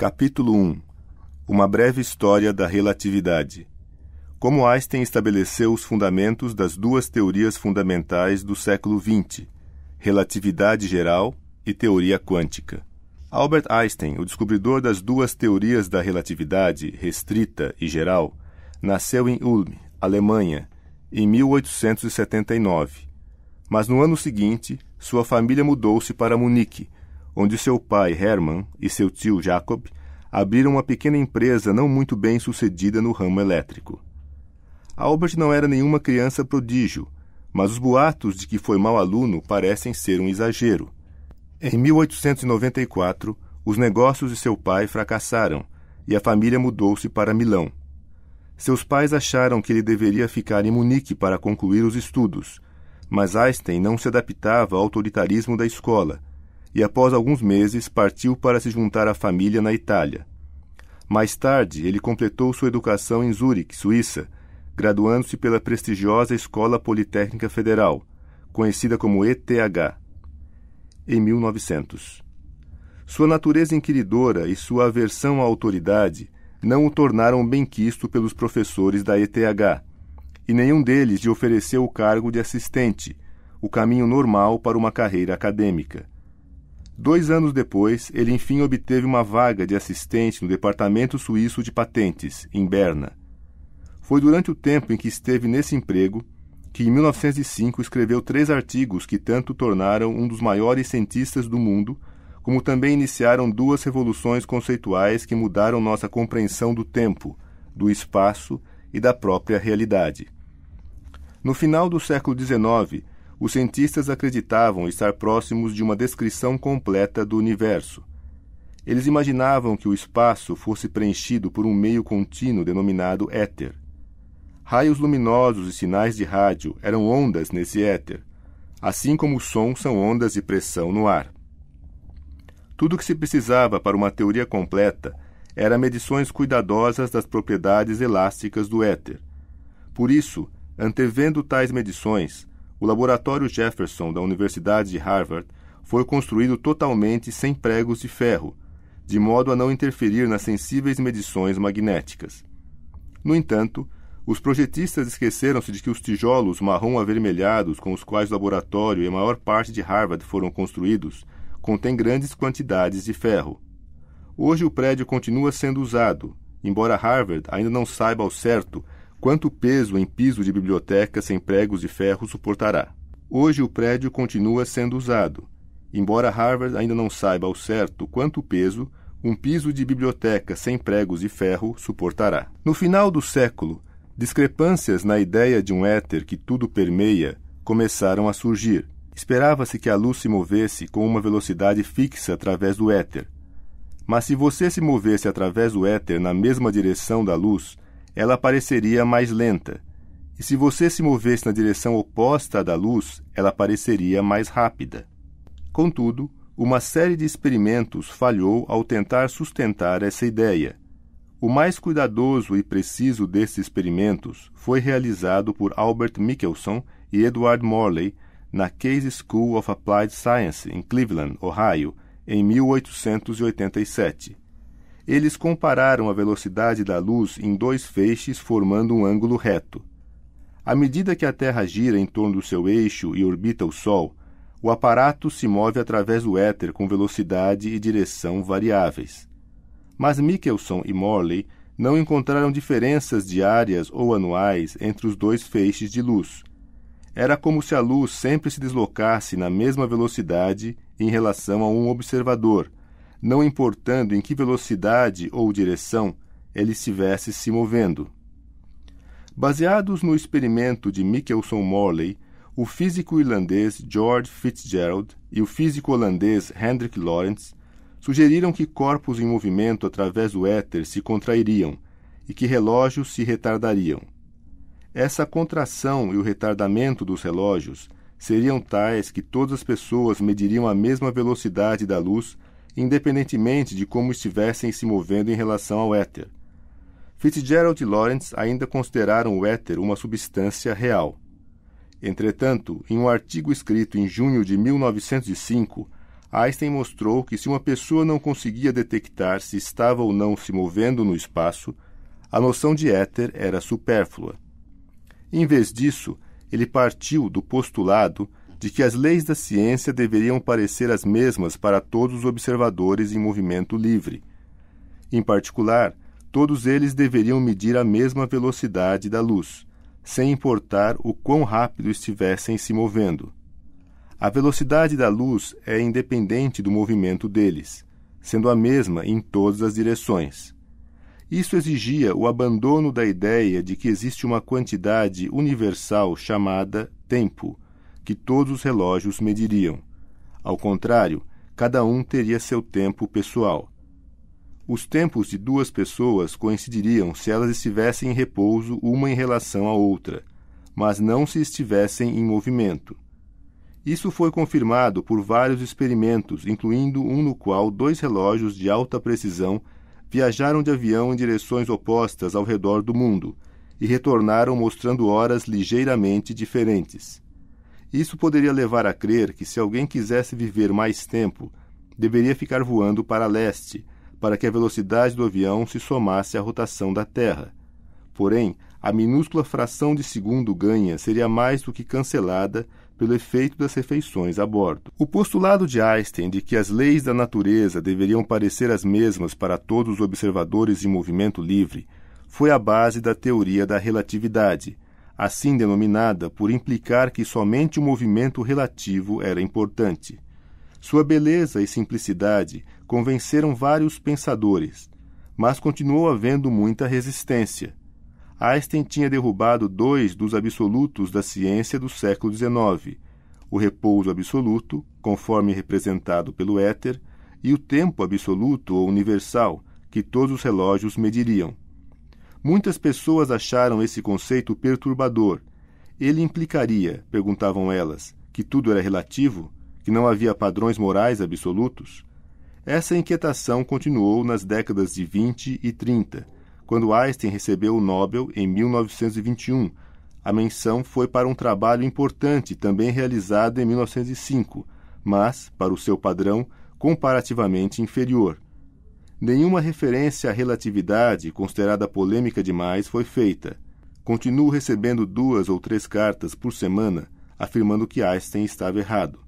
Capítulo 1 Uma breve história da relatividade. Como Einstein estabeleceu os fundamentos das duas teorias fundamentais do século XX, relatividade geral e teoria quântica. Albert Einstein, o descobridor das duas teorias da relatividade restrita e geral, nasceu em Ulm, Alemanha, em 1879. Mas no ano seguinte, sua família mudou-se para Munique onde seu pai Hermann e seu tio Jacob abriram uma pequena empresa não muito bem sucedida no ramo elétrico. Albert não era nenhuma criança prodígio, mas os boatos de que foi mau aluno parecem ser um exagero. Em 1894, os negócios de seu pai fracassaram e a família mudou-se para Milão. Seus pais acharam que ele deveria ficar em Munique para concluir os estudos, mas Einstein não se adaptava ao autoritarismo da escola e, após alguns meses, partiu para se juntar à família na Itália. Mais tarde, ele completou sua educação em Zurique, Suíça, graduando-se pela prestigiosa Escola Politécnica Federal, conhecida como ETH, em 1900. Sua natureza inquiridora e sua aversão à autoridade não o tornaram bem-quisto pelos professores da ETH, e nenhum deles lhe ofereceu o cargo de assistente, o caminho normal para uma carreira acadêmica. Dois anos depois, ele enfim obteve uma vaga de assistente no Departamento Suíço de Patentes, em Berna. Foi durante o tempo em que esteve nesse emprego que, em 1905, escreveu três artigos que tanto tornaram um dos maiores cientistas do mundo, como também iniciaram duas revoluções conceituais que mudaram nossa compreensão do tempo, do espaço e da própria realidade. No final do século XIX, os cientistas acreditavam estar próximos de uma descrição completa do universo. Eles imaginavam que o espaço fosse preenchido por um meio contínuo denominado éter. Raios luminosos e sinais de rádio eram ondas nesse éter, assim como o som são ondas de pressão no ar. Tudo o que se precisava para uma teoria completa era medições cuidadosas das propriedades elásticas do éter. Por isso, antevendo tais medições, o Laboratório Jefferson da Universidade de Harvard foi construído totalmente sem pregos de ferro, de modo a não interferir nas sensíveis medições magnéticas. No entanto, os projetistas esqueceram-se de que os tijolos marrom avermelhados com os quais o laboratório e a maior parte de Harvard foram construídos contêm grandes quantidades de ferro. Hoje o prédio continua sendo usado, embora Harvard ainda não saiba ao certo Quanto peso em piso de biblioteca sem pregos de ferro suportará? Hoje o prédio continua sendo usado, embora Harvard ainda não saiba ao certo quanto peso um piso de biblioteca sem pregos de ferro suportará. No final do século, discrepâncias na ideia de um éter que tudo permeia começaram a surgir. Esperava-se que a luz se movesse com uma velocidade fixa através do éter. Mas se você se movesse através do éter na mesma direção da luz, ela pareceria mais lenta, e se você se movesse na direção oposta à da luz, ela pareceria mais rápida. Contudo, uma série de experimentos falhou ao tentar sustentar essa ideia. O mais cuidadoso e preciso desses experimentos foi realizado por Albert Michelson e Edward Morley na Case School of Applied Science, em Cleveland, Ohio, em 1887 eles compararam a velocidade da luz em dois feixes formando um ângulo reto. À medida que a Terra gira em torno do seu eixo e orbita o Sol, o aparato se move através do éter com velocidade e direção variáveis. Mas Michelson e Morley não encontraram diferenças diárias ou anuais entre os dois feixes de luz. Era como se a luz sempre se deslocasse na mesma velocidade em relação a um observador não importando em que velocidade ou direção ele estivesse se movendo. Baseados no experimento de Michelson Morley, o físico irlandês George Fitzgerald e o físico holandês Hendrik Lorentz sugeriram que corpos em movimento através do éter se contrairiam e que relógios se retardariam. Essa contração e o retardamento dos relógios seriam tais que todas as pessoas mediriam a mesma velocidade da luz independentemente de como estivessem se movendo em relação ao éter. Fitzgerald e Lawrence ainda consideraram o éter uma substância real. Entretanto, em um artigo escrito em junho de 1905, Einstein mostrou que se uma pessoa não conseguia detectar se estava ou não se movendo no espaço, a noção de éter era supérflua. Em vez disso, ele partiu do postulado de que as leis da ciência deveriam parecer as mesmas para todos os observadores em movimento livre. Em particular, todos eles deveriam medir a mesma velocidade da luz, sem importar o quão rápido estivessem se movendo. A velocidade da luz é independente do movimento deles, sendo a mesma em todas as direções. Isso exigia o abandono da ideia de que existe uma quantidade universal chamada tempo, que todos os relógios mediriam. Ao contrário, cada um teria seu tempo pessoal. Os tempos de duas pessoas coincidiriam se elas estivessem em repouso uma em relação à outra, mas não se estivessem em movimento. Isso foi confirmado por vários experimentos, incluindo um no qual dois relógios de alta precisão viajaram de avião em direções opostas ao redor do mundo e retornaram mostrando horas ligeiramente diferentes. Isso poderia levar a crer que, se alguém quisesse viver mais tempo, deveria ficar voando para leste, para que a velocidade do avião se somasse à rotação da Terra. Porém, a minúscula fração de segundo ganha seria mais do que cancelada pelo efeito das refeições a bordo. O postulado de Einstein de que as leis da natureza deveriam parecer as mesmas para todos os observadores de movimento livre foi a base da teoria da relatividade assim denominada por implicar que somente o movimento relativo era importante. Sua beleza e simplicidade convenceram vários pensadores, mas continuou havendo muita resistência. Einstein tinha derrubado dois dos absolutos da ciência do século XIX: o repouso absoluto, conforme representado pelo éter, e o tempo absoluto ou universal, que todos os relógios mediriam. Muitas pessoas acharam esse conceito perturbador. Ele implicaria, perguntavam elas, que tudo era relativo, que não havia padrões morais absolutos? Essa inquietação continuou nas décadas de 20 e 30, quando Einstein recebeu o Nobel em 1921. A menção foi para um trabalho importante também realizado em 1905, mas, para o seu padrão, comparativamente inferior Nenhuma referência à relatividade, considerada polêmica demais, foi feita. Continuo recebendo duas ou três cartas por semana afirmando que Einstein estava errado.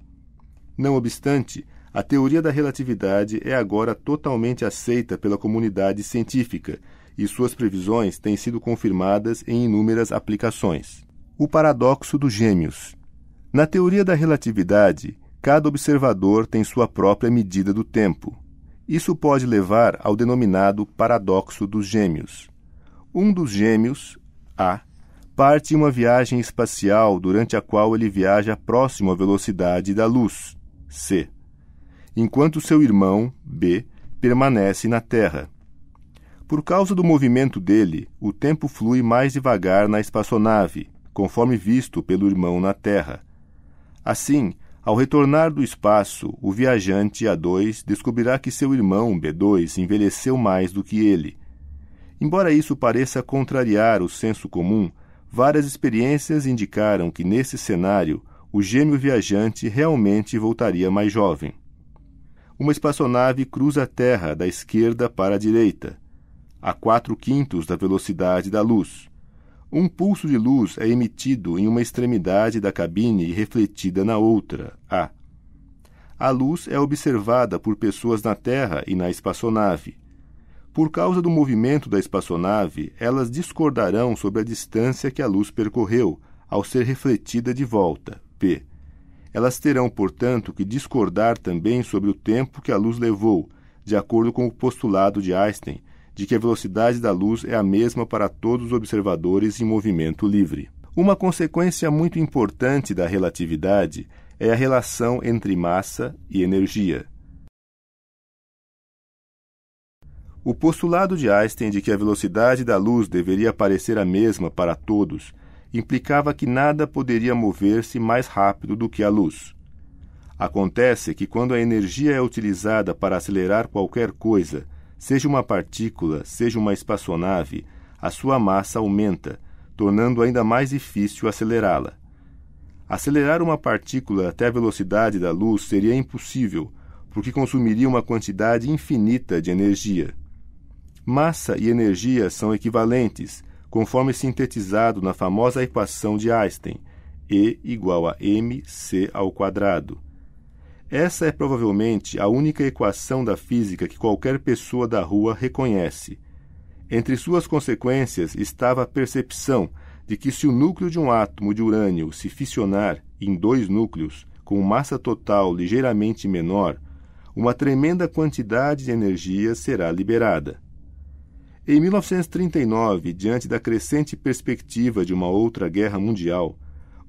Não obstante, a teoria da relatividade é agora totalmente aceita pela comunidade científica e suas previsões têm sido confirmadas em inúmeras aplicações. O paradoxo dos gêmeos. Na teoria da relatividade, cada observador tem sua própria medida do tempo. Isso pode levar ao denominado paradoxo dos gêmeos. Um dos gêmeos, A, parte em uma viagem espacial durante a qual ele viaja próximo à velocidade da luz, C, enquanto seu irmão, B, permanece na Terra. Por causa do movimento dele, o tempo flui mais devagar na espaçonave, conforme visto pelo irmão na Terra. Assim, ao retornar do espaço, o viajante A2 descobrirá que seu irmão B2 envelheceu mais do que ele. Embora isso pareça contrariar o senso comum, várias experiências indicaram que, nesse cenário, o gêmeo viajante realmente voltaria mais jovem. Uma espaçonave cruza a Terra da esquerda para a direita, a quatro quintos da velocidade da luz. Um pulso de luz é emitido em uma extremidade da cabine e refletida na outra, A. A luz é observada por pessoas na Terra e na espaçonave. Por causa do movimento da espaçonave, elas discordarão sobre a distância que a luz percorreu ao ser refletida de volta, P. Elas terão, portanto, que discordar também sobre o tempo que a luz levou, de acordo com o postulado de Einstein, de que a velocidade da luz é a mesma para todos os observadores em movimento livre. Uma consequência muito importante da relatividade é a relação entre massa e energia. O postulado de Einstein de que a velocidade da luz deveria parecer a mesma para todos implicava que nada poderia mover-se mais rápido do que a luz. Acontece que quando a energia é utilizada para acelerar qualquer coisa, Seja uma partícula, seja uma espaçonave, a sua massa aumenta, tornando ainda mais difícil acelerá-la. Acelerar uma partícula até a velocidade da luz seria impossível, porque consumiria uma quantidade infinita de energia. Massa e energia são equivalentes, conforme sintetizado na famosa equação de Einstein, E igual a mc ao quadrado. Essa é provavelmente a única equação da física que qualquer pessoa da rua reconhece. Entre suas consequências estava a percepção de que se o núcleo de um átomo de urânio se fissionar em dois núcleos com massa total ligeiramente menor, uma tremenda quantidade de energia será liberada. Em 1939, diante da crescente perspectiva de uma outra guerra mundial,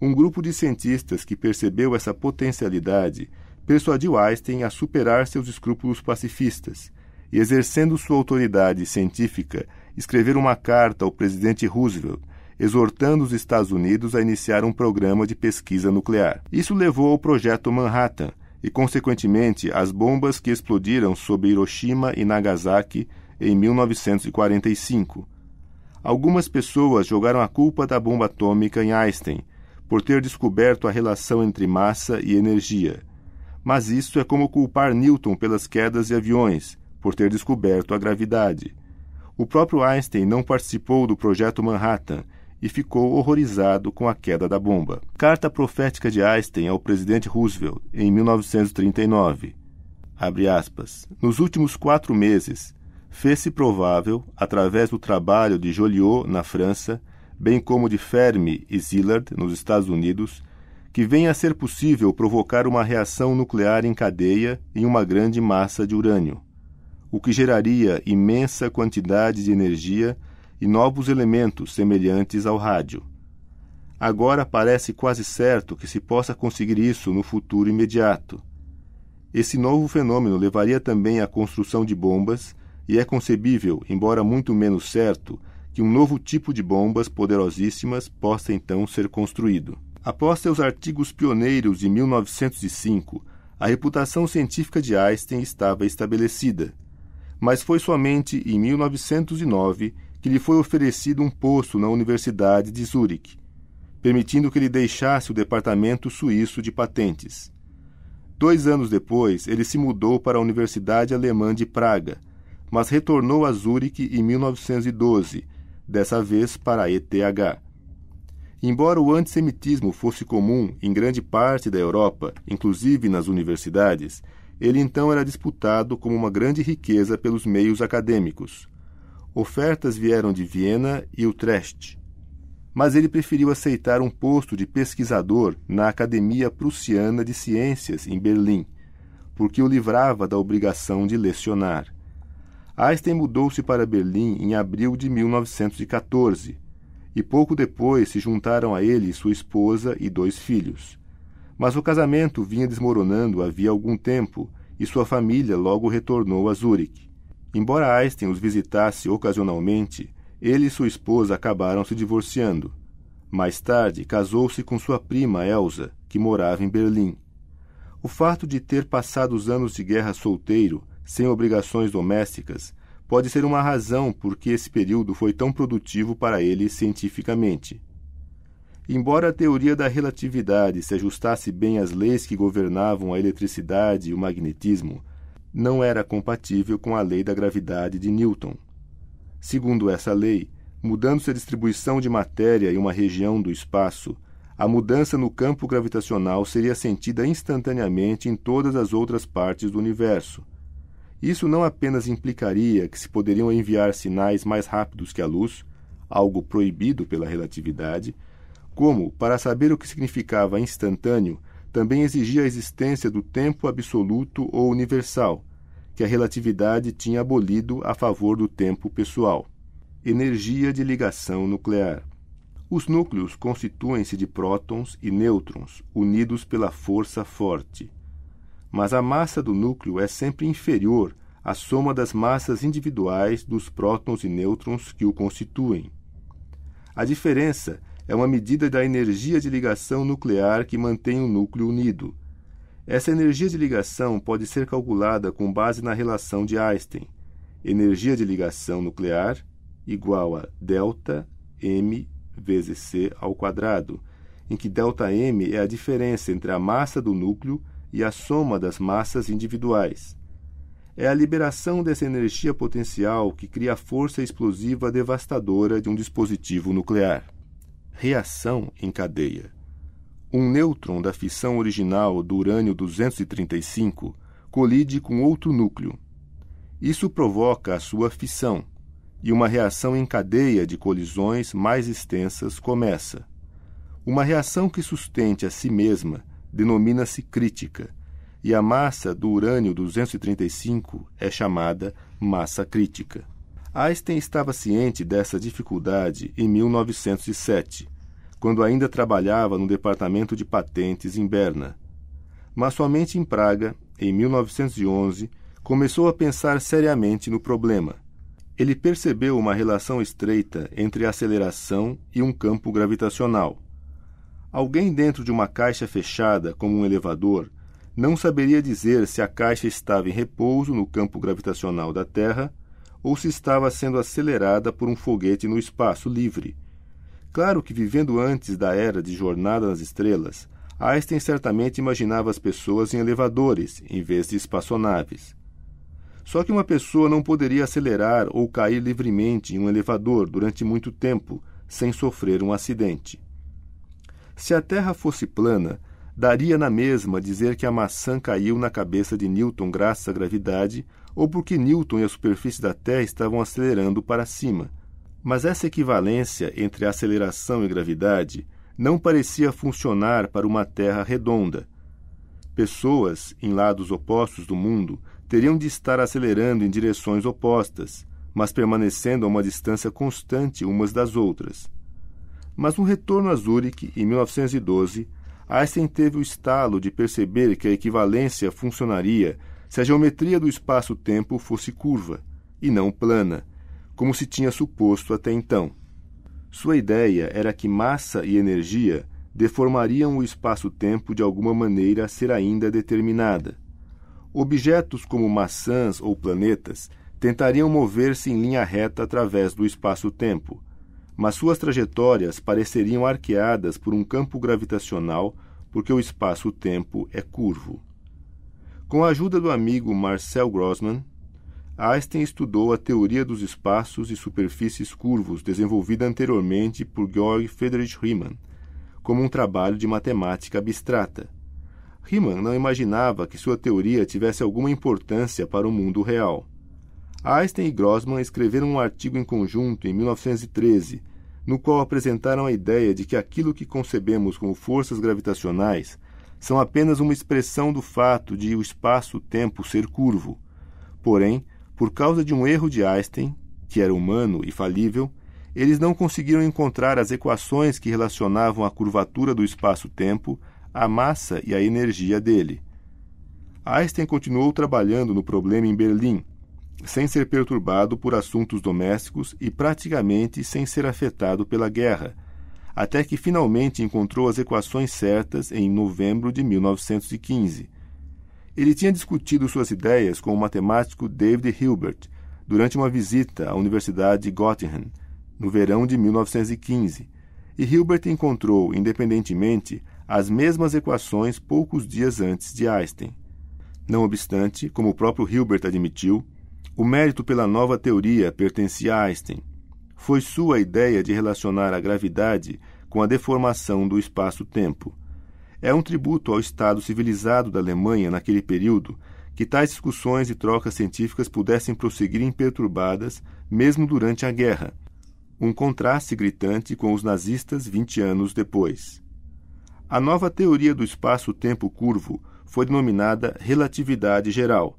um grupo de cientistas que percebeu essa potencialidade persuadiu Einstein a superar seus escrúpulos pacifistas e, exercendo sua autoridade científica, escrever uma carta ao presidente Roosevelt exortando os Estados Unidos a iniciar um programa de pesquisa nuclear. Isso levou ao projeto Manhattan e, consequentemente, às bombas que explodiram sobre Hiroshima e Nagasaki em 1945. Algumas pessoas jogaram a culpa da bomba atômica em Einstein por ter descoberto a relação entre massa e energia mas isso é como culpar Newton pelas quedas de aviões, por ter descoberto a gravidade. O próprio Einstein não participou do projeto Manhattan e ficou horrorizado com a queda da bomba. Carta profética de Einstein ao presidente Roosevelt, em 1939. Aspas, Nos últimos quatro meses, fez-se provável, através do trabalho de Joliot, na França, bem como de Fermi e Szilard, nos Estados Unidos, que venha a ser possível provocar uma reação nuclear em cadeia em uma grande massa de urânio, o que geraria imensa quantidade de energia e novos elementos semelhantes ao rádio. Agora parece quase certo que se possa conseguir isso no futuro imediato. Esse novo fenômeno levaria também à construção de bombas, e é concebível, embora muito menos certo, que um novo tipo de bombas poderosíssimas possa então ser construído. Após seus artigos pioneiros de 1905, a reputação científica de Einstein estava estabelecida. Mas foi somente em 1909 que lhe foi oferecido um posto na Universidade de Zurique, permitindo que ele deixasse o Departamento Suíço de Patentes. Dois anos depois, ele se mudou para a Universidade Alemã de Praga, mas retornou a Zurique em 1912, dessa vez para a ETH. Embora o antissemitismo fosse comum em grande parte da Europa, inclusive nas universidades, ele então era disputado como uma grande riqueza pelos meios acadêmicos. Ofertas vieram de Viena e Utrecht. Mas ele preferiu aceitar um posto de pesquisador na Academia Prussiana de Ciências, em Berlim, porque o livrava da obrigação de lecionar. Einstein mudou-se para Berlim em abril de 1914 e pouco depois se juntaram a ele sua esposa e dois filhos. Mas o casamento vinha desmoronando havia algum tempo e sua família logo retornou a Zurich. Embora Einstein os visitasse ocasionalmente, ele e sua esposa acabaram se divorciando. Mais tarde, casou-se com sua prima Elsa, que morava em Berlim. O fato de ter passado os anos de guerra solteiro, sem obrigações domésticas, pode ser uma razão por que esse período foi tão produtivo para ele cientificamente. Embora a teoria da relatividade se ajustasse bem às leis que governavam a eletricidade e o magnetismo, não era compatível com a lei da gravidade de Newton. Segundo essa lei, mudando-se a distribuição de matéria em uma região do espaço, a mudança no campo gravitacional seria sentida instantaneamente em todas as outras partes do universo, isso não apenas implicaria que se poderiam enviar sinais mais rápidos que a luz, algo proibido pela relatividade, como, para saber o que significava instantâneo, também exigia a existência do tempo absoluto ou universal, que a relatividade tinha abolido a favor do tempo pessoal. Energia de ligação nuclear. Os núcleos constituem-se de prótons e nêutrons, unidos pela força forte mas a massa do núcleo é sempre inferior à soma das massas individuais dos prótons e nêutrons que o constituem. A diferença é uma medida da energia de ligação nuclear que mantém o núcleo unido. Essa energia de ligação pode ser calculada com base na relação de Einstein. Energia de ligação nuclear igual a delta m vezes c ao quadrado, em que delta m é a diferença entre a massa do núcleo e a soma das massas individuais. É a liberação dessa energia potencial que cria a força explosiva devastadora de um dispositivo nuclear. Reação em cadeia. Um nêutron da fissão original do urânio 235 colide com outro núcleo. Isso provoca a sua fissão, e uma reação em cadeia de colisões mais extensas começa. Uma reação que sustente a si mesma denomina-se crítica, e a massa do urânio 235 é chamada massa crítica. Einstein estava ciente dessa dificuldade em 1907, quando ainda trabalhava no departamento de patentes em Berna. Mas somente em Praga, em 1911, começou a pensar seriamente no problema. Ele percebeu uma relação estreita entre aceleração e um campo gravitacional Alguém dentro de uma caixa fechada, como um elevador, não saberia dizer se a caixa estava em repouso no campo gravitacional da Terra ou se estava sendo acelerada por um foguete no espaço livre. Claro que, vivendo antes da era de Jornada nas Estrelas, Einstein certamente imaginava as pessoas em elevadores em vez de espaçonaves. Só que uma pessoa não poderia acelerar ou cair livremente em um elevador durante muito tempo sem sofrer um acidente. Se a Terra fosse plana, daria na mesma dizer que a maçã caiu na cabeça de Newton graças à gravidade ou porque Newton e a superfície da Terra estavam acelerando para cima. Mas essa equivalência entre aceleração e gravidade não parecia funcionar para uma Terra redonda. Pessoas em lados opostos do mundo teriam de estar acelerando em direções opostas, mas permanecendo a uma distância constante umas das outras. Mas no retorno a Zurique, em 1912, Einstein teve o estalo de perceber que a equivalência funcionaria se a geometria do espaço-tempo fosse curva, e não plana, como se tinha suposto até então. Sua ideia era que massa e energia deformariam o espaço-tempo de alguma maneira a ser ainda determinada. Objetos como maçãs ou planetas tentariam mover-se em linha reta através do espaço-tempo mas suas trajetórias pareceriam arqueadas por um campo gravitacional, porque o espaço-tempo é curvo. Com a ajuda do amigo Marcel Grossman, Einstein estudou a teoria dos espaços e superfícies curvos desenvolvida anteriormente por Georg Friedrich Riemann, como um trabalho de matemática abstrata. Riemann não imaginava que sua teoria tivesse alguma importância para o mundo real. Einstein e Grossman escreveram um artigo em conjunto em 1913, no qual apresentaram a ideia de que aquilo que concebemos como forças gravitacionais são apenas uma expressão do fato de o espaço-tempo ser curvo. Porém, por causa de um erro de Einstein, que era humano e falível, eles não conseguiram encontrar as equações que relacionavam a curvatura do espaço-tempo, à massa e à energia dele. Einstein continuou trabalhando no problema em Berlim, sem ser perturbado por assuntos domésticos e praticamente sem ser afetado pela guerra, até que finalmente encontrou as equações certas em novembro de 1915. Ele tinha discutido suas ideias com o matemático David Hilbert durante uma visita à Universidade de Göttingen, no verão de 1915, e Hilbert encontrou, independentemente, as mesmas equações poucos dias antes de Einstein. Não obstante, como o próprio Hilbert admitiu, o mérito pela nova teoria pertence a Einstein. Foi sua ideia de relacionar a gravidade com a deformação do espaço-tempo. É um tributo ao estado civilizado da Alemanha naquele período que tais discussões e trocas científicas pudessem prosseguir imperturbadas mesmo durante a guerra. Um contraste gritante com os nazistas 20 anos depois. A nova teoria do espaço-tempo curvo foi denominada relatividade geral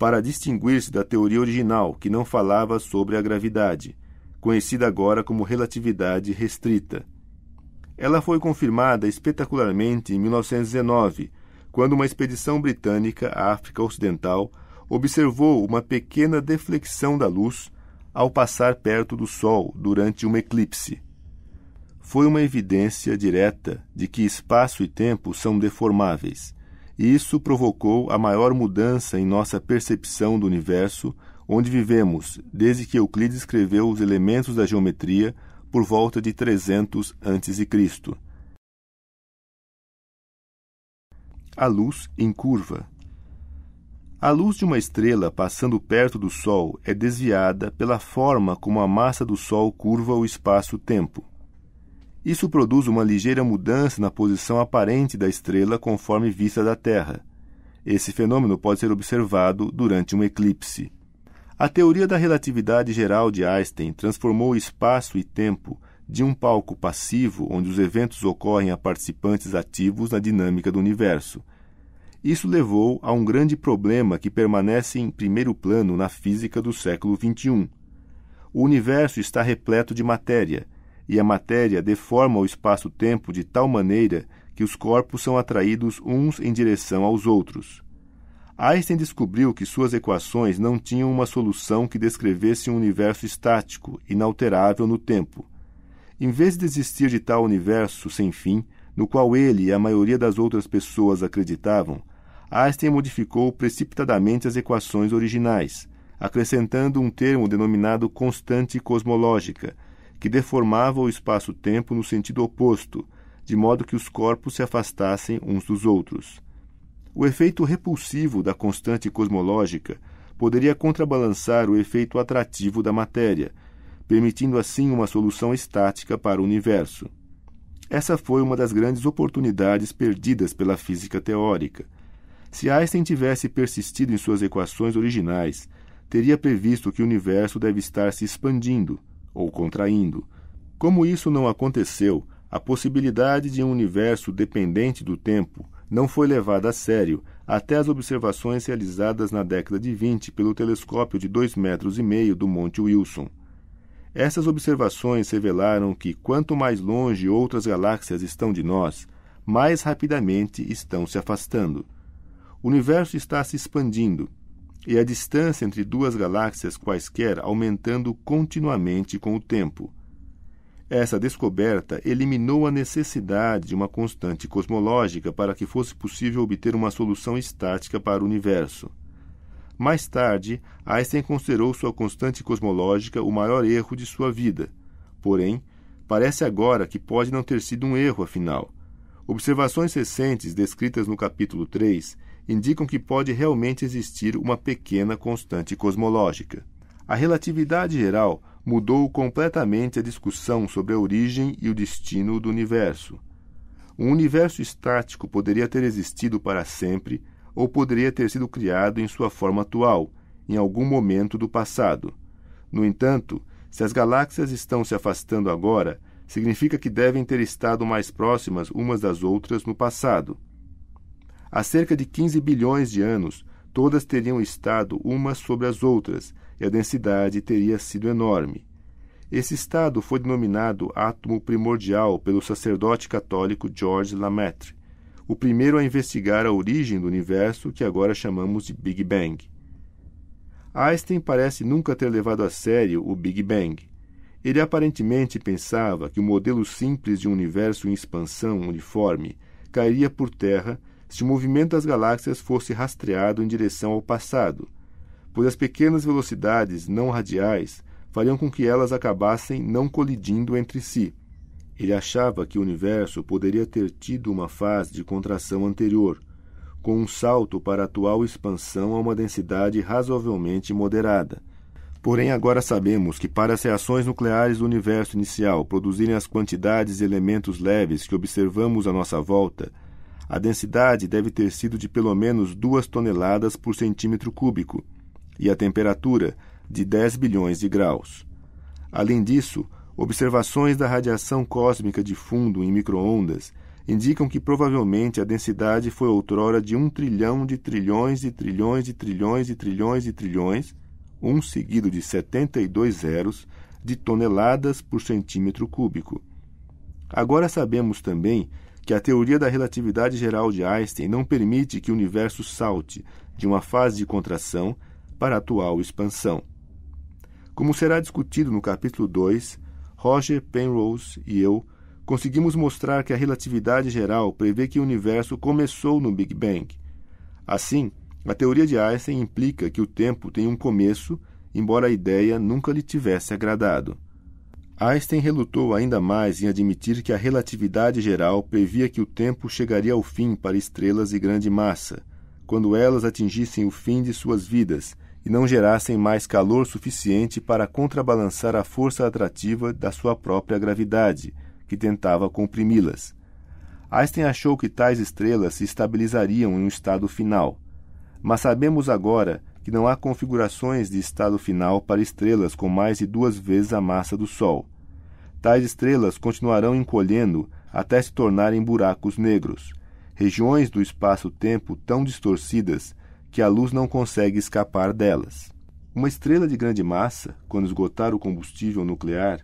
para distinguir-se da teoria original, que não falava sobre a gravidade, conhecida agora como relatividade restrita. Ela foi confirmada espetacularmente em 1919, quando uma expedição britânica à África Ocidental observou uma pequena deflexão da luz ao passar perto do Sol durante uma eclipse. Foi uma evidência direta de que espaço e tempo são deformáveis isso provocou a maior mudança em nossa percepção do universo onde vivemos desde que Euclides escreveu os elementos da geometria por volta de 300 a.C. A luz em curva. A luz de uma estrela passando perto do Sol é desviada pela forma como a massa do Sol curva o espaço-tempo. Isso produz uma ligeira mudança na posição aparente da estrela conforme vista da Terra. Esse fenômeno pode ser observado durante um eclipse. A teoria da relatividade geral de Einstein transformou o espaço e tempo de um palco passivo, onde os eventos ocorrem a participantes ativos na dinâmica do universo. Isso levou a um grande problema que permanece em primeiro plano na física do século XXI. O universo está repleto de matéria e a matéria deforma o espaço-tempo de tal maneira que os corpos são atraídos uns em direção aos outros. Einstein descobriu que suas equações não tinham uma solução que descrevesse um universo estático, inalterável no tempo. Em vez de existir de tal universo sem fim, no qual ele e a maioria das outras pessoas acreditavam, Einstein modificou precipitadamente as equações originais, acrescentando um termo denominado constante cosmológica que deformava o espaço-tempo no sentido oposto, de modo que os corpos se afastassem uns dos outros. O efeito repulsivo da constante cosmológica poderia contrabalançar o efeito atrativo da matéria, permitindo assim uma solução estática para o universo. Essa foi uma das grandes oportunidades perdidas pela física teórica. Se Einstein tivesse persistido em suas equações originais, teria previsto que o universo deve estar se expandindo, ou contraindo. Como isso não aconteceu, a possibilidade de um universo dependente do tempo não foi levada a sério até as observações realizadas na década de 20 pelo telescópio de 2,5 metros e meio do Monte Wilson. Essas observações revelaram que quanto mais longe outras galáxias estão de nós, mais rapidamente estão se afastando. O universo está se expandindo e a distância entre duas galáxias quaisquer aumentando continuamente com o tempo. Essa descoberta eliminou a necessidade de uma constante cosmológica para que fosse possível obter uma solução estática para o universo. Mais tarde, Einstein considerou sua constante cosmológica o maior erro de sua vida. Porém, parece agora que pode não ter sido um erro, afinal. Observações recentes descritas no capítulo 3 indicam que pode realmente existir uma pequena constante cosmológica. A relatividade geral mudou completamente a discussão sobre a origem e o destino do universo. Um universo estático poderia ter existido para sempre ou poderia ter sido criado em sua forma atual, em algum momento do passado. No entanto, se as galáxias estão se afastando agora, significa que devem ter estado mais próximas umas das outras no passado. Há cerca de 15 bilhões de anos, todas teriam estado umas sobre as outras e a densidade teria sido enorme. Esse estado foi denominado átomo primordial pelo sacerdote católico George Lemaitre, o primeiro a investigar a origem do universo que agora chamamos de Big Bang. Einstein parece nunca ter levado a sério o Big Bang. Ele aparentemente pensava que o modelo simples de um universo em expansão uniforme cairia por terra se o movimento das galáxias fosse rastreado em direção ao passado, pois as pequenas velocidades não radiais fariam com que elas acabassem não colidindo entre si. Ele achava que o universo poderia ter tido uma fase de contração anterior, com um salto para a atual expansão a uma densidade razoavelmente moderada. Porém, agora sabemos que para as reações nucleares do universo inicial produzirem as quantidades de elementos leves que observamos à nossa volta, a densidade deve ter sido de pelo menos 2 toneladas por centímetro cúbico e a temperatura de 10 bilhões de graus. Além disso, observações da radiação cósmica de fundo em microondas indicam que provavelmente a densidade foi outrora de 1 trilhão de trilhões de trilhões de trilhões de trilhões de trilhões, um seguido de 72 zeros, de toneladas por centímetro cúbico. Agora sabemos também que a teoria da relatividade geral de Einstein não permite que o universo salte de uma fase de contração para a atual expansão. Como será discutido no capítulo 2, Roger Penrose e eu conseguimos mostrar que a relatividade geral prevê que o universo começou no Big Bang. Assim, a teoria de Einstein implica que o tempo tem um começo, embora a ideia nunca lhe tivesse agradado. Einstein relutou ainda mais em admitir que a relatividade geral previa que o tempo chegaria ao fim para estrelas de grande massa, quando elas atingissem o fim de suas vidas e não gerassem mais calor suficiente para contrabalançar a força atrativa da sua própria gravidade, que tentava comprimi-las. Einstein achou que tais estrelas se estabilizariam em um estado final. Mas sabemos agora que não há configurações de estado final para estrelas com mais de duas vezes a massa do Sol. Tais estrelas continuarão encolhendo até se tornarem buracos negros, regiões do espaço-tempo tão distorcidas que a luz não consegue escapar delas. Uma estrela de grande massa, quando esgotar o combustível nuclear,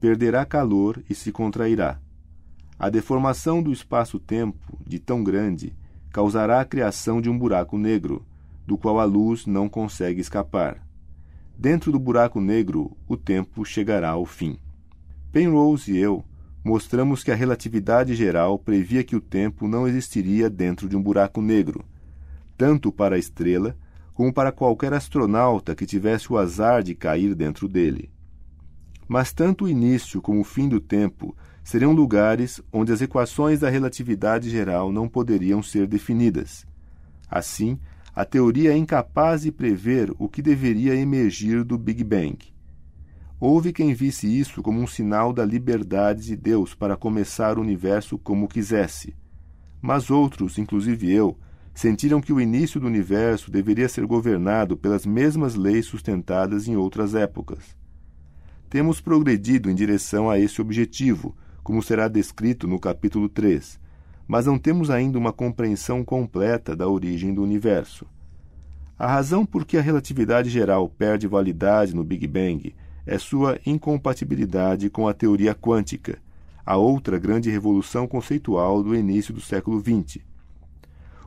perderá calor e se contrairá. A deformação do espaço-tempo, de tão grande, causará a criação de um buraco negro, do qual a luz não consegue escapar. Dentro do buraco negro, o tempo chegará ao fim. Penrose e eu mostramos que a relatividade geral previa que o tempo não existiria dentro de um buraco negro, tanto para a estrela como para qualquer astronauta que tivesse o azar de cair dentro dele. Mas tanto o início como o fim do tempo seriam lugares onde as equações da relatividade geral não poderiam ser definidas. Assim, a teoria é incapaz de prever o que deveria emergir do Big Bang. Houve quem visse isso como um sinal da liberdade de Deus para começar o universo como quisesse. Mas outros, inclusive eu, sentiram que o início do universo deveria ser governado pelas mesmas leis sustentadas em outras épocas. Temos progredido em direção a esse objetivo, como será descrito no capítulo 3, mas não temos ainda uma compreensão completa da origem do universo. A razão por que a relatividade geral perde validade no Big Bang é sua incompatibilidade com a teoria quântica, a outra grande revolução conceitual do início do século XX.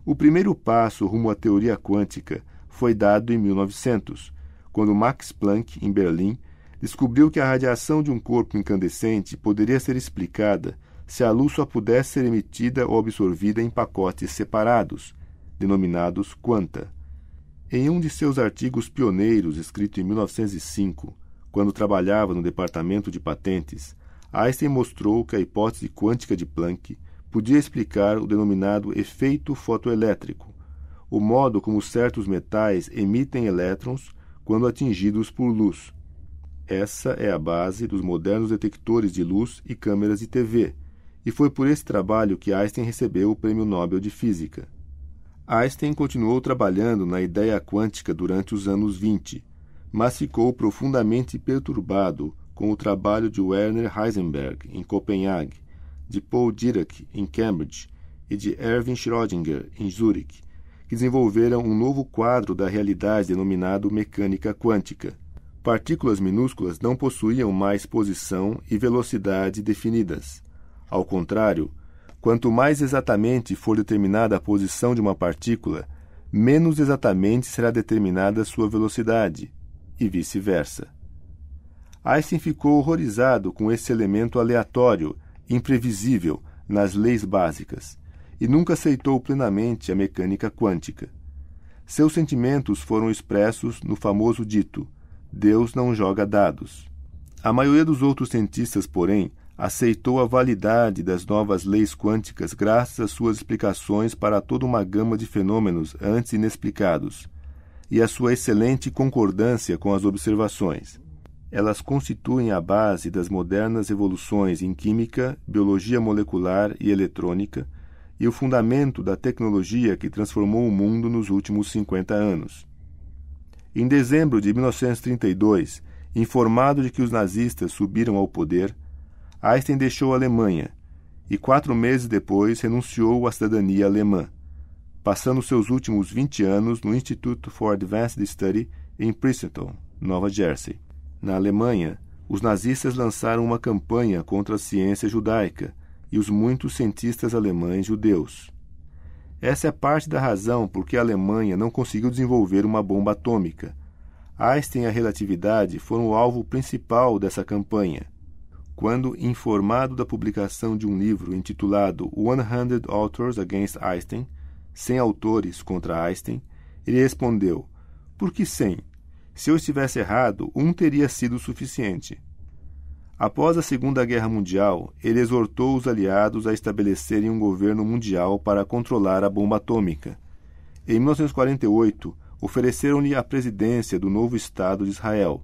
O primeiro passo rumo à teoria quântica foi dado em 1900, quando Max Planck, em Berlim, descobriu que a radiação de um corpo incandescente poderia ser explicada se a luz só pudesse ser emitida ou absorvida em pacotes separados, denominados quanta. Em um de seus artigos pioneiros, escrito em 1905, quando trabalhava no departamento de patentes, Einstein mostrou que a hipótese quântica de Planck podia explicar o denominado efeito fotoelétrico, o modo como certos metais emitem elétrons quando atingidos por luz. Essa é a base dos modernos detectores de luz e câmeras de TV, e foi por esse trabalho que Einstein recebeu o Prêmio Nobel de Física. Einstein continuou trabalhando na ideia quântica durante os anos 20, mas ficou profundamente perturbado com o trabalho de Werner Heisenberg em Copenhague, de Paul Dirac em Cambridge e de Erwin Schrödinger em Zurich, que desenvolveram um novo quadro da realidade denominado mecânica quântica. Partículas minúsculas não possuíam mais posição e velocidade definidas. Ao contrário, quanto mais exatamente for determinada a posição de uma partícula, menos exatamente será determinada sua velocidade, e vice-versa. Einstein ficou horrorizado com esse elemento aleatório, imprevisível, nas leis básicas, e nunca aceitou plenamente a mecânica quântica. Seus sentimentos foram expressos no famoso dito: Deus não joga dados. A maioria dos outros cientistas, porém, aceitou a validade das novas leis quânticas graças às suas explicações para toda uma gama de fenômenos antes inexplicados e à sua excelente concordância com as observações. Elas constituem a base das modernas evoluções em química, biologia molecular e eletrônica e o fundamento da tecnologia que transformou o mundo nos últimos 50 anos. Em dezembro de 1932, informado de que os nazistas subiram ao poder, Einstein deixou a Alemanha e, quatro meses depois, renunciou à cidadania alemã, passando seus últimos 20 anos no Institute for Advanced Study em Princeton, Nova Jersey. Na Alemanha, os nazistas lançaram uma campanha contra a ciência judaica e os muitos cientistas alemães judeus. Essa é parte da razão por que a Alemanha não conseguiu desenvolver uma bomba atômica. Einstein e a relatividade foram o alvo principal dessa campanha quando, informado da publicação de um livro intitulado One Hundred Authors Against Einstein, 100 autores contra Einstein, ele respondeu: Por que 100? Se eu estivesse errado, um teria sido suficiente. Após a Segunda Guerra Mundial, ele exortou os aliados a estabelecerem um governo mundial para controlar a bomba atômica. Em 1948, ofereceram-lhe a presidência do novo Estado de Israel,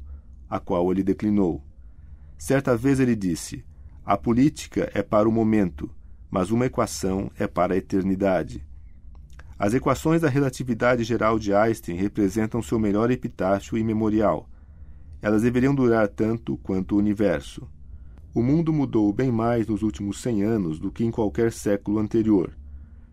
a qual ele declinou. Certa vez ele disse: A política é para o momento, mas uma equação é para a eternidade. As equações da relatividade geral de Einstein representam seu melhor epitáfio e memorial. Elas deveriam durar tanto quanto o universo. O mundo mudou bem mais nos últimos cem anos do que em qualquer século anterior.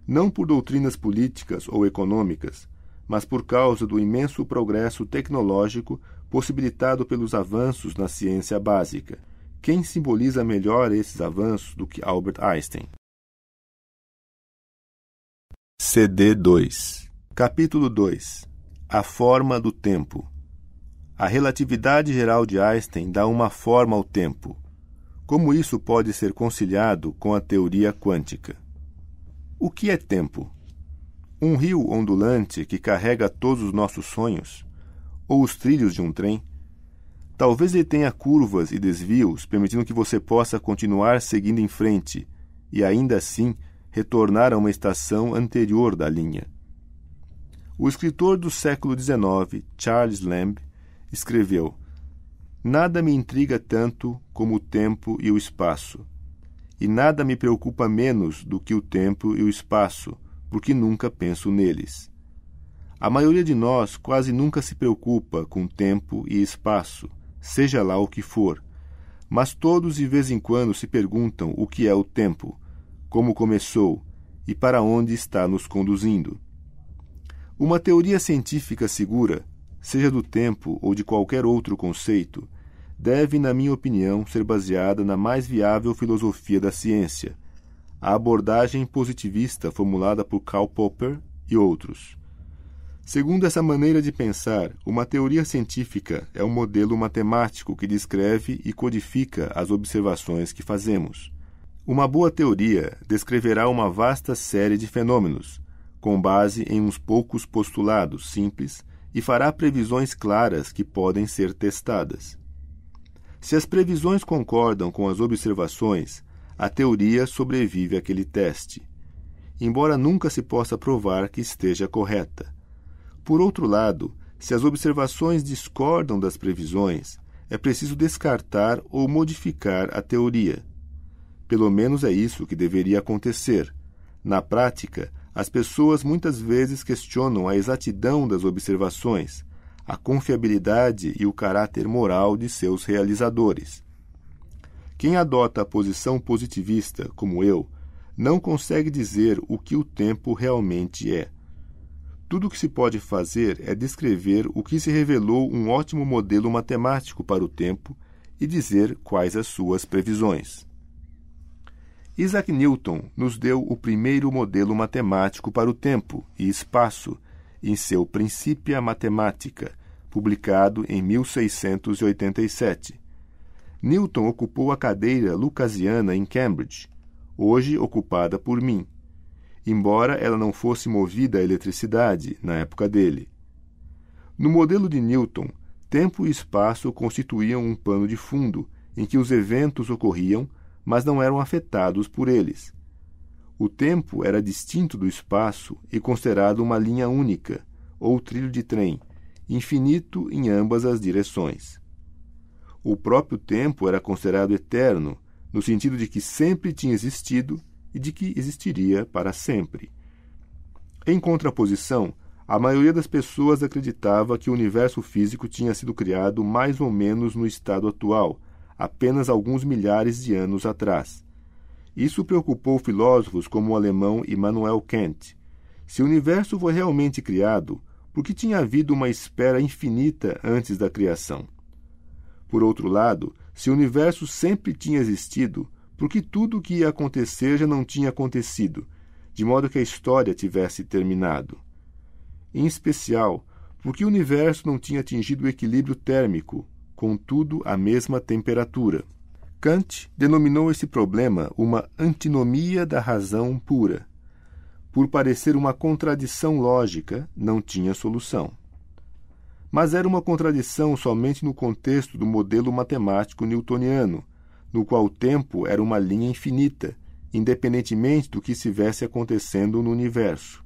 Não por doutrinas políticas ou econômicas, mas por causa do imenso progresso tecnológico possibilitado pelos avanços na ciência básica. Quem simboliza melhor esses avanços do que Albert Einstein? CD 2 Capítulo 2 A forma do tempo. A relatividade geral de Einstein dá uma forma ao tempo. Como isso pode ser conciliado com a teoria quântica? O que é tempo? Um rio ondulante que carrega todos os nossos sonhos, ou os trilhos de um trem. Talvez ele tenha curvas e desvios, permitindo que você possa continuar seguindo em frente e ainda assim retornar a uma estação anterior da linha. O escritor do século XIX, Charles Lamb, escreveu: Nada me intriga tanto como o tempo e o espaço, e nada me preocupa menos do que o tempo e o espaço porque nunca penso neles. A maioria de nós quase nunca se preocupa com tempo e espaço, seja lá o que for, mas todos de vez em quando se perguntam o que é o tempo, como começou e para onde está nos conduzindo. Uma teoria científica segura, seja do tempo ou de qualquer outro conceito, deve, na minha opinião, ser baseada na mais viável filosofia da ciência a abordagem positivista formulada por Karl Popper e outros. Segundo essa maneira de pensar, uma teoria científica é um modelo matemático que descreve e codifica as observações que fazemos. Uma boa teoria descreverá uma vasta série de fenômenos, com base em uns poucos postulados simples, e fará previsões claras que podem ser testadas. Se as previsões concordam com as observações, a teoria sobrevive àquele teste, embora nunca se possa provar que esteja correta. Por outro lado, se as observações discordam das previsões, é preciso descartar ou modificar a teoria. Pelo menos é isso que deveria acontecer. Na prática, as pessoas muitas vezes questionam a exatidão das observações, a confiabilidade e o caráter moral de seus realizadores. Quem adota a posição positivista, como eu, não consegue dizer o que o tempo realmente é. Tudo o que se pode fazer é descrever o que se revelou um ótimo modelo matemático para o tempo e dizer quais as suas previsões. Isaac Newton nos deu o primeiro modelo matemático para o tempo e espaço em seu Principia Mathematica, publicado em 1687. Newton ocupou a cadeira lucasiana em Cambridge, hoje ocupada por mim, embora ela não fosse movida à eletricidade na época dele. No modelo de Newton, tempo e espaço constituíam um pano de fundo em que os eventos ocorriam, mas não eram afetados por eles. O tempo era distinto do espaço e considerado uma linha única, ou trilho de trem, infinito em ambas as direções o próprio tempo era considerado eterno, no sentido de que sempre tinha existido e de que existiria para sempre. Em contraposição, a maioria das pessoas acreditava que o universo físico tinha sido criado mais ou menos no estado atual, apenas alguns milhares de anos atrás. Isso preocupou filósofos como o alemão Immanuel Kant. Se o universo foi realmente criado, por que tinha havido uma espera infinita antes da criação? Por outro lado, se o universo sempre tinha existido, por que tudo o que ia acontecer já não tinha acontecido, de modo que a história tivesse terminado? Em especial, por que o universo não tinha atingido o equilíbrio térmico, contudo a mesma temperatura? Kant denominou esse problema uma antinomia da razão pura. Por parecer uma contradição lógica, não tinha solução. Mas era uma contradição somente no contexto do modelo matemático newtoniano, no qual o tempo era uma linha infinita, independentemente do que estivesse acontecendo no universo.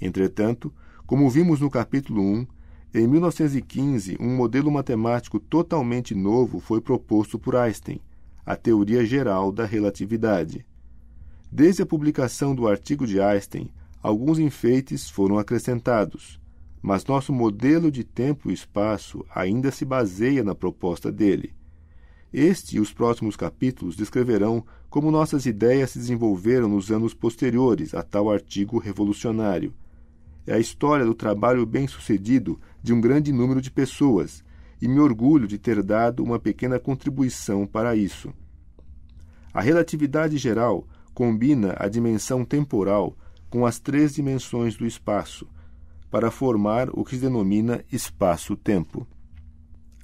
Entretanto, como vimos no capítulo 1, em 1915, um modelo matemático totalmente novo foi proposto por Einstein, a teoria geral da relatividade. Desde a publicação do artigo de Einstein, alguns enfeites foram acrescentados mas nosso modelo de tempo e espaço ainda se baseia na proposta dele. Este e os próximos capítulos descreverão como nossas ideias se desenvolveram nos anos posteriores a tal artigo revolucionário. É a história do trabalho bem-sucedido de um grande número de pessoas, e me orgulho de ter dado uma pequena contribuição para isso. A relatividade geral combina a dimensão temporal com as três dimensões do espaço, para formar o que se denomina espaço-tempo.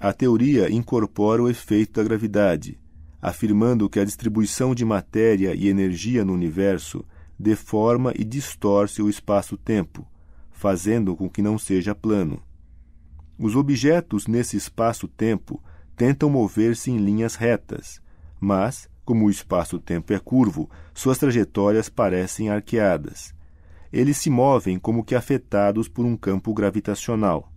A teoria incorpora o efeito da gravidade, afirmando que a distribuição de matéria e energia no universo deforma e distorce o espaço-tempo, fazendo com que não seja plano. Os objetos nesse espaço-tempo tentam mover-se em linhas retas, mas, como o espaço-tempo é curvo, suas trajetórias parecem arqueadas eles se movem como que afetados por um campo gravitacional.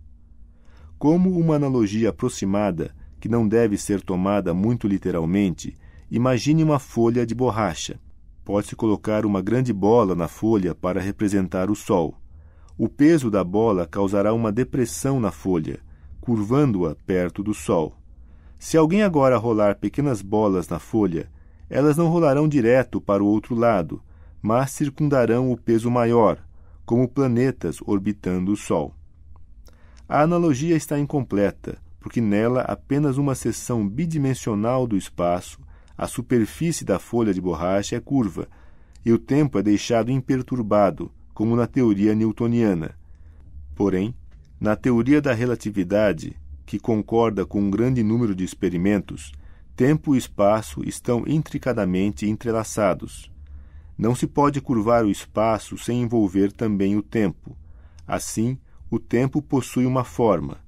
Como uma analogia aproximada, que não deve ser tomada muito literalmente, imagine uma folha de borracha. Pode-se colocar uma grande bola na folha para representar o Sol. O peso da bola causará uma depressão na folha, curvando-a perto do Sol. Se alguém agora rolar pequenas bolas na folha, elas não rolarão direto para o outro lado, mas circundarão o peso maior, como planetas orbitando o Sol. A analogia está incompleta, porque nela apenas uma seção bidimensional do espaço, a superfície da folha de borracha é curva, e o tempo é deixado imperturbado, como na teoria newtoniana. Porém, na teoria da relatividade, que concorda com um grande número de experimentos, tempo e espaço estão intricadamente entrelaçados. Não se pode curvar o espaço sem envolver também o tempo. Assim, o tempo possui uma forma.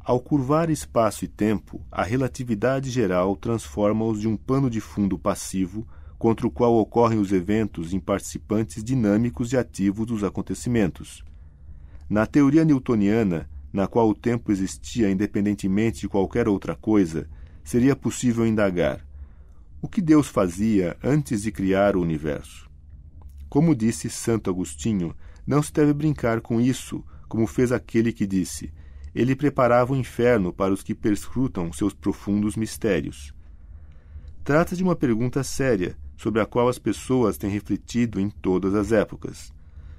Ao curvar espaço e tempo, a relatividade geral transforma-os de um pano de fundo passivo contra o qual ocorrem os eventos em participantes dinâmicos e ativos dos acontecimentos. Na teoria newtoniana, na qual o tempo existia independentemente de qualquer outra coisa, seria possível indagar: o que Deus fazia antes de criar o universo. Como disse Santo Agostinho, não se deve brincar com isso, como fez aquele que disse: Ele preparava o inferno para os que perscrutam seus profundos mistérios. Trata de uma pergunta séria, sobre a qual as pessoas têm refletido em todas as épocas.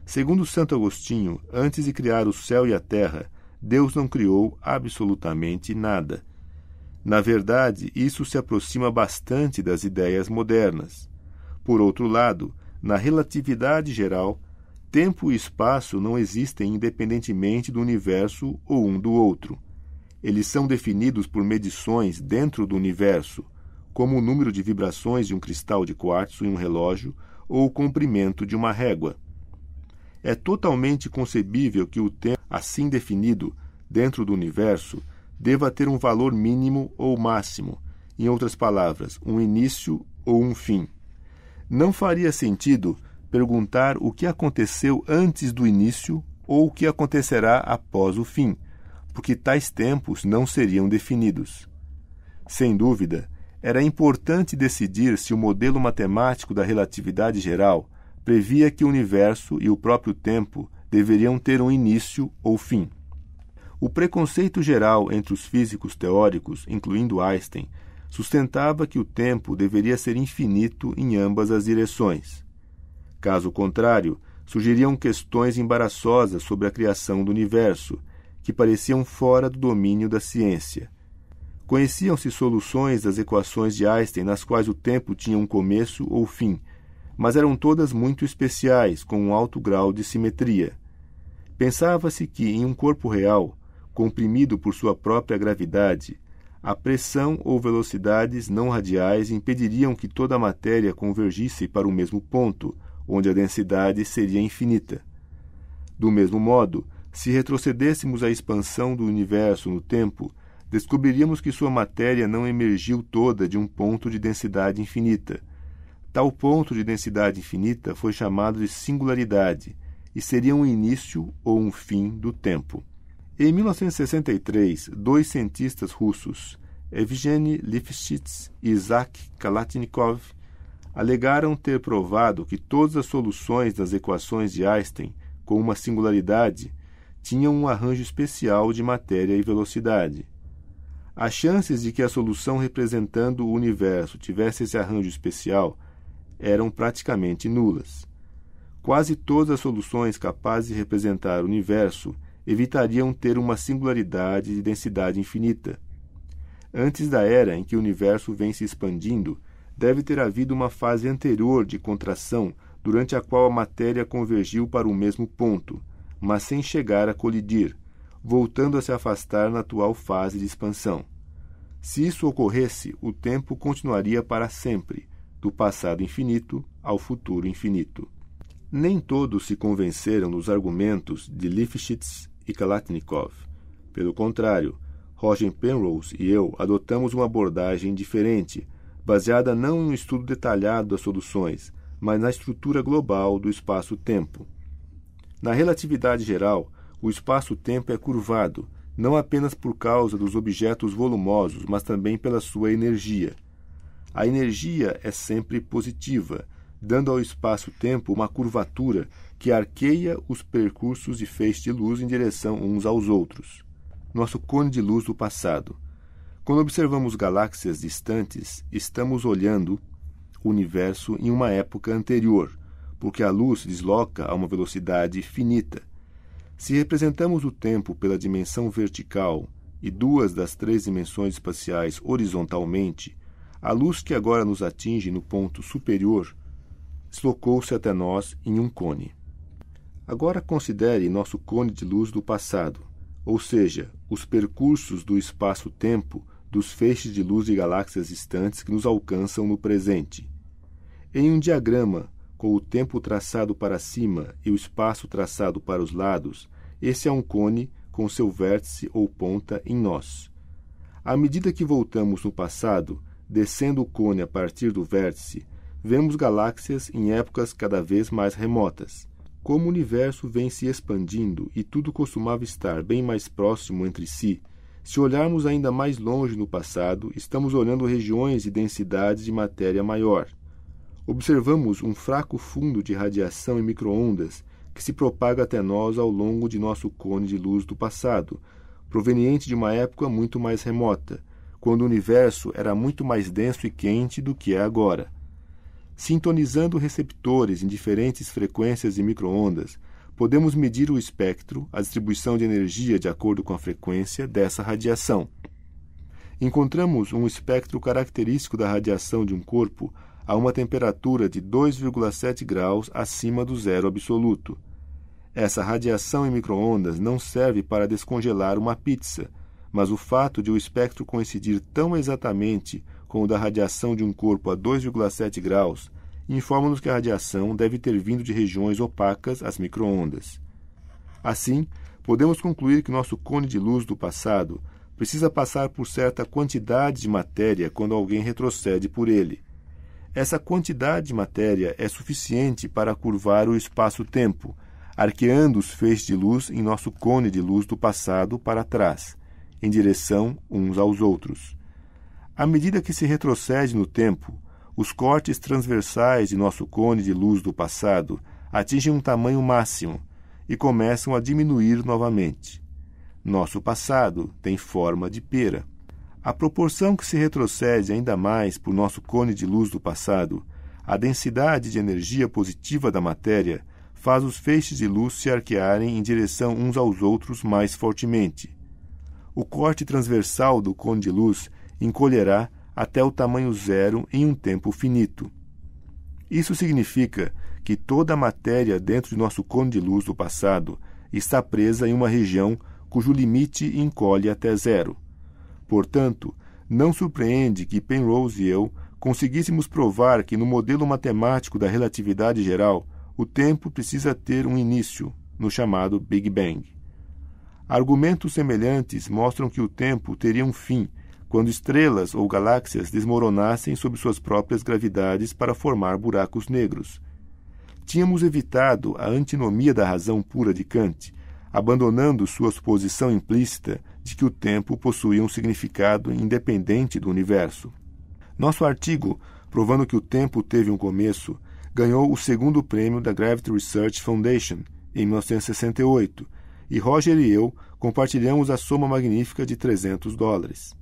Segundo Santo Agostinho, antes de criar o céu e a terra, Deus não criou absolutamente nada na verdade, isso se aproxima bastante das ideias modernas. Por outro lado, na relatividade geral, tempo e espaço não existem independentemente do universo ou um do outro. Eles são definidos por medições dentro do universo, como o número de vibrações de um cristal de quartzo em um relógio ou o comprimento de uma régua. É totalmente concebível que o tempo, assim definido dentro do universo, deva ter um valor mínimo ou máximo, em outras palavras, um início ou um fim. Não faria sentido perguntar o que aconteceu antes do início ou o que acontecerá após o fim, porque tais tempos não seriam definidos. Sem dúvida, era importante decidir se o modelo matemático da relatividade geral previa que o universo e o próprio tempo deveriam ter um início ou fim. O preconceito geral entre os físicos teóricos, incluindo Einstein, sustentava que o tempo deveria ser infinito em ambas as direções. Caso contrário, surgiriam questões embaraçosas sobre a criação do universo, que pareciam fora do domínio da ciência. Conheciam-se soluções das equações de Einstein nas quais o tempo tinha um começo ou fim, mas eram todas muito especiais, com um alto grau de simetria. Pensava-se que, em um corpo real, comprimido por sua própria gravidade. A pressão ou velocidades não radiais impediriam que toda a matéria convergisse para o mesmo ponto, onde a densidade seria infinita. Do mesmo modo, se retrocedêssemos a expansão do universo no tempo, descobriríamos que sua matéria não emergiu toda de um ponto de densidade infinita. Tal ponto de densidade infinita foi chamado de singularidade e seria um início ou um fim do tempo. Em 1963, dois cientistas russos, Evgeny Lifshitz e Isaac Kalatnikov, alegaram ter provado que todas as soluções das equações de Einstein com uma singularidade tinham um arranjo especial de matéria e velocidade. As chances de que a solução representando o universo tivesse esse arranjo especial eram praticamente nulas. Quase todas as soluções capazes de representar o universo evitariam ter uma singularidade de densidade infinita. Antes da era em que o universo vem se expandindo, deve ter havido uma fase anterior de contração durante a qual a matéria convergiu para o mesmo ponto, mas sem chegar a colidir, voltando a se afastar na atual fase de expansão. Se isso ocorresse, o tempo continuaria para sempre, do passado infinito ao futuro infinito. Nem todos se convenceram dos argumentos de Lifshitz e Kalatnikov. Pelo contrário, Roger Penrose e eu adotamos uma abordagem diferente, baseada não em um estudo detalhado das soluções, mas na estrutura global do espaço-tempo. Na relatividade geral, o espaço-tempo é curvado, não apenas por causa dos objetos volumosos, mas também pela sua energia. A energia é sempre positiva, dando ao espaço-tempo uma curvatura que arqueia os percursos de feixe de luz em direção uns aos outros, nosso cone de luz do passado. Quando observamos galáxias distantes, estamos olhando o universo em uma época anterior, porque a luz desloca a uma velocidade finita. Se representamos o tempo pela dimensão vertical e duas das três dimensões espaciais horizontalmente, a luz que agora nos atinge no ponto superior deslocou-se até nós em um cone. Agora considere nosso cone de luz do passado, ou seja, os percursos do espaço-tempo dos feixes de luz de galáxias distantes que nos alcançam no presente. Em um diagrama, com o tempo traçado para cima e o espaço traçado para os lados, esse é um cone com seu vértice ou ponta em nós. À medida que voltamos no passado, descendo o cone a partir do vértice, vemos galáxias em épocas cada vez mais remotas como o universo vem se expandindo e tudo costumava estar bem mais próximo entre si, se olharmos ainda mais longe no passado, estamos olhando regiões e densidades de matéria maior. Observamos um fraco fundo de radiação e microondas que se propaga até nós ao longo de nosso cone de luz do passado, proveniente de uma época muito mais remota, quando o universo era muito mais denso e quente do que é agora. Sintonizando receptores em diferentes frequências e microondas, podemos medir o espectro, a distribuição de energia de acordo com a frequência dessa radiação. Encontramos um espectro característico da radiação de um corpo a uma temperatura de 2,7 graus acima do zero absoluto. Essa radiação em microondas não serve para descongelar uma pizza, mas o fato de o espectro coincidir tão exatamente com o da radiação de um corpo a 2,7 graus, informam-nos que a radiação deve ter vindo de regiões opacas às microondas. Assim, podemos concluir que nosso cone de luz do passado precisa passar por certa quantidade de matéria quando alguém retrocede por ele. Essa quantidade de matéria é suficiente para curvar o espaço-tempo, arqueando os feixes de luz em nosso cone de luz do passado para trás, em direção uns aos outros. À medida que se retrocede no tempo, os cortes transversais de nosso cone de luz do passado atingem um tamanho máximo e começam a diminuir novamente. Nosso passado tem forma de pera. A proporção que se retrocede ainda mais por nosso cone de luz do passado, a densidade de energia positiva da matéria faz os feixes de luz se arquearem em direção uns aos outros mais fortemente. O corte transversal do cone de luz encolherá até o tamanho zero em um tempo finito. Isso significa que toda a matéria dentro de nosso cone de luz do passado está presa em uma região cujo limite encolhe até zero. Portanto, não surpreende que Penrose e eu conseguíssemos provar que no modelo matemático da relatividade geral o tempo precisa ter um início, no chamado Big Bang. Argumentos semelhantes mostram que o tempo teria um fim quando estrelas ou galáxias desmoronassem sob suas próprias gravidades para formar buracos negros. Tínhamos evitado a antinomia da razão pura de Kant, abandonando sua suposição implícita de que o tempo possuía um significado independente do universo. Nosso artigo, provando que o tempo teve um começo, ganhou o segundo prêmio da Gravity Research Foundation em 1968, e Roger e eu compartilhamos a soma magnífica de 300 dólares.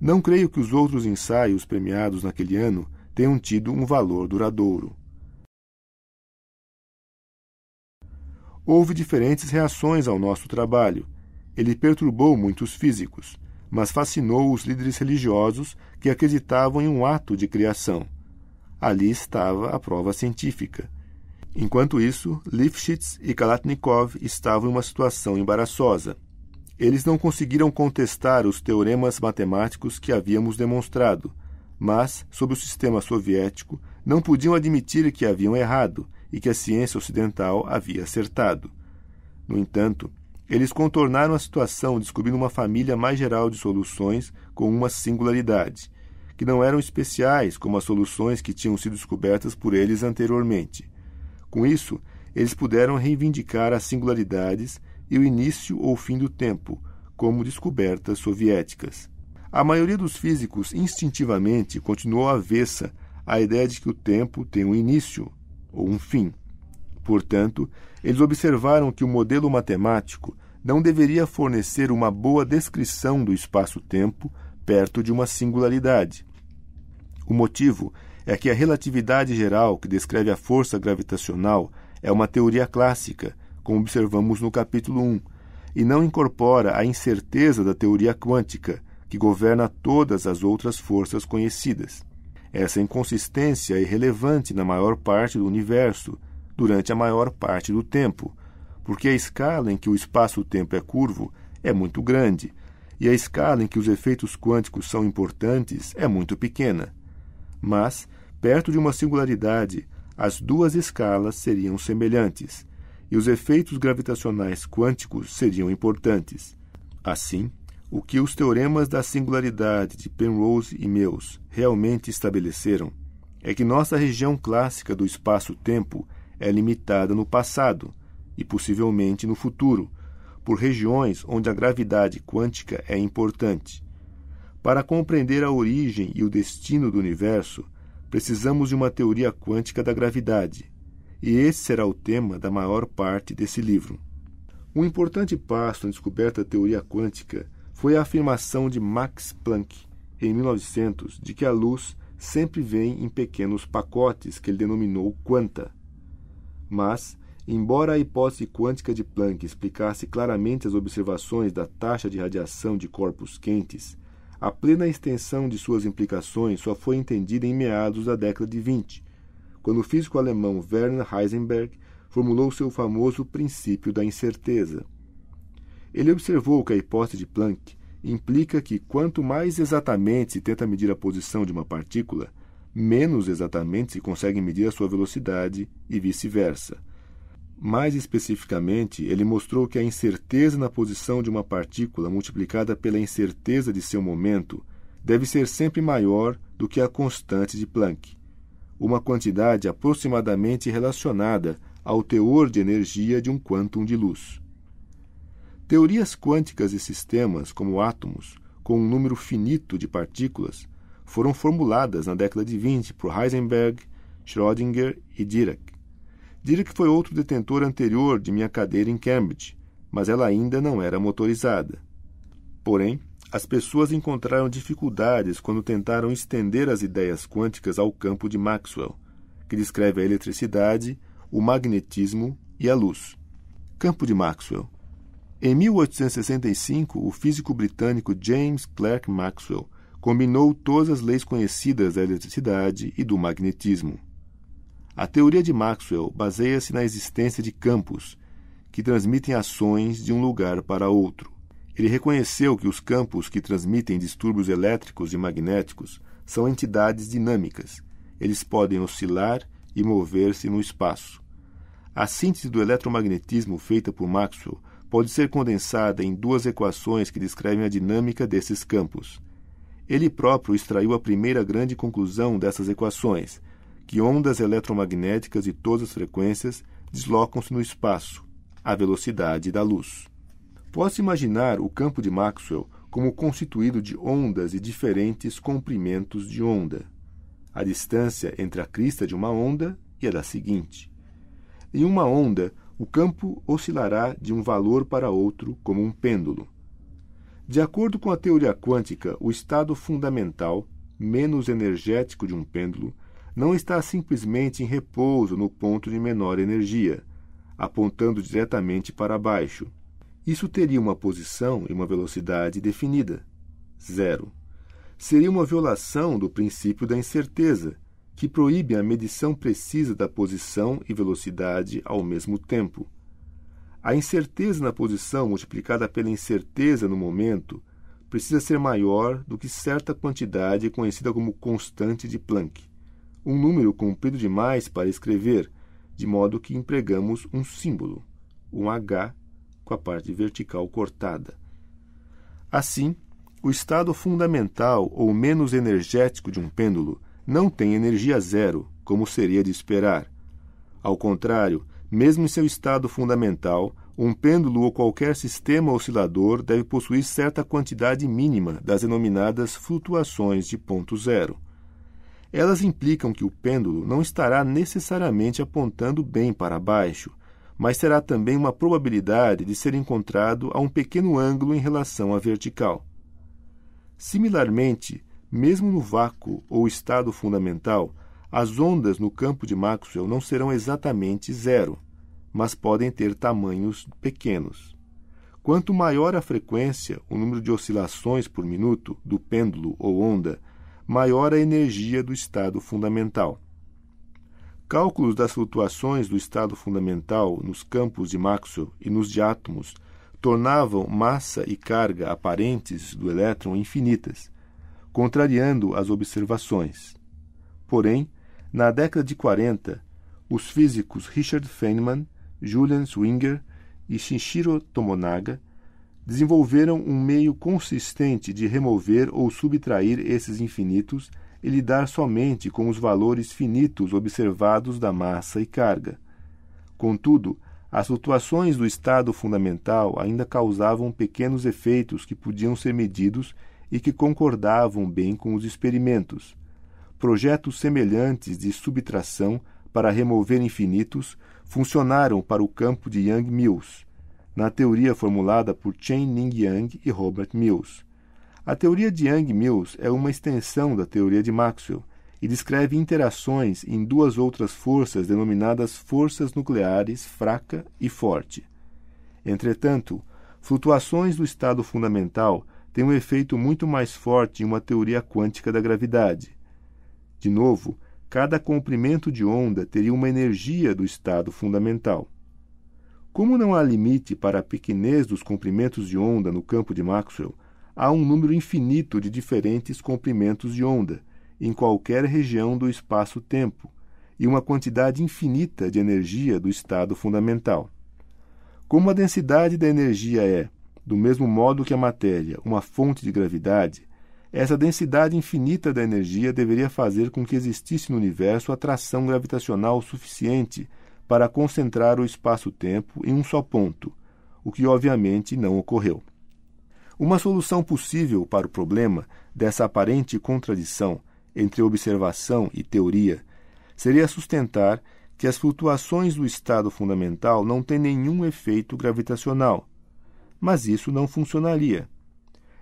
Não creio que os outros ensaios premiados naquele ano tenham tido um valor duradouro. Houve diferentes reações ao nosso trabalho. Ele perturbou muitos físicos, mas fascinou os líderes religiosos que acreditavam em um ato de criação. Ali estava a prova científica. Enquanto isso, Lifshitz e Kalatnikov estavam em uma situação embaraçosa. Eles não conseguiram contestar os teoremas matemáticos que havíamos demonstrado, mas, sob o sistema soviético, não podiam admitir que haviam errado e que a ciência ocidental havia acertado. No entanto, eles contornaram a situação descobrindo uma família mais geral de soluções com uma singularidade, que não eram especiais como as soluções que tinham sido descobertas por eles anteriormente. Com isso, eles puderam reivindicar as singularidades e o início ou fim do tempo, como descobertas soviéticas. A maioria dos físicos instintivamente continuou avessa à ideia de que o tempo tem um início ou um fim. Portanto, eles observaram que o modelo matemático não deveria fornecer uma boa descrição do espaço-tempo perto de uma singularidade. O motivo é que a relatividade geral, que descreve a força gravitacional, é uma teoria clássica como observamos no capítulo 1, e não incorpora a incerteza da teoria quântica, que governa todas as outras forças conhecidas. Essa inconsistência é relevante na maior parte do universo, durante a maior parte do tempo, porque a escala em que o espaço-tempo é curvo é muito grande, e a escala em que os efeitos quânticos são importantes é muito pequena. Mas, perto de uma singularidade, as duas escalas seriam semelhantes, e os efeitos gravitacionais quânticos seriam importantes. Assim, o que os teoremas da singularidade de Penrose e meus realmente estabeleceram é que nossa região clássica do espaço-tempo é limitada no passado e possivelmente no futuro por regiões onde a gravidade quântica é importante. Para compreender a origem e o destino do universo, precisamos de uma teoria quântica da gravidade, e esse será o tema da maior parte desse livro. Um importante passo na descoberta da teoria quântica foi a afirmação de Max Planck, em 1900, de que a luz sempre vem em pequenos pacotes que ele denominou quanta. Mas, embora a hipótese quântica de Planck explicasse claramente as observações da taxa de radiação de corpos quentes, a plena extensão de suas implicações só foi entendida em meados da década de 20, quando o físico alemão Werner Heisenberg formulou seu famoso princípio da incerteza. Ele observou que a hipótese de Planck implica que quanto mais exatamente se tenta medir a posição de uma partícula, menos exatamente se consegue medir a sua velocidade e vice-versa. Mais especificamente, ele mostrou que a incerteza na posição de uma partícula multiplicada pela incerteza de seu momento deve ser sempre maior do que a constante de Planck uma quantidade aproximadamente relacionada ao teor de energia de um quantum de luz. Teorias quânticas e sistemas, como átomos, com um número finito de partículas, foram formuladas na década de 20 por Heisenberg, Schrödinger e Dirac. Dirac foi outro detentor anterior de minha cadeira em Cambridge, mas ela ainda não era motorizada. Porém, as pessoas encontraram dificuldades quando tentaram estender as ideias quânticas ao campo de Maxwell, que descreve a eletricidade, o magnetismo e a luz. Campo de Maxwell. Em 1865, o físico britânico James Clerk Maxwell combinou todas as leis conhecidas da eletricidade e do magnetismo. A teoria de Maxwell baseia-se na existência de campos, que transmitem ações de um lugar para outro. Ele reconheceu que os campos que transmitem distúrbios elétricos e magnéticos são entidades dinâmicas. Eles podem oscilar e mover-se no espaço. A síntese do eletromagnetismo feita por Maxwell pode ser condensada em duas equações que descrevem a dinâmica desses campos. Ele próprio extraiu a primeira grande conclusão dessas equações, que ondas eletromagnéticas de todas as frequências deslocam-se no espaço, à velocidade da luz. Posso imaginar o campo de Maxwell como constituído de ondas e diferentes comprimentos de onda. A distância entre a crista de uma onda e a da seguinte. Em uma onda, o campo oscilará de um valor para outro como um pêndulo. De acordo com a teoria quântica, o estado fundamental, menos energético de um pêndulo, não está simplesmente em repouso no ponto de menor energia, apontando diretamente para baixo isso teria uma posição e uma velocidade definida. Zero. Seria uma violação do princípio da incerteza, que proíbe a medição precisa da posição e velocidade ao mesmo tempo. A incerteza na posição multiplicada pela incerteza no momento precisa ser maior do que certa quantidade conhecida como constante de Planck, um número comprido demais para escrever, de modo que empregamos um símbolo, um H com a parte vertical cortada. Assim, o estado fundamental ou menos energético de um pêndulo não tem energia zero, como seria de esperar. Ao contrário, mesmo em seu estado fundamental, um pêndulo ou qualquer sistema oscilador deve possuir certa quantidade mínima das denominadas flutuações de ponto zero. Elas implicam que o pêndulo não estará necessariamente apontando bem para baixo, mas será também uma probabilidade de ser encontrado a um pequeno ângulo em relação à vertical. Similarmente, mesmo no vácuo ou estado fundamental, as ondas no campo de Maxwell não serão exatamente zero, mas podem ter tamanhos pequenos. Quanto maior a frequência, o número de oscilações por minuto do pêndulo ou onda, maior a energia do estado fundamental cálculos das flutuações do estado fundamental nos campos de Maxwell e nos de átomos tornavam massa e carga aparentes do elétron infinitas, contrariando as observações. Porém, na década de 40, os físicos Richard Feynman, Julian Swinger e Shinshiro Tomonaga desenvolveram um meio consistente de remover ou subtrair esses infinitos e lidar somente com os valores finitos observados da massa e carga. Contudo, as flutuações do estado fundamental ainda causavam pequenos efeitos que podiam ser medidos e que concordavam bem com os experimentos. Projetos semelhantes de subtração para remover infinitos funcionaram para o campo de young mills na teoria formulada por Chen Ning Yang e Robert Mills. A teoria de Young-Mills é uma extensão da teoria de Maxwell e descreve interações em duas outras forças denominadas forças nucleares fraca e forte. Entretanto, flutuações do estado fundamental têm um efeito muito mais forte em uma teoria quântica da gravidade. De novo, cada comprimento de onda teria uma energia do estado fundamental. Como não há limite para a pequenez dos comprimentos de onda no campo de Maxwell, há um número infinito de diferentes comprimentos de onda, em qualquer região do espaço-tempo, e uma quantidade infinita de energia do estado fundamental. Como a densidade da energia é, do mesmo modo que a matéria, uma fonte de gravidade, essa densidade infinita da energia deveria fazer com que existisse no universo atração gravitacional suficiente para concentrar o espaço-tempo em um só ponto, o que obviamente não ocorreu. Uma solução possível para o problema dessa aparente contradição entre observação e teoria seria sustentar que as flutuações do estado fundamental não têm nenhum efeito gravitacional. Mas isso não funcionaria.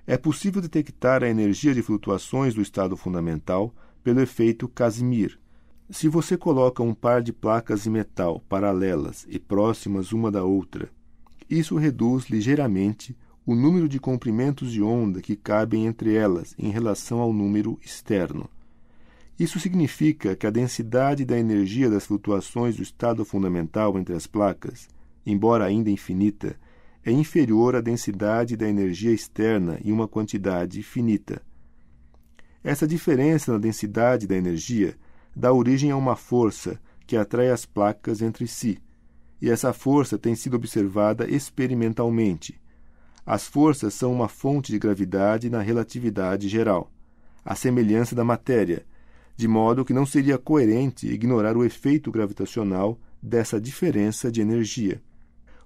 É possível detectar a energia de flutuações do estado fundamental pelo efeito Casimir. Se você coloca um par de placas de metal paralelas e próximas uma da outra, isso reduz ligeiramente o número de comprimentos de onda que cabem entre elas em relação ao número externo. Isso significa que a densidade da energia das flutuações do estado fundamental entre as placas, embora ainda infinita, é inferior à densidade da energia externa em uma quantidade finita. Essa diferença na densidade da energia dá origem a uma força que atrai as placas entre si, e essa força tem sido observada experimentalmente, as forças são uma fonte de gravidade na relatividade geral, a semelhança da matéria, de modo que não seria coerente ignorar o efeito gravitacional dessa diferença de energia.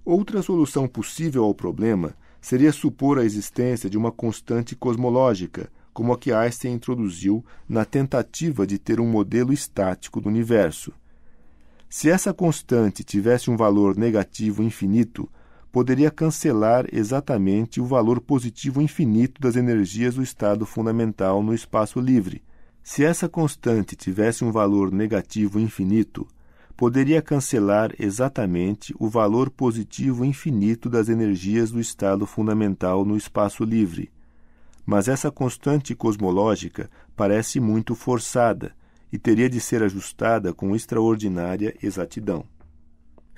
Outra solução possível ao problema seria supor a existência de uma constante cosmológica, como a que Einstein introduziu na tentativa de ter um modelo estático do universo. Se essa constante tivesse um valor negativo infinito, poderia cancelar exatamente o valor positivo infinito das energias do estado fundamental no espaço livre. Se essa constante tivesse um valor negativo infinito, poderia cancelar exatamente o valor positivo infinito das energias do estado fundamental no espaço livre. Mas essa constante cosmológica parece muito forçada e teria de ser ajustada com extraordinária exatidão.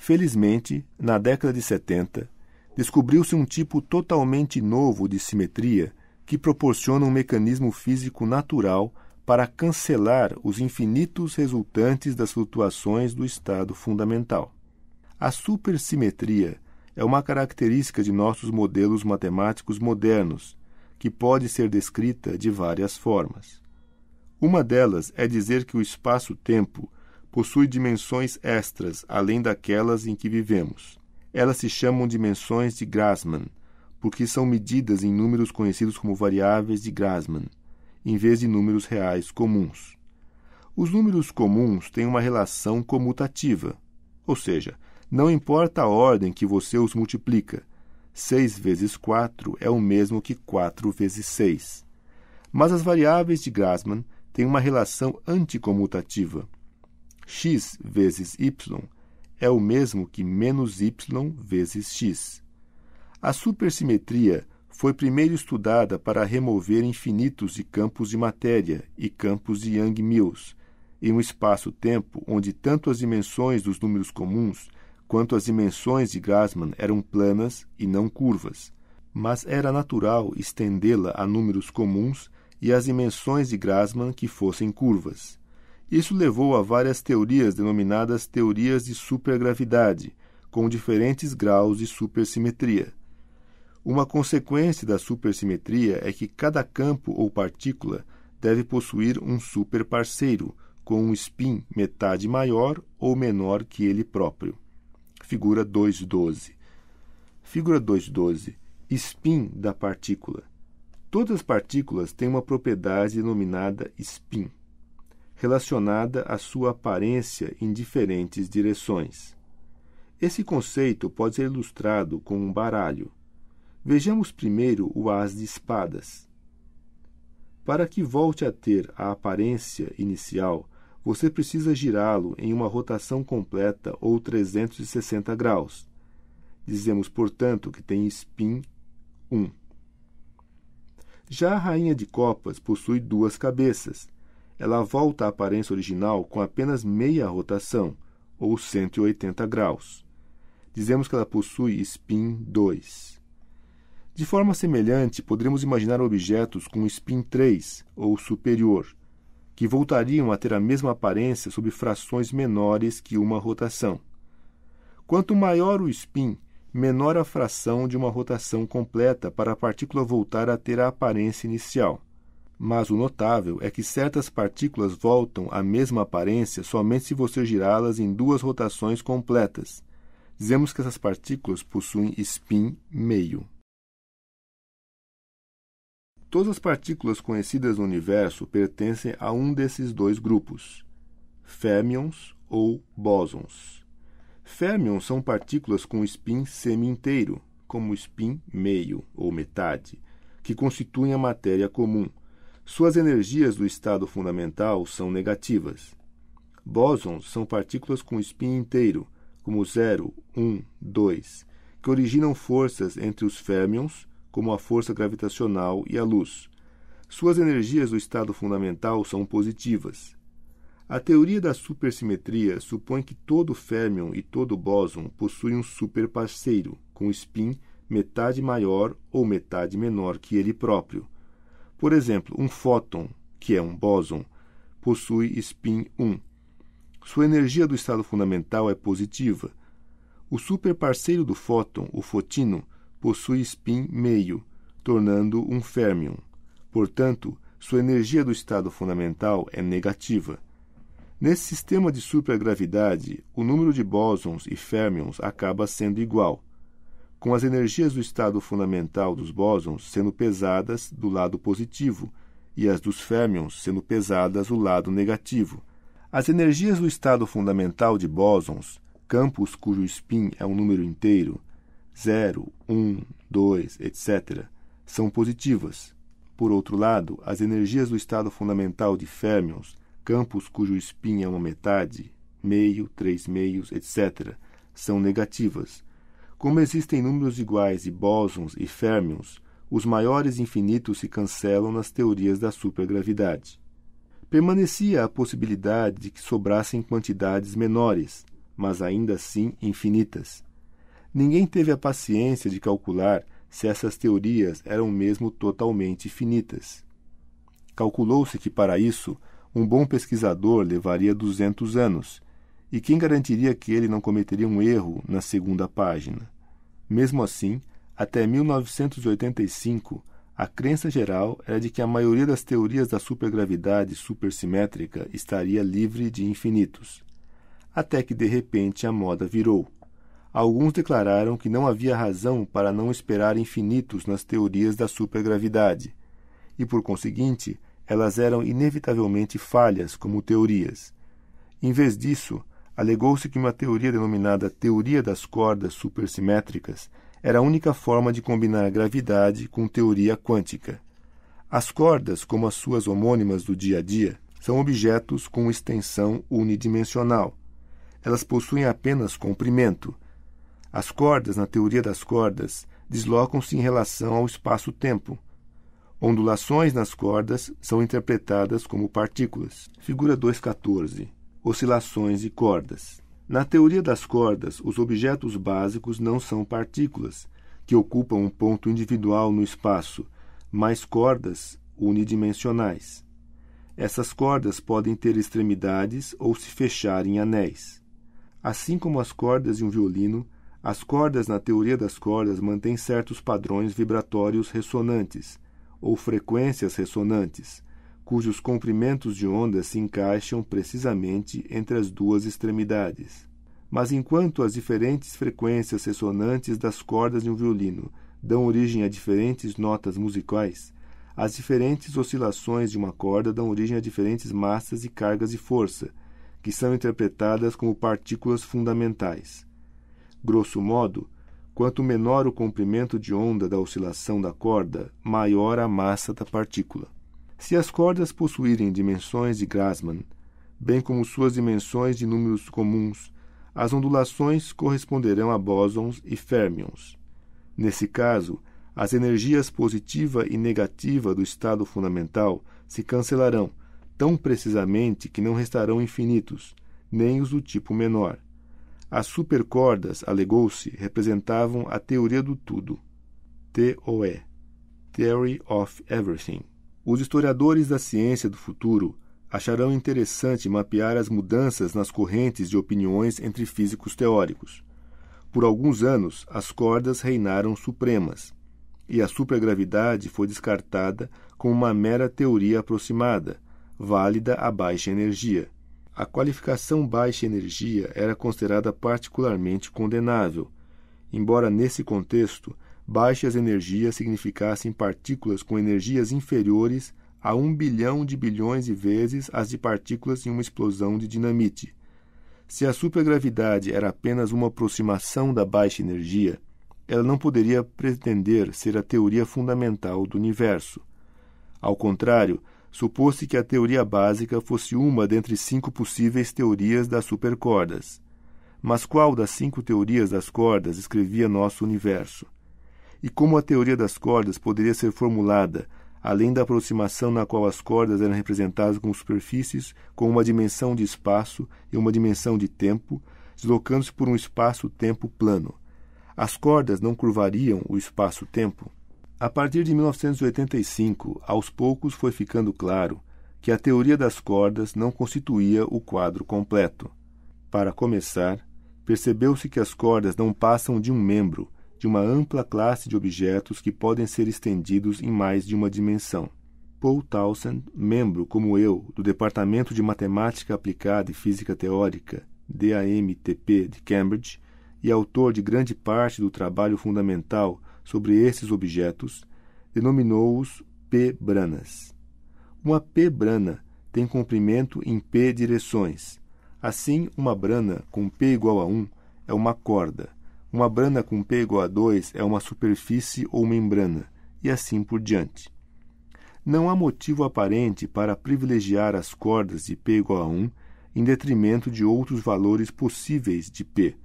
Felizmente, na década de 70, descobriu-se um tipo totalmente novo de simetria que proporciona um mecanismo físico natural para cancelar os infinitos resultantes das flutuações do estado fundamental. A supersimetria é uma característica de nossos modelos matemáticos modernos, que pode ser descrita de várias formas. Uma delas é dizer que o espaço-tempo possui dimensões extras além daquelas em que vivemos. Elas se chamam dimensões de Grassmann, porque são medidas em números conhecidos como variáveis de Grassmann, em vez de números reais comuns. Os números comuns têm uma relação comutativa, ou seja, não importa a ordem que você os multiplica, 6 vezes 4 é o mesmo que 4 vezes 6. Mas as variáveis de Grassmann têm uma relação anticomutativa x vezes y é o mesmo que menos y vezes x. A supersimetria foi primeiro estudada para remover infinitos de campos de matéria e campos de Young-Mills, em um espaço-tempo onde tanto as dimensões dos números comuns quanto as dimensões de Grassmann eram planas e não curvas, mas era natural estendê-la a números comuns e as dimensões de Grassmann que fossem curvas. Isso levou a várias teorias denominadas teorias de supergravidade, com diferentes graus de supersimetria. Uma consequência da supersimetria é que cada campo ou partícula deve possuir um superparceiro, com um spin metade maior ou menor que ele próprio. Figura 2.12. Figura 2.12. Spin da partícula. Todas as partículas têm uma propriedade denominada spin relacionada à sua aparência em diferentes direções. Esse conceito pode ser ilustrado com um baralho. Vejamos primeiro o as de espadas. Para que volte a ter a aparência inicial, você precisa girá-lo em uma rotação completa ou 360 graus. Dizemos, portanto, que tem spin 1. Já a rainha de copas possui duas cabeças, ela volta à aparência original com apenas meia rotação, ou 180 graus. Dizemos que ela possui spin 2. De forma semelhante, poderíamos imaginar objetos com spin 3 ou superior, que voltariam a ter a mesma aparência sob frações menores que uma rotação. Quanto maior o spin, menor a fração de uma rotação completa para a partícula voltar a ter a aparência inicial mas o notável é que certas partículas voltam à mesma aparência somente se você girá-las em duas rotações completas. Dizemos que essas partículas possuem spin meio. Todas as partículas conhecidas no universo pertencem a um desses dois grupos, férmions ou bósons. Férmions são partículas com spin semi-inteiro, como spin meio ou metade, que constituem a matéria comum suas energias do estado fundamental são negativas. Bósons são partículas com spin inteiro, como 0, 1, 2, que originam forças entre os férmions, como a força gravitacional e a luz. Suas energias do estado fundamental são positivas. A teoria da supersimetria supõe que todo férmion e todo bóson possuem um superparceiro, com spin metade maior ou metade menor que ele próprio por exemplo, um fóton, que é um bóson, possui spin 1. Sua energia do estado fundamental é positiva. O superparceiro do fóton, o fotino, possui spin meio, tornando-o um férmion. Portanto, sua energia do estado fundamental é negativa. Nesse sistema de supergravidade, o número de bósons e férmions acaba sendo igual com as energias do estado fundamental dos bósons sendo pesadas do lado positivo e as dos férmions sendo pesadas do lado negativo. As energias do estado fundamental de bósons, campos cujo spin é um número inteiro, 0, 1, 2, etc., são positivas. Por outro lado, as energias do estado fundamental de férmions, campos cujo spin é uma metade, meio, três meios, etc., são negativas como existem números iguais e bósons e férmions, os maiores infinitos se cancelam nas teorias da supergravidade. Permanecia a possibilidade de que sobrassem quantidades menores, mas ainda assim infinitas. Ninguém teve a paciência de calcular se essas teorias eram mesmo totalmente finitas. Calculou-se que para isso um bom pesquisador levaria 200 anos e quem garantiria que ele não cometeria um erro na segunda página? Mesmo assim, até 1985, a crença geral era de que a maioria das teorias da supergravidade supersimétrica estaria livre de infinitos. Até que de repente a moda virou. Alguns declararam que não havia razão para não esperar infinitos nas teorias da supergravidade, e por conseguinte, elas eram inevitavelmente falhas como teorias. Em vez disso, alegou-se que uma teoria denominada teoria das cordas supersimétricas era a única forma de combinar a gravidade com teoria quântica. As cordas, como as suas homônimas do dia a dia, são objetos com extensão unidimensional. Elas possuem apenas comprimento. As cordas, na teoria das cordas, deslocam-se em relação ao espaço-tempo. Ondulações nas cordas são interpretadas como partículas. Figura 214 oscilações e cordas. Na teoria das cordas, os objetos básicos não são partículas, que ocupam um ponto individual no espaço, mas cordas unidimensionais. Essas cordas podem ter extremidades ou se fechar em anéis. Assim como as cordas de um violino, as cordas na teoria das cordas mantêm certos padrões vibratórios ressonantes, ou frequências ressonantes, cujos comprimentos de onda se encaixam precisamente entre as duas extremidades. Mas enquanto as diferentes frequências ressonantes das cordas de um violino dão origem a diferentes notas musicais, as diferentes oscilações de uma corda dão origem a diferentes massas e cargas de força, que são interpretadas como partículas fundamentais. Grosso modo, quanto menor o comprimento de onda da oscilação da corda, maior a massa da partícula. Se as cordas possuírem dimensões de Grassmann, bem como suas dimensões de números comuns, as ondulações corresponderão a bósons e férmions. Nesse caso, as energias positiva e negativa do estado fundamental se cancelarão, tão precisamente que não restarão infinitos, nem os do tipo menor. As supercordas, alegou-se, representavam a teoria do tudo, TOE, Theory of Everything, os historiadores da ciência do futuro acharão interessante mapear as mudanças nas correntes de opiniões entre físicos teóricos. Por alguns anos, as cordas reinaram supremas, e a supergravidade foi descartada como uma mera teoria aproximada, válida a baixa energia. A qualificação baixa energia era considerada particularmente condenável, embora nesse contexto baixas energias significassem partículas com energias inferiores a um bilhão de bilhões de vezes as de partículas em uma explosão de dinamite. Se a supergravidade era apenas uma aproximação da baixa energia, ela não poderia pretender ser a teoria fundamental do universo. Ao contrário, supôs-se que a teoria básica fosse uma dentre cinco possíveis teorias das supercordas. Mas qual das cinco teorias das cordas escrevia nosso universo? e como a teoria das cordas poderia ser formulada, além da aproximação na qual as cordas eram representadas como superfícies com uma dimensão de espaço e uma dimensão de tempo, deslocando-se por um espaço-tempo plano. As cordas não curvariam o espaço-tempo? A partir de 1985, aos poucos foi ficando claro que a teoria das cordas não constituía o quadro completo. Para começar, percebeu-se que as cordas não passam de um membro, de uma ampla classe de objetos que podem ser estendidos em mais de uma dimensão. Paul Townsend, membro, como eu, do Departamento de Matemática Aplicada e Física Teórica, DAMTP, de Cambridge, e autor de grande parte do trabalho fundamental sobre esses objetos, denominou-os P-branas. Uma P-brana tem comprimento em P direções. Assim, uma brana com P igual a 1 é uma corda, uma brana com P igual a 2 é uma superfície ou membrana, e assim por diante. Não há motivo aparente para privilegiar as cordas de P igual a 1 em detrimento de outros valores possíveis de P.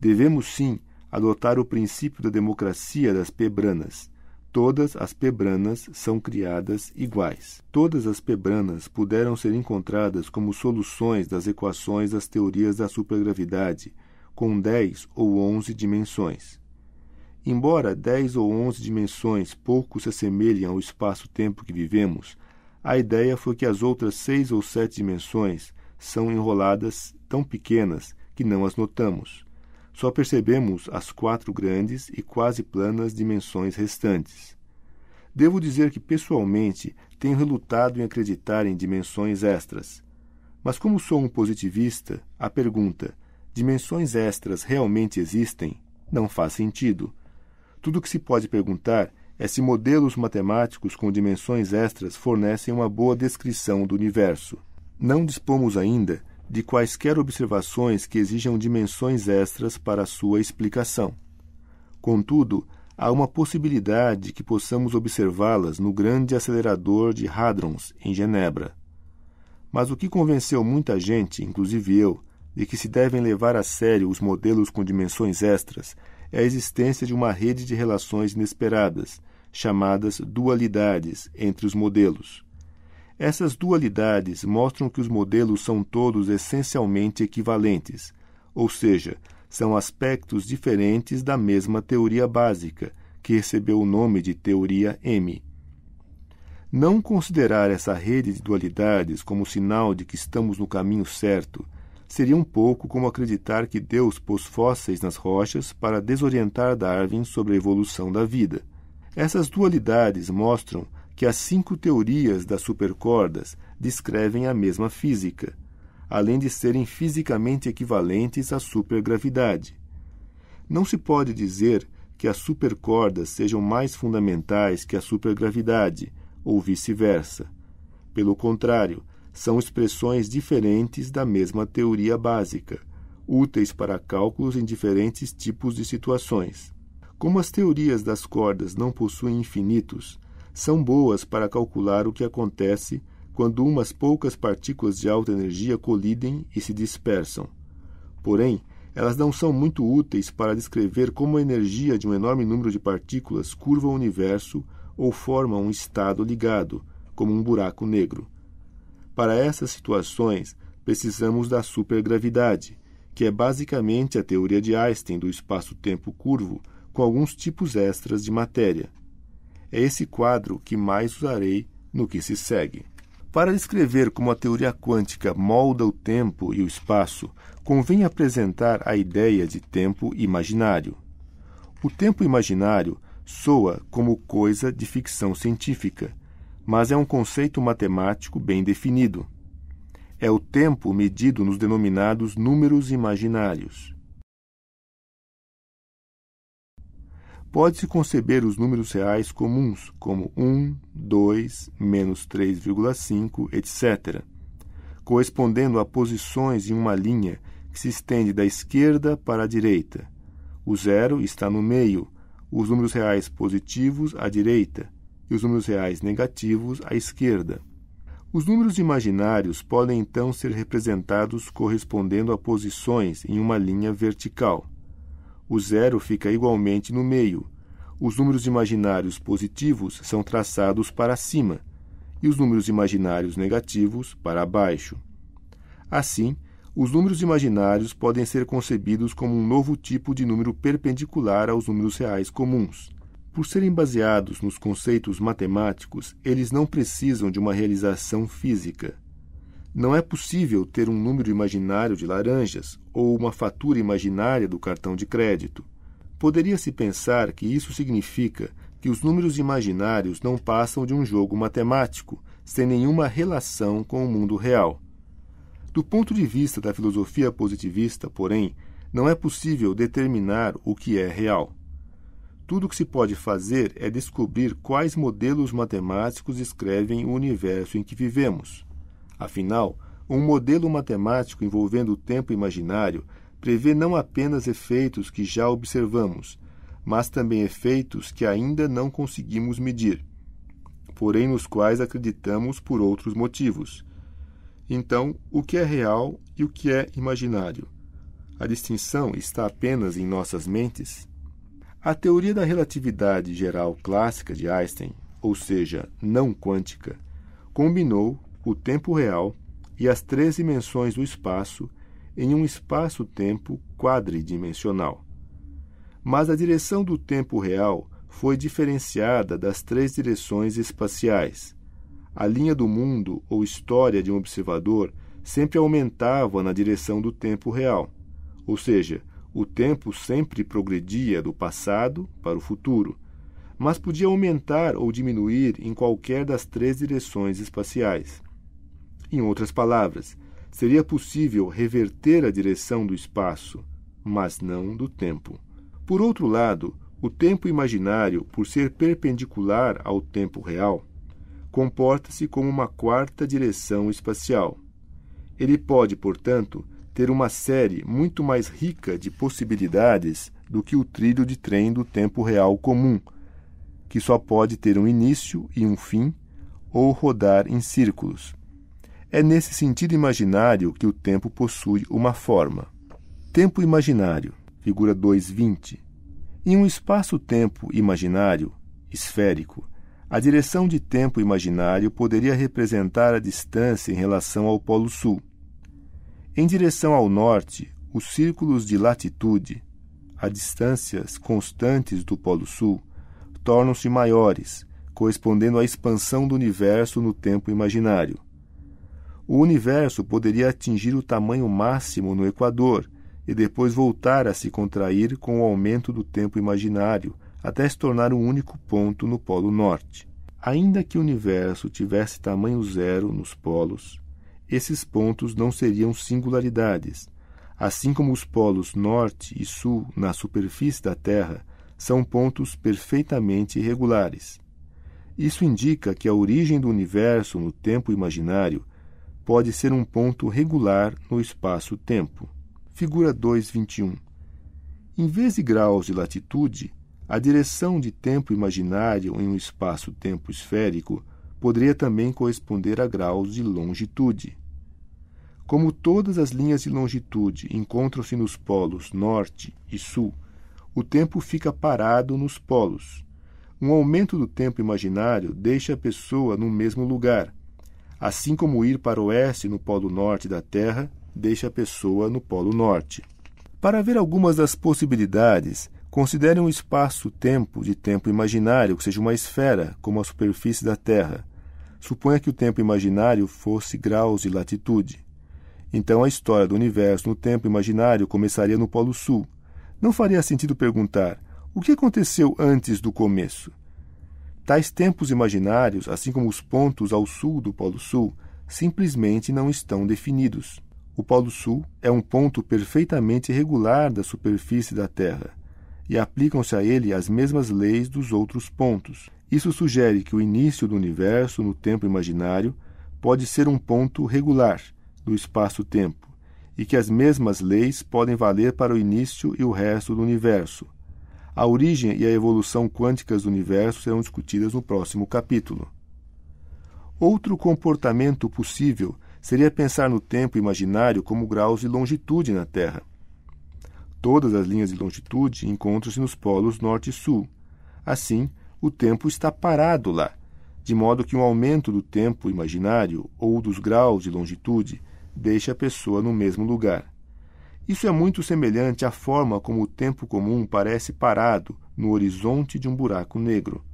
Devemos sim adotar o princípio da democracia das pebranas. Todas as pebranas são criadas iguais. Todas as pebranas puderam ser encontradas como soluções das equações das teorias da supergravidade, com 10 ou 11 dimensões. Embora 10 ou 11 dimensões pouco se assemelhem ao espaço-tempo que vivemos, a ideia foi que as outras seis ou sete dimensões são enroladas tão pequenas que não as notamos. Só percebemos as quatro grandes e quase planas dimensões restantes. Devo dizer que, pessoalmente, tenho relutado em acreditar em dimensões extras. Mas, como sou um positivista, a pergunta dimensões extras realmente existem, não faz sentido. Tudo o que se pode perguntar é se modelos matemáticos com dimensões extras fornecem uma boa descrição do universo. Não dispomos ainda de quaisquer observações que exijam dimensões extras para sua explicação. Contudo, há uma possibilidade que possamos observá-las no grande acelerador de hadrons em Genebra. Mas o que convenceu muita gente, inclusive eu, de que se devem levar a sério os modelos com dimensões extras é a existência de uma rede de relações inesperadas, chamadas dualidades, entre os modelos. Essas dualidades mostram que os modelos são todos essencialmente equivalentes, ou seja, são aspectos diferentes da mesma teoria básica, que recebeu o nome de teoria M. Não considerar essa rede de dualidades como sinal de que estamos no caminho certo seria um pouco como acreditar que Deus pôs fósseis nas rochas para desorientar Darwin sobre a evolução da vida. Essas dualidades mostram que as cinco teorias das supercordas descrevem a mesma física, além de serem fisicamente equivalentes à supergravidade. Não se pode dizer que as supercordas sejam mais fundamentais que a supergravidade, ou vice-versa. Pelo contrário, são expressões diferentes da mesma teoria básica, úteis para cálculos em diferentes tipos de situações. Como as teorias das cordas não possuem infinitos, são boas para calcular o que acontece quando umas poucas partículas de alta energia colidem e se dispersam. Porém, elas não são muito úteis para descrever como a energia de um enorme número de partículas curva o universo ou forma um estado ligado, como um buraco negro. Para essas situações, precisamos da supergravidade, que é basicamente a teoria de Einstein do espaço-tempo curvo, com alguns tipos extras de matéria. É esse quadro que mais usarei no que se segue. Para descrever como a teoria quântica molda o tempo e o espaço, convém apresentar a ideia de tempo imaginário. O tempo imaginário soa como coisa de ficção científica, mas é um conceito matemático bem definido. É o tempo medido nos denominados números imaginários. Pode-se conceber os números reais comuns, como 1, 2, menos 3,5, etc., correspondendo a posições em uma linha que se estende da esquerda para a direita. O zero está no meio, os números reais positivos à direita, e os números reais negativos à esquerda. Os números imaginários podem então ser representados correspondendo a posições em uma linha vertical. O zero fica igualmente no meio. Os números imaginários positivos são traçados para cima e os números imaginários negativos para baixo. Assim, os números imaginários podem ser concebidos como um novo tipo de número perpendicular aos números reais comuns. Por serem baseados nos conceitos matemáticos, eles não precisam de uma realização física. Não é possível ter um número imaginário de laranjas ou uma fatura imaginária do cartão de crédito. Poderia-se pensar que isso significa que os números imaginários não passam de um jogo matemático, sem nenhuma relação com o mundo real. Do ponto de vista da filosofia positivista, porém, não é possível determinar o que é real. Tudo o que se pode fazer é descobrir quais modelos matemáticos escrevem o universo em que vivemos. Afinal, um modelo matemático envolvendo o tempo imaginário prevê não apenas efeitos que já observamos, mas também efeitos que ainda não conseguimos medir, porém nos quais acreditamos por outros motivos. Então, o que é real e o que é imaginário? A distinção está apenas em nossas mentes? A teoria da relatividade geral clássica de Einstein, ou seja, não quântica, combinou o tempo real e as três dimensões do espaço em um espaço-tempo quadridimensional. Mas a direção do tempo real foi diferenciada das três direções espaciais. A linha do mundo ou história de um observador sempre aumentava na direção do tempo real, ou seja, o tempo sempre progredia do passado para o futuro, mas podia aumentar ou diminuir em qualquer das três direções espaciais. Em outras palavras, seria possível reverter a direção do espaço, mas não do tempo. Por outro lado, o tempo imaginário, por ser perpendicular ao tempo real, comporta-se como uma quarta direção espacial. Ele pode, portanto, ter uma série muito mais rica de possibilidades do que o trilho de trem do tempo real comum, que só pode ter um início e um fim ou rodar em círculos. É nesse sentido imaginário que o tempo possui uma forma. Tempo imaginário, figura 220. Em um espaço-tempo imaginário, esférico, a direção de tempo imaginário poderia representar a distância em relação ao Polo Sul em direção ao norte, os círculos de latitude, a distâncias constantes do Polo Sul, tornam-se maiores, correspondendo à expansão do universo no tempo imaginário. O universo poderia atingir o tamanho máximo no Equador e depois voltar a se contrair com o aumento do tempo imaginário até se tornar um único ponto no Polo Norte. Ainda que o universo tivesse tamanho zero nos polos, esses pontos não seriam singularidades. Assim como os polos norte e sul na superfície da Terra são pontos perfeitamente regulares. Isso indica que a origem do universo no tempo imaginário pode ser um ponto regular no espaço-tempo. Figura 2.21. Em vez de graus de latitude, a direção de tempo imaginário em um espaço-tempo esférico poderia também corresponder a graus de longitude. Como todas as linhas de longitude encontram-se nos polos norte e sul, o tempo fica parado nos polos. Um aumento do tempo imaginário deixa a pessoa no mesmo lugar, assim como ir para o oeste no polo norte da Terra deixa a pessoa no polo norte. Para ver algumas das possibilidades, Considere um espaço-tempo de tempo imaginário, que seja uma esfera, como a superfície da Terra. Suponha que o tempo imaginário fosse graus de latitude. Então a história do universo no tempo imaginário começaria no Polo Sul. Não faria sentido perguntar o que aconteceu antes do começo. Tais tempos imaginários, assim como os pontos ao sul do Polo Sul, simplesmente não estão definidos. O Polo Sul é um ponto perfeitamente regular da superfície da Terra e aplicam-se a ele as mesmas leis dos outros pontos. Isso sugere que o início do universo no tempo imaginário pode ser um ponto regular do espaço-tempo e que as mesmas leis podem valer para o início e o resto do universo. A origem e a evolução quânticas do universo serão discutidas no próximo capítulo. Outro comportamento possível seria pensar no tempo imaginário como graus de longitude na Terra. Todas as linhas de longitude encontram-se nos polos norte e sul. Assim, o tempo está parado lá, de modo que um aumento do tempo imaginário ou dos graus de longitude deixa a pessoa no mesmo lugar. Isso é muito semelhante à forma como o tempo comum parece parado no horizonte de um buraco negro.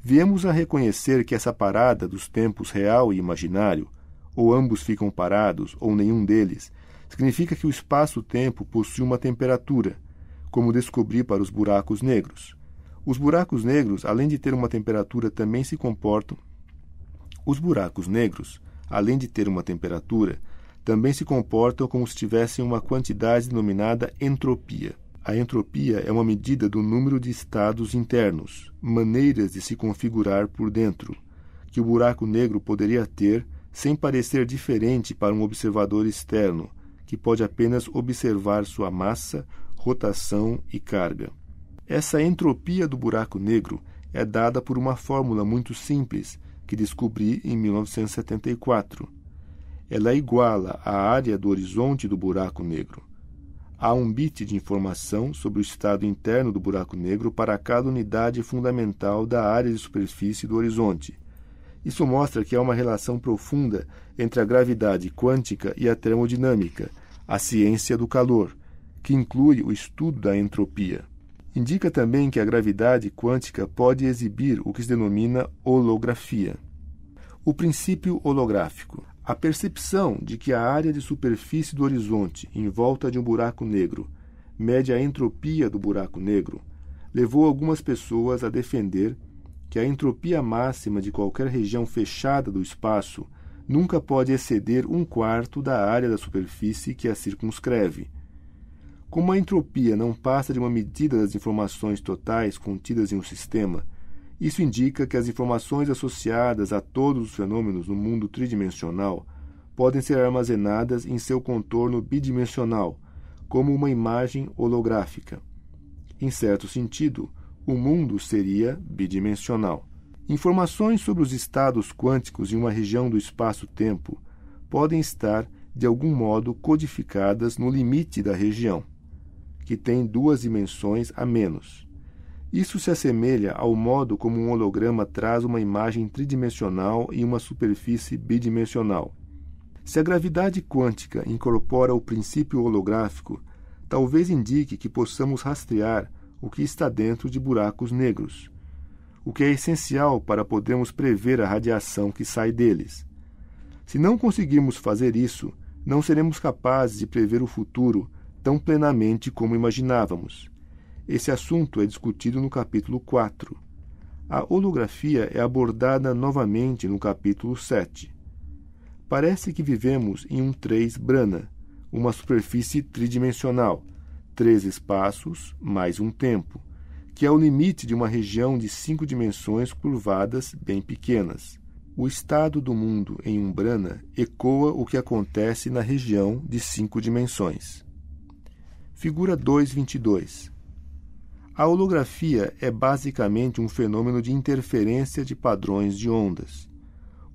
Viemos a reconhecer que essa parada dos tempos real e imaginário, ou ambos ficam parados, ou nenhum deles, significa que o espaço-tempo possui uma temperatura, como descobri para os buracos negros. Os buracos negros, além de ter uma temperatura, também se comportam. Os buracos negros, além de ter uma temperatura, também se comportam como se tivessem uma quantidade denominada entropia. A entropia é uma medida do número de estados internos, maneiras de se configurar por dentro, que o buraco negro poderia ter sem parecer diferente para um observador externo, que pode apenas observar sua massa, rotação e carga. Essa entropia do buraco negro é dada por uma fórmula muito simples que descobri em 1974. Ela iguala a área do horizonte do buraco negro. Há um bit de informação sobre o estado interno do buraco negro para cada unidade fundamental da área de superfície do horizonte, isso mostra que há uma relação profunda entre a gravidade quântica e a termodinâmica, a ciência do calor, que inclui o estudo da entropia. Indica também que a gravidade quântica pode exibir o que se denomina holografia. O princípio holográfico. A percepção de que a área de superfície do horizonte em volta de um buraco negro mede a entropia do buraco negro levou algumas pessoas a defender que a entropia máxima de qualquer região fechada do espaço nunca pode exceder um quarto da área da superfície que a circunscreve. Como a entropia não passa de uma medida das informações totais contidas em um sistema, isso indica que as informações associadas a todos os fenômenos no mundo tridimensional podem ser armazenadas em seu contorno bidimensional, como uma imagem holográfica. Em certo sentido, o mundo seria bidimensional. Informações sobre os estados quânticos em uma região do espaço-tempo podem estar, de algum modo, codificadas no limite da região, que tem duas dimensões a menos. Isso se assemelha ao modo como um holograma traz uma imagem tridimensional e uma superfície bidimensional. Se a gravidade quântica incorpora o princípio holográfico, talvez indique que possamos rastrear o que está dentro de buracos negros, o que é essencial para podermos prever a radiação que sai deles. Se não conseguirmos fazer isso, não seremos capazes de prever o futuro tão plenamente como imaginávamos. Esse assunto é discutido no capítulo 4. A holografia é abordada novamente no capítulo 7. Parece que vivemos em um 3 Brana, uma superfície tridimensional três espaços mais um tempo, que é o limite de uma região de cinco dimensões curvadas bem pequenas. O estado do mundo em Umbrana ecoa o que acontece na região de cinco dimensões. Figura 222. A holografia é basicamente um fenômeno de interferência de padrões de ondas.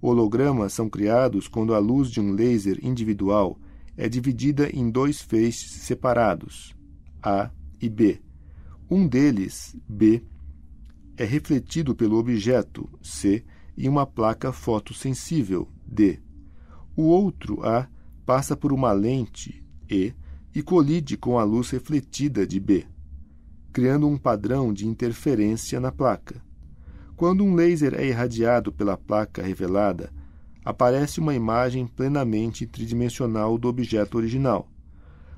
Hologramas são criados quando a luz de um laser individual é dividida em dois feixes separados, a e B. Um deles, B, é refletido pelo objeto, C, em uma placa fotossensível, D. O outro, A, passa por uma lente, E, e colide com a luz refletida de B, criando um padrão de interferência na placa. Quando um laser é irradiado pela placa revelada, aparece uma imagem plenamente tridimensional do objeto original,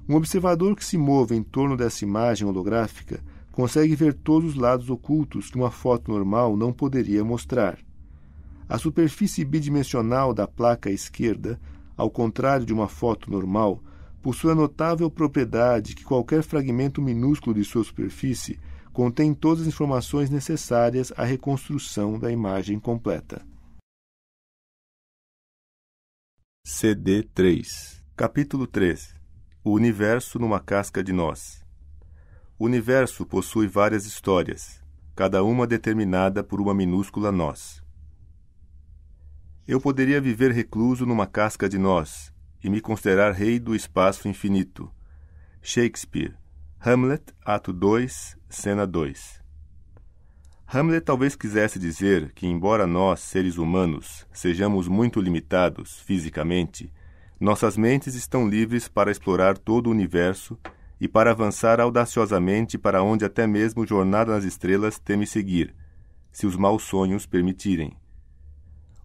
um observador que se move em torno dessa imagem holográfica consegue ver todos os lados ocultos que uma foto normal não poderia mostrar. A superfície bidimensional da placa à esquerda, ao contrário de uma foto normal, possui a notável propriedade que qualquer fragmento minúsculo de sua superfície contém todas as informações necessárias à reconstrução da imagem completa. CD 3 Capítulo 13 o universo numa casca de nós. O universo possui várias histórias, cada uma determinada por uma minúscula nós. Eu poderia viver recluso numa casca de nós e me considerar rei do espaço infinito. Shakespeare, Hamlet, Ato 2, Cena 2. Hamlet talvez quisesse dizer que, embora nós, seres humanos, sejamos muito limitados fisicamente, nossas mentes estão livres para explorar todo o universo e para avançar audaciosamente para onde até mesmo Jornada nas Estrelas teme seguir, se os maus sonhos permitirem.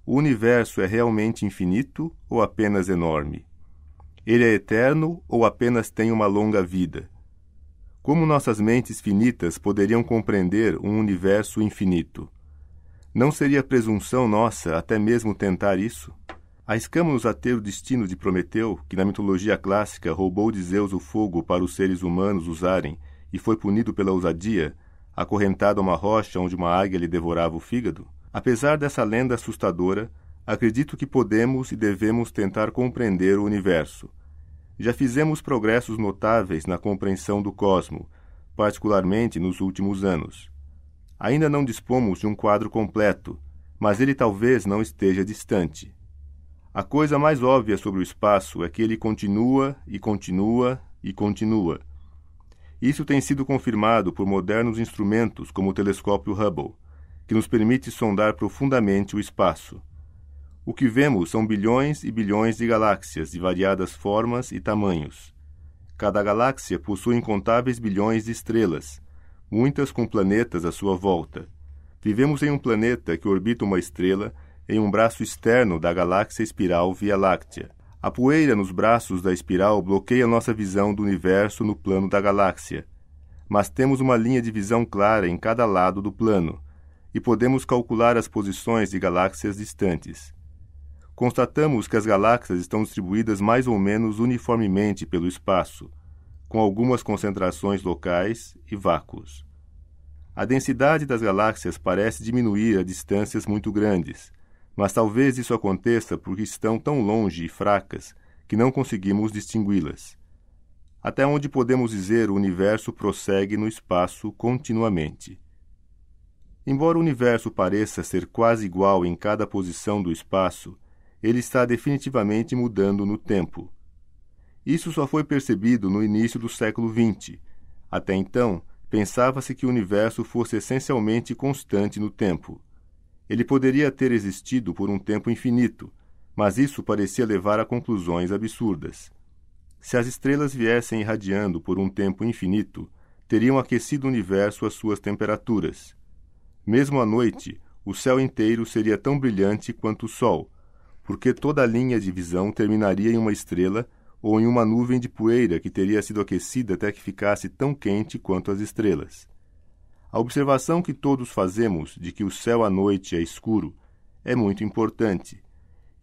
O universo é realmente infinito ou apenas enorme? Ele é eterno ou apenas tem uma longa vida? Como nossas mentes finitas poderiam compreender um universo infinito? Não seria presunção nossa até mesmo tentar isso? A escama nos ateu o destino de Prometeu, que na mitologia clássica roubou de Zeus o fogo para os seres humanos usarem e foi punido pela ousadia, acorrentado a uma rocha onde uma águia lhe devorava o fígado? Apesar dessa lenda assustadora, acredito que podemos e devemos tentar compreender o universo. Já fizemos progressos notáveis na compreensão do cosmo, particularmente nos últimos anos. Ainda não dispomos de um quadro completo, mas ele talvez não esteja distante. A coisa mais óbvia sobre o espaço é que ele continua e continua e continua. Isso tem sido confirmado por modernos instrumentos como o telescópio Hubble, que nos permite sondar profundamente o espaço. O que vemos são bilhões e bilhões de galáxias de variadas formas e tamanhos. Cada galáxia possui incontáveis bilhões de estrelas, muitas com planetas à sua volta. Vivemos em um planeta que orbita uma estrela em um braço externo da galáxia espiral Via Láctea. A poeira nos braços da espiral bloqueia nossa visão do universo no plano da galáxia, mas temos uma linha de visão clara em cada lado do plano e podemos calcular as posições de galáxias distantes. Constatamos que as galáxias estão distribuídas mais ou menos uniformemente pelo espaço, com algumas concentrações locais e vácuos. A densidade das galáxias parece diminuir a distâncias muito grandes mas talvez isso aconteça porque estão tão longe e fracas que não conseguimos distingui-las. Até onde podemos dizer, o universo prossegue no espaço continuamente. Embora o universo pareça ser quase igual em cada posição do espaço, ele está definitivamente mudando no tempo. Isso só foi percebido no início do século XX. Até então, pensava-se que o universo fosse essencialmente constante no tempo. Ele poderia ter existido por um tempo infinito, mas isso parecia levar a conclusões absurdas. Se as estrelas viessem irradiando por um tempo infinito, teriam aquecido o universo às suas temperaturas. Mesmo à noite, o céu inteiro seria tão brilhante quanto o sol, porque toda a linha de visão terminaria em uma estrela ou em uma nuvem de poeira que teria sido aquecida até que ficasse tão quente quanto as estrelas. A observação que todos fazemos de que o céu à noite é escuro é muito importante.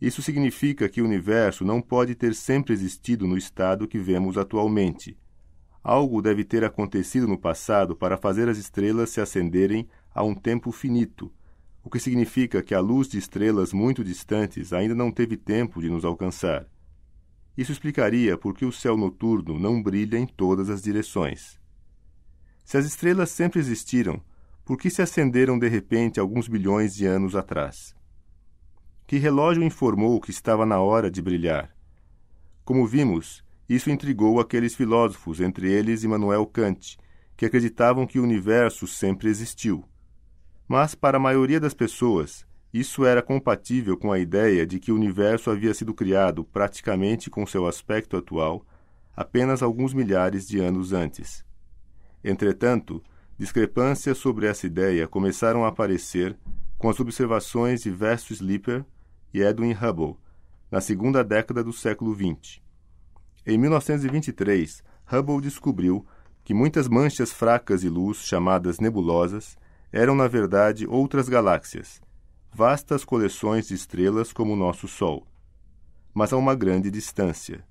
Isso significa que o universo não pode ter sempre existido no estado que vemos atualmente. Algo deve ter acontecido no passado para fazer as estrelas se acenderem a um tempo finito, o que significa que a luz de estrelas muito distantes ainda não teve tempo de nos alcançar. Isso explicaria por que o céu noturno não brilha em todas as direções. Se as estrelas sempre existiram, por que se acenderam de repente alguns bilhões de anos atrás? Que relógio informou que estava na hora de brilhar? Como vimos, isso intrigou aqueles filósofos, entre eles Immanuel Kant, que acreditavam que o universo sempre existiu. Mas, para a maioria das pessoas, isso era compatível com a ideia de que o universo havia sido criado praticamente com seu aspecto atual apenas alguns milhares de anos antes. Entretanto, discrepâncias sobre essa ideia começaram a aparecer com as observações de Verso Slipper e Edwin Hubble, na segunda década do século XX. Em 1923, Hubble descobriu que muitas manchas fracas de luz, chamadas nebulosas, eram na verdade outras galáxias, vastas coleções de estrelas como o nosso Sol, mas a uma grande distância.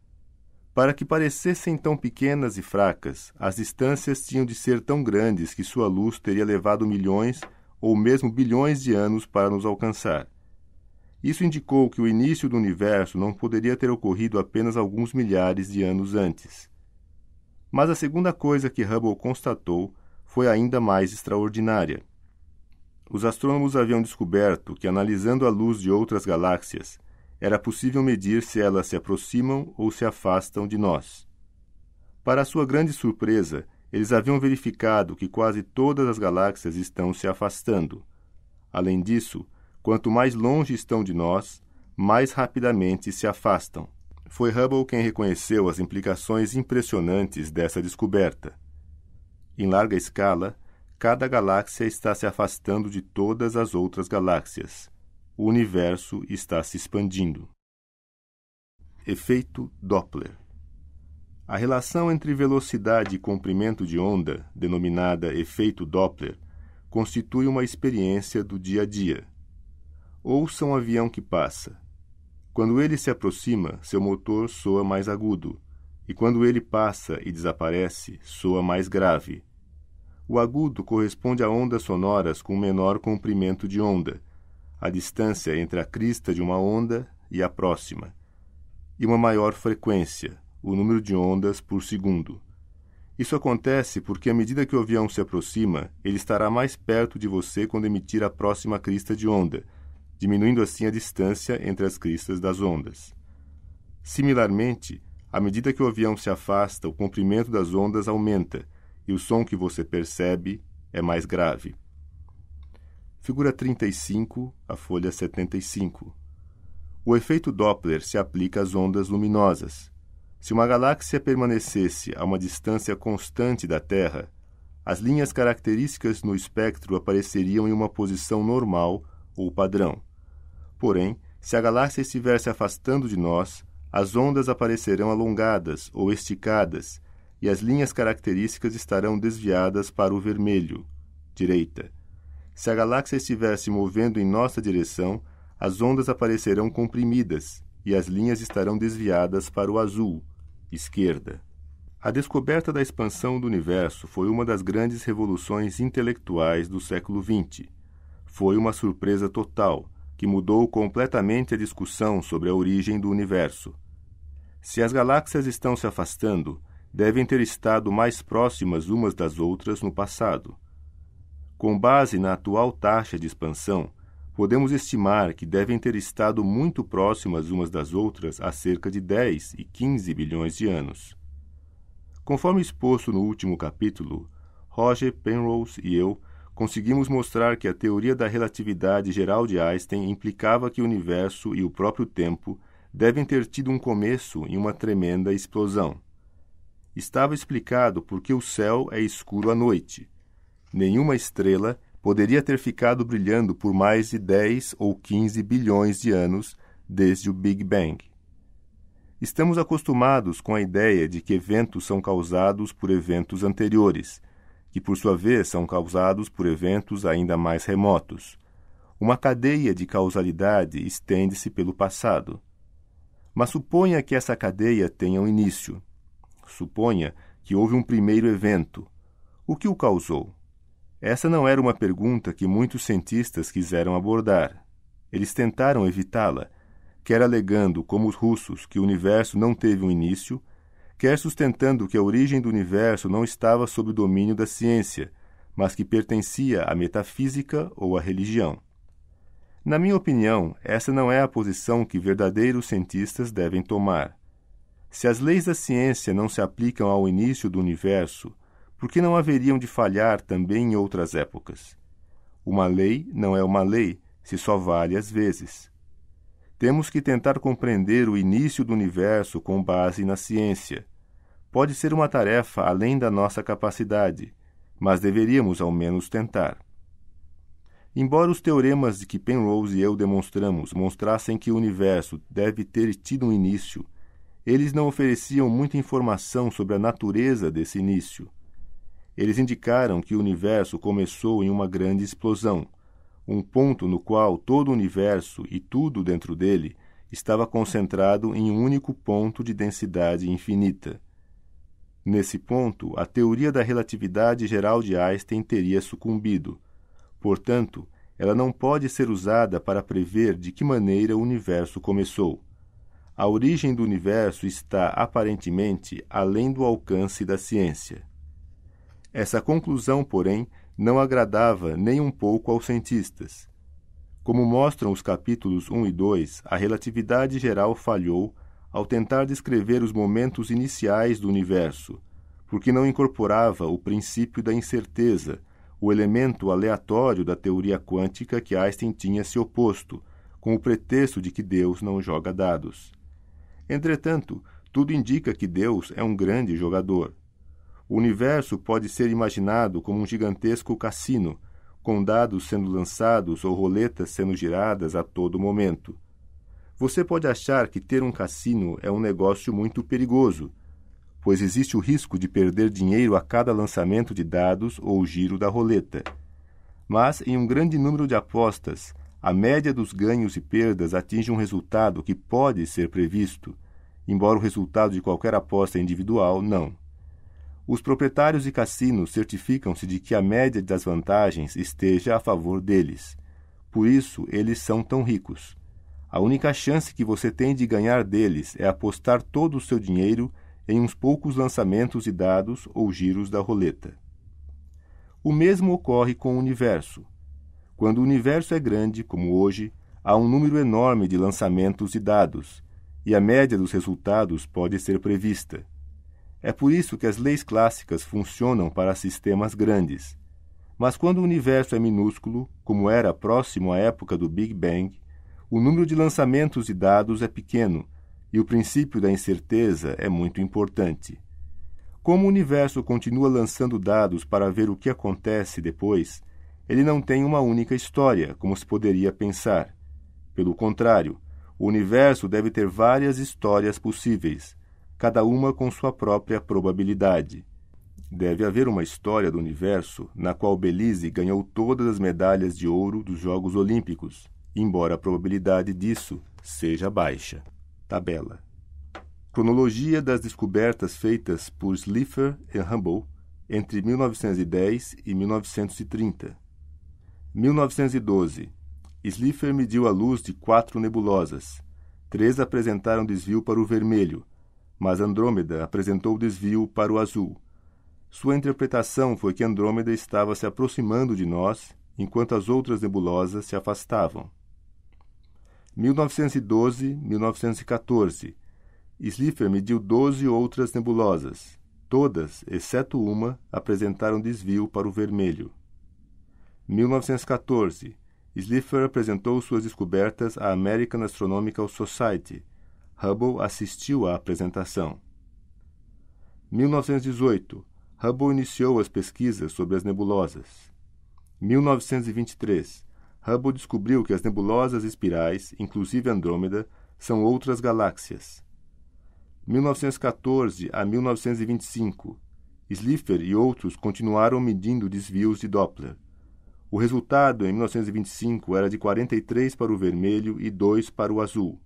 Para que parecessem tão pequenas e fracas, as distâncias tinham de ser tão grandes que sua luz teria levado milhões ou mesmo bilhões de anos para nos alcançar. Isso indicou que o início do universo não poderia ter ocorrido apenas alguns milhares de anos antes. Mas a segunda coisa que Hubble constatou foi ainda mais extraordinária. Os astrônomos haviam descoberto que, analisando a luz de outras galáxias, era possível medir se elas se aproximam ou se afastam de nós. Para sua grande surpresa, eles haviam verificado que quase todas as galáxias estão se afastando. Além disso, quanto mais longe estão de nós, mais rapidamente se afastam. Foi Hubble quem reconheceu as implicações impressionantes dessa descoberta. Em larga escala, cada galáxia está se afastando de todas as outras galáxias o universo está se expandindo. Efeito Doppler A relação entre velocidade e comprimento de onda, denominada efeito Doppler, constitui uma experiência do dia a dia. Ouça um avião que passa. Quando ele se aproxima, seu motor soa mais agudo, e quando ele passa e desaparece, soa mais grave. O agudo corresponde a ondas sonoras com menor comprimento de onda, a distância entre a crista de uma onda e a próxima, e uma maior frequência, o número de ondas por segundo. Isso acontece porque, à medida que o avião se aproxima, ele estará mais perto de você quando emitir a próxima crista de onda, diminuindo assim a distância entre as cristas das ondas. Similarmente, à medida que o avião se afasta, o comprimento das ondas aumenta e o som que você percebe é mais grave. Figura 35, a folha 75. O efeito Doppler se aplica às ondas luminosas. Se uma galáxia permanecesse a uma distância constante da Terra, as linhas características no espectro apareceriam em uma posição normal ou padrão. Porém, se a galáxia estivesse se afastando de nós, as ondas aparecerão alongadas ou esticadas e as linhas características estarão desviadas para o vermelho, direita, se a galáxia estiver se movendo em nossa direção, as ondas aparecerão comprimidas e as linhas estarão desviadas para o azul, esquerda. A descoberta da expansão do universo foi uma das grandes revoluções intelectuais do século XX. Foi uma surpresa total que mudou completamente a discussão sobre a origem do universo. Se as galáxias estão se afastando, devem ter estado mais próximas umas das outras no passado. Com base na atual taxa de expansão, podemos estimar que devem ter estado muito próximas umas das outras há cerca de 10 e 15 bilhões de anos. Conforme exposto no último capítulo, Roger Penrose e eu conseguimos mostrar que a teoria da relatividade geral de Einstein implicava que o universo e o próprio tempo devem ter tido um começo em uma tremenda explosão. Estava explicado por que o céu é escuro à noite nenhuma estrela poderia ter ficado brilhando por mais de 10 ou 15 bilhões de anos desde o Big Bang. Estamos acostumados com a ideia de que eventos são causados por eventos anteriores, que por sua vez são causados por eventos ainda mais remotos. Uma cadeia de causalidade estende-se pelo passado. Mas suponha que essa cadeia tenha um início. Suponha que houve um primeiro evento. O que o causou? Essa não era uma pergunta que muitos cientistas quiseram abordar. Eles tentaram evitá-la, quer alegando, como os russos, que o universo não teve um início, quer sustentando que a origem do universo não estava sob o domínio da ciência, mas que pertencia à metafísica ou à religião. Na minha opinião, essa não é a posição que verdadeiros cientistas devem tomar. Se as leis da ciência não se aplicam ao início do universo, porque não haveriam de falhar também em outras épocas. Uma lei não é uma lei se só vale às vezes. Temos que tentar compreender o início do universo com base na ciência. Pode ser uma tarefa além da nossa capacidade, mas deveríamos ao menos tentar. Embora os teoremas de que Penrose e eu demonstramos mostrassem que o universo deve ter tido um início, eles não ofereciam muita informação sobre a natureza desse início eles indicaram que o universo começou em uma grande explosão, um ponto no qual todo o universo e tudo dentro dele estava concentrado em um único ponto de densidade infinita. Nesse ponto, a teoria da relatividade geral de Einstein teria sucumbido. Portanto, ela não pode ser usada para prever de que maneira o universo começou. A origem do universo está, aparentemente, além do alcance da ciência. Essa conclusão, porém, não agradava nem um pouco aos cientistas. Como mostram os capítulos 1 e 2, a relatividade geral falhou ao tentar descrever os momentos iniciais do universo, porque não incorporava o princípio da incerteza, o elemento aleatório da teoria quântica que Einstein tinha se oposto, com o pretexto de que Deus não joga dados. Entretanto, tudo indica que Deus é um grande jogador. O universo pode ser imaginado como um gigantesco cassino, com dados sendo lançados ou roletas sendo giradas a todo momento. Você pode achar que ter um cassino é um negócio muito perigoso, pois existe o risco de perder dinheiro a cada lançamento de dados ou giro da roleta. Mas, em um grande número de apostas, a média dos ganhos e perdas atinge um resultado que pode ser previsto, embora o resultado de qualquer aposta individual não. Os proprietários de cassinos certificam-se de que a média das vantagens esteja a favor deles. Por isso, eles são tão ricos. A única chance que você tem de ganhar deles é apostar todo o seu dinheiro em uns poucos lançamentos de dados ou giros da roleta. O mesmo ocorre com o universo. Quando o universo é grande, como hoje, há um número enorme de lançamentos de dados, e a média dos resultados pode ser prevista. É por isso que as leis clássicas funcionam para sistemas grandes. Mas quando o universo é minúsculo, como era próximo à época do Big Bang, o número de lançamentos de dados é pequeno e o princípio da incerteza é muito importante. Como o universo continua lançando dados para ver o que acontece depois, ele não tem uma única história, como se poderia pensar. Pelo contrário, o universo deve ter várias histórias possíveis, cada uma com sua própria probabilidade. Deve haver uma história do universo na qual Belize ganhou todas as medalhas de ouro dos Jogos Olímpicos, embora a probabilidade disso seja baixa. Tabela. Cronologia das descobertas feitas por Slipher e Humboldt entre 1910 e 1930. 1912. Slipher mediu a luz de quatro nebulosas. Três apresentaram desvio para o vermelho, mas Andrômeda apresentou desvio para o azul. Sua interpretação foi que Andrômeda estava se aproximando de nós, enquanto as outras nebulosas se afastavam. 1912-1914 Slipher mediu 12 outras nebulosas. Todas, exceto uma, apresentaram desvio para o vermelho. 1914 Slipher apresentou suas descobertas à American Astronomical Society – Hubble assistiu à apresentação. 1918 Hubble iniciou as pesquisas sobre as nebulosas. 1923 Hubble descobriu que as nebulosas espirais, inclusive Andrômeda, são outras galáxias. 1914 a 1925 Slipher e outros continuaram medindo desvios de Doppler. O resultado em 1925 era de 43 para o vermelho e 2 para o azul.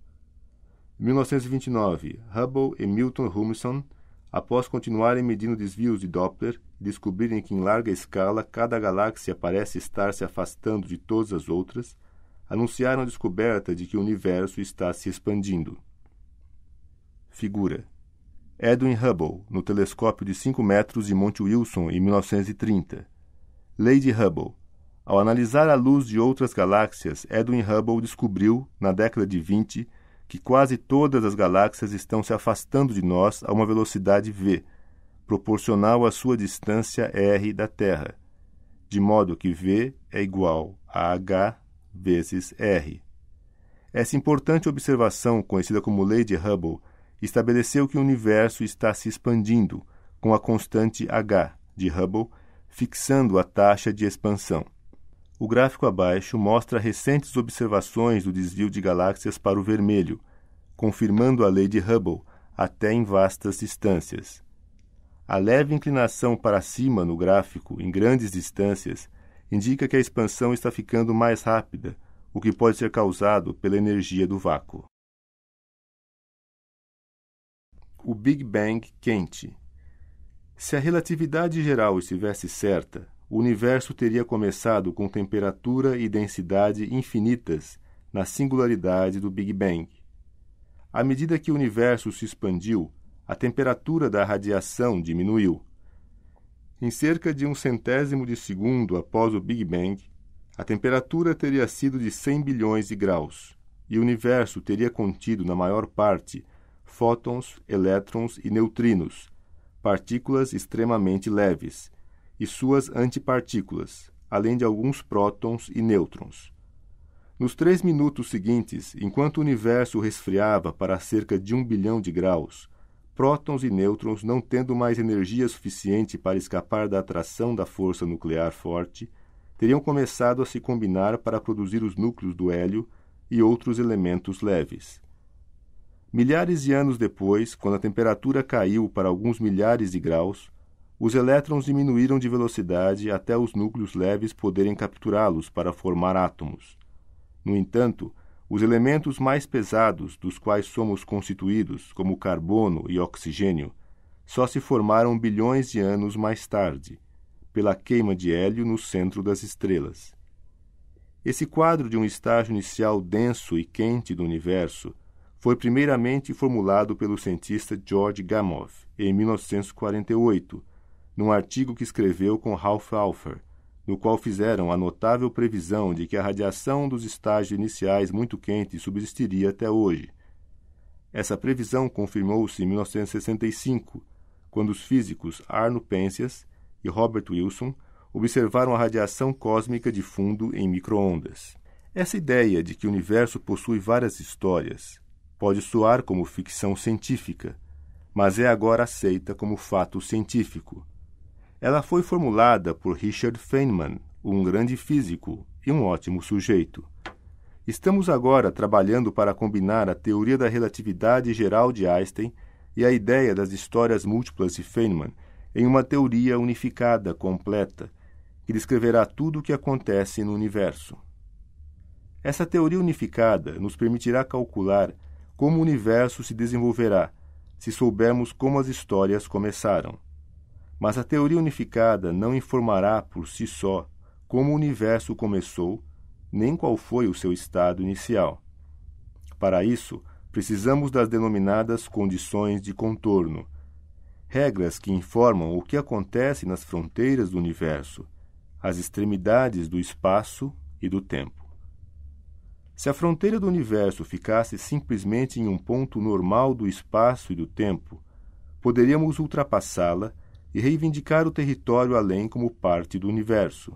1929, Hubble e Milton Humason, após continuarem medindo desvios de Doppler e descobrirem que em larga escala cada galáxia parece estar se afastando de todas as outras, anunciaram a descoberta de que o universo está se expandindo. Figura Edwin Hubble, no telescópio de 5 metros de Monte Wilson, em 1930. Lady Hubble. Ao analisar a luz de outras galáxias, Edwin Hubble descobriu, na década de 20, que quase todas as galáxias estão se afastando de nós a uma velocidade v, proporcional à sua distância r da Terra, de modo que v é igual a h vezes r. Essa importante observação, conhecida como Lei de Hubble, estabeleceu que o universo está se expandindo com a constante h de Hubble, fixando a taxa de expansão. O gráfico abaixo mostra recentes observações do desvio de galáxias para o vermelho, confirmando a lei de Hubble até em vastas distâncias. A leve inclinação para cima no gráfico em grandes distâncias indica que a expansão está ficando mais rápida, o que pode ser causado pela energia do vácuo. O Big Bang quente. Se a relatividade geral estivesse certa, o universo teria começado com temperatura e densidade infinitas na singularidade do Big Bang. À medida que o universo se expandiu, a temperatura da radiação diminuiu. Em cerca de um centésimo de segundo após o Big Bang, a temperatura teria sido de 100 bilhões de graus, e o universo teria contido, na maior parte, fótons, elétrons e neutrinos, partículas extremamente leves e suas antipartículas, além de alguns prótons e nêutrons. Nos três minutos seguintes, enquanto o universo resfriava para cerca de um bilhão de graus, prótons e nêutrons, não tendo mais energia suficiente para escapar da atração da força nuclear forte, teriam começado a se combinar para produzir os núcleos do hélio e outros elementos leves. Milhares de anos depois, quando a temperatura caiu para alguns milhares de graus, os elétrons diminuíram de velocidade até os núcleos leves poderem capturá-los para formar átomos. No entanto, os elementos mais pesados dos quais somos constituídos, como carbono e oxigênio, só se formaram bilhões de anos mais tarde, pela queima de hélio no centro das estrelas. Esse quadro de um estágio inicial denso e quente do universo foi primeiramente formulado pelo cientista George Gamow em 1948 num artigo que escreveu com Ralph Alpher, no qual fizeram a notável previsão de que a radiação dos estágios iniciais muito quente subsistiria até hoje. Essa previsão confirmou-se em 1965, quando os físicos Arno Penzias e Robert Wilson observaram a radiação cósmica de fundo em microondas. Essa ideia de que o universo possui várias histórias pode soar como ficção científica, mas é agora aceita como fato científico ela foi formulada por Richard Feynman, um grande físico e um ótimo sujeito. Estamos agora trabalhando para combinar a teoria da relatividade geral de Einstein e a ideia das histórias múltiplas de Feynman em uma teoria unificada, completa, que descreverá tudo o que acontece no universo. Essa teoria unificada nos permitirá calcular como o universo se desenvolverá se soubermos como as histórias começaram. Mas a teoria unificada não informará por si só como o universo começou, nem qual foi o seu estado inicial. Para isso, precisamos das denominadas condições de contorno, regras que informam o que acontece nas fronteiras do universo, as extremidades do espaço e do tempo. Se a fronteira do universo ficasse simplesmente em um ponto normal do espaço e do tempo, poderíamos ultrapassá-la e reivindicar o território além como parte do universo.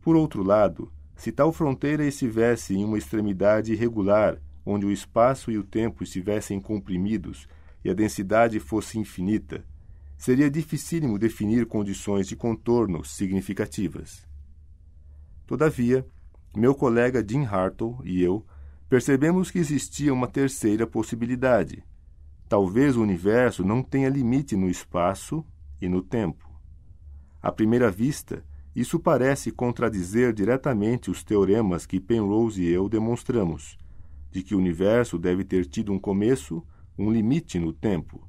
Por outro lado, se tal fronteira estivesse em uma extremidade irregular, onde o espaço e o tempo estivessem comprimidos e a densidade fosse infinita, seria dificílimo definir condições de contorno significativas. Todavia, meu colega Jim Hartle e eu percebemos que existia uma terceira possibilidade. Talvez o universo não tenha limite no espaço e no tempo. À primeira vista, isso parece contradizer diretamente os teoremas que Penrose e eu demonstramos, de que o universo deve ter tido um começo, um limite no tempo.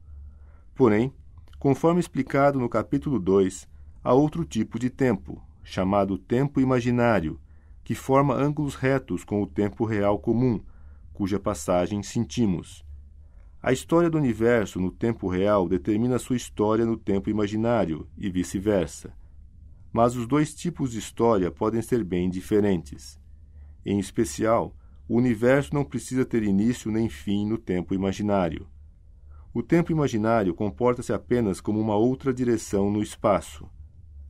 Porém, conforme explicado no capítulo 2, há outro tipo de tempo, chamado tempo imaginário, que forma ângulos retos com o tempo real comum, cuja passagem sentimos. A história do universo no tempo real determina sua história no tempo imaginário e vice-versa. Mas os dois tipos de história podem ser bem diferentes. Em especial, o universo não precisa ter início nem fim no tempo imaginário. O tempo imaginário comporta-se apenas como uma outra direção no espaço.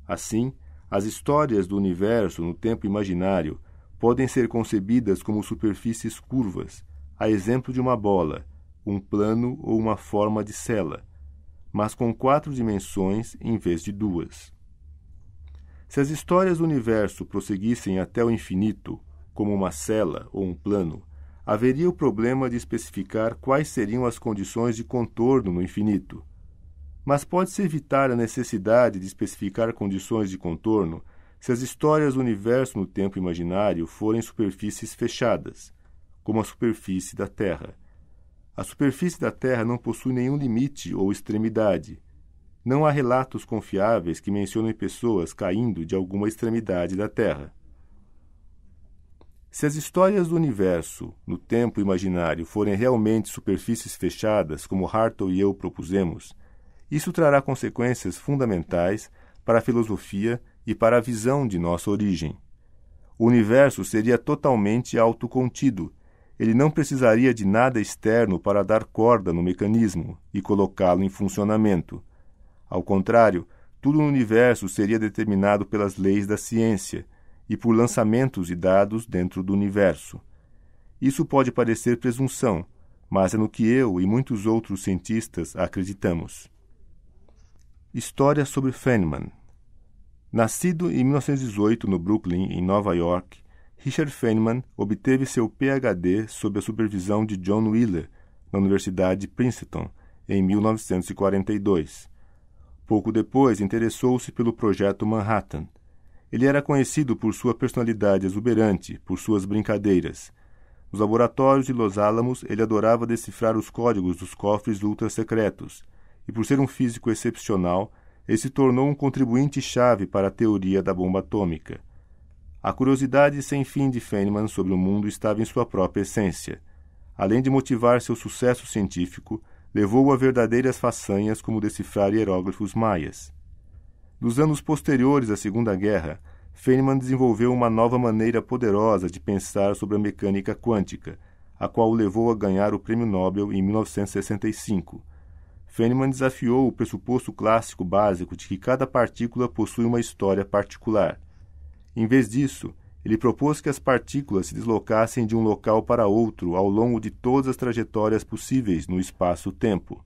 Assim, as histórias do universo no tempo imaginário podem ser concebidas como superfícies curvas, a exemplo de uma bola, um plano ou uma forma de cela, mas com quatro dimensões em vez de duas. Se as histórias do universo prosseguissem até o infinito, como uma cela ou um plano, haveria o problema de especificar quais seriam as condições de contorno no infinito. Mas pode-se evitar a necessidade de especificar condições de contorno se as histórias do universo no tempo imaginário forem superfícies fechadas, como a superfície da Terra a superfície da Terra não possui nenhum limite ou extremidade. Não há relatos confiáveis que mencionem pessoas caindo de alguma extremidade da Terra. Se as histórias do universo, no tempo imaginário, forem realmente superfícies fechadas, como Hartle e eu propusemos, isso trará consequências fundamentais para a filosofia e para a visão de nossa origem. O universo seria totalmente autocontido ele não precisaria de nada externo para dar corda no mecanismo e colocá-lo em funcionamento. Ao contrário, tudo no universo seria determinado pelas leis da ciência e por lançamentos e dados dentro do universo. Isso pode parecer presunção, mas é no que eu e muitos outros cientistas acreditamos. História sobre Feynman. Nascido em 1918 no Brooklyn, em Nova York, Richard Feynman obteve seu PhD sob a supervisão de John Wheeler, na Universidade Princeton, em 1942. Pouco depois, interessou-se pelo projeto Manhattan. Ele era conhecido por sua personalidade exuberante, por suas brincadeiras. Nos laboratórios de Los Alamos, ele adorava decifrar os códigos dos cofres ultra-secretos, e por ser um físico excepcional, ele se tornou um contribuinte-chave para a teoria da bomba atômica. A curiosidade sem fim de Feynman sobre o mundo estava em sua própria essência. Além de motivar seu sucesso científico, levou-o a verdadeiras façanhas como decifrar hieróglifos maias. Nos anos posteriores à Segunda Guerra, Feynman desenvolveu uma nova maneira poderosa de pensar sobre a mecânica quântica, a qual o levou a ganhar o Prêmio Nobel em 1965. Feynman desafiou o pressuposto clássico básico de que cada partícula possui uma história particular – em vez disso, ele propôs que as partículas se deslocassem de um local para outro ao longo de todas as trajetórias possíveis no espaço-tempo.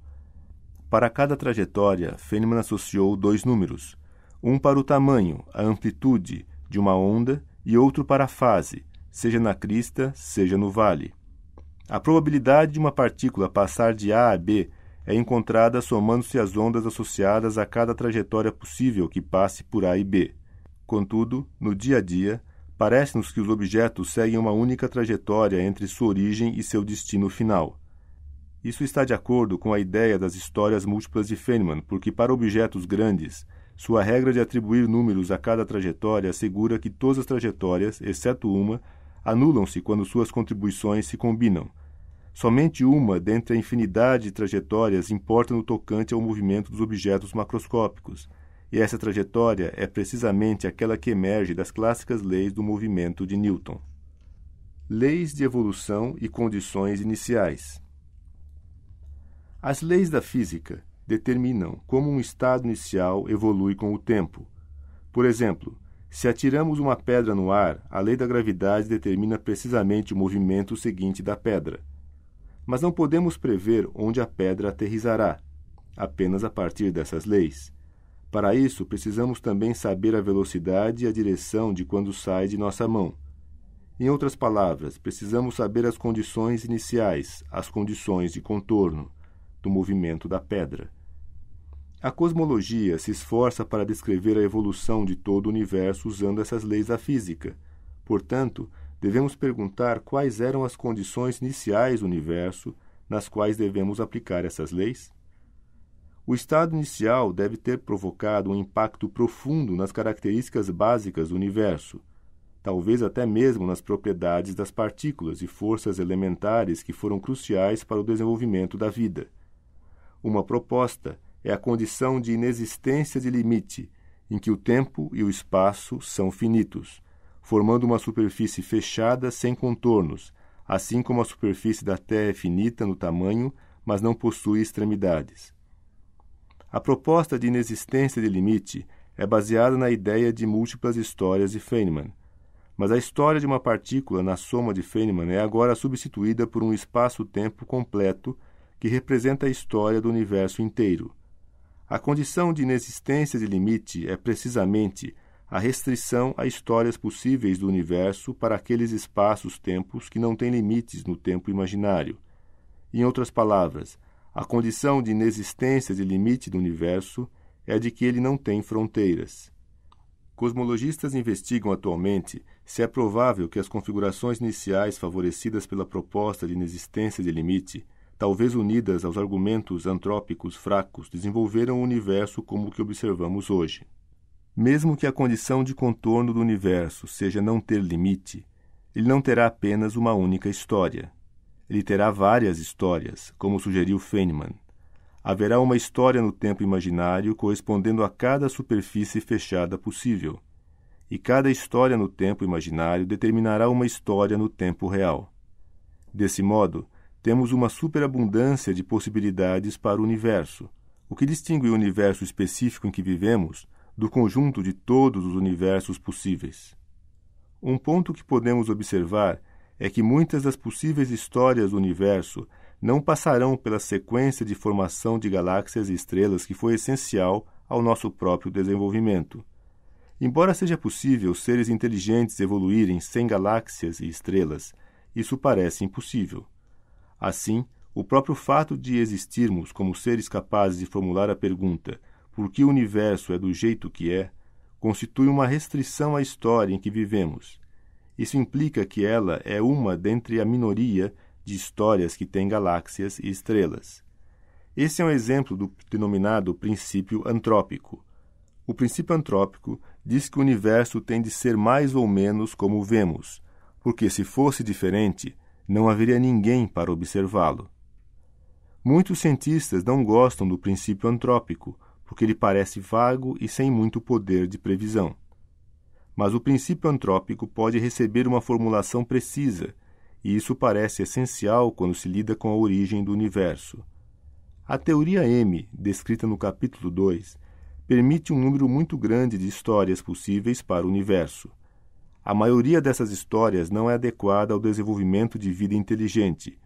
Para cada trajetória, Feynman associou dois números: um para o tamanho, a amplitude, de uma onda e outro para a fase, seja na crista, seja no vale. A probabilidade de uma partícula passar de A a B é encontrada somando-se as ondas associadas a cada trajetória possível que passe por A e B. Contudo, no dia a dia, parece-nos que os objetos seguem uma única trajetória entre sua origem e seu destino final. Isso está de acordo com a ideia das histórias múltiplas de Feynman, porque para objetos grandes, sua regra de atribuir números a cada trajetória assegura que todas as trajetórias, exceto uma, anulam-se quando suas contribuições se combinam. Somente uma dentre a infinidade de trajetórias importa no tocante ao movimento dos objetos macroscópicos e essa trajetória é precisamente aquela que emerge das clássicas leis do movimento de Newton. Leis de evolução e condições iniciais. As leis da física determinam como um estado inicial evolui com o tempo. Por exemplo, se atiramos uma pedra no ar, a lei da gravidade determina precisamente o movimento seguinte da pedra. Mas não podemos prever onde a pedra aterrizará, apenas a partir dessas leis. Para isso, precisamos também saber a velocidade e a direção de quando sai de nossa mão. Em outras palavras, precisamos saber as condições iniciais, as condições de contorno do movimento da pedra. A cosmologia se esforça para descrever a evolução de todo o universo usando essas leis da física. Portanto, devemos perguntar quais eram as condições iniciais do universo nas quais devemos aplicar essas leis? o estado inicial deve ter provocado um impacto profundo nas características básicas do universo, talvez até mesmo nas propriedades das partículas e forças elementares que foram cruciais para o desenvolvimento da vida. Uma proposta é a condição de inexistência de limite, em que o tempo e o espaço são finitos, formando uma superfície fechada sem contornos, assim como a superfície da Terra é finita no tamanho, mas não possui extremidades. A proposta de inexistência de limite é baseada na ideia de múltiplas histórias de Feynman. Mas a história de uma partícula na soma de Feynman é agora substituída por um espaço-tempo completo que representa a história do universo inteiro. A condição de inexistência de limite é precisamente a restrição a histórias possíveis do universo para aqueles espaços-tempos que não têm limites no tempo imaginário. Em outras palavras, a condição de inexistência de limite do universo é de que ele não tem fronteiras. Cosmologistas investigam atualmente se é provável que as configurações iniciais favorecidas pela proposta de inexistência de limite, talvez unidas aos argumentos antrópicos fracos, desenvolveram o universo como o que observamos hoje. Mesmo que a condição de contorno do universo seja não ter limite, ele não terá apenas uma única história ele terá várias histórias, como sugeriu Feynman. Haverá uma história no tempo imaginário correspondendo a cada superfície fechada possível. E cada história no tempo imaginário determinará uma história no tempo real. Desse modo, temos uma superabundância de possibilidades para o universo. O que distingue o universo específico em que vivemos do conjunto de todos os universos possíveis? Um ponto que podemos observar é que muitas das possíveis histórias do universo não passarão pela sequência de formação de galáxias e estrelas que foi essencial ao nosso próprio desenvolvimento. Embora seja possível seres inteligentes evoluírem sem galáxias e estrelas, isso parece impossível. Assim, o próprio fato de existirmos como seres capazes de formular a pergunta por que o universo é do jeito que é constitui uma restrição à história em que vivemos isso implica que ela é uma dentre a minoria de histórias que tem galáxias e estrelas. Esse é um exemplo do denominado princípio antrópico. O princípio antrópico diz que o universo tem de ser mais ou menos como vemos, porque se fosse diferente, não haveria ninguém para observá-lo. Muitos cientistas não gostam do princípio antrópico, porque ele parece vago e sem muito poder de previsão. Mas o princípio antrópico pode receber uma formulação precisa, e isso parece essencial quando se lida com a origem do universo. A teoria M, descrita no capítulo 2, permite um número muito grande de histórias possíveis para o universo. A maioria dessas histórias não é adequada ao desenvolvimento de vida inteligente.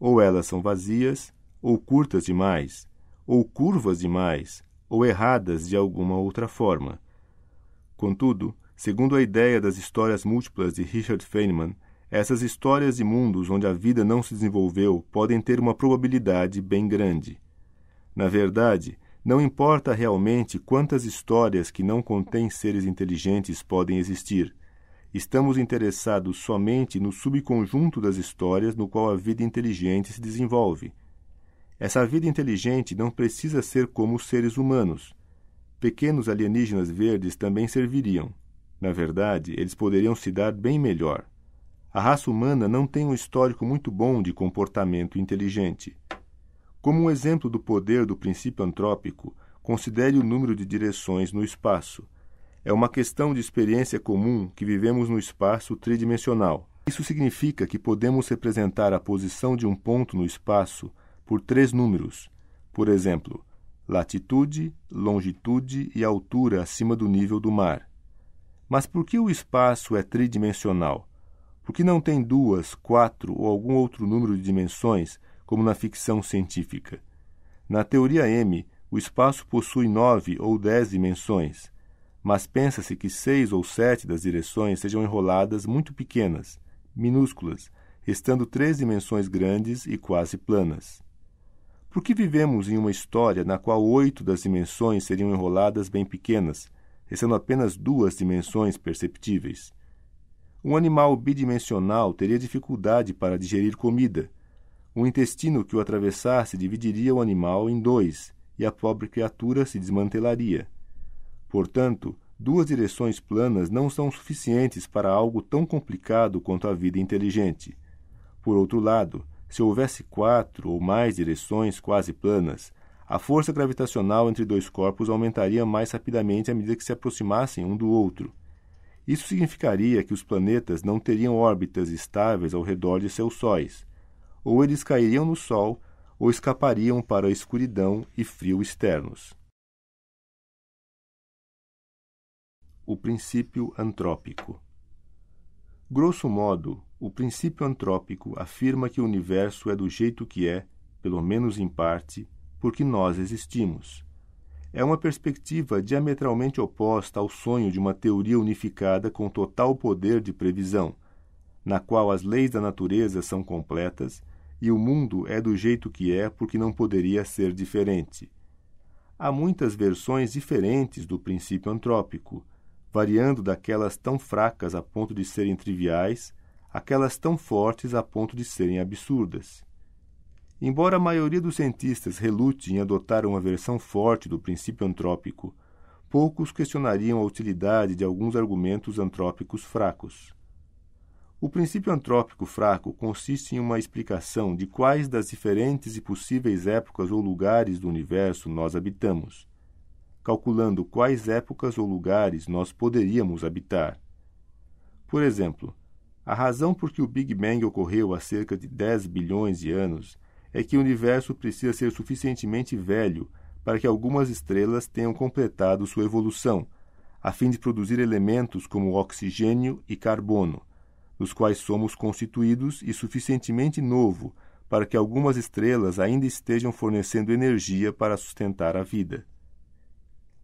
Ou elas são vazias, ou curtas demais, ou curvas demais, ou erradas de alguma outra forma. Contudo, Segundo a ideia das histórias múltiplas de Richard Feynman, essas histórias e mundos onde a vida não se desenvolveu podem ter uma probabilidade bem grande. Na verdade, não importa realmente quantas histórias que não contêm seres inteligentes podem existir. Estamos interessados somente no subconjunto das histórias no qual a vida inteligente se desenvolve. Essa vida inteligente não precisa ser como os seres humanos. Pequenos alienígenas verdes também serviriam. Na verdade, eles poderiam se dar bem melhor. A raça humana não tem um histórico muito bom de comportamento inteligente. Como um exemplo do poder do princípio antrópico, considere o número de direções no espaço. É uma questão de experiência comum que vivemos no espaço tridimensional. Isso significa que podemos representar a posição de um ponto no espaço por três números. Por exemplo, latitude, longitude e altura acima do nível do mar. Mas por que o espaço é tridimensional? Porque não tem duas, quatro ou algum outro número de dimensões, como na ficção científica. Na teoria M, o espaço possui nove ou dez dimensões, mas pensa-se que seis ou sete das direções sejam enroladas muito pequenas, minúsculas, restando três dimensões grandes e quase planas. Por que vivemos em uma história na qual oito das dimensões seriam enroladas bem pequenas, e sendo apenas duas dimensões perceptíveis. Um animal bidimensional teria dificuldade para digerir comida. O intestino que o atravessasse dividiria o animal em dois e a pobre criatura se desmantelaria. Portanto, duas direções planas não são suficientes para algo tão complicado quanto a vida inteligente. Por outro lado, se houvesse quatro ou mais direções quase planas, a força gravitacional entre dois corpos aumentaria mais rapidamente à medida que se aproximassem um do outro. Isso significaria que os planetas não teriam órbitas estáveis ao redor de seus sóis. Ou eles cairiam no Sol, ou escapariam para a escuridão e frio externos. O princípio antrópico. Grosso modo, o princípio antrópico afirma que o universo é do jeito que é, pelo menos em parte, porque nós existimos. É uma perspectiva diametralmente oposta ao sonho de uma teoria unificada com total poder de previsão, na qual as leis da natureza são completas e o mundo é do jeito que é porque não poderia ser diferente. Há muitas versões diferentes do princípio antrópico, variando daquelas tão fracas a ponto de serem triviais, aquelas tão fortes a ponto de serem absurdas. Embora a maioria dos cientistas relute em adotar uma versão forte do princípio antrópico, poucos questionariam a utilidade de alguns argumentos antrópicos fracos. O princípio antrópico fraco consiste em uma explicação de quais das diferentes e possíveis épocas ou lugares do universo nós habitamos, calculando quais épocas ou lugares nós poderíamos habitar. Por exemplo, a razão por que o Big Bang ocorreu há cerca de 10 bilhões de anos é que o universo precisa ser suficientemente velho para que algumas estrelas tenham completado sua evolução, a fim de produzir elementos como oxigênio e carbono, dos quais somos constituídos e suficientemente novo para que algumas estrelas ainda estejam fornecendo energia para sustentar a vida.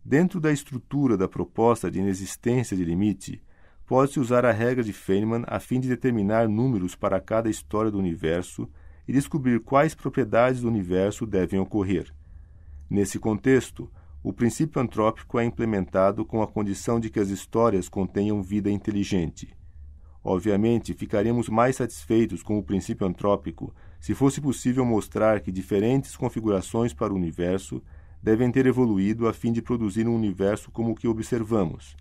Dentro da estrutura da proposta de inexistência de limite, pode-se usar a regra de Feynman a fim de determinar números para cada história do universo e descobrir quais propriedades do universo devem ocorrer. Nesse contexto, o princípio antrópico é implementado com a condição de que as histórias contenham vida inteligente. Obviamente, ficaríamos mais satisfeitos com o princípio antrópico se fosse possível mostrar que diferentes configurações para o universo devem ter evoluído a fim de produzir um universo como o que observamos.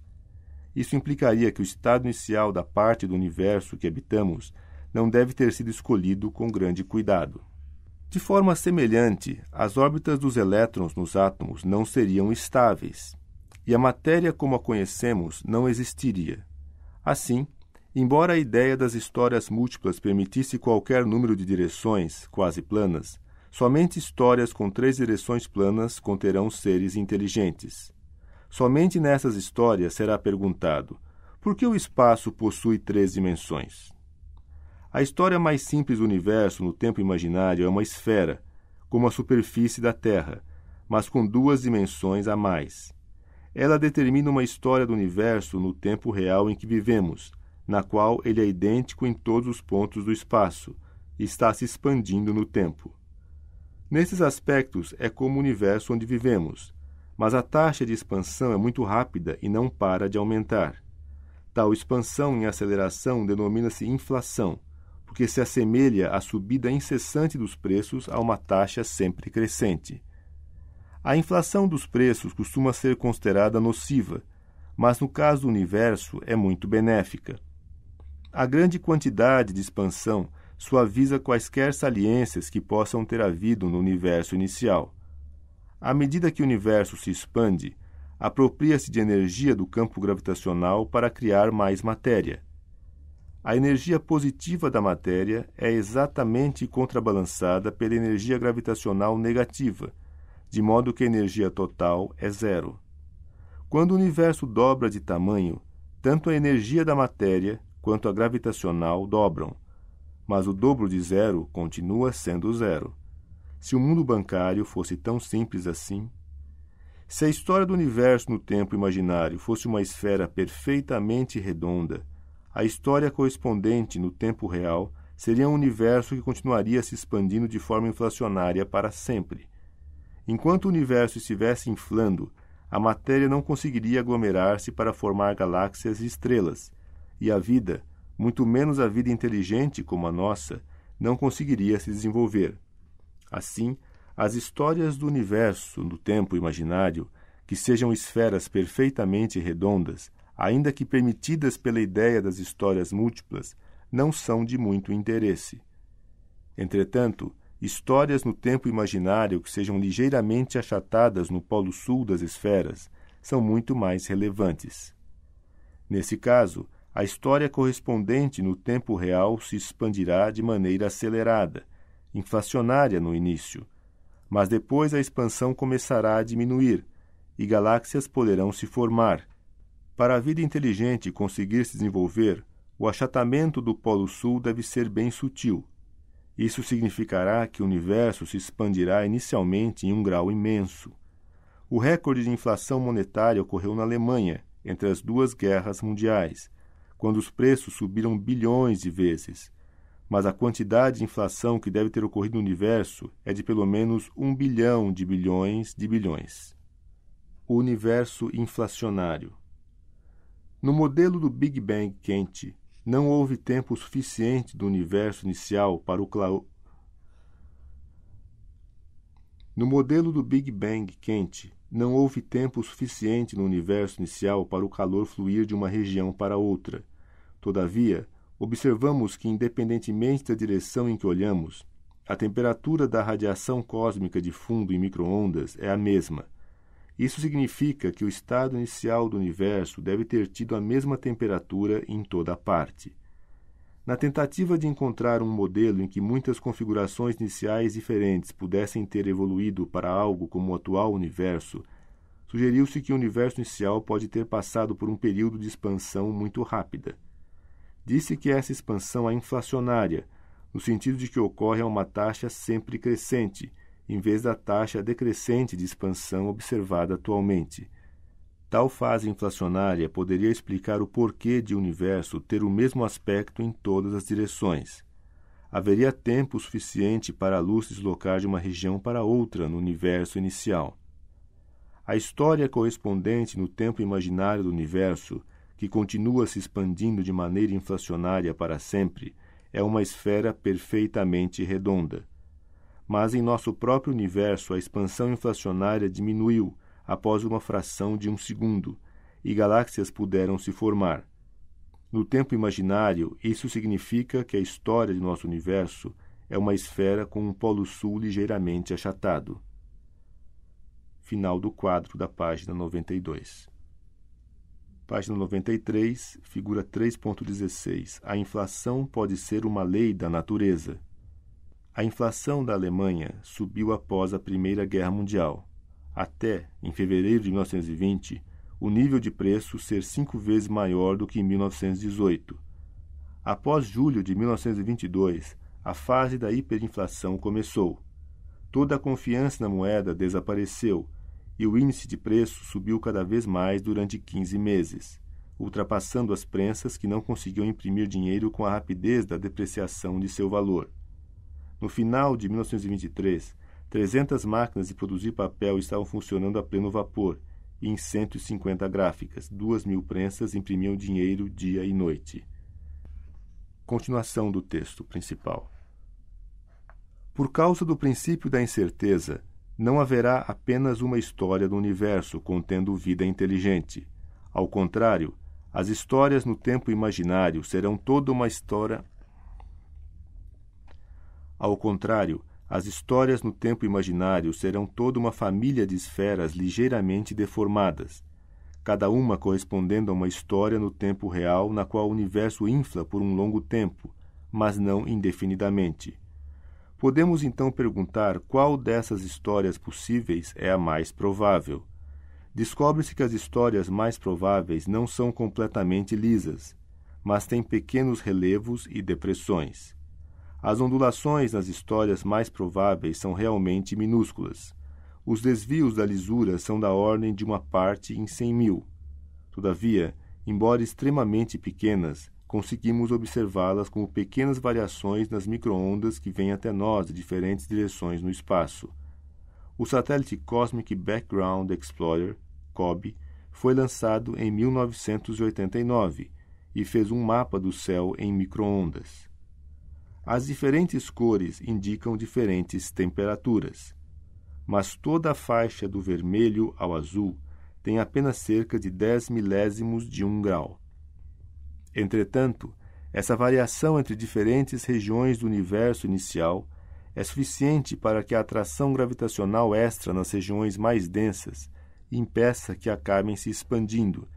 Isso implicaria que o estado inicial da parte do universo que habitamos não deve ter sido escolhido com grande cuidado. De forma semelhante, as órbitas dos elétrons nos átomos não seriam estáveis, e a matéria como a conhecemos não existiria. Assim, embora a ideia das histórias múltiplas permitisse qualquer número de direções, quase planas, somente histórias com três direções planas conterão seres inteligentes. Somente nessas histórias será perguntado: por que o espaço possui três dimensões? A história mais simples do universo no tempo imaginário é uma esfera, como a superfície da Terra, mas com duas dimensões a mais. Ela determina uma história do universo no tempo real em que vivemos, na qual ele é idêntico em todos os pontos do espaço e está se expandindo no tempo. Nesses aspectos, é como o universo onde vivemos, mas a taxa de expansão é muito rápida e não para de aumentar. Tal expansão em aceleração denomina-se inflação porque se assemelha à subida incessante dos preços a uma taxa sempre crescente. A inflação dos preços costuma ser considerada nociva, mas no caso do universo é muito benéfica. A grande quantidade de expansão suaviza quaisquer saliências que possam ter havido no universo inicial. À medida que o universo se expande, apropria-se de energia do campo gravitacional para criar mais matéria a energia positiva da matéria é exatamente contrabalançada pela energia gravitacional negativa, de modo que a energia total é zero. Quando o universo dobra de tamanho, tanto a energia da matéria quanto a gravitacional dobram, mas o dobro de zero continua sendo zero. Se o mundo bancário fosse tão simples assim, se a história do universo no tempo imaginário fosse uma esfera perfeitamente redonda, a história correspondente no tempo real seria um universo que continuaria se expandindo de forma inflacionária para sempre. Enquanto o universo estivesse inflando, a matéria não conseguiria aglomerar-se para formar galáxias e estrelas, e a vida, muito menos a vida inteligente como a nossa, não conseguiria se desenvolver. Assim, as histórias do universo, no tempo imaginário, que sejam esferas perfeitamente redondas, ainda que permitidas pela ideia das histórias múltiplas, não são de muito interesse. Entretanto, histórias no tempo imaginário que sejam ligeiramente achatadas no polo sul das esferas são muito mais relevantes. Nesse caso, a história correspondente no tempo real se expandirá de maneira acelerada, inflacionária no início, mas depois a expansão começará a diminuir e galáxias poderão se formar para a vida inteligente conseguir se desenvolver, o achatamento do Polo Sul deve ser bem sutil. Isso significará que o universo se expandirá inicialmente em um grau imenso. O recorde de inflação monetária ocorreu na Alemanha, entre as duas guerras mundiais, quando os preços subiram bilhões de vezes. Mas a quantidade de inflação que deve ter ocorrido no universo é de pelo menos um bilhão de bilhões de bilhões. O universo inflacionário. No modelo do Big Bang quente, não houve tempo suficiente do universo inicial para o No modelo do Big Bang quente, não houve tempo suficiente no universo inicial para o calor fluir de uma região para outra. Todavia, observamos que independentemente da direção em que olhamos, a temperatura da radiação cósmica de fundo em microondas é a mesma isso significa que o estado inicial do universo deve ter tido a mesma temperatura em toda a parte. Na tentativa de encontrar um modelo em que muitas configurações iniciais diferentes pudessem ter evoluído para algo como o atual universo, sugeriu-se que o universo inicial pode ter passado por um período de expansão muito rápida. Disse que essa expansão é inflacionária, no sentido de que ocorre a uma taxa sempre crescente em vez da taxa decrescente de expansão observada atualmente. Tal fase inflacionária poderia explicar o porquê de o universo ter o mesmo aspecto em todas as direções. Haveria tempo suficiente para a luz deslocar de uma região para outra no universo inicial. A história correspondente no tempo imaginário do universo, que continua se expandindo de maneira inflacionária para sempre, é uma esfera perfeitamente redonda mas em nosso próprio universo a expansão inflacionária diminuiu após uma fração de um segundo e galáxias puderam se formar. No tempo imaginário, isso significa que a história de nosso universo é uma esfera com um polo sul ligeiramente achatado. Final do quadro da página 92. Página 93, figura 3.16. A inflação pode ser uma lei da natureza. A inflação da Alemanha subiu após a Primeira Guerra Mundial, até, em fevereiro de 1920, o nível de preço ser cinco vezes maior do que em 1918. Após julho de 1922, a fase da hiperinflação começou. Toda a confiança na moeda desapareceu e o índice de preço subiu cada vez mais durante 15 meses, ultrapassando as prensas que não conseguiam imprimir dinheiro com a rapidez da depreciação de seu valor. No final de 1923, 300 máquinas de produzir papel estavam funcionando a pleno vapor e em 150 gráficas. duas mil prensas imprimiam dinheiro dia e noite. Continuação do texto principal. Por causa do princípio da incerteza, não haverá apenas uma história do universo contendo vida inteligente. Ao contrário, as histórias no tempo imaginário serão toda uma história ao contrário, as histórias no tempo imaginário serão toda uma família de esferas ligeiramente deformadas, cada uma correspondendo a uma história no tempo real na qual o universo infla por um longo tempo, mas não indefinidamente. Podemos então perguntar qual dessas histórias possíveis é a mais provável. Descobre-se que as histórias mais prováveis não são completamente lisas, mas têm pequenos relevos e depressões. As ondulações nas histórias mais prováveis são realmente minúsculas. Os desvios da lisura são da ordem de uma parte em cem mil. Todavia, embora extremamente pequenas, conseguimos observá-las como pequenas variações nas microondas que vêm até nós de diferentes direções no espaço. O satélite Cosmic Background Explorer, COBE, foi lançado em 1989 e fez um mapa do céu em microondas. As diferentes cores indicam diferentes temperaturas, mas toda a faixa do vermelho ao azul tem apenas cerca de 10 milésimos de um grau. Entretanto, essa variação entre diferentes regiões do universo inicial é suficiente para que a atração gravitacional extra nas regiões mais densas impeça que acabem se expandindo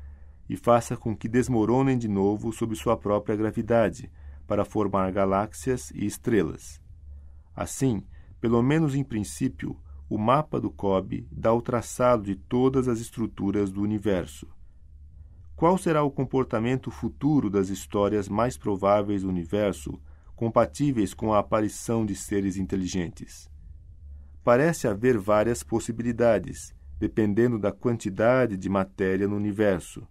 e faça com que desmoronem de novo sob sua própria gravidade para formar galáxias e estrelas. Assim, pelo menos em princípio, o mapa do COBE dá o traçado de todas as estruturas do universo. Qual será o comportamento futuro das histórias mais prováveis do universo, compatíveis com a aparição de seres inteligentes? Parece haver várias possibilidades, dependendo da quantidade de matéria no universo.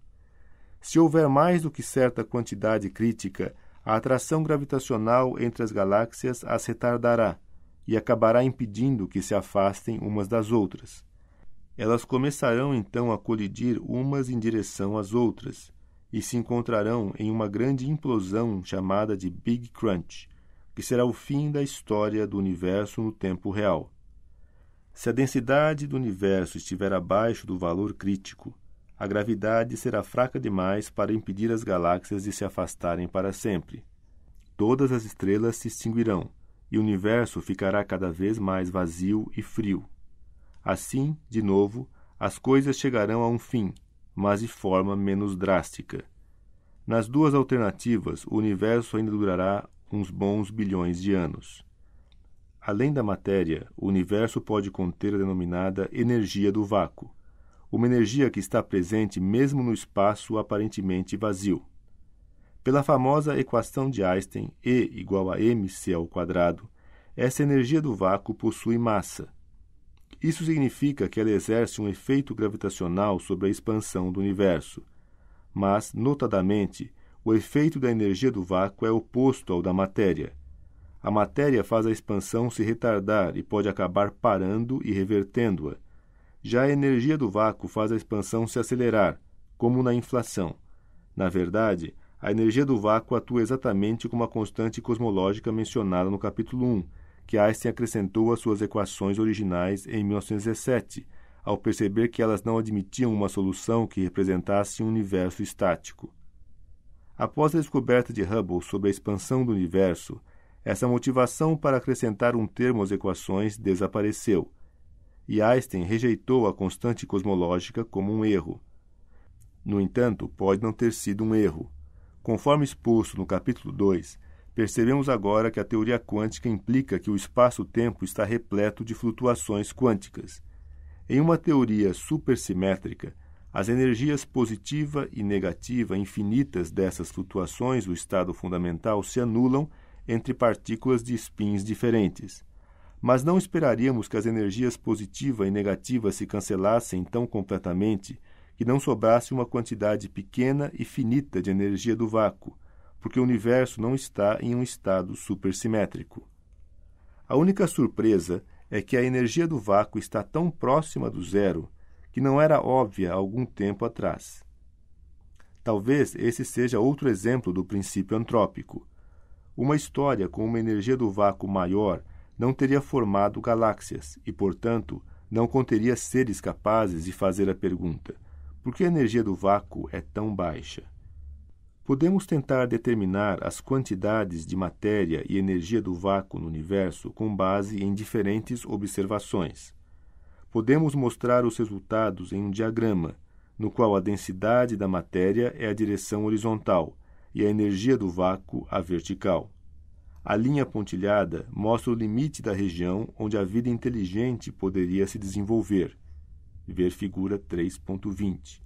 Se houver mais do que certa quantidade crítica, a atração gravitacional entre as galáxias as retardará e acabará impedindo que se afastem umas das outras. Elas começarão então a colidir umas em direção às outras e se encontrarão em uma grande implosão chamada de Big Crunch, que será o fim da história do universo no tempo real. Se a densidade do universo estiver abaixo do valor crítico, a gravidade será fraca demais para impedir as galáxias de se afastarem para sempre. Todas as estrelas se extinguirão e o universo ficará cada vez mais vazio e frio. Assim, de novo, as coisas chegarão a um fim, mas de forma menos drástica. Nas duas alternativas, o universo ainda durará uns bons bilhões de anos. Além da matéria, o universo pode conter a denominada energia do vácuo uma energia que está presente mesmo no espaço aparentemente vazio. Pela famosa equação de Einstein, E igual a mc ao quadrado, essa energia do vácuo possui massa. Isso significa que ela exerce um efeito gravitacional sobre a expansão do universo. Mas, notadamente, o efeito da energia do vácuo é oposto ao da matéria. A matéria faz a expansão se retardar e pode acabar parando e revertendo-a já a energia do vácuo faz a expansão se acelerar, como na inflação. Na verdade, a energia do vácuo atua exatamente como a constante cosmológica mencionada no capítulo 1, que Einstein acrescentou às suas equações originais em 1917, ao perceber que elas não admitiam uma solução que representasse um universo estático. Após a descoberta de Hubble sobre a expansão do universo, essa motivação para acrescentar um termo às equações desapareceu e Einstein rejeitou a constante cosmológica como um erro. No entanto, pode não ter sido um erro. Conforme exposto no capítulo 2, percebemos agora que a teoria quântica implica que o espaço-tempo está repleto de flutuações quânticas. Em uma teoria supersimétrica, as energias positiva e negativa infinitas dessas flutuações do estado fundamental se anulam entre partículas de spins diferentes mas não esperaríamos que as energias positiva e negativa se cancelassem tão completamente que não sobrasse uma quantidade pequena e finita de energia do vácuo, porque o universo não está em um estado supersimétrico. A única surpresa é que a energia do vácuo está tão próxima do zero que não era óbvia algum tempo atrás. Talvez esse seja outro exemplo do princípio antrópico. Uma história com uma energia do vácuo maior não teria formado galáxias e, portanto, não conteria seres capazes de fazer a pergunta: por que a energia do vácuo é tão baixa? Podemos tentar determinar as quantidades de matéria e energia do vácuo no universo com base em diferentes observações. Podemos mostrar os resultados em um diagrama, no qual a densidade da matéria é a direção horizontal e a energia do vácuo a vertical. A linha pontilhada mostra o limite da região onde a vida inteligente poderia se desenvolver. Ver figura 3.20.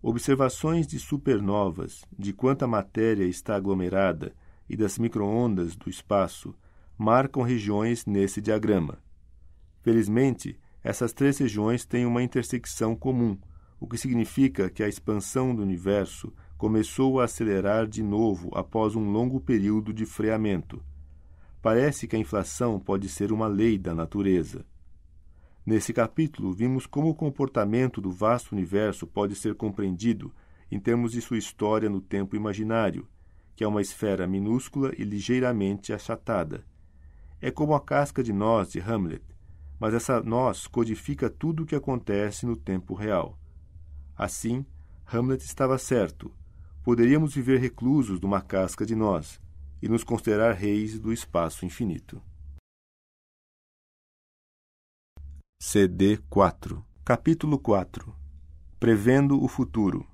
Observações de supernovas, de quanta matéria está aglomerada e das microondas do espaço marcam regiões nesse diagrama. Felizmente, essas três regiões têm uma intersecção comum, o que significa que a expansão do universo começou a acelerar de novo após um longo período de freamento parece que a inflação pode ser uma lei da natureza. Nesse capítulo, vimos como o comportamento do vasto universo pode ser compreendido em termos de sua história no tempo imaginário, que é uma esfera minúscula e ligeiramente achatada. É como a casca de nós de Hamlet, mas essa nós codifica tudo o que acontece no tempo real. Assim, Hamlet estava certo. Poderíamos viver reclusos numa casca de nós, e nos considerar reis do espaço infinito. CD 4 Capítulo 4 Prevendo o futuro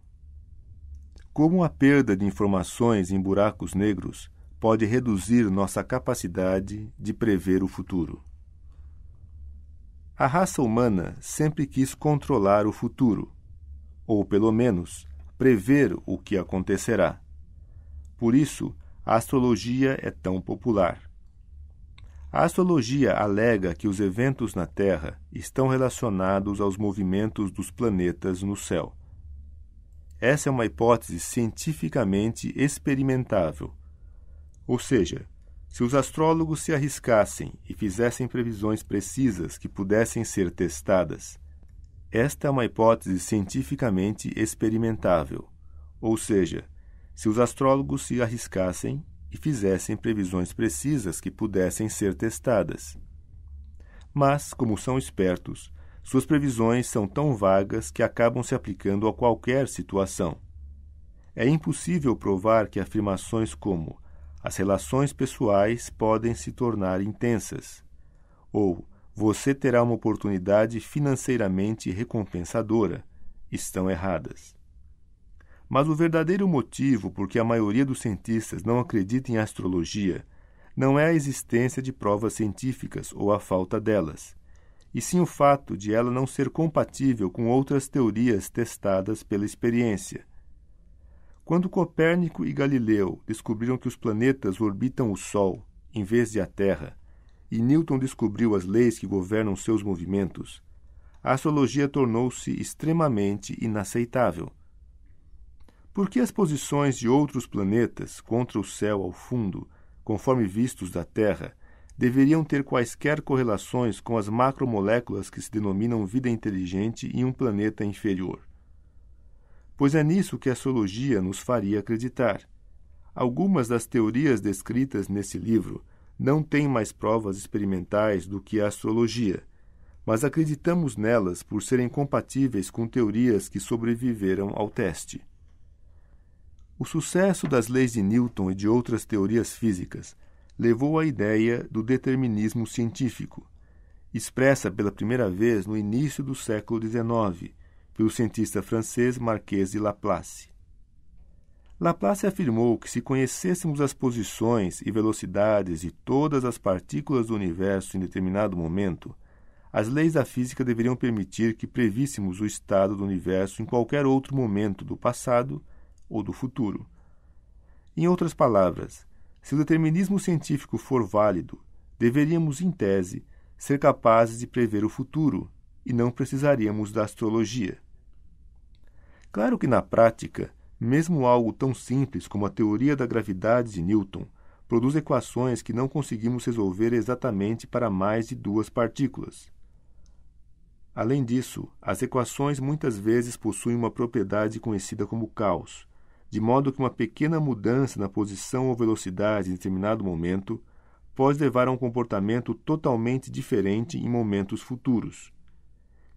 Como a perda de informações em buracos negros pode reduzir nossa capacidade de prever o futuro. A raça humana sempre quis controlar o futuro, ou pelo menos prever o que acontecerá. Por isso, a astrologia é tão popular. A astrologia alega que os eventos na Terra estão relacionados aos movimentos dos planetas no céu. Essa é uma hipótese cientificamente experimentável. Ou seja, se os astrólogos se arriscassem e fizessem previsões precisas que pudessem ser testadas, esta é uma hipótese cientificamente experimentável. Ou seja, se os astrólogos se arriscassem e fizessem previsões precisas que pudessem ser testadas. Mas, como são espertos, suas previsões são tão vagas que acabam se aplicando a qualquer situação. É impossível provar que afirmações como as relações pessoais podem se tornar intensas, ou você terá uma oportunidade financeiramente recompensadora, estão erradas. Mas o verdadeiro motivo por que a maioria dos cientistas não acredita em astrologia não é a existência de provas científicas ou a falta delas, e sim o fato de ela não ser compatível com outras teorias testadas pela experiência. Quando Copérnico e Galileu descobriram que os planetas orbitam o Sol em vez de a Terra, e Newton descobriu as leis que governam seus movimentos, a astrologia tornou-se extremamente inaceitável por que as posições de outros planetas contra o céu ao fundo, conforme vistos da Terra, deveriam ter quaisquer correlações com as macromoléculas que se denominam vida inteligente em um planeta inferior? Pois é nisso que a astrologia nos faria acreditar. Algumas das teorias descritas nesse livro não têm mais provas experimentais do que a astrologia, mas acreditamos nelas por serem compatíveis com teorias que sobreviveram ao teste. O sucesso das leis de Newton e de outras teorias físicas levou à ideia do determinismo científico, expressa pela primeira vez no início do século XIX pelo cientista francês Marquês de Laplace. Laplace afirmou que se conhecêssemos as posições e velocidades de todas as partículas do universo em determinado momento, as leis da física deveriam permitir que prevíssemos o estado do universo em qualquer outro momento do passado ou do futuro. Em outras palavras, se o determinismo científico for válido, deveríamos, em tese, ser capazes de prever o futuro e não precisaríamos da astrologia. Claro que, na prática, mesmo algo tão simples como a teoria da gravidade de Newton produz equações que não conseguimos resolver exatamente para mais de duas partículas. Além disso, as equações muitas vezes possuem uma propriedade conhecida como caos, de modo que uma pequena mudança na posição ou velocidade em determinado momento pode levar a um comportamento totalmente diferente em momentos futuros.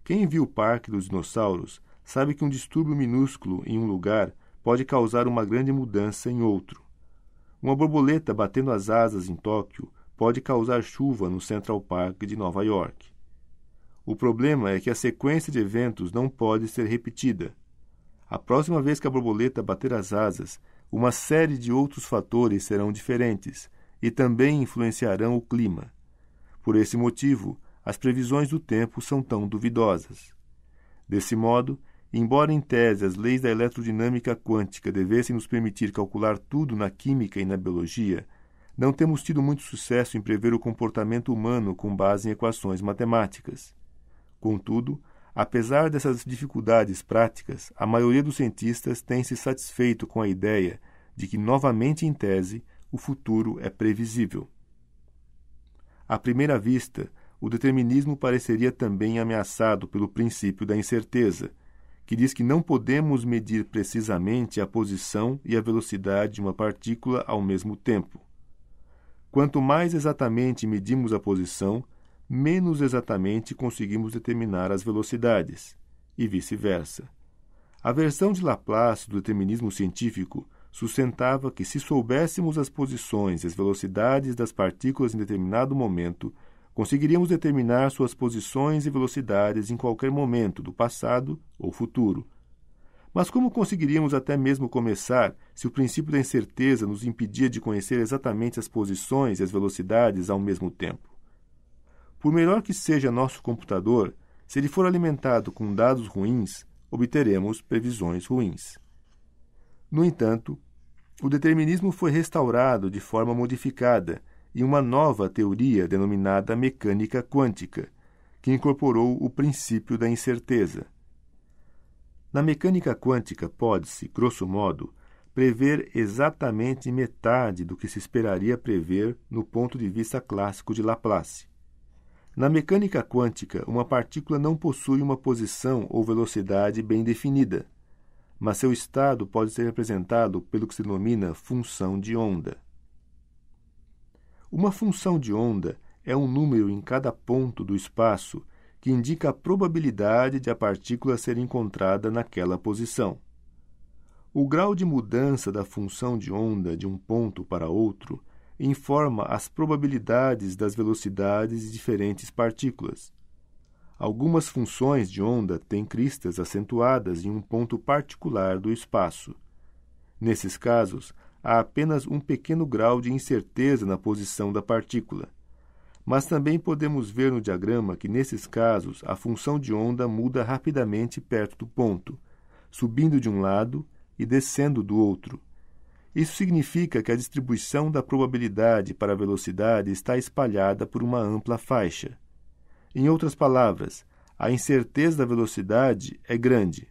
Quem viu o Parque dos Dinossauros sabe que um distúrbio minúsculo em um lugar pode causar uma grande mudança em outro. Uma borboleta batendo as asas em Tóquio pode causar chuva no Central Park de Nova York. O problema é que a sequência de eventos não pode ser repetida a próxima vez que a borboleta bater as asas, uma série de outros fatores serão diferentes e também influenciarão o clima. Por esse motivo, as previsões do tempo são tão duvidosas. Desse modo, embora em tese as leis da eletrodinâmica quântica devessem nos permitir calcular tudo na química e na biologia, não temos tido muito sucesso em prever o comportamento humano com base em equações matemáticas. Contudo, Apesar dessas dificuldades práticas, a maioria dos cientistas tem se satisfeito com a ideia de que, novamente em tese, o futuro é previsível. À primeira vista, o determinismo pareceria também ameaçado pelo princípio da incerteza, que diz que não podemos medir precisamente a posição e a velocidade de uma partícula ao mesmo tempo. Quanto mais exatamente medimos a posição, menos exatamente conseguimos determinar as velocidades, e vice-versa. A versão de Laplace do determinismo científico sustentava que, se soubéssemos as posições e as velocidades das partículas em determinado momento, conseguiríamos determinar suas posições e velocidades em qualquer momento do passado ou futuro. Mas como conseguiríamos até mesmo começar se o princípio da incerteza nos impedia de conhecer exatamente as posições e as velocidades ao mesmo tempo? Por melhor que seja nosso computador, se ele for alimentado com dados ruins, obteremos previsões ruins. No entanto, o determinismo foi restaurado de forma modificada em uma nova teoria denominada mecânica quântica, que incorporou o princípio da incerteza. Na mecânica quântica, pode-se, grosso modo, prever exatamente metade do que se esperaria prever no ponto de vista clássico de Laplace. Na mecânica quântica, uma partícula não possui uma posição ou velocidade bem definida, mas seu estado pode ser representado pelo que se denomina função de onda. Uma função de onda é um número em cada ponto do espaço que indica a probabilidade de a partícula ser encontrada naquela posição. O grau de mudança da função de onda de um ponto para outro informa as probabilidades das velocidades de diferentes partículas. Algumas funções de onda têm cristas acentuadas em um ponto particular do espaço. Nesses casos, há apenas um pequeno grau de incerteza na posição da partícula. Mas também podemos ver no diagrama que, nesses casos, a função de onda muda rapidamente perto do ponto, subindo de um lado e descendo do outro. Isso significa que a distribuição da probabilidade para a velocidade está espalhada por uma ampla faixa. Em outras palavras, a incerteza da velocidade é grande.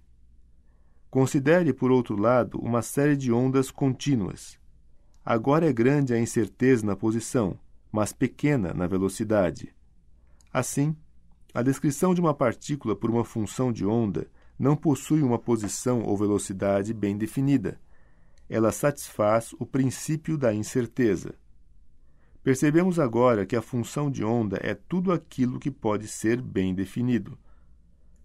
Considere, por outro lado, uma série de ondas contínuas. Agora é grande a incerteza na posição, mas pequena na velocidade. Assim, a descrição de uma partícula por uma função de onda não possui uma posição ou velocidade bem definida ela satisfaz o princípio da incerteza. Percebemos agora que a função de onda é tudo aquilo que pode ser bem definido.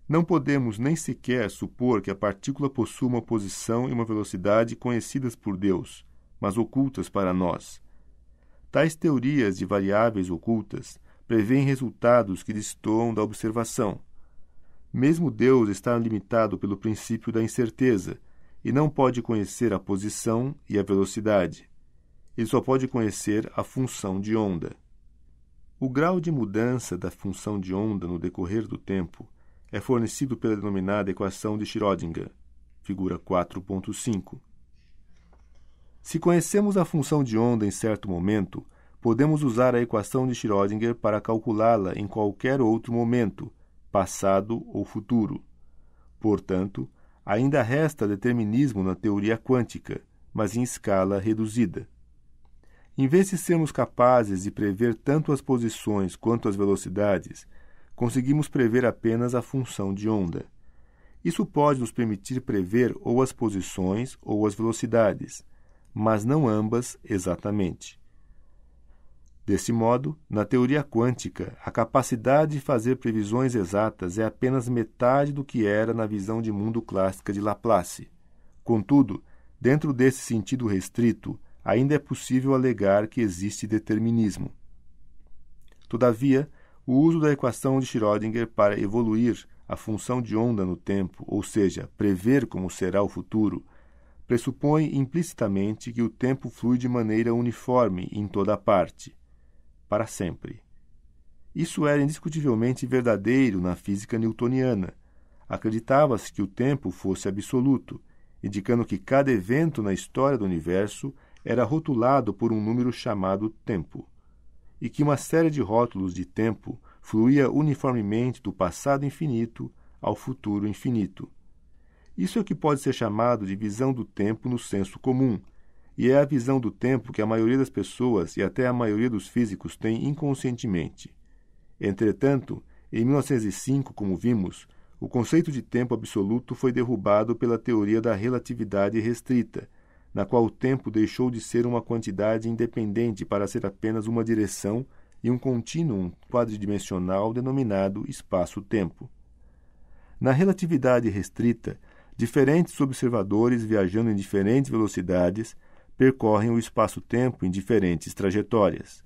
Não podemos nem sequer supor que a partícula possua uma posição e uma velocidade conhecidas por Deus, mas ocultas para nós. Tais teorias de variáveis ocultas prevêem resultados que destoam da observação. Mesmo Deus está limitado pelo princípio da incerteza, e não pode conhecer a posição e a velocidade. Ele só pode conhecer a função de onda. O grau de mudança da função de onda no decorrer do tempo é fornecido pela denominada equação de Schrödinger, figura 4.5. Se conhecemos a função de onda em certo momento, podemos usar a equação de Schrödinger para calculá-la em qualquer outro momento, passado ou futuro. Portanto, Ainda resta determinismo na teoria quântica, mas em escala reduzida. Em vez de sermos capazes de prever tanto as posições quanto as velocidades, conseguimos prever apenas a função de onda. Isso pode nos permitir prever ou as posições ou as velocidades, mas não ambas exatamente. Desse modo, na teoria quântica, a capacidade de fazer previsões exatas é apenas metade do que era na visão de mundo clássica de Laplace. Contudo, dentro desse sentido restrito, ainda é possível alegar que existe determinismo. Todavia, o uso da equação de Schrödinger para evoluir a função de onda no tempo, ou seja, prever como será o futuro, pressupõe implicitamente que o tempo flui de maneira uniforme em toda a parte para sempre. Isso era indiscutivelmente verdadeiro na física newtoniana. Acreditava-se que o tempo fosse absoluto, indicando que cada evento na história do universo era rotulado por um número chamado tempo, e que uma série de rótulos de tempo fluía uniformemente do passado infinito ao futuro infinito. Isso é o que pode ser chamado de visão do tempo no senso comum, e é a visão do tempo que a maioria das pessoas e até a maioria dos físicos tem inconscientemente. Entretanto, em 1905, como vimos, o conceito de tempo absoluto foi derrubado pela teoria da relatividade restrita, na qual o tempo deixou de ser uma quantidade independente para ser apenas uma direção e um contínuo quadridimensional denominado espaço-tempo. Na relatividade restrita, diferentes observadores viajando em diferentes velocidades percorrem o espaço-tempo em diferentes trajetórias.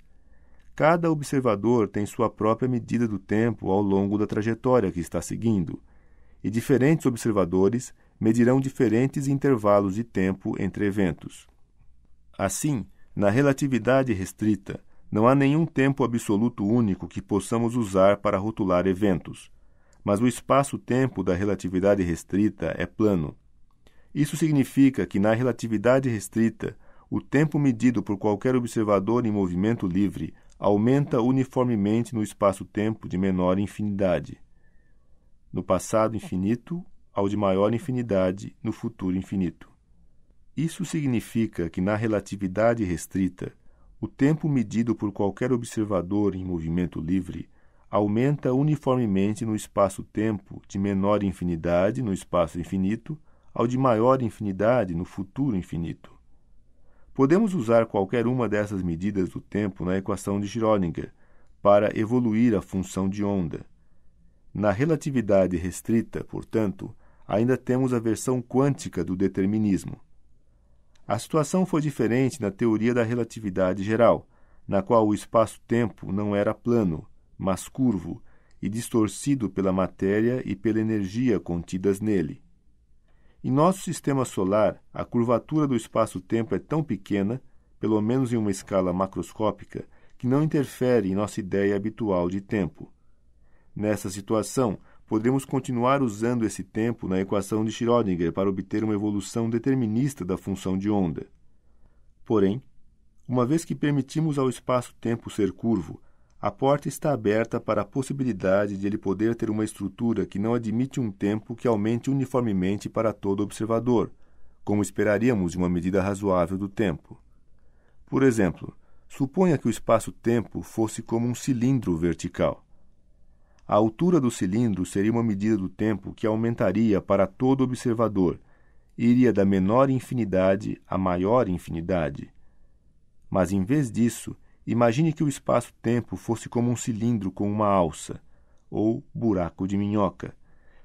Cada observador tem sua própria medida do tempo ao longo da trajetória que está seguindo, e diferentes observadores medirão diferentes intervalos de tempo entre eventos. Assim, na relatividade restrita, não há nenhum tempo absoluto único que possamos usar para rotular eventos, mas o espaço-tempo da relatividade restrita é plano. Isso significa que na relatividade restrita o tempo medido por qualquer observador em movimento livre aumenta uniformemente no espaço-tempo de menor infinidade, no passado infinito ao de maior infinidade, no futuro infinito. Isso significa que na relatividade restrita, o tempo medido por qualquer observador em movimento livre aumenta uniformemente no espaço-tempo de menor infinidade, no espaço infinito, ao de maior infinidade, no futuro infinito. Podemos usar qualquer uma dessas medidas do tempo na equação de Schrödinger para evoluir a função de onda. Na relatividade restrita, portanto, ainda temos a versão quântica do determinismo. A situação foi diferente na teoria da relatividade geral, na qual o espaço-tempo não era plano, mas curvo e distorcido pela matéria e pela energia contidas nele. Em nosso sistema solar, a curvatura do espaço-tempo é tão pequena, pelo menos em uma escala macroscópica, que não interfere em nossa ideia habitual de tempo. Nessa situação, podemos continuar usando esse tempo na equação de Schrödinger para obter uma evolução determinista da função de onda. Porém, uma vez que permitimos ao espaço-tempo ser curvo, a porta está aberta para a possibilidade de ele poder ter uma estrutura que não admite um tempo que aumente uniformemente para todo observador, como esperaríamos de uma medida razoável do tempo. Por exemplo, suponha que o espaço-tempo fosse como um cilindro vertical. A altura do cilindro seria uma medida do tempo que aumentaria para todo observador, iria da menor infinidade à maior infinidade. Mas em vez disso, Imagine que o espaço-tempo fosse como um cilindro com uma alça, ou buraco de minhoca,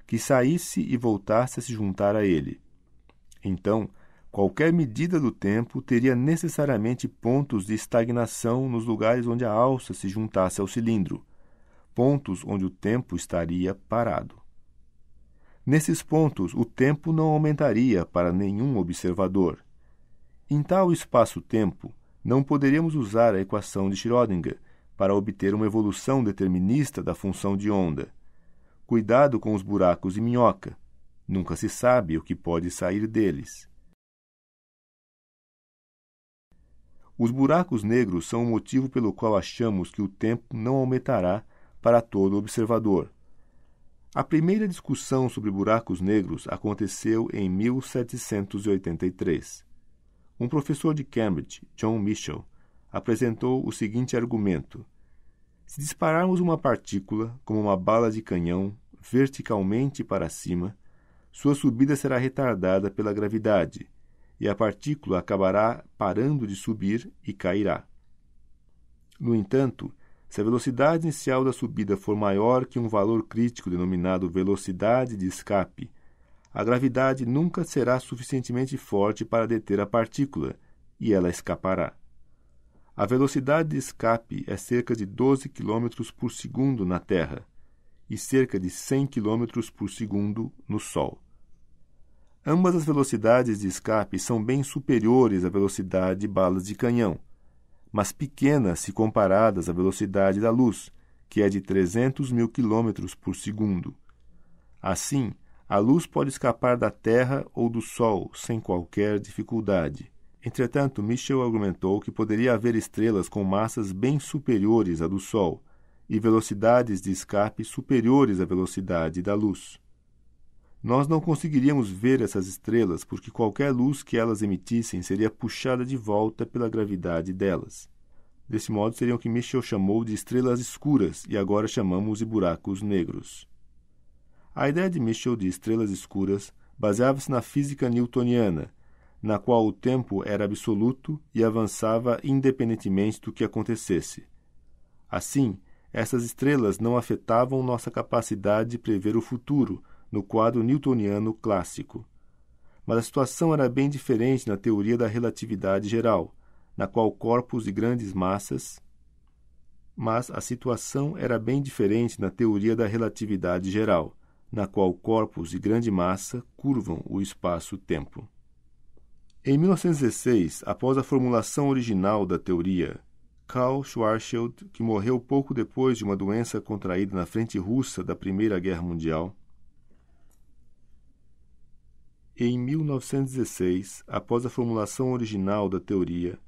que saísse e voltasse a se juntar a ele. Então, qualquer medida do tempo teria necessariamente pontos de estagnação nos lugares onde a alça se juntasse ao cilindro, pontos onde o tempo estaria parado. Nesses pontos, o tempo não aumentaria para nenhum observador. Em tal espaço-tempo, não poderíamos usar a equação de Schrödinger para obter uma evolução determinista da função de onda. Cuidado com os buracos de minhoca. Nunca se sabe o que pode sair deles. Os buracos negros são o motivo pelo qual achamos que o tempo não aumentará para todo observador. A primeira discussão sobre buracos negros aconteceu em 1783. Um professor de Cambridge, John Mitchell, apresentou o seguinte argumento: Se dispararmos uma partícula, como uma bala de canhão, verticalmente para cima, sua subida será retardada pela gravidade, e a partícula acabará parando de subir e cairá. No entanto, se a velocidade inicial da subida for maior que um valor crítico denominado velocidade de escape, a gravidade nunca será suficientemente forte para deter a partícula e ela escapará. A velocidade de escape é cerca de 12 km por segundo na Terra e cerca de 100 km por segundo no Sol. Ambas as velocidades de escape são bem superiores à velocidade de balas de canhão, mas pequenas se comparadas à velocidade da luz, que é de 300 mil km por segundo. Assim, a luz pode escapar da Terra ou do Sol sem qualquer dificuldade. Entretanto, Michel argumentou que poderia haver estrelas com massas bem superiores à do Sol e velocidades de escape superiores à velocidade da luz. Nós não conseguiríamos ver essas estrelas porque qualquer luz que elas emitissem seria puxada de volta pela gravidade delas. Desse modo, seriam o que Michel chamou de estrelas escuras e agora chamamos de buracos negros. A ideia de Michel de estrelas escuras baseava-se na física newtoniana, na qual o tempo era absoluto e avançava independentemente do que acontecesse. Assim, essas estrelas não afetavam nossa capacidade de prever o futuro no quadro newtoniano clássico. Mas a situação era bem diferente na teoria da relatividade geral, na qual corpos de grandes massas. Mas a situação era bem diferente na teoria da relatividade geral, na qual corpos de grande massa curvam o espaço-tempo. Em 1916, após a formulação original da teoria, Karl Schwarzschild, que morreu pouco depois de uma doença contraída na frente russa da Primeira Guerra Mundial, em 1916, após a formulação original da teoria,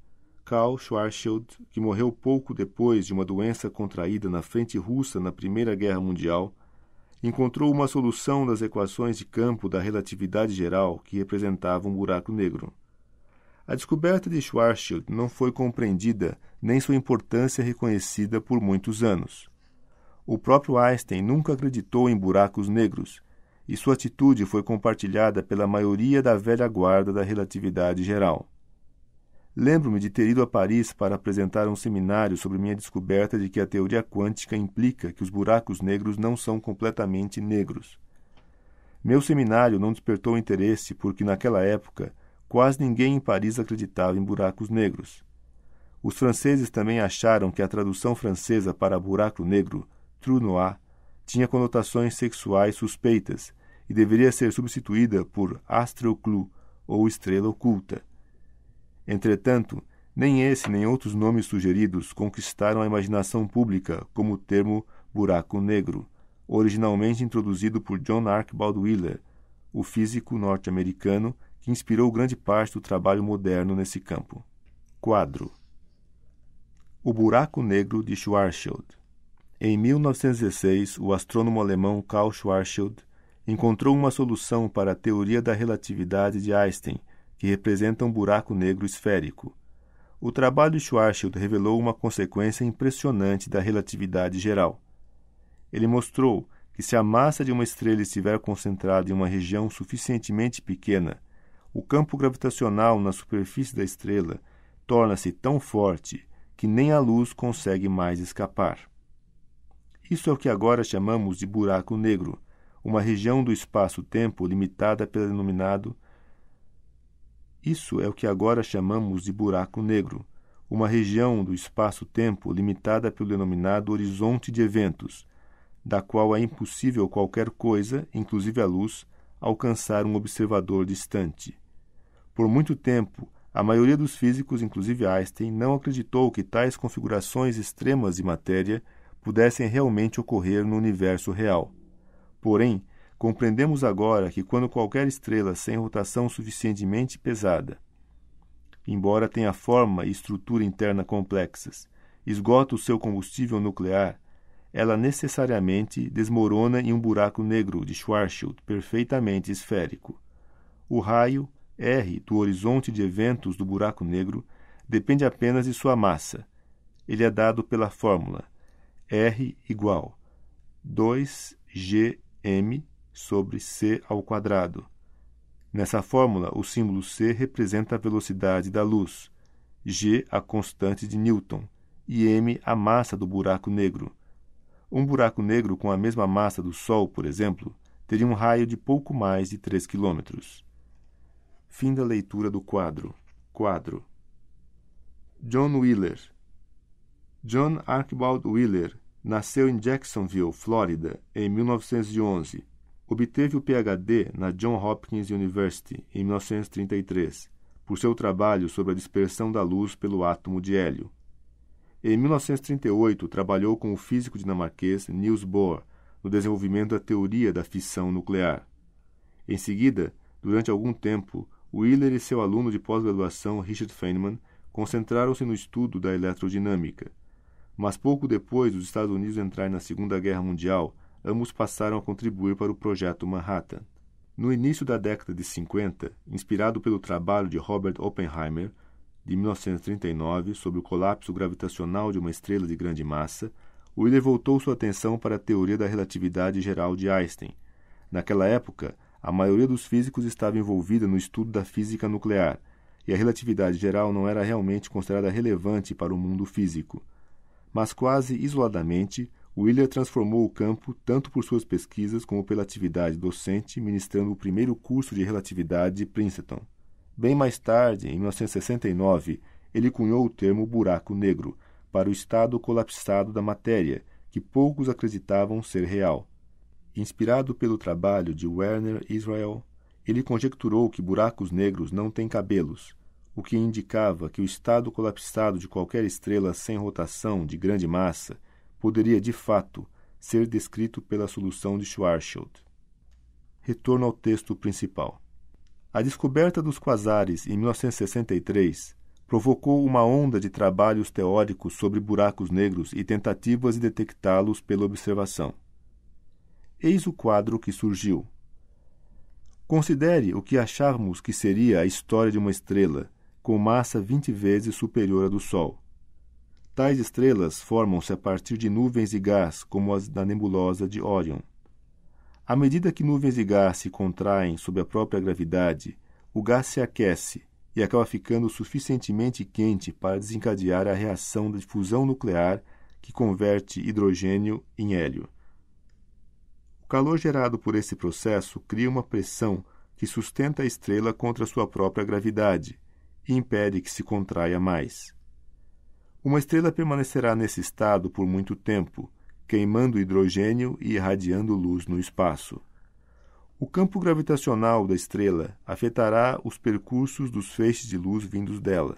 Karl Schwarzschild, que morreu pouco depois de uma doença contraída na frente russa na Primeira Guerra Mundial, encontrou uma solução das equações de campo da relatividade geral que representava um buraco negro. A descoberta de Schwarzschild não foi compreendida nem sua importância reconhecida por muitos anos. O próprio Einstein nunca acreditou em buracos negros, e sua atitude foi compartilhada pela maioria da velha guarda da relatividade geral. Lembro-me de ter ido a Paris para apresentar um seminário sobre minha descoberta de que a teoria quântica implica que os buracos negros não são completamente negros. Meu seminário não despertou interesse porque, naquela época, quase ninguém em Paris acreditava em buracos negros. Os franceses também acharam que a tradução francesa para buraco negro, trou noir, tinha conotações sexuais suspeitas e deveria ser substituída por astre ou estrela oculta Entretanto, nem esse nem outros nomes sugeridos conquistaram a imaginação pública como o termo buraco negro, originalmente introduzido por John Archibald Wheeler, o físico norte-americano que inspirou grande parte do trabalho moderno nesse campo. Quadro O Buraco Negro de Schwarzschild Em 1916, o astrônomo alemão Karl Schwarzschild encontrou uma solução para a teoria da relatividade de Einstein – que representa um buraco negro esférico. O trabalho de Schwarzschild revelou uma consequência impressionante da relatividade geral. Ele mostrou que se a massa de uma estrela estiver concentrada em uma região suficientemente pequena, o campo gravitacional na superfície da estrela torna-se tão forte que nem a luz consegue mais escapar. Isso é o que agora chamamos de buraco negro, uma região do espaço-tempo limitada pelo denominado isso é o que agora chamamos de buraco negro, uma região do espaço-tempo limitada pelo denominado horizonte de eventos, da qual é impossível qualquer coisa, inclusive a luz, alcançar um observador distante. Por muito tempo, a maioria dos físicos, inclusive Einstein, não acreditou que tais configurações extremas de matéria pudessem realmente ocorrer no universo real. Porém, Compreendemos agora que quando qualquer estrela sem rotação suficientemente pesada, embora tenha forma e estrutura interna complexas, esgota o seu combustível nuclear, ela necessariamente desmorona em um buraco negro de Schwarzschild perfeitamente esférico. O raio R do horizonte de eventos do buraco negro depende apenas de sua massa. Ele é dado pela fórmula R igual 2gm sobre c ao quadrado. Nessa fórmula, o símbolo c representa a velocidade da luz, g a constante de Newton e m a massa do buraco negro. Um buraco negro com a mesma massa do Sol, por exemplo, teria um raio de pouco mais de 3 quilômetros. Fim da leitura do quadro. Quadro. John Wheeler. John Archibald Wheeler nasceu em Jacksonville, Flórida, em 1911 Obteve o PhD na Johns Hopkins University em 1933, por seu trabalho sobre a dispersão da luz pelo átomo de hélio. Em 1938, trabalhou com o físico dinamarquês Niels Bohr no desenvolvimento da teoria da fissão nuclear. Em seguida, durante algum tempo, Wheeler e seu aluno de pós-graduação Richard Feynman concentraram-se no estudo da eletrodinâmica. Mas pouco depois dos Estados Unidos entrarem na Segunda Guerra Mundial, ambos passaram a contribuir para o Projeto Manhattan. No início da década de 50, inspirado pelo trabalho de Robert Oppenheimer, de 1939, sobre o colapso gravitacional de uma estrela de grande massa, Wheeler voltou sua atenção para a teoria da relatividade geral de Einstein. Naquela época, a maioria dos físicos estava envolvida no estudo da física nuclear, e a relatividade geral não era realmente considerada relevante para o mundo físico. Mas quase isoladamente, William transformou o campo tanto por suas pesquisas como pela atividade docente, ministrando o primeiro curso de relatividade de Princeton. Bem mais tarde, em 1969, ele cunhou o termo buraco negro para o estado colapsado da matéria, que poucos acreditavam ser real. Inspirado pelo trabalho de Werner Israel, ele conjecturou que buracos negros não têm cabelos, o que indicava que o estado colapsado de qualquer estrela sem rotação de grande massa poderia de fato ser descrito pela solução de Schwarzschild. Retorno ao texto principal. A descoberta dos quasares em 1963 provocou uma onda de trabalhos teóricos sobre buracos negros e tentativas de detectá-los pela observação. Eis o quadro que surgiu. Considere o que acharmos que seria a história de uma estrela com massa 20 vezes superior à do Sol. Tais estrelas formam-se a partir de nuvens de gás, como as da nebulosa de Órion. À medida que nuvens de gás se contraem sob a própria gravidade, o gás se aquece e acaba ficando suficientemente quente para desencadear a reação da fusão nuclear que converte hidrogênio em hélio. O calor gerado por esse processo cria uma pressão que sustenta a estrela contra sua própria gravidade e impede que se contraia mais. Uma estrela permanecerá nesse estado por muito tempo, queimando hidrogênio e irradiando luz no espaço. O campo gravitacional da estrela afetará os percursos dos feixes de luz vindos dela.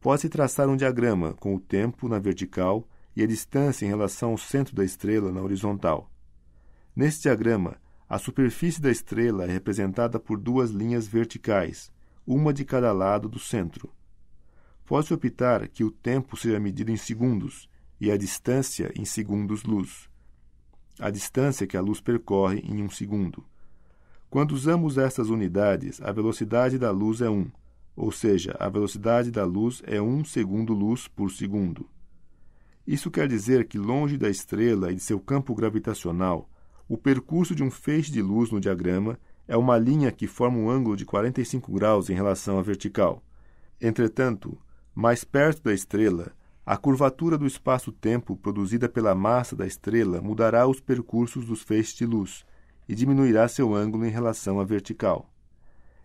Pode-se traçar um diagrama com o tempo na vertical e a distância em relação ao centro da estrela na horizontal. Neste diagrama, a superfície da estrela é representada por duas linhas verticais, uma de cada lado do centro pode se optar que o tempo seja medido em segundos e a distância em segundos-luz, a distância que a luz percorre em um segundo. Quando usamos estas unidades, a velocidade da luz é 1, ou seja, a velocidade da luz é 1 segundo-luz por segundo. Isso quer dizer que, longe da estrela e de seu campo gravitacional, o percurso de um feixe de luz no diagrama é uma linha que forma um ângulo de 45 graus em relação à vertical. Entretanto, mais perto da estrela, a curvatura do espaço-tempo produzida pela massa da estrela mudará os percursos dos feixes de luz e diminuirá seu ângulo em relação à vertical.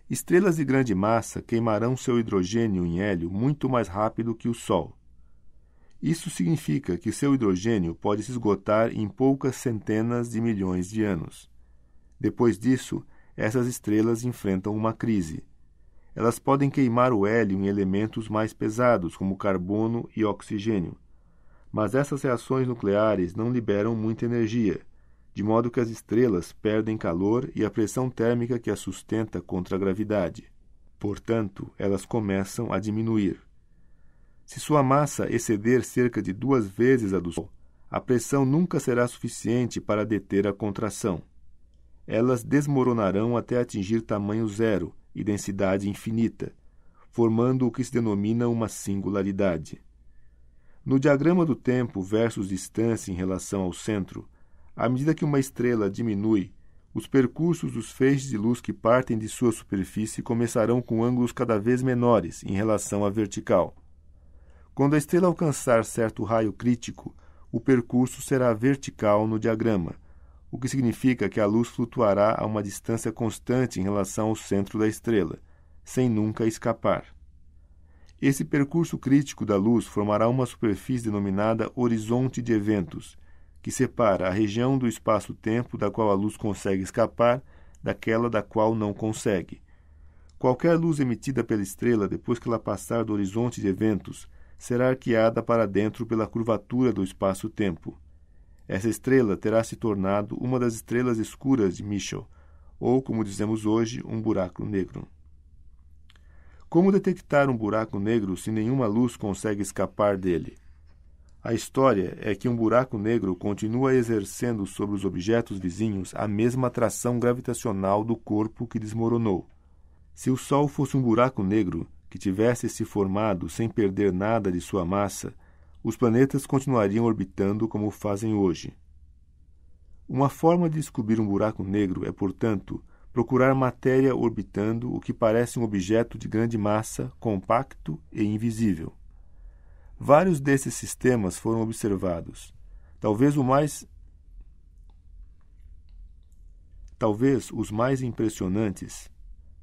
Estrelas de grande massa queimarão seu hidrogênio em hélio muito mais rápido que o Sol. Isso significa que seu hidrogênio pode se esgotar em poucas centenas de milhões de anos. Depois disso, essas estrelas enfrentam uma crise elas podem queimar o hélio em elementos mais pesados, como carbono e oxigênio. Mas essas reações nucleares não liberam muita energia, de modo que as estrelas perdem calor e a pressão térmica que as sustenta contra a gravidade. Portanto, elas começam a diminuir. Se sua massa exceder cerca de duas vezes a do Sol, a pressão nunca será suficiente para deter a contração. Elas desmoronarão até atingir tamanho zero, e densidade infinita, formando o que se denomina uma singularidade. No diagrama do tempo versus distância em relação ao centro, à medida que uma estrela diminui, os percursos dos feixes de luz que partem de sua superfície começarão com ângulos cada vez menores em relação à vertical. Quando a estrela alcançar certo raio crítico, o percurso será vertical no diagrama, o que significa que a luz flutuará a uma distância constante em relação ao centro da estrela, sem nunca escapar. Esse percurso crítico da luz formará uma superfície denominada horizonte de eventos, que separa a região do espaço-tempo da qual a luz consegue escapar daquela da qual não consegue. Qualquer luz emitida pela estrela depois que ela passar do horizonte de eventos será arqueada para dentro pela curvatura do espaço-tempo. Essa estrela terá se tornado uma das estrelas escuras de Michel, ou, como dizemos hoje, um buraco negro. Como detectar um buraco negro se nenhuma luz consegue escapar dele? A história é que um buraco negro continua exercendo sobre os objetos vizinhos a mesma atração gravitacional do corpo que desmoronou. Se o Sol fosse um buraco negro que tivesse se formado sem perder nada de sua massa, os planetas continuariam orbitando como fazem hoje. Uma forma de descobrir um buraco negro é, portanto, procurar matéria orbitando o que parece um objeto de grande massa, compacto e invisível. Vários desses sistemas foram observados. Talvez o mais Talvez os mais impressionantes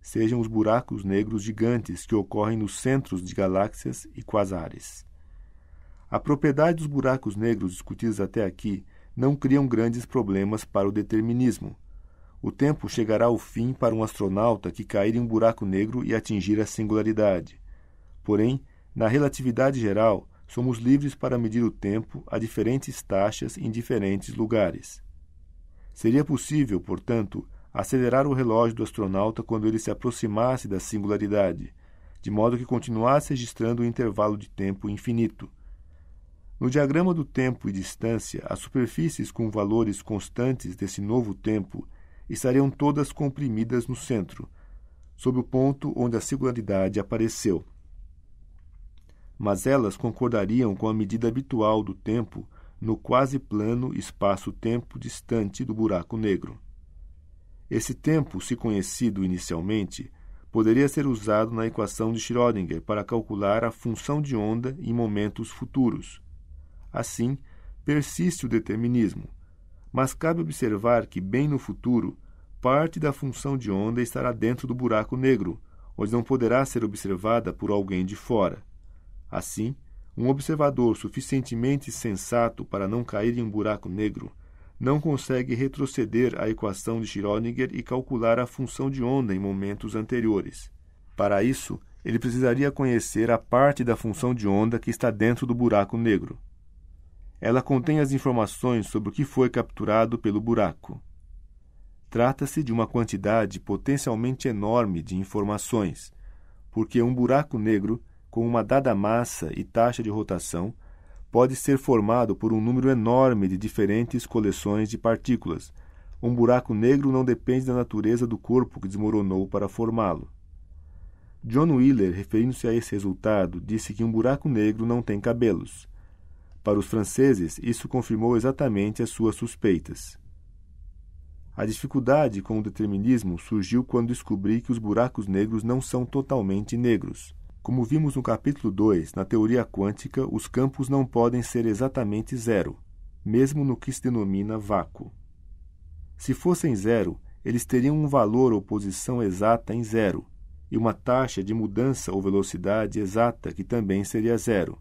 sejam os buracos negros gigantes que ocorrem nos centros de galáxias e quasares. A propriedade dos buracos negros discutidos até aqui não criam grandes problemas para o determinismo. O tempo chegará ao fim para um astronauta que cair em um buraco negro e atingir a singularidade. Porém, na relatividade geral, somos livres para medir o tempo a diferentes taxas em diferentes lugares. Seria possível, portanto, acelerar o relógio do astronauta quando ele se aproximasse da singularidade, de modo que continuasse registrando um intervalo de tempo infinito no diagrama do tempo e distância, as superfícies com valores constantes desse novo tempo estariam todas comprimidas no centro, sob o ponto onde a singularidade apareceu. Mas elas concordariam com a medida habitual do tempo no quase plano espaço-tempo distante do buraco negro. Esse tempo, se conhecido inicialmente, poderia ser usado na equação de Schrödinger para calcular a função de onda em momentos futuros Assim, persiste o determinismo. Mas cabe observar que, bem no futuro, parte da função de onda estará dentro do buraco negro, onde não poderá ser observada por alguém de fora. Assim, um observador suficientemente sensato para não cair em um buraco negro não consegue retroceder à equação de Schrödinger e calcular a função de onda em momentos anteriores. Para isso, ele precisaria conhecer a parte da função de onda que está dentro do buraco negro. Ela contém as informações sobre o que foi capturado pelo buraco. Trata-se de uma quantidade potencialmente enorme de informações, porque um buraco negro, com uma dada massa e taxa de rotação, pode ser formado por um número enorme de diferentes coleções de partículas. Um buraco negro não depende da natureza do corpo que desmoronou para formá-lo. John Wheeler, referindo-se a esse resultado, disse que um buraco negro não tem cabelos. Para os franceses, isso confirmou exatamente as suas suspeitas. A dificuldade com o determinismo surgiu quando descobri que os buracos negros não são totalmente negros. Como vimos no capítulo 2, na teoria quântica, os campos não podem ser exatamente zero, mesmo no que se denomina vácuo. Se fossem zero, eles teriam um valor ou posição exata em zero, e uma taxa de mudança ou velocidade exata que também seria zero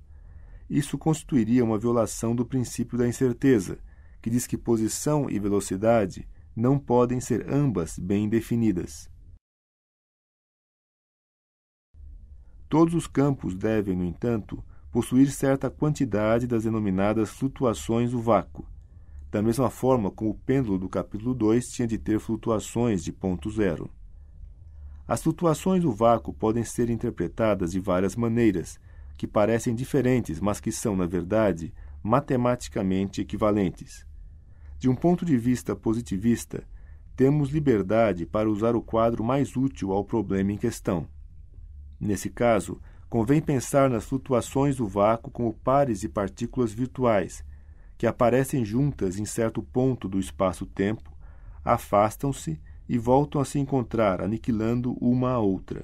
isso constituiria uma violação do princípio da incerteza, que diz que posição e velocidade não podem ser ambas bem definidas. Todos os campos devem, no entanto, possuir certa quantidade das denominadas flutuações do vácuo, da mesma forma como o pêndulo do capítulo 2 tinha de ter flutuações de ponto zero. As flutuações do vácuo podem ser interpretadas de várias maneiras, que parecem diferentes, mas que são, na verdade, matematicamente equivalentes. De um ponto de vista positivista, temos liberdade para usar o quadro mais útil ao problema em questão. Nesse caso, convém pensar nas flutuações do vácuo como pares de partículas virtuais, que aparecem juntas em certo ponto do espaço-tempo, afastam-se e voltam a se encontrar, aniquilando uma a outra.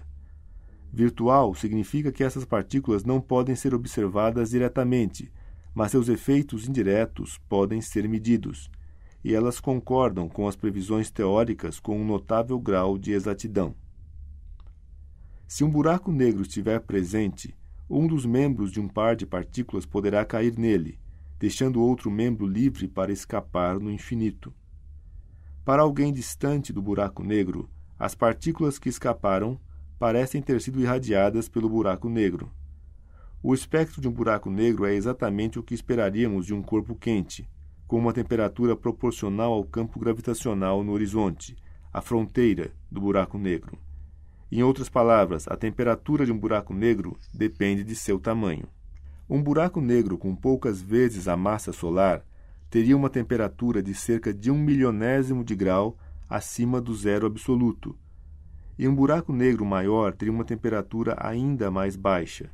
Virtual significa que essas partículas não podem ser observadas diretamente, mas seus efeitos indiretos podem ser medidos, e elas concordam com as previsões teóricas com um notável grau de exatidão. Se um buraco negro estiver presente, um dos membros de um par de partículas poderá cair nele, deixando outro membro livre para escapar no infinito. Para alguém distante do buraco negro, as partículas que escaparam parecem ter sido irradiadas pelo buraco negro. O espectro de um buraco negro é exatamente o que esperaríamos de um corpo quente, com uma temperatura proporcional ao campo gravitacional no horizonte, a fronteira do buraco negro. Em outras palavras, a temperatura de um buraco negro depende de seu tamanho. Um buraco negro com poucas vezes a massa solar teria uma temperatura de cerca de um milionésimo de grau acima do zero absoluto, e um buraco negro maior teria uma temperatura ainda mais baixa.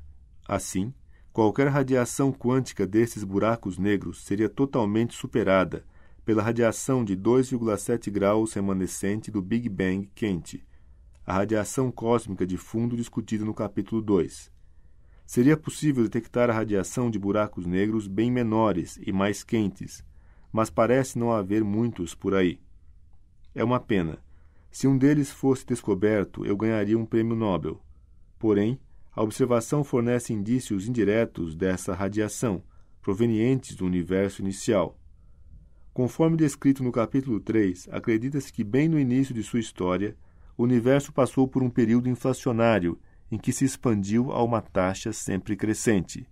Assim, qualquer radiação quântica desses buracos negros seria totalmente superada pela radiação de 2,7 graus remanescente do Big Bang quente, a radiação cósmica de fundo discutida no capítulo 2. Seria possível detectar a radiação de buracos negros bem menores e mais quentes, mas parece não haver muitos por aí. É uma pena se um deles fosse descoberto, eu ganharia um prêmio Nobel. Porém, a observação fornece indícios indiretos dessa radiação, provenientes do universo inicial. Conforme descrito no capítulo 3, acredita-se que, bem no início de sua história, o universo passou por um período inflacionário em que se expandiu a uma taxa sempre crescente.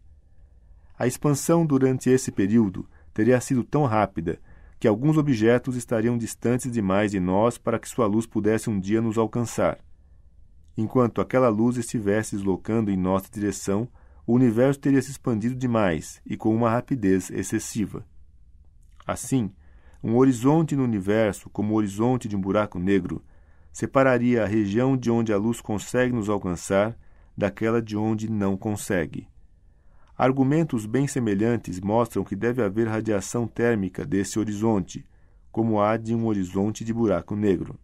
A expansão durante esse período teria sido tão rápida que alguns objetos estariam distantes demais de nós para que sua luz pudesse um dia nos alcançar. Enquanto aquela luz estivesse deslocando em nossa direção, o universo teria se expandido demais e com uma rapidez excessiva. Assim, um horizonte no universo, como o horizonte de um buraco negro, separaria a região de onde a luz consegue nos alcançar daquela de onde não consegue. Argumentos bem semelhantes mostram que deve haver radiação térmica desse horizonte, como há de um horizonte de buraco negro.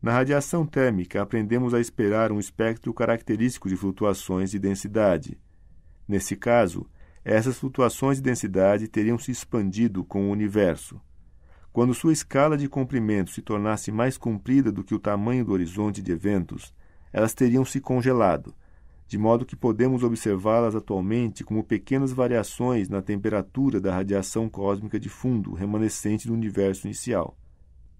Na radiação térmica, aprendemos a esperar um espectro característico de flutuações de densidade. Nesse caso, essas flutuações de densidade teriam se expandido com o universo. Quando sua escala de comprimento se tornasse mais comprida do que o tamanho do horizonte de eventos, elas teriam se congelado, de modo que podemos observá-las atualmente como pequenas variações na temperatura da radiação cósmica de fundo remanescente do universo inicial.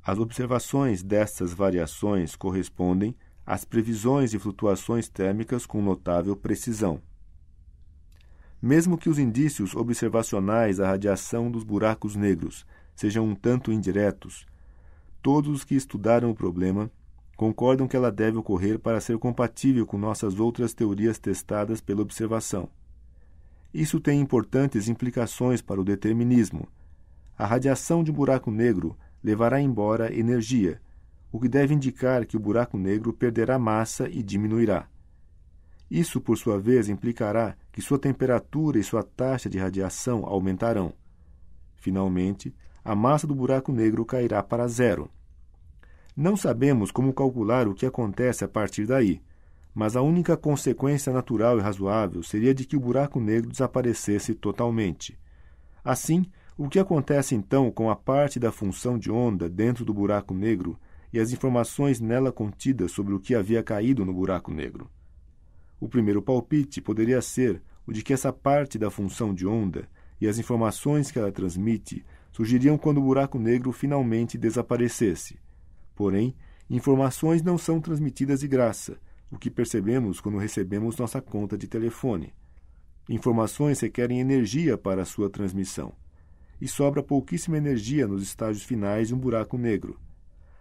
As observações destas variações correspondem às previsões de flutuações térmicas com notável precisão. Mesmo que os indícios observacionais à radiação dos buracos negros sejam um tanto indiretos, todos os que estudaram o problema concordam que ela deve ocorrer para ser compatível com nossas outras teorias testadas pela observação. Isso tem importantes implicações para o determinismo. A radiação de um buraco negro levará embora energia, o que deve indicar que o buraco negro perderá massa e diminuirá. Isso, por sua vez, implicará que sua temperatura e sua taxa de radiação aumentarão. Finalmente, a massa do buraco negro cairá para zero, não sabemos como calcular o que acontece a partir daí, mas a única consequência natural e razoável seria de que o buraco negro desaparecesse totalmente. Assim, o que acontece então com a parte da função de onda dentro do buraco negro e as informações nela contidas sobre o que havia caído no buraco negro? O primeiro palpite poderia ser o de que essa parte da função de onda e as informações que ela transmite surgiriam quando o buraco negro finalmente desaparecesse Porém, informações não são transmitidas de graça, o que percebemos quando recebemos nossa conta de telefone. Informações requerem energia para sua transmissão, e sobra pouquíssima energia nos estágios finais de um buraco negro.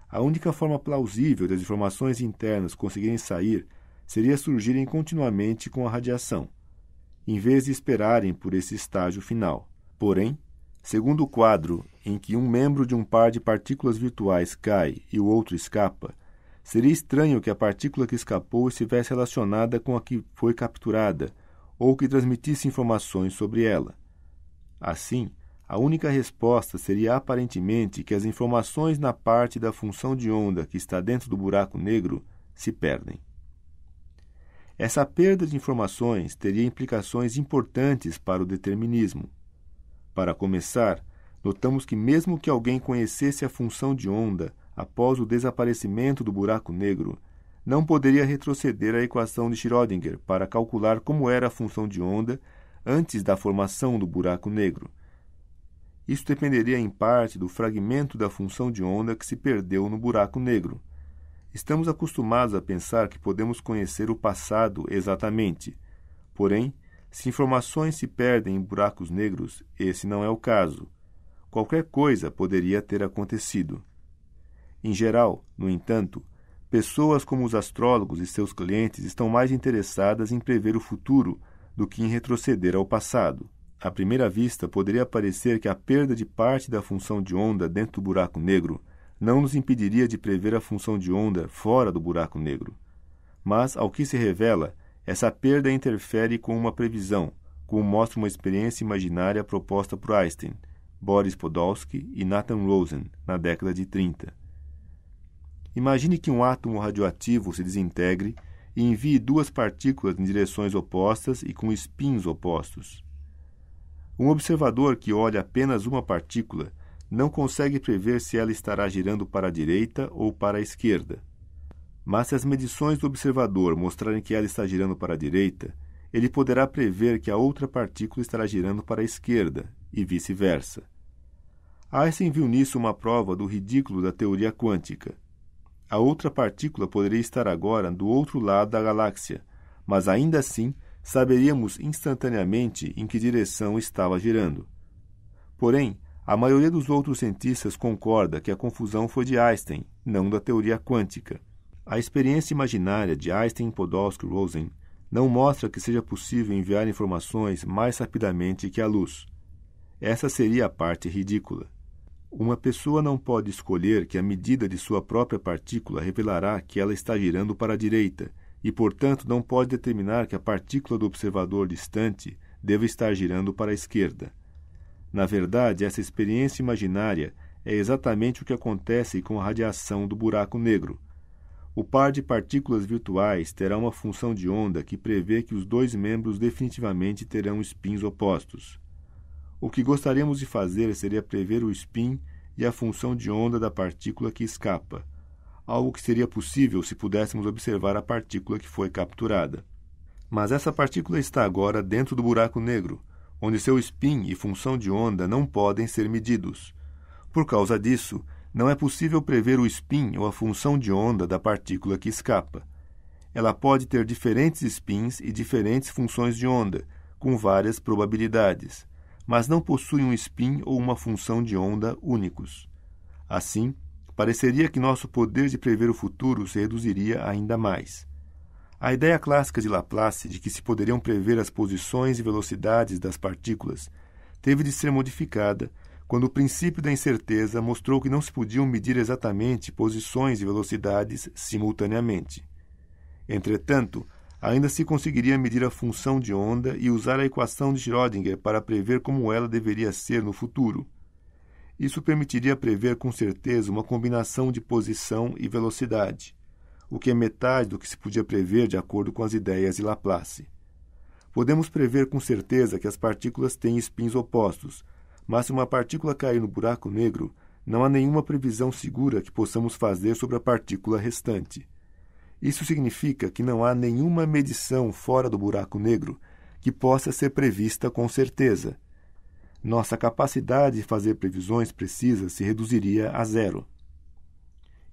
A única forma plausível das informações internas conseguirem sair seria surgirem continuamente com a radiação, em vez de esperarem por esse estágio final. Porém, Segundo o quadro em que um membro de um par de partículas virtuais cai e o outro escapa, seria estranho que a partícula que escapou estivesse relacionada com a que foi capturada ou que transmitisse informações sobre ela. Assim, a única resposta seria aparentemente que as informações na parte da função de onda que está dentro do buraco negro se perdem. Essa perda de informações teria implicações importantes para o determinismo, para começar, notamos que, mesmo que alguém conhecesse a função de onda após o desaparecimento do buraco negro, não poderia retroceder à equação de Schrödinger para calcular como era a função de onda antes da formação do buraco negro. Isso dependeria em parte do fragmento da função de onda que se perdeu no buraco negro. Estamos acostumados a pensar que podemos conhecer o passado exatamente. Porém, se informações se perdem em buracos negros, esse não é o caso. Qualquer coisa poderia ter acontecido. Em geral, no entanto, pessoas como os astrólogos e seus clientes estão mais interessadas em prever o futuro do que em retroceder ao passado. À primeira vista, poderia parecer que a perda de parte da função de onda dentro do buraco negro não nos impediria de prever a função de onda fora do buraco negro. Mas, ao que se revela, essa perda interfere com uma previsão, como mostra uma experiência imaginária proposta por Einstein, Boris Podolsky e Nathan Rosen, na década de 30. Imagine que um átomo radioativo se desintegre e envie duas partículas em direções opostas e com spins opostos. Um observador que olha apenas uma partícula não consegue prever se ela estará girando para a direita ou para a esquerda. Mas se as medições do observador mostrarem que ela está girando para a direita, ele poderá prever que a outra partícula estará girando para a esquerda, e vice-versa. Einstein viu nisso uma prova do ridículo da teoria quântica. A outra partícula poderia estar agora do outro lado da galáxia, mas ainda assim saberíamos instantaneamente em que direção estava girando. Porém, a maioria dos outros cientistas concorda que a confusão foi de Einstein, não da teoria quântica. A experiência imaginária de Einstein Podolsky Rosen não mostra que seja possível enviar informações mais rapidamente que a luz. Essa seria a parte ridícula. Uma pessoa não pode escolher que a medida de sua própria partícula revelará que ela está girando para a direita, e, portanto, não pode determinar que a partícula do observador distante deva estar girando para a esquerda. Na verdade, essa experiência imaginária é exatamente o que acontece com a radiação do buraco negro o par de partículas virtuais terá uma função de onda que prevê que os dois membros definitivamente terão spins opostos. O que gostaríamos de fazer seria prever o spin e a função de onda da partícula que escapa, algo que seria possível se pudéssemos observar a partícula que foi capturada. Mas essa partícula está agora dentro do buraco negro, onde seu spin e função de onda não podem ser medidos. Por causa disso, não é possível prever o spin ou a função de onda da partícula que escapa. Ela pode ter diferentes spins e diferentes funções de onda, com várias probabilidades, mas não possui um spin ou uma função de onda únicos. Assim, pareceria que nosso poder de prever o futuro se reduziria ainda mais. A ideia clássica de Laplace de que se poderiam prever as posições e velocidades das partículas teve de ser modificada quando o princípio da incerteza mostrou que não se podiam medir exatamente posições e velocidades simultaneamente. Entretanto, ainda se conseguiria medir a função de onda e usar a equação de Schrödinger para prever como ela deveria ser no futuro. Isso permitiria prever com certeza uma combinação de posição e velocidade, o que é metade do que se podia prever de acordo com as ideias de Laplace. Podemos prever com certeza que as partículas têm spins opostos, mas se uma partícula cair no buraco negro, não há nenhuma previsão segura que possamos fazer sobre a partícula restante. Isso significa que não há nenhuma medição fora do buraco negro que possa ser prevista com certeza. Nossa capacidade de fazer previsões precisas se reduziria a zero.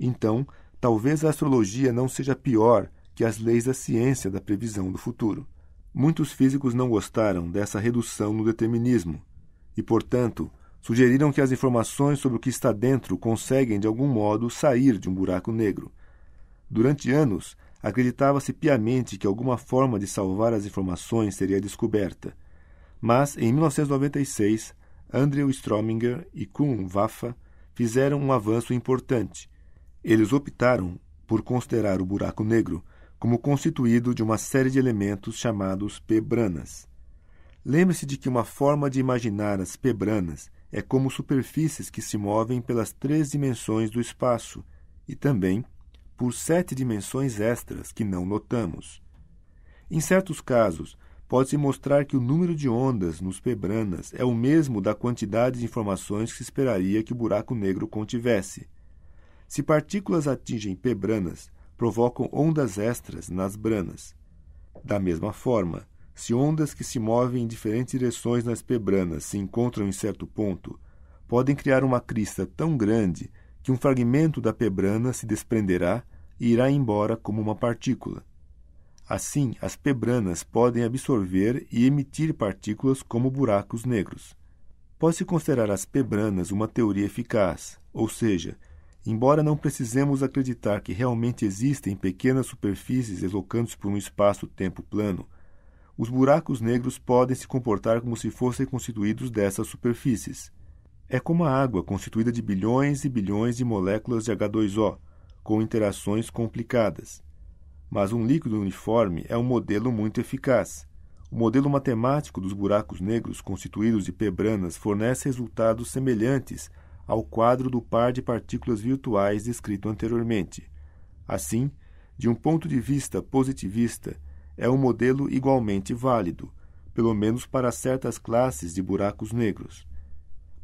Então, talvez a astrologia não seja pior que as leis da ciência da previsão do futuro. Muitos físicos não gostaram dessa redução no determinismo e, portanto, sugeriram que as informações sobre o que está dentro conseguem, de algum modo, sair de um buraco negro. Durante anos, acreditava-se piamente que alguma forma de salvar as informações seria descoberta. Mas, em 1996, Andrew Strominger e Kuhn Waffa fizeram um avanço importante. Eles optaram por considerar o buraco negro como constituído de uma série de elementos chamados pebranas. Lembre-se de que uma forma de imaginar as pebranas é como superfícies que se movem pelas três dimensões do espaço e também por sete dimensões extras que não notamos. Em certos casos, pode-se mostrar que o número de ondas nos pebranas é o mesmo da quantidade de informações que se esperaria que o buraco negro contivesse. Se partículas atingem pebranas, provocam ondas extras nas branas. Da mesma forma, se ondas que se movem em diferentes direções nas pebranas se encontram em certo ponto, podem criar uma crista tão grande que um fragmento da pebrana se desprenderá e irá embora como uma partícula. Assim, as pebranas podem absorver e emitir partículas como buracos negros. Pode-se considerar as pebranas uma teoria eficaz, ou seja, embora não precisemos acreditar que realmente existem pequenas superfícies deslocando-se por um espaço-tempo plano, os buracos negros podem se comportar como se fossem constituídos dessas superfícies. É como a água, constituída de bilhões e bilhões de moléculas de H2O, com interações complicadas. Mas um líquido uniforme é um modelo muito eficaz. O modelo matemático dos buracos negros constituídos de pebranas fornece resultados semelhantes ao quadro do par de partículas virtuais descrito anteriormente. Assim, de um ponto de vista positivista, é um modelo igualmente válido, pelo menos para certas classes de buracos negros.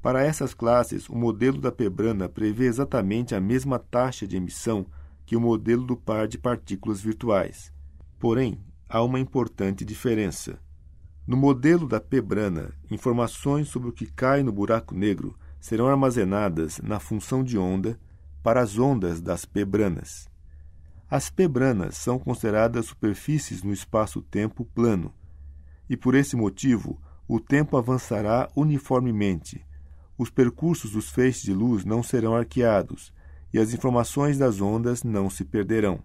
Para essas classes, o modelo da Pebrana prevê exatamente a mesma taxa de emissão que o modelo do par de partículas virtuais. Porém, há uma importante diferença. No modelo da Pebrana, informações sobre o que cai no buraco negro serão armazenadas na função de onda para as ondas das Pebranas. As pebranas são consideradas superfícies no espaço-tempo plano, e por esse motivo o tempo avançará uniformemente. Os percursos dos feixes de luz não serão arqueados e as informações das ondas não se perderão.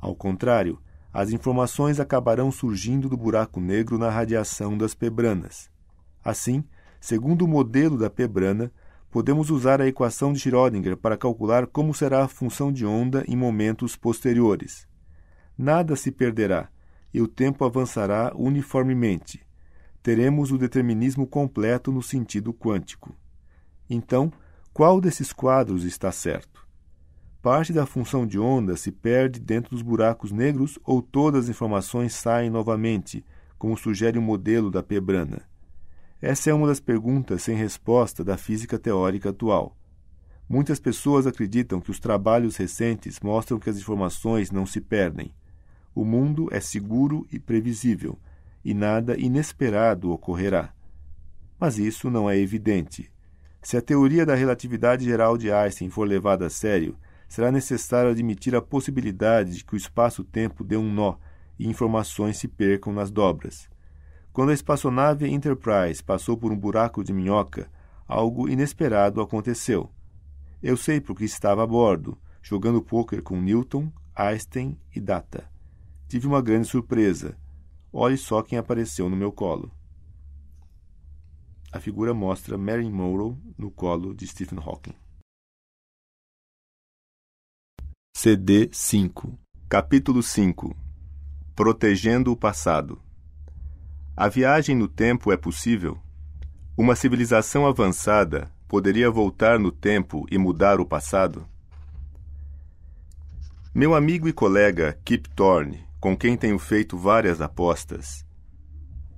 Ao contrário, as informações acabarão surgindo do buraco negro na radiação das pebranas. Assim, segundo o modelo da pebrana, podemos usar a equação de Schrödinger para calcular como será a função de onda em momentos posteriores. Nada se perderá e o tempo avançará uniformemente. Teremos o determinismo completo no sentido quântico. Então, qual desses quadros está certo? Parte da função de onda se perde dentro dos buracos negros ou todas as informações saem novamente, como sugere o modelo da Pebrana. Essa é uma das perguntas sem resposta da física teórica atual. Muitas pessoas acreditam que os trabalhos recentes mostram que as informações não se perdem. O mundo é seguro e previsível, e nada inesperado ocorrerá. Mas isso não é evidente. Se a teoria da relatividade geral de Einstein for levada a sério, será necessário admitir a possibilidade de que o espaço-tempo dê um nó e informações se percam nas dobras. Quando a espaçonave Enterprise passou por um buraco de minhoca, algo inesperado aconteceu. Eu sei porque estava a bordo, jogando pôquer com Newton, Einstein e Data. Tive uma grande surpresa. Olhe só quem apareceu no meu colo. A figura mostra Mary Morrow no colo de Stephen Hawking. CD 5 Capítulo 5 Protegendo o Passado a viagem no tempo é possível? Uma civilização avançada poderia voltar no tempo e mudar o passado? Meu amigo e colega Kip Thorne, com quem tenho feito várias apostas,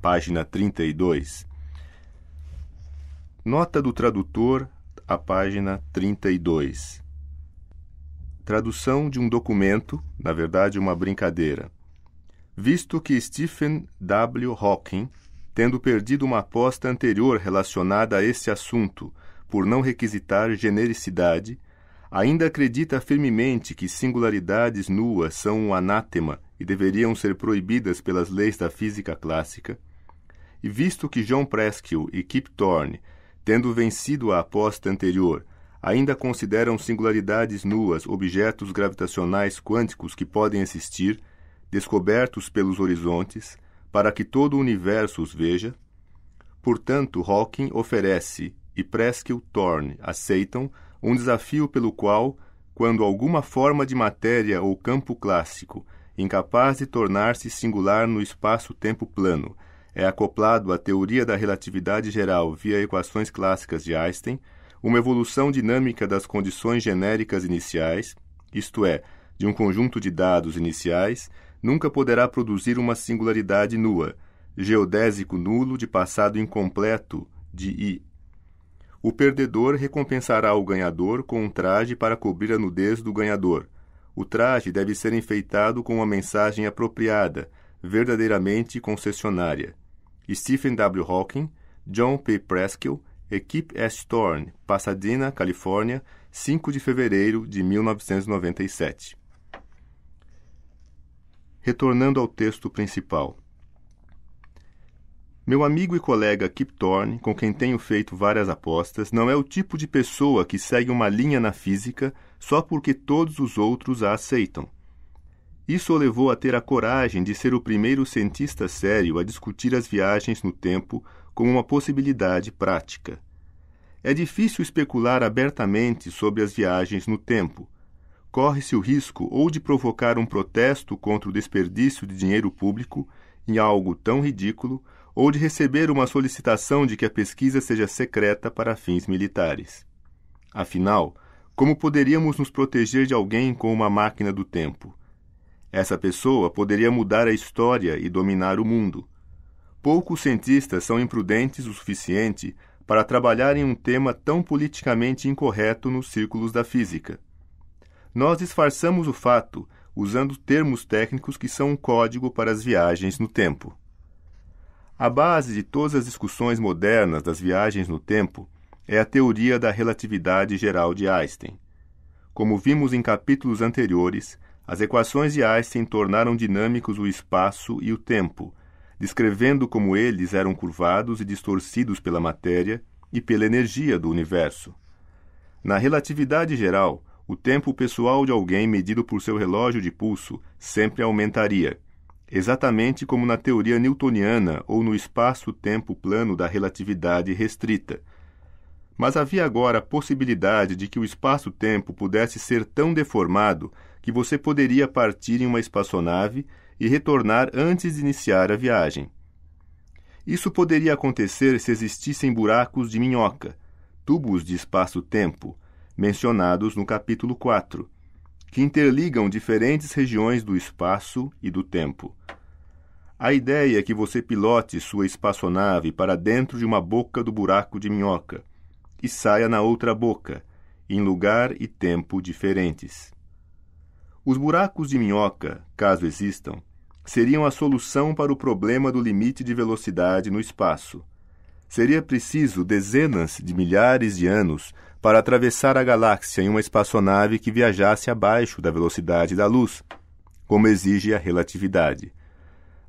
página 32. Nota do tradutor a página 32. Tradução de um documento, na verdade uma brincadeira visto que Stephen W. Hawking, tendo perdido uma aposta anterior relacionada a esse assunto por não requisitar genericidade, ainda acredita firmemente que singularidades nuas são um anátema e deveriam ser proibidas pelas leis da física clássica, e visto que John Preskill e Kip Thorne, tendo vencido a aposta anterior, ainda consideram singularidades nuas objetos gravitacionais quânticos que podem existir, descobertos pelos horizontes, para que todo o universo os veja. Portanto, Hawking oferece e Preskill Thorne aceitam um desafio pelo qual, quando alguma forma de matéria ou campo clássico, incapaz de tornar-se singular no espaço-tempo plano, é acoplado à teoria da relatividade geral via equações clássicas de Einstein, uma evolução dinâmica das condições genéricas iniciais, isto é, de um conjunto de dados iniciais, nunca poderá produzir uma singularidade nua, geodésico nulo de passado incompleto, de I. O perdedor recompensará o ganhador com um traje para cobrir a nudez do ganhador. O traje deve ser enfeitado com uma mensagem apropriada, verdadeiramente concessionária. Stephen W. Hawking, John P. Preskill, Equipe S. Thorne, Pasadena, Califórnia, 5 de fevereiro de 1997 retornando ao texto principal. Meu amigo e colega Kip Thorne, com quem tenho feito várias apostas, não é o tipo de pessoa que segue uma linha na física só porque todos os outros a aceitam. Isso o levou a ter a coragem de ser o primeiro cientista sério a discutir as viagens no tempo como uma possibilidade prática. É difícil especular abertamente sobre as viagens no tempo, corre-se o risco ou de provocar um protesto contra o desperdício de dinheiro público em algo tão ridículo, ou de receber uma solicitação de que a pesquisa seja secreta para fins militares. Afinal, como poderíamos nos proteger de alguém com uma máquina do tempo? Essa pessoa poderia mudar a história e dominar o mundo. Poucos cientistas são imprudentes o suficiente para trabalhar em um tema tão politicamente incorreto nos círculos da física. Nós disfarçamos o fato usando termos técnicos que são um código para as viagens no tempo. A base de todas as discussões modernas das viagens no tempo é a teoria da relatividade geral de Einstein. Como vimos em capítulos anteriores, as equações de Einstein tornaram dinâmicos o espaço e o tempo, descrevendo como eles eram curvados e distorcidos pela matéria e pela energia do universo. Na relatividade geral, o tempo pessoal de alguém medido por seu relógio de pulso sempre aumentaria, exatamente como na teoria newtoniana ou no espaço-tempo plano da relatividade restrita. Mas havia agora a possibilidade de que o espaço-tempo pudesse ser tão deformado que você poderia partir em uma espaçonave e retornar antes de iniciar a viagem. Isso poderia acontecer se existissem buracos de minhoca, tubos de espaço-tempo, mencionados no capítulo 4, que interligam diferentes regiões do espaço e do tempo. A ideia é que você pilote sua espaçonave para dentro de uma boca do buraco de minhoca e saia na outra boca, em lugar e tempo diferentes. Os buracos de minhoca, caso existam, seriam a solução para o problema do limite de velocidade no espaço. Seria preciso dezenas de milhares de anos para atravessar a galáxia em uma espaçonave que viajasse abaixo da velocidade da luz, como exige a relatividade.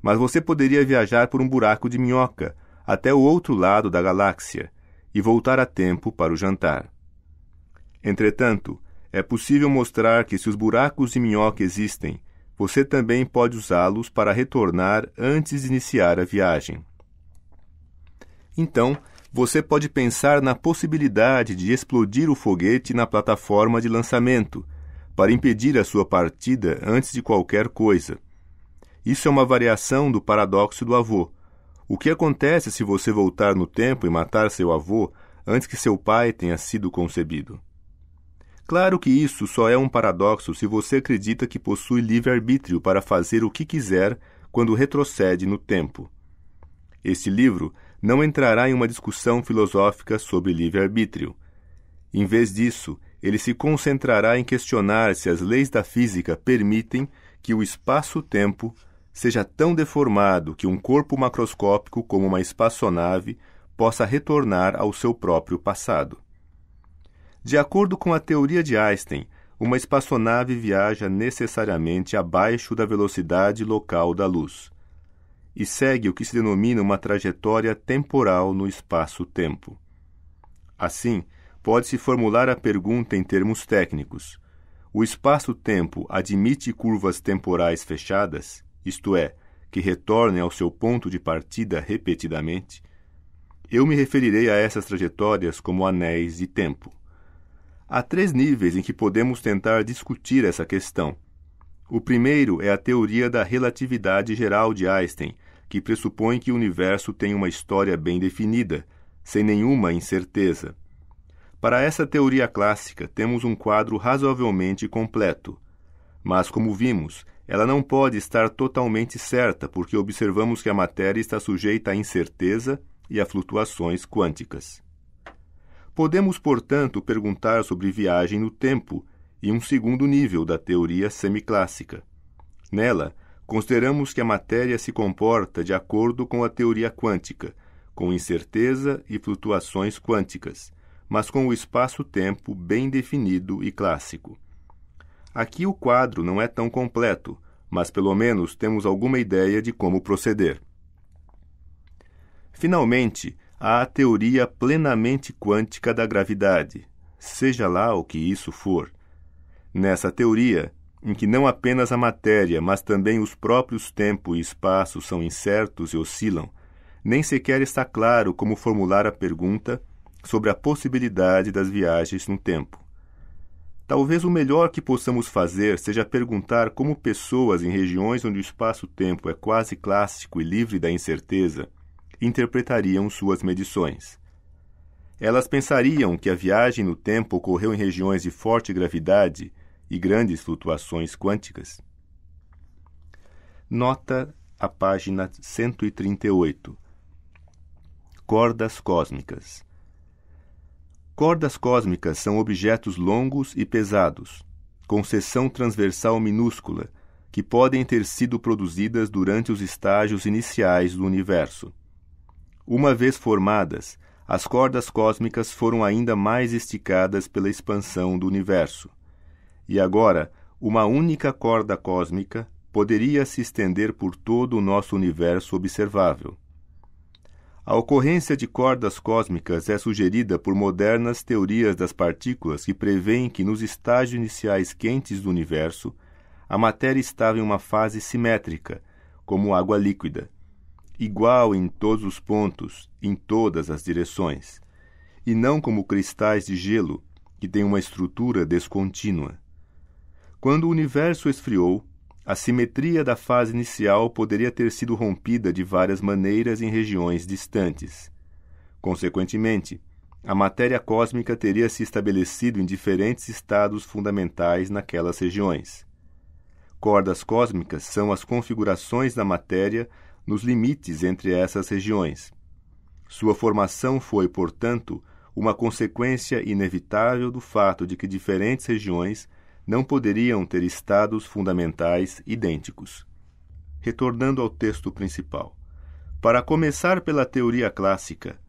Mas você poderia viajar por um buraco de minhoca até o outro lado da galáxia e voltar a tempo para o jantar. Entretanto, é possível mostrar que se os buracos de minhoca existem, você também pode usá-los para retornar antes de iniciar a viagem. Então, você pode pensar na possibilidade de explodir o foguete na plataforma de lançamento, para impedir a sua partida antes de qualquer coisa. Isso é uma variação do paradoxo do avô. O que acontece se você voltar no tempo e matar seu avô antes que seu pai tenha sido concebido? Claro que isso só é um paradoxo se você acredita que possui livre-arbítrio para fazer o que quiser quando retrocede no tempo. Este livro não entrará em uma discussão filosófica sobre livre-arbítrio. Em vez disso, ele se concentrará em questionar se as leis da física permitem que o espaço-tempo seja tão deformado que um corpo macroscópico como uma espaçonave possa retornar ao seu próprio passado. De acordo com a teoria de Einstein, uma espaçonave viaja necessariamente abaixo da velocidade local da luz e segue o que se denomina uma trajetória temporal no espaço-tempo. Assim, pode-se formular a pergunta em termos técnicos: o espaço-tempo admite curvas temporais fechadas, isto é, que retornem ao seu ponto de partida repetidamente? Eu me referirei a essas trajetórias como anéis de tempo. Há três níveis em que podemos tentar discutir essa questão. O primeiro é a teoria da relatividade geral de Einstein, que pressupõe que o universo tem uma história bem definida, sem nenhuma incerteza. Para essa teoria clássica, temos um quadro razoavelmente completo. Mas, como vimos, ela não pode estar totalmente certa, porque observamos que a matéria está sujeita à incerteza e a flutuações quânticas. Podemos, portanto, perguntar sobre viagem no tempo e um segundo nível da teoria semiclássica. Nela, consideramos que a matéria se comporta de acordo com a teoria quântica, com incerteza e flutuações quânticas, mas com o espaço-tempo bem definido e clássico. Aqui o quadro não é tão completo, mas pelo menos temos alguma ideia de como proceder. Finalmente, há a teoria plenamente quântica da gravidade, seja lá o que isso for. Nessa teoria, em que não apenas a matéria, mas também os próprios tempo e espaço são incertos e oscilam, nem sequer está claro como formular a pergunta sobre a possibilidade das viagens no tempo. Talvez o melhor que possamos fazer seja perguntar como pessoas em regiões onde o espaço-tempo é quase clássico e livre da incerteza interpretariam suas medições. Elas pensariam que a viagem no tempo ocorreu em regiões de forte gravidade e grandes flutuações quânticas. Nota a página 138. Cordas cósmicas. Cordas cósmicas são objetos longos e pesados, com seção transversal minúscula, que podem ter sido produzidas durante os estágios iniciais do universo. Uma vez formadas, as cordas cósmicas foram ainda mais esticadas pela expansão do universo. E agora, uma única corda cósmica poderia se estender por todo o nosso universo observável. A ocorrência de cordas cósmicas é sugerida por modernas teorias das partículas que prevêem que nos estágios iniciais quentes do universo, a matéria estava em uma fase simétrica, como água líquida, igual em todos os pontos, em todas as direções, e não como cristais de gelo, que têm uma estrutura descontínua. Quando o universo esfriou, a simetria da fase inicial poderia ter sido rompida de várias maneiras em regiões distantes. Consequentemente, a matéria cósmica teria se estabelecido em diferentes estados fundamentais naquelas regiões. Cordas cósmicas são as configurações da matéria nos limites entre essas regiões. Sua formação foi, portanto, uma consequência inevitável do fato de que diferentes regiões não poderiam ter estados fundamentais idênticos. Retornando ao texto principal. Para começar pela teoria clássica,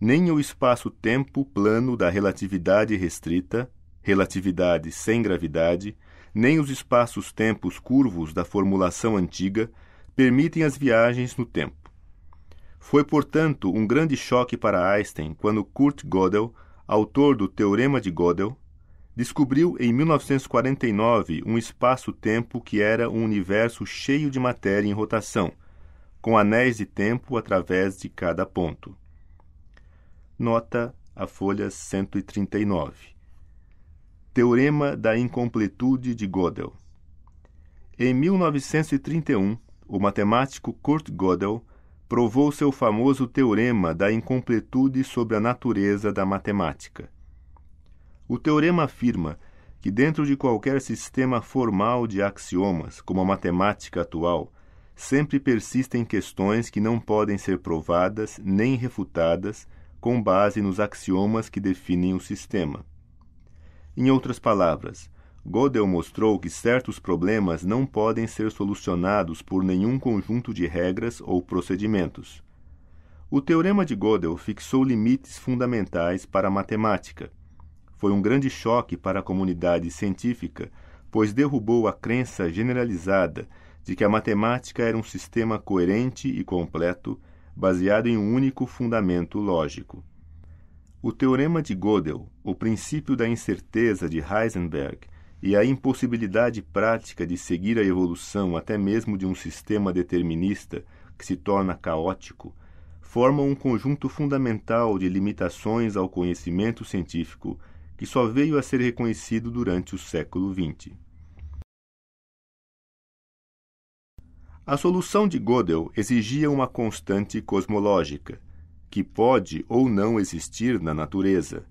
nem o espaço-tempo plano da relatividade restrita, relatividade sem gravidade, nem os espaços-tempos curvos da formulação antiga permitem as viagens no tempo. Foi, portanto, um grande choque para Einstein quando Kurt Gödel, autor do Teorema de Gödel, descobriu em 1949 um espaço-tempo que era um universo cheio de matéria em rotação, com anéis de tempo através de cada ponto. Nota a folha 139. Teorema da incompletude de Gödel. Em 1931, o matemático Kurt Gödel provou seu famoso teorema da incompletude sobre a natureza da matemática. O teorema afirma que, dentro de qualquer sistema formal de axiomas, como a matemática atual, sempre persistem questões que não podem ser provadas nem refutadas com base nos axiomas que definem o sistema. Em outras palavras, Gödel mostrou que certos problemas não podem ser solucionados por nenhum conjunto de regras ou procedimentos. O teorema de Gödel fixou limites fundamentais para a matemática foi um grande choque para a comunidade científica, pois derrubou a crença generalizada de que a matemática era um sistema coerente e completo, baseado em um único fundamento lógico. O teorema de Gödel, o princípio da incerteza de Heisenberg e a impossibilidade prática de seguir a evolução até mesmo de um sistema determinista que se torna caótico, formam um conjunto fundamental de limitações ao conhecimento científico que só veio a ser reconhecido durante o século XX. A solução de Gödel exigia uma constante cosmológica, que pode ou não existir na natureza.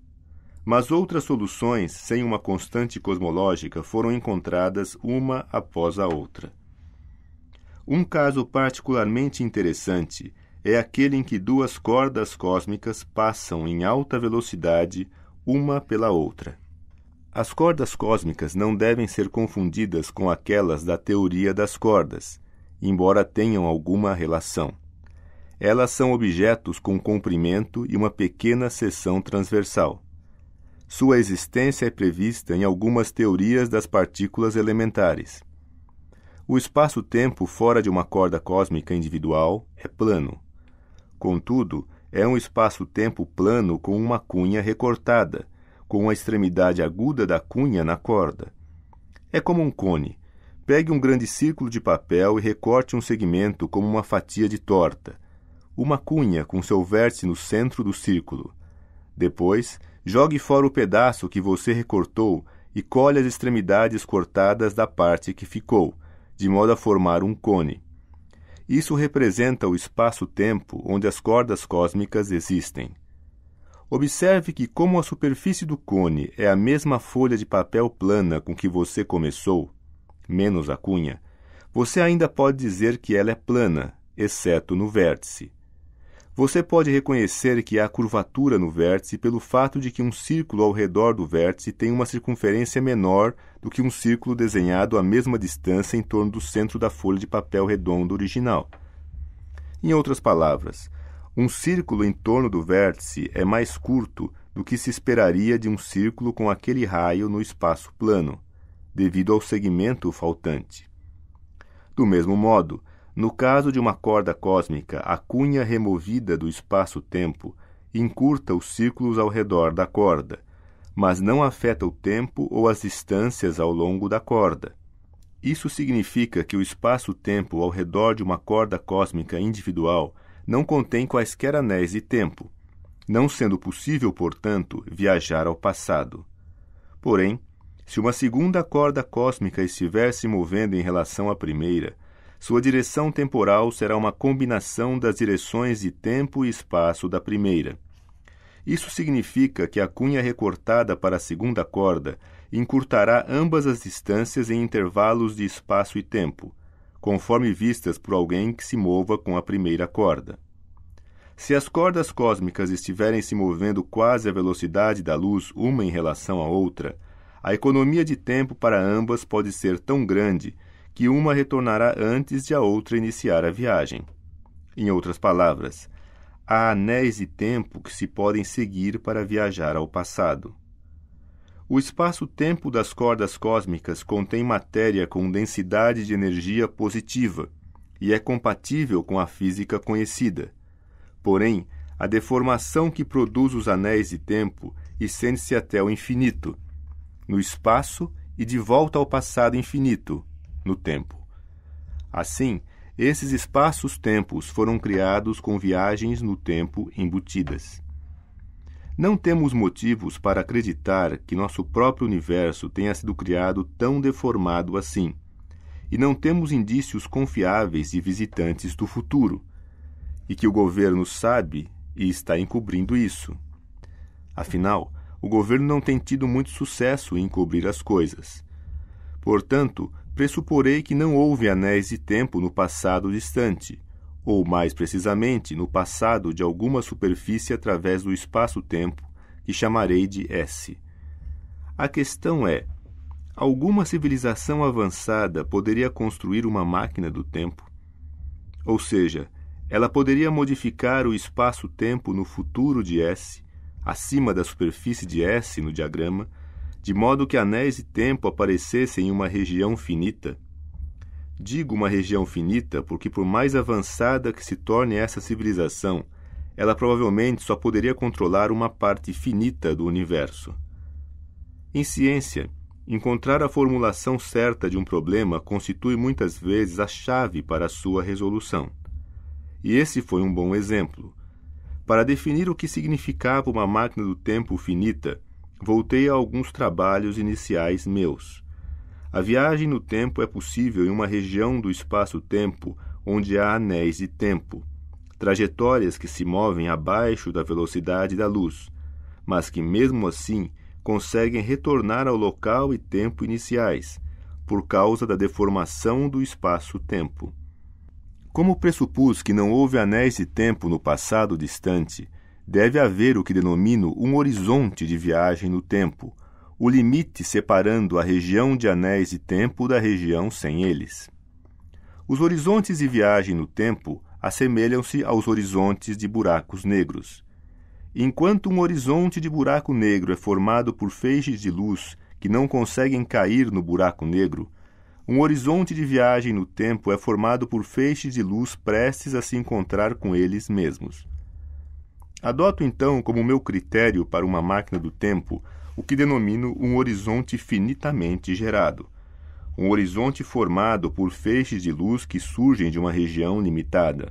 Mas outras soluções sem uma constante cosmológica foram encontradas uma após a outra. Um caso particularmente interessante é aquele em que duas cordas cósmicas passam em alta velocidade uma pela outra. As cordas cósmicas não devem ser confundidas com aquelas da teoria das cordas, embora tenham alguma relação. Elas são objetos com comprimento e uma pequena seção transversal. Sua existência é prevista em algumas teorias das partículas elementares. O espaço-tempo fora de uma corda cósmica individual é plano. Contudo, é um espaço-tempo plano com uma cunha recortada, com a extremidade aguda da cunha na corda. É como um cone. Pegue um grande círculo de papel e recorte um segmento como uma fatia de torta. Uma cunha com seu vértice no centro do círculo. Depois, jogue fora o pedaço que você recortou e colhe as extremidades cortadas da parte que ficou, de modo a formar um cone. Isso representa o espaço-tempo onde as cordas cósmicas existem. Observe que, como a superfície do cone é a mesma folha de papel plana com que você começou, menos a cunha, você ainda pode dizer que ela é plana, exceto no vértice. Você pode reconhecer que há curvatura no vértice pelo fato de que um círculo ao redor do vértice tem uma circunferência menor do que um círculo desenhado à mesma distância em torno do centro da folha de papel redondo original. Em outras palavras, um círculo em torno do vértice é mais curto do que se esperaria de um círculo com aquele raio no espaço plano, devido ao segmento faltante. Do mesmo modo, no caso de uma corda cósmica, a cunha removida do espaço-tempo encurta os círculos ao redor da corda, mas não afeta o tempo ou as distâncias ao longo da corda. Isso significa que o espaço-tempo ao redor de uma corda cósmica individual não contém quaisquer anéis de tempo, não sendo possível, portanto, viajar ao passado. Porém, se uma segunda corda cósmica estiver se movendo em relação à primeira, sua direção temporal será uma combinação das direções de tempo e espaço da primeira. Isso significa que a cunha recortada para a segunda corda encurtará ambas as distâncias em intervalos de espaço e tempo, conforme vistas por alguém que se mova com a primeira corda. Se as cordas cósmicas estiverem se movendo quase à velocidade da luz uma em relação à outra, a economia de tempo para ambas pode ser tão grande que uma retornará antes de a outra iniciar a viagem. Em outras palavras, há anéis de tempo que se podem seguir para viajar ao passado. O espaço-tempo das cordas cósmicas contém matéria com densidade de energia positiva e é compatível com a física conhecida. Porém, a deformação que produz os anéis de tempo estende-se até o infinito, no espaço e de volta ao passado infinito, no tempo. Assim, esses espaços-tempos foram criados com viagens no tempo embutidas. Não temos motivos para acreditar que nosso próprio universo tenha sido criado tão deformado assim, e não temos indícios confiáveis de visitantes do futuro, e que o governo sabe e está encobrindo isso. Afinal, o governo não tem tido muito sucesso em encobrir as coisas. Portanto, pressuporei que não houve anéis de tempo no passado distante, ou mais precisamente no passado de alguma superfície através do espaço-tempo, que chamarei de S. A questão é: alguma civilização avançada poderia construir uma máquina do tempo? Ou seja, ela poderia modificar o espaço-tempo no futuro de S, acima da superfície de S no diagrama, de modo que anéis e tempo aparecessem em uma região finita. Digo uma região finita porque, por mais avançada que se torne essa civilização, ela provavelmente só poderia controlar uma parte finita do universo. Em ciência, encontrar a formulação certa de um problema constitui muitas vezes a chave para a sua resolução. E esse foi um bom exemplo. Para definir o que significava uma máquina do tempo finita, voltei a alguns trabalhos iniciais meus. A viagem no tempo é possível em uma região do espaço-tempo onde há anéis de tempo, trajetórias que se movem abaixo da velocidade da luz, mas que mesmo assim conseguem retornar ao local e tempo iniciais, por causa da deformação do espaço-tempo. Como pressupus que não houve anéis de tempo no passado distante, deve haver o que denomino um horizonte de viagem no tempo, o limite separando a região de anéis e tempo da região sem eles. Os horizontes de viagem no tempo assemelham-se aos horizontes de buracos negros. Enquanto um horizonte de buraco negro é formado por feixes de luz que não conseguem cair no buraco negro, um horizonte de viagem no tempo é formado por feixes de luz prestes a se encontrar com eles mesmos. Adoto então como meu critério para uma máquina do tempo o que denomino um horizonte finitamente gerado. Um horizonte formado por feixes de luz que surgem de uma região limitada.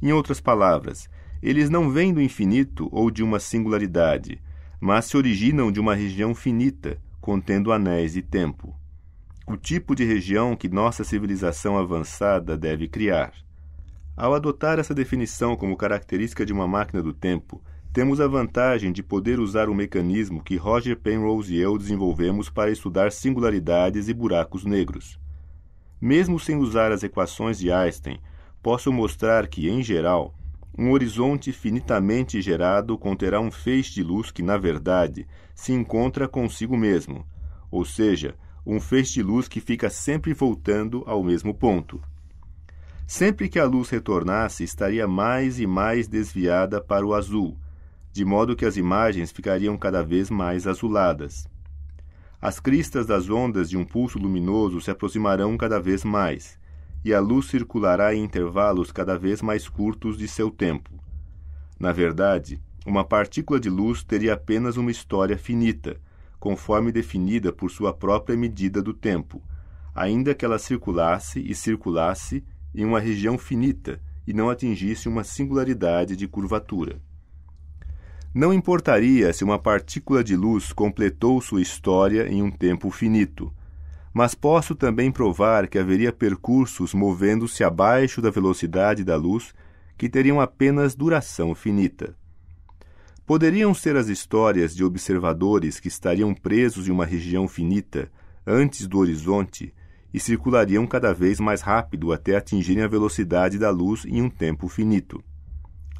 Em outras palavras, eles não vêm do infinito ou de uma singularidade, mas se originam de uma região finita, contendo anéis e tempo. O tipo de região que nossa civilização avançada deve criar. Ao adotar essa definição como característica de uma máquina do tempo, temos a vantagem de poder usar o mecanismo que Roger Penrose e eu desenvolvemos para estudar singularidades e buracos negros. Mesmo sem usar as equações de Einstein, posso mostrar que, em geral, um horizonte finitamente gerado conterá um feixe de luz que, na verdade, se encontra consigo mesmo, ou seja, um feixe de luz que fica sempre voltando ao mesmo ponto. Sempre que a luz retornasse, estaria mais e mais desviada para o azul, de modo que as imagens ficariam cada vez mais azuladas. As cristas das ondas de um pulso luminoso se aproximarão cada vez mais, e a luz circulará em intervalos cada vez mais curtos de seu tempo. Na verdade, uma partícula de luz teria apenas uma história finita, conforme definida por sua própria medida do tempo, ainda que ela circulasse e circulasse em uma região finita e não atingisse uma singularidade de curvatura. Não importaria se uma partícula de luz completou sua história em um tempo finito, mas posso também provar que haveria percursos movendo-se abaixo da velocidade da luz que teriam apenas duração finita. Poderiam ser as histórias de observadores que estariam presos em uma região finita antes do horizonte e circulariam cada vez mais rápido até atingirem a velocidade da luz em um tempo finito.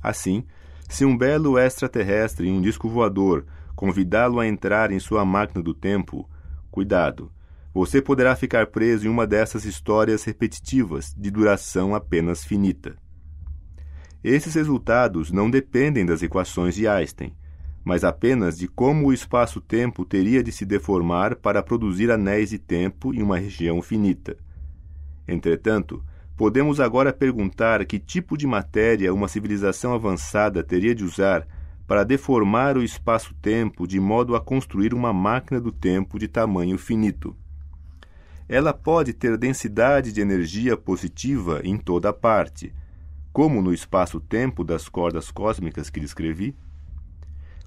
Assim, se um belo extraterrestre em um disco voador convidá-lo a entrar em sua máquina do tempo, cuidado, você poderá ficar preso em uma dessas histórias repetitivas de duração apenas finita. Esses resultados não dependem das equações de Einstein, mas apenas de como o espaço-tempo teria de se deformar para produzir anéis de tempo em uma região finita. Entretanto, podemos agora perguntar que tipo de matéria uma civilização avançada teria de usar para deformar o espaço-tempo de modo a construir uma máquina do tempo de tamanho finito. Ela pode ter densidade de energia positiva em toda a parte, como no espaço-tempo das cordas cósmicas que descrevi,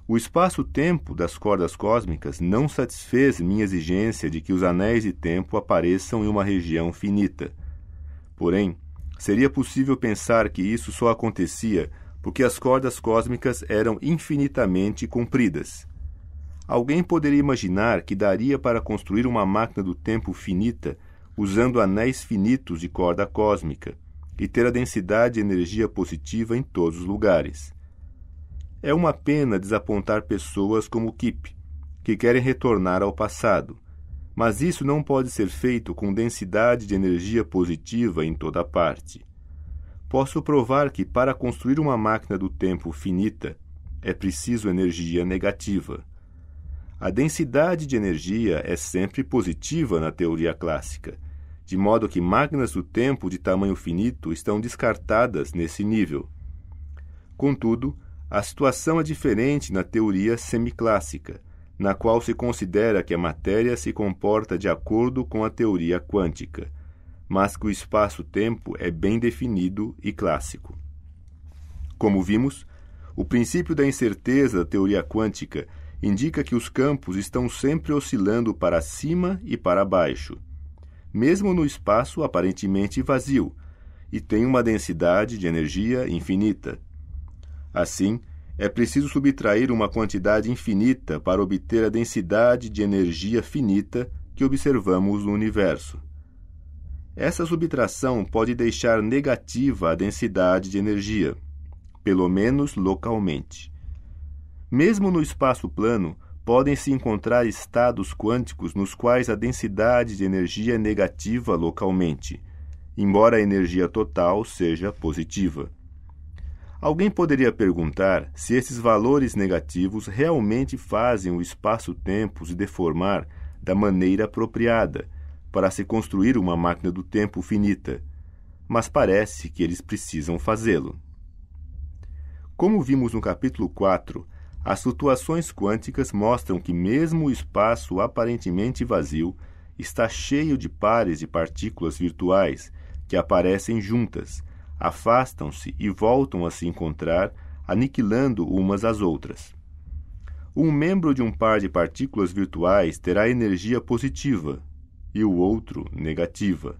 o espaço-tempo das cordas cósmicas não satisfez minha exigência de que os anéis de tempo apareçam em uma região finita. Porém, seria possível pensar que isso só acontecia porque as cordas cósmicas eram infinitamente compridas. Alguém poderia imaginar que daria para construir uma máquina do tempo finita usando anéis finitos de corda cósmica e ter a densidade de energia positiva em todos os lugares. É uma pena desapontar pessoas como Kip, que querem retornar ao passado, mas isso não pode ser feito com densidade de energia positiva em toda parte. Posso provar que para construir uma máquina do tempo finita é preciso energia negativa. A densidade de energia é sempre positiva na teoria clássica, de modo que máquinas do tempo de tamanho finito estão descartadas nesse nível. Contudo, a situação é diferente na teoria semiclássica, na qual se considera que a matéria se comporta de acordo com a teoria quântica, mas que o espaço-tempo é bem definido e clássico. Como vimos, o princípio da incerteza da teoria quântica indica que os campos estão sempre oscilando para cima e para baixo, mesmo no espaço aparentemente vazio, e tem uma densidade de energia infinita. Assim, é preciso subtrair uma quantidade infinita para obter a densidade de energia finita que observamos no universo. Essa subtração pode deixar negativa a densidade de energia, pelo menos localmente. Mesmo no espaço plano, podem-se encontrar estados quânticos nos quais a densidade de energia é negativa localmente, embora a energia total seja positiva. Alguém poderia perguntar se esses valores negativos realmente fazem o espaço-tempo se deformar da maneira apropriada para se construir uma máquina do tempo finita, mas parece que eles precisam fazê-lo. Como vimos no capítulo 4, as flutuações quânticas mostram que, mesmo o espaço aparentemente vazio, está cheio de pares de partículas virtuais que aparecem juntas afastam-se e voltam a se encontrar, aniquilando umas às outras. Um membro de um par de partículas virtuais terá energia positiva e o outro negativa.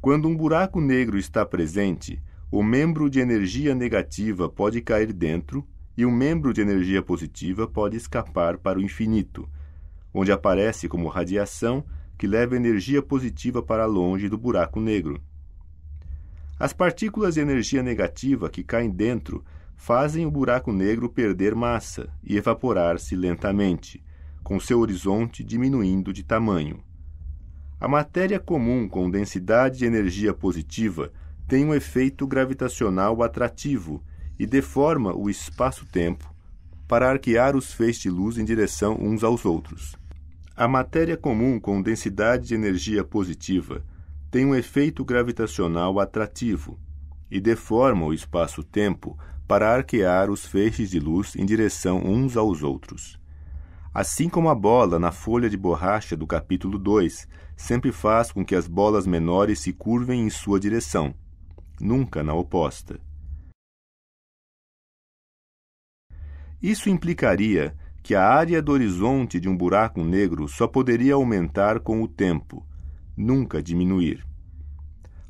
Quando um buraco negro está presente, o membro de energia negativa pode cair dentro e o membro de energia positiva pode escapar para o infinito, onde aparece como radiação que leva energia positiva para longe do buraco negro. As partículas de energia negativa que caem dentro fazem o buraco negro perder massa e evaporar-se lentamente, com seu horizonte diminuindo de tamanho. A matéria comum com densidade de energia positiva tem um efeito gravitacional atrativo e deforma o espaço-tempo para arquear os feixes de luz em direção uns aos outros. A matéria comum com densidade de energia positiva tem um efeito gravitacional atrativo e deforma o espaço-tempo para arquear os feixes de luz em direção uns aos outros. Assim como a bola na folha de borracha do capítulo 2 sempre faz com que as bolas menores se curvem em sua direção, nunca na oposta. Isso implicaria que a área do horizonte de um buraco negro só poderia aumentar com o tempo nunca diminuir.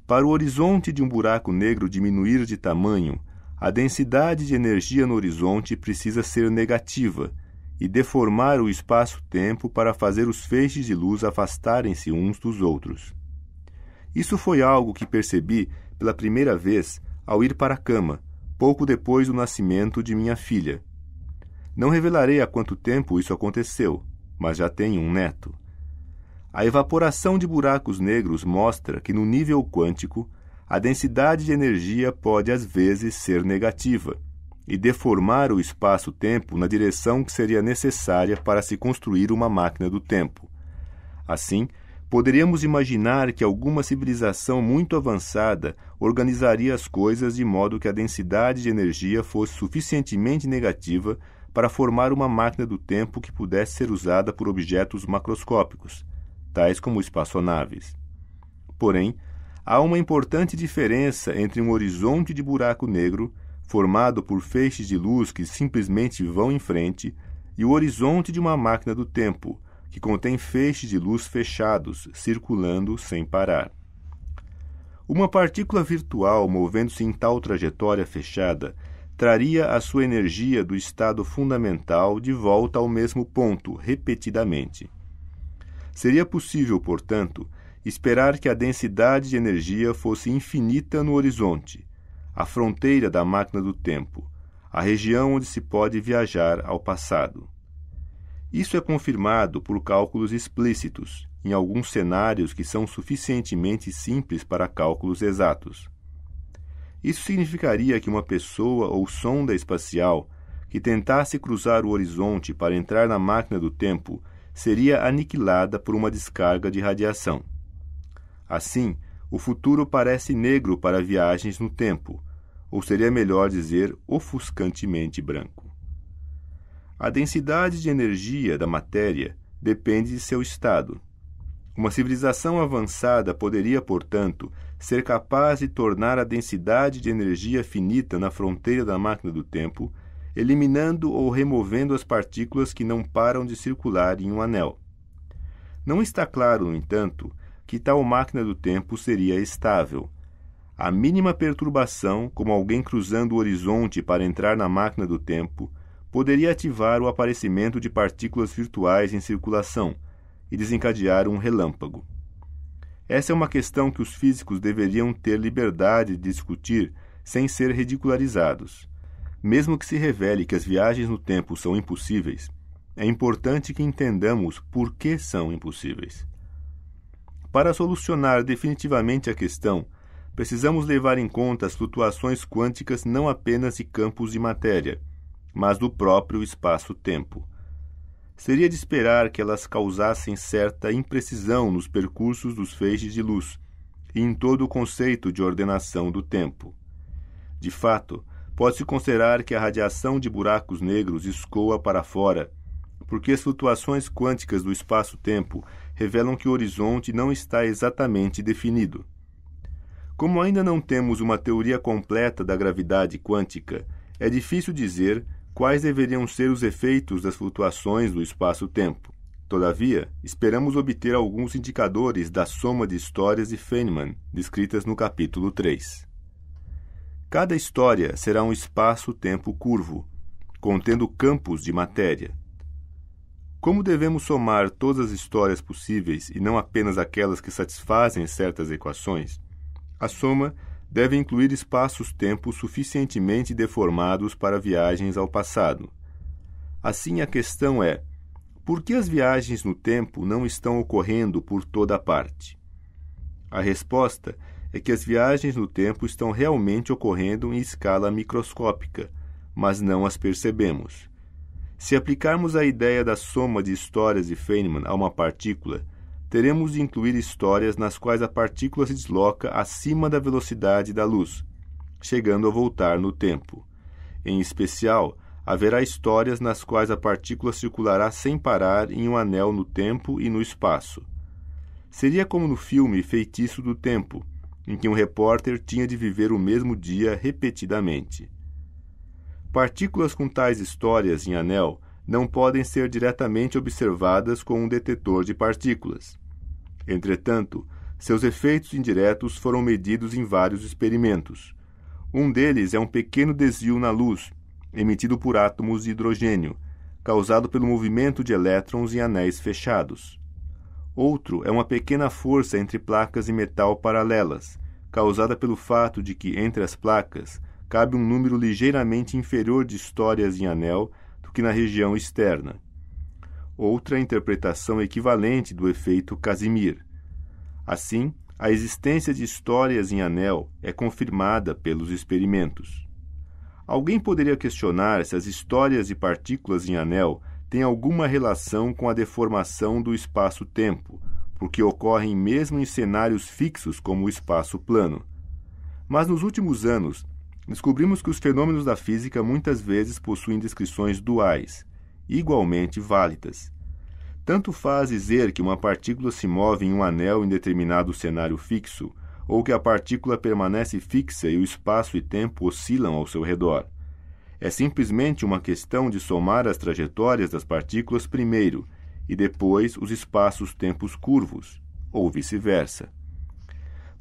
Para o horizonte de um buraco negro diminuir de tamanho, a densidade de energia no horizonte precisa ser negativa e deformar o espaço-tempo para fazer os feixes de luz afastarem-se uns dos outros. Isso foi algo que percebi pela primeira vez ao ir para a cama, pouco depois do nascimento de minha filha. Não revelarei há quanto tempo isso aconteceu, mas já tenho um neto. A evaporação de buracos negros mostra que, no nível quântico, a densidade de energia pode às vezes ser negativa e deformar o espaço-tempo na direção que seria necessária para se construir uma máquina do tempo. Assim, poderíamos imaginar que alguma civilização muito avançada organizaria as coisas de modo que a densidade de energia fosse suficientemente negativa para formar uma máquina do tempo que pudesse ser usada por objetos macroscópicos tais como espaçonaves. Porém, há uma importante diferença entre um horizonte de buraco negro, formado por feixes de luz que simplesmente vão em frente, e o horizonte de uma máquina do tempo, que contém feixes de luz fechados, circulando sem parar. Uma partícula virtual movendo-se em tal trajetória fechada traria a sua energia do estado fundamental de volta ao mesmo ponto repetidamente. Seria possível, portanto, esperar que a densidade de energia fosse infinita no horizonte, a fronteira da máquina do tempo, a região onde se pode viajar ao passado. Isso é confirmado por cálculos explícitos, em alguns cenários que são suficientemente simples para cálculos exatos. Isso significaria que uma pessoa ou sonda espacial que tentasse cruzar o horizonte para entrar na máquina do tempo seria aniquilada por uma descarga de radiação. Assim, o futuro parece negro para viagens no tempo, ou seria melhor dizer ofuscantemente branco. A densidade de energia da matéria depende de seu estado. Uma civilização avançada poderia, portanto, ser capaz de tornar a densidade de energia finita na fronteira da máquina do tempo eliminando ou removendo as partículas que não param de circular em um anel. Não está claro, no entanto, que tal máquina do tempo seria estável. A mínima perturbação, como alguém cruzando o horizonte para entrar na máquina do tempo, poderia ativar o aparecimento de partículas virtuais em circulação e desencadear um relâmpago. Essa é uma questão que os físicos deveriam ter liberdade de discutir sem ser ridicularizados. Mesmo que se revele que as viagens no tempo são impossíveis, é importante que entendamos por que são impossíveis. Para solucionar definitivamente a questão, precisamos levar em conta as flutuações quânticas não apenas de campos de matéria, mas do próprio espaço-tempo. Seria de esperar que elas causassem certa imprecisão nos percursos dos feixes de luz e em todo o conceito de ordenação do tempo. De fato, pode-se considerar que a radiação de buracos negros escoa para fora, porque as flutuações quânticas do espaço-tempo revelam que o horizonte não está exatamente definido. Como ainda não temos uma teoria completa da gravidade quântica, é difícil dizer quais deveriam ser os efeitos das flutuações do espaço-tempo. Todavia, esperamos obter alguns indicadores da soma de histórias de Feynman descritas no capítulo 3. Cada história será um espaço-tempo curvo, contendo campos de matéria. Como devemos somar todas as histórias possíveis e não apenas aquelas que satisfazem certas equações? A soma deve incluir espaços tempo suficientemente deformados para viagens ao passado. Assim, a questão é: por que as viagens no tempo não estão ocorrendo por toda a parte? A resposta é que as viagens no tempo estão realmente ocorrendo em escala microscópica, mas não as percebemos. Se aplicarmos a ideia da soma de histórias de Feynman a uma partícula, teremos de incluir histórias nas quais a partícula se desloca acima da velocidade da luz, chegando a voltar no tempo. Em especial, haverá histórias nas quais a partícula circulará sem parar em um anel no tempo e no espaço. Seria como no filme Feitiço do Tempo, em que um repórter tinha de viver o mesmo dia repetidamente. Partículas com tais histórias em anel não podem ser diretamente observadas com um detetor de partículas. Entretanto, seus efeitos indiretos foram medidos em vários experimentos. Um deles é um pequeno desvio na luz, emitido por átomos de hidrogênio, causado pelo movimento de elétrons em anéis fechados. Outro é uma pequena força entre placas de metal paralelas, causada pelo fato de que, entre as placas, cabe um número ligeiramente inferior de histórias em anel do que na região externa. Outra interpretação equivalente do efeito Casimir. Assim, a existência de histórias em anel é confirmada pelos experimentos. Alguém poderia questionar se as histórias de partículas em anel tem alguma relação com a deformação do espaço-tempo, porque ocorrem mesmo em cenários fixos como o espaço plano. Mas nos últimos anos, descobrimos que os fenômenos da física muitas vezes possuem descrições duais, igualmente válidas. Tanto faz dizer que uma partícula se move em um anel em determinado cenário fixo, ou que a partícula permanece fixa e o espaço e tempo oscilam ao seu redor. É simplesmente uma questão de somar as trajetórias das partículas primeiro e depois os espaços-tempos curvos, ou vice-versa.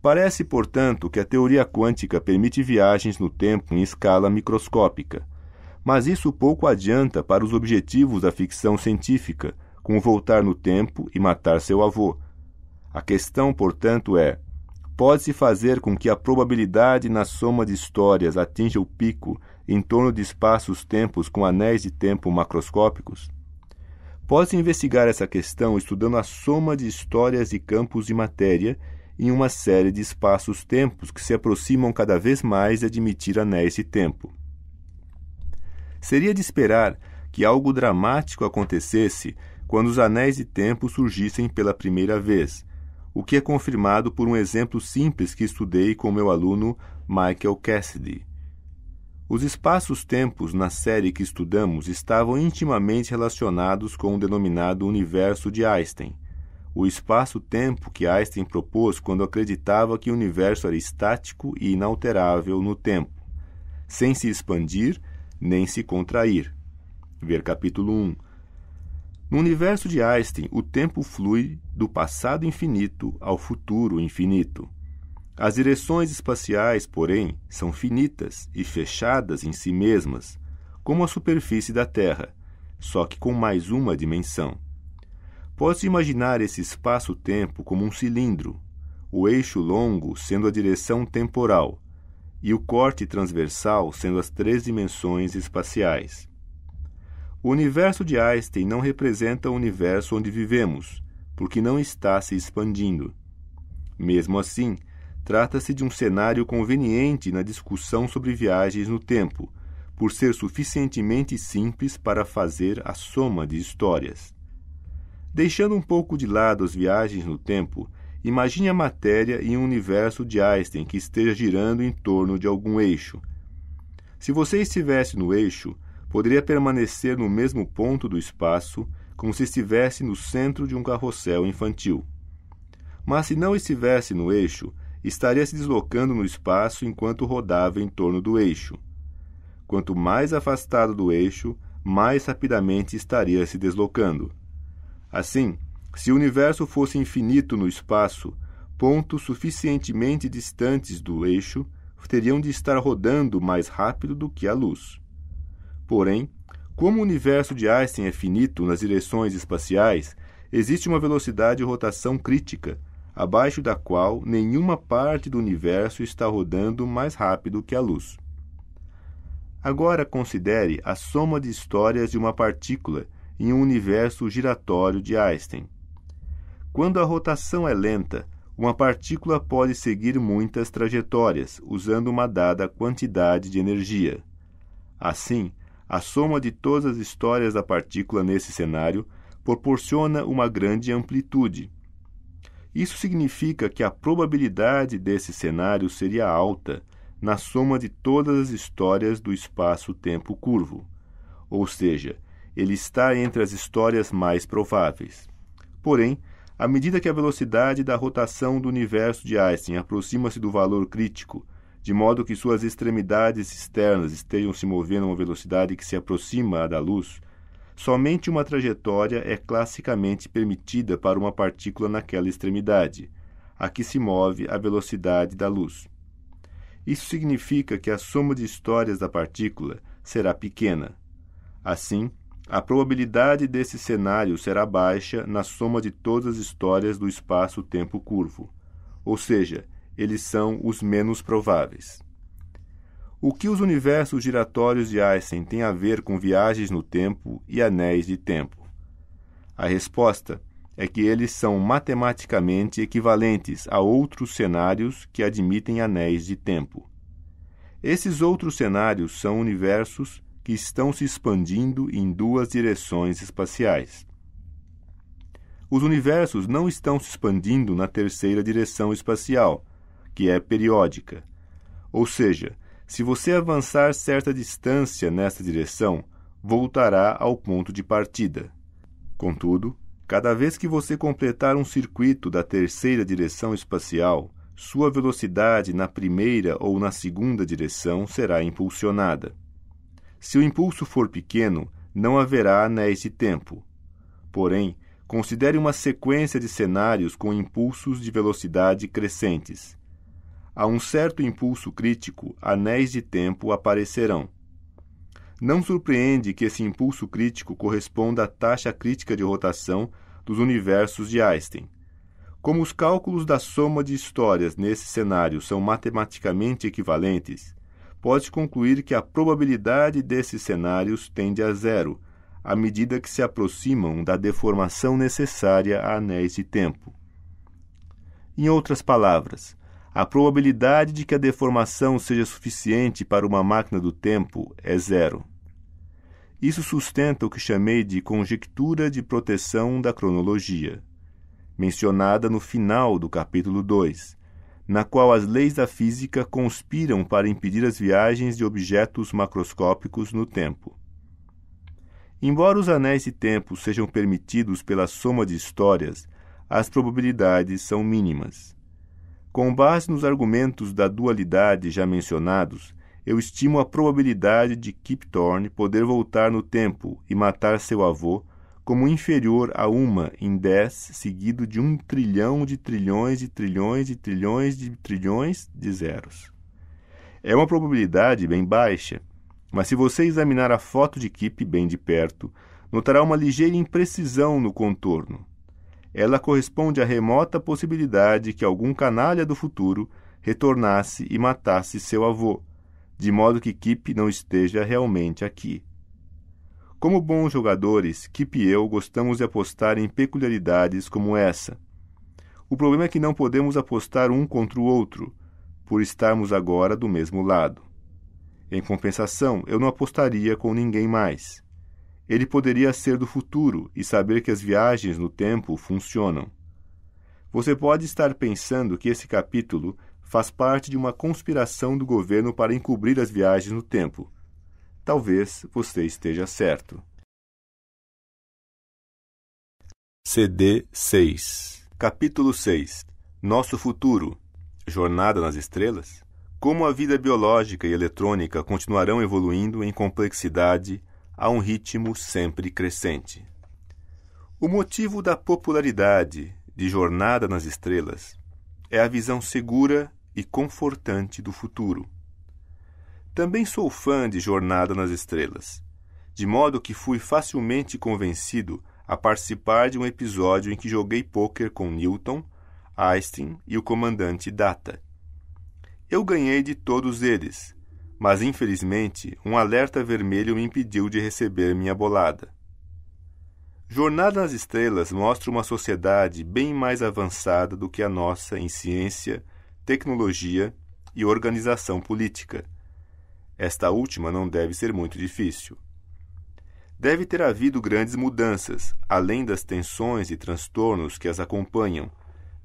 Parece, portanto, que a teoria quântica permite viagens no tempo em escala microscópica, mas isso pouco adianta para os objetivos da ficção científica, como voltar no tempo e matar seu avô. A questão, portanto, é: pode-se fazer com que a probabilidade na soma de histórias atinja o pico em torno de espaços-tempos com anéis de tempo macroscópicos? Pode-se investigar essa questão estudando a soma de histórias de campos de matéria em uma série de espaços-tempos que se aproximam cada vez mais de admitir anéis de tempo. Seria de esperar que algo dramático acontecesse quando os anéis de tempo surgissem pela primeira vez, o que é confirmado por um exemplo simples que estudei com meu aluno Michael Cassidy. Os espaços-tempos na série que estudamos estavam intimamente relacionados com o denominado universo de Einstein. O espaço-tempo que Einstein propôs quando acreditava que o universo era estático e inalterável no tempo, sem se expandir nem se contrair. Ver capítulo 1. No universo de Einstein, o tempo flui do passado infinito ao futuro infinito. As direções espaciais, porém, são finitas e fechadas em si mesmas, como a superfície da Terra, só que com mais uma dimensão. Pode-se imaginar esse espaço-tempo como um cilindro, o eixo longo sendo a direção temporal e o corte transversal sendo as três dimensões espaciais. O universo de Einstein não representa o universo onde vivemos, porque não está se expandindo. Mesmo assim, trata-se de um cenário conveniente na discussão sobre viagens no tempo, por ser suficientemente simples para fazer a soma de histórias. Deixando um pouco de lado as viagens no tempo, imagine a matéria e um universo de Einstein que esteja girando em torno de algum eixo. Se você estivesse no eixo, poderia permanecer no mesmo ponto do espaço, como se estivesse no centro de um carrossel infantil. Mas se não estivesse no eixo, estaria se deslocando no espaço enquanto rodava em torno do eixo. Quanto mais afastado do eixo, mais rapidamente estaria se deslocando. Assim, se o universo fosse infinito no espaço, pontos suficientemente distantes do eixo teriam de estar rodando mais rápido do que a luz. Porém, como o universo de Einstein é finito nas direções espaciais, existe uma velocidade de rotação crítica abaixo da qual nenhuma parte do universo está rodando mais rápido que a luz. Agora considere a soma de histórias de uma partícula em um universo giratório de Einstein. Quando a rotação é lenta, uma partícula pode seguir muitas trajetórias usando uma dada quantidade de energia. Assim, a soma de todas as histórias da partícula nesse cenário proporciona uma grande amplitude isso significa que a probabilidade desse cenário seria alta na soma de todas as histórias do espaço-tempo curvo, ou seja, ele está entre as histórias mais prováveis. Porém, à medida que a velocidade da rotação do universo de Einstein aproxima-se do valor crítico, de modo que suas extremidades externas estejam se movendo a uma velocidade que se aproxima à da luz, Somente uma trajetória é classicamente permitida para uma partícula naquela extremidade, a que se move a velocidade da luz. Isso significa que a soma de histórias da partícula será pequena. Assim, a probabilidade desse cenário será baixa na soma de todas as histórias do espaço-tempo curvo, ou seja, eles são os menos prováveis. O que os universos giratórios de Einstein têm a ver com viagens no tempo e anéis de tempo? A resposta é que eles são matematicamente equivalentes a outros cenários que admitem anéis de tempo. Esses outros cenários são universos que estão se expandindo em duas direções espaciais. Os universos não estão se expandindo na terceira direção espacial, que é periódica. Ou seja, se você avançar certa distância nessa direção, voltará ao ponto de partida. Contudo, cada vez que você completar um circuito da terceira direção espacial, sua velocidade na primeira ou na segunda direção será impulsionada. Se o impulso for pequeno, não haverá anéis de tempo. Porém, considere uma sequência de cenários com impulsos de velocidade crescentes a um certo impulso crítico, anéis de tempo aparecerão. Não surpreende que esse impulso crítico corresponda à taxa crítica de rotação dos universos de Einstein. Como os cálculos da soma de histórias nesse cenário são matematicamente equivalentes, pode-se concluir que a probabilidade desses cenários tende a zero, à medida que se aproximam da deformação necessária a anéis de tempo. Em outras palavras, a probabilidade de que a deformação seja suficiente para uma máquina do tempo é zero. Isso sustenta o que chamei de conjectura de proteção da cronologia, mencionada no final do capítulo 2, na qual as leis da física conspiram para impedir as viagens de objetos macroscópicos no tempo. Embora os anéis de tempo sejam permitidos pela soma de histórias, as probabilidades são mínimas. Com base nos argumentos da dualidade já mencionados, eu estimo a probabilidade de Kip Thorne poder voltar no tempo e matar seu avô como inferior a uma em dez, seguido de um trilhão de trilhões de trilhões de trilhões de trilhões de zeros. É uma probabilidade bem baixa, mas se você examinar a foto de Kip bem de perto, notará uma ligeira imprecisão no contorno ela corresponde à remota possibilidade que algum canalha do futuro retornasse e matasse seu avô, de modo que Kip não esteja realmente aqui. Como bons jogadores, Kip e eu gostamos de apostar em peculiaridades como essa. O problema é que não podemos apostar um contra o outro, por estarmos agora do mesmo lado. Em compensação, eu não apostaria com ninguém mais ele poderia ser do futuro e saber que as viagens no tempo funcionam. Você pode estar pensando que esse capítulo faz parte de uma conspiração do governo para encobrir as viagens no tempo. Talvez você esteja certo. CD 6 Capítulo 6 Nosso Futuro Jornada nas Estrelas Como a vida biológica e eletrônica continuarão evoluindo em complexidade, a um ritmo sempre crescente. O motivo da popularidade de Jornada nas Estrelas é a visão segura e confortante do futuro. Também sou fã de Jornada nas Estrelas, de modo que fui facilmente convencido a participar de um episódio em que joguei pôquer com Newton, Einstein e o comandante Data. Eu ganhei de todos eles, mas infelizmente um alerta vermelho me impediu de receber minha bolada. Jornada nas Estrelas mostra uma sociedade bem mais avançada do que a nossa em ciência, tecnologia e organização política. Esta última não deve ser muito difícil. Deve ter havido grandes mudanças, além das tensões e transtornos que as acompanham,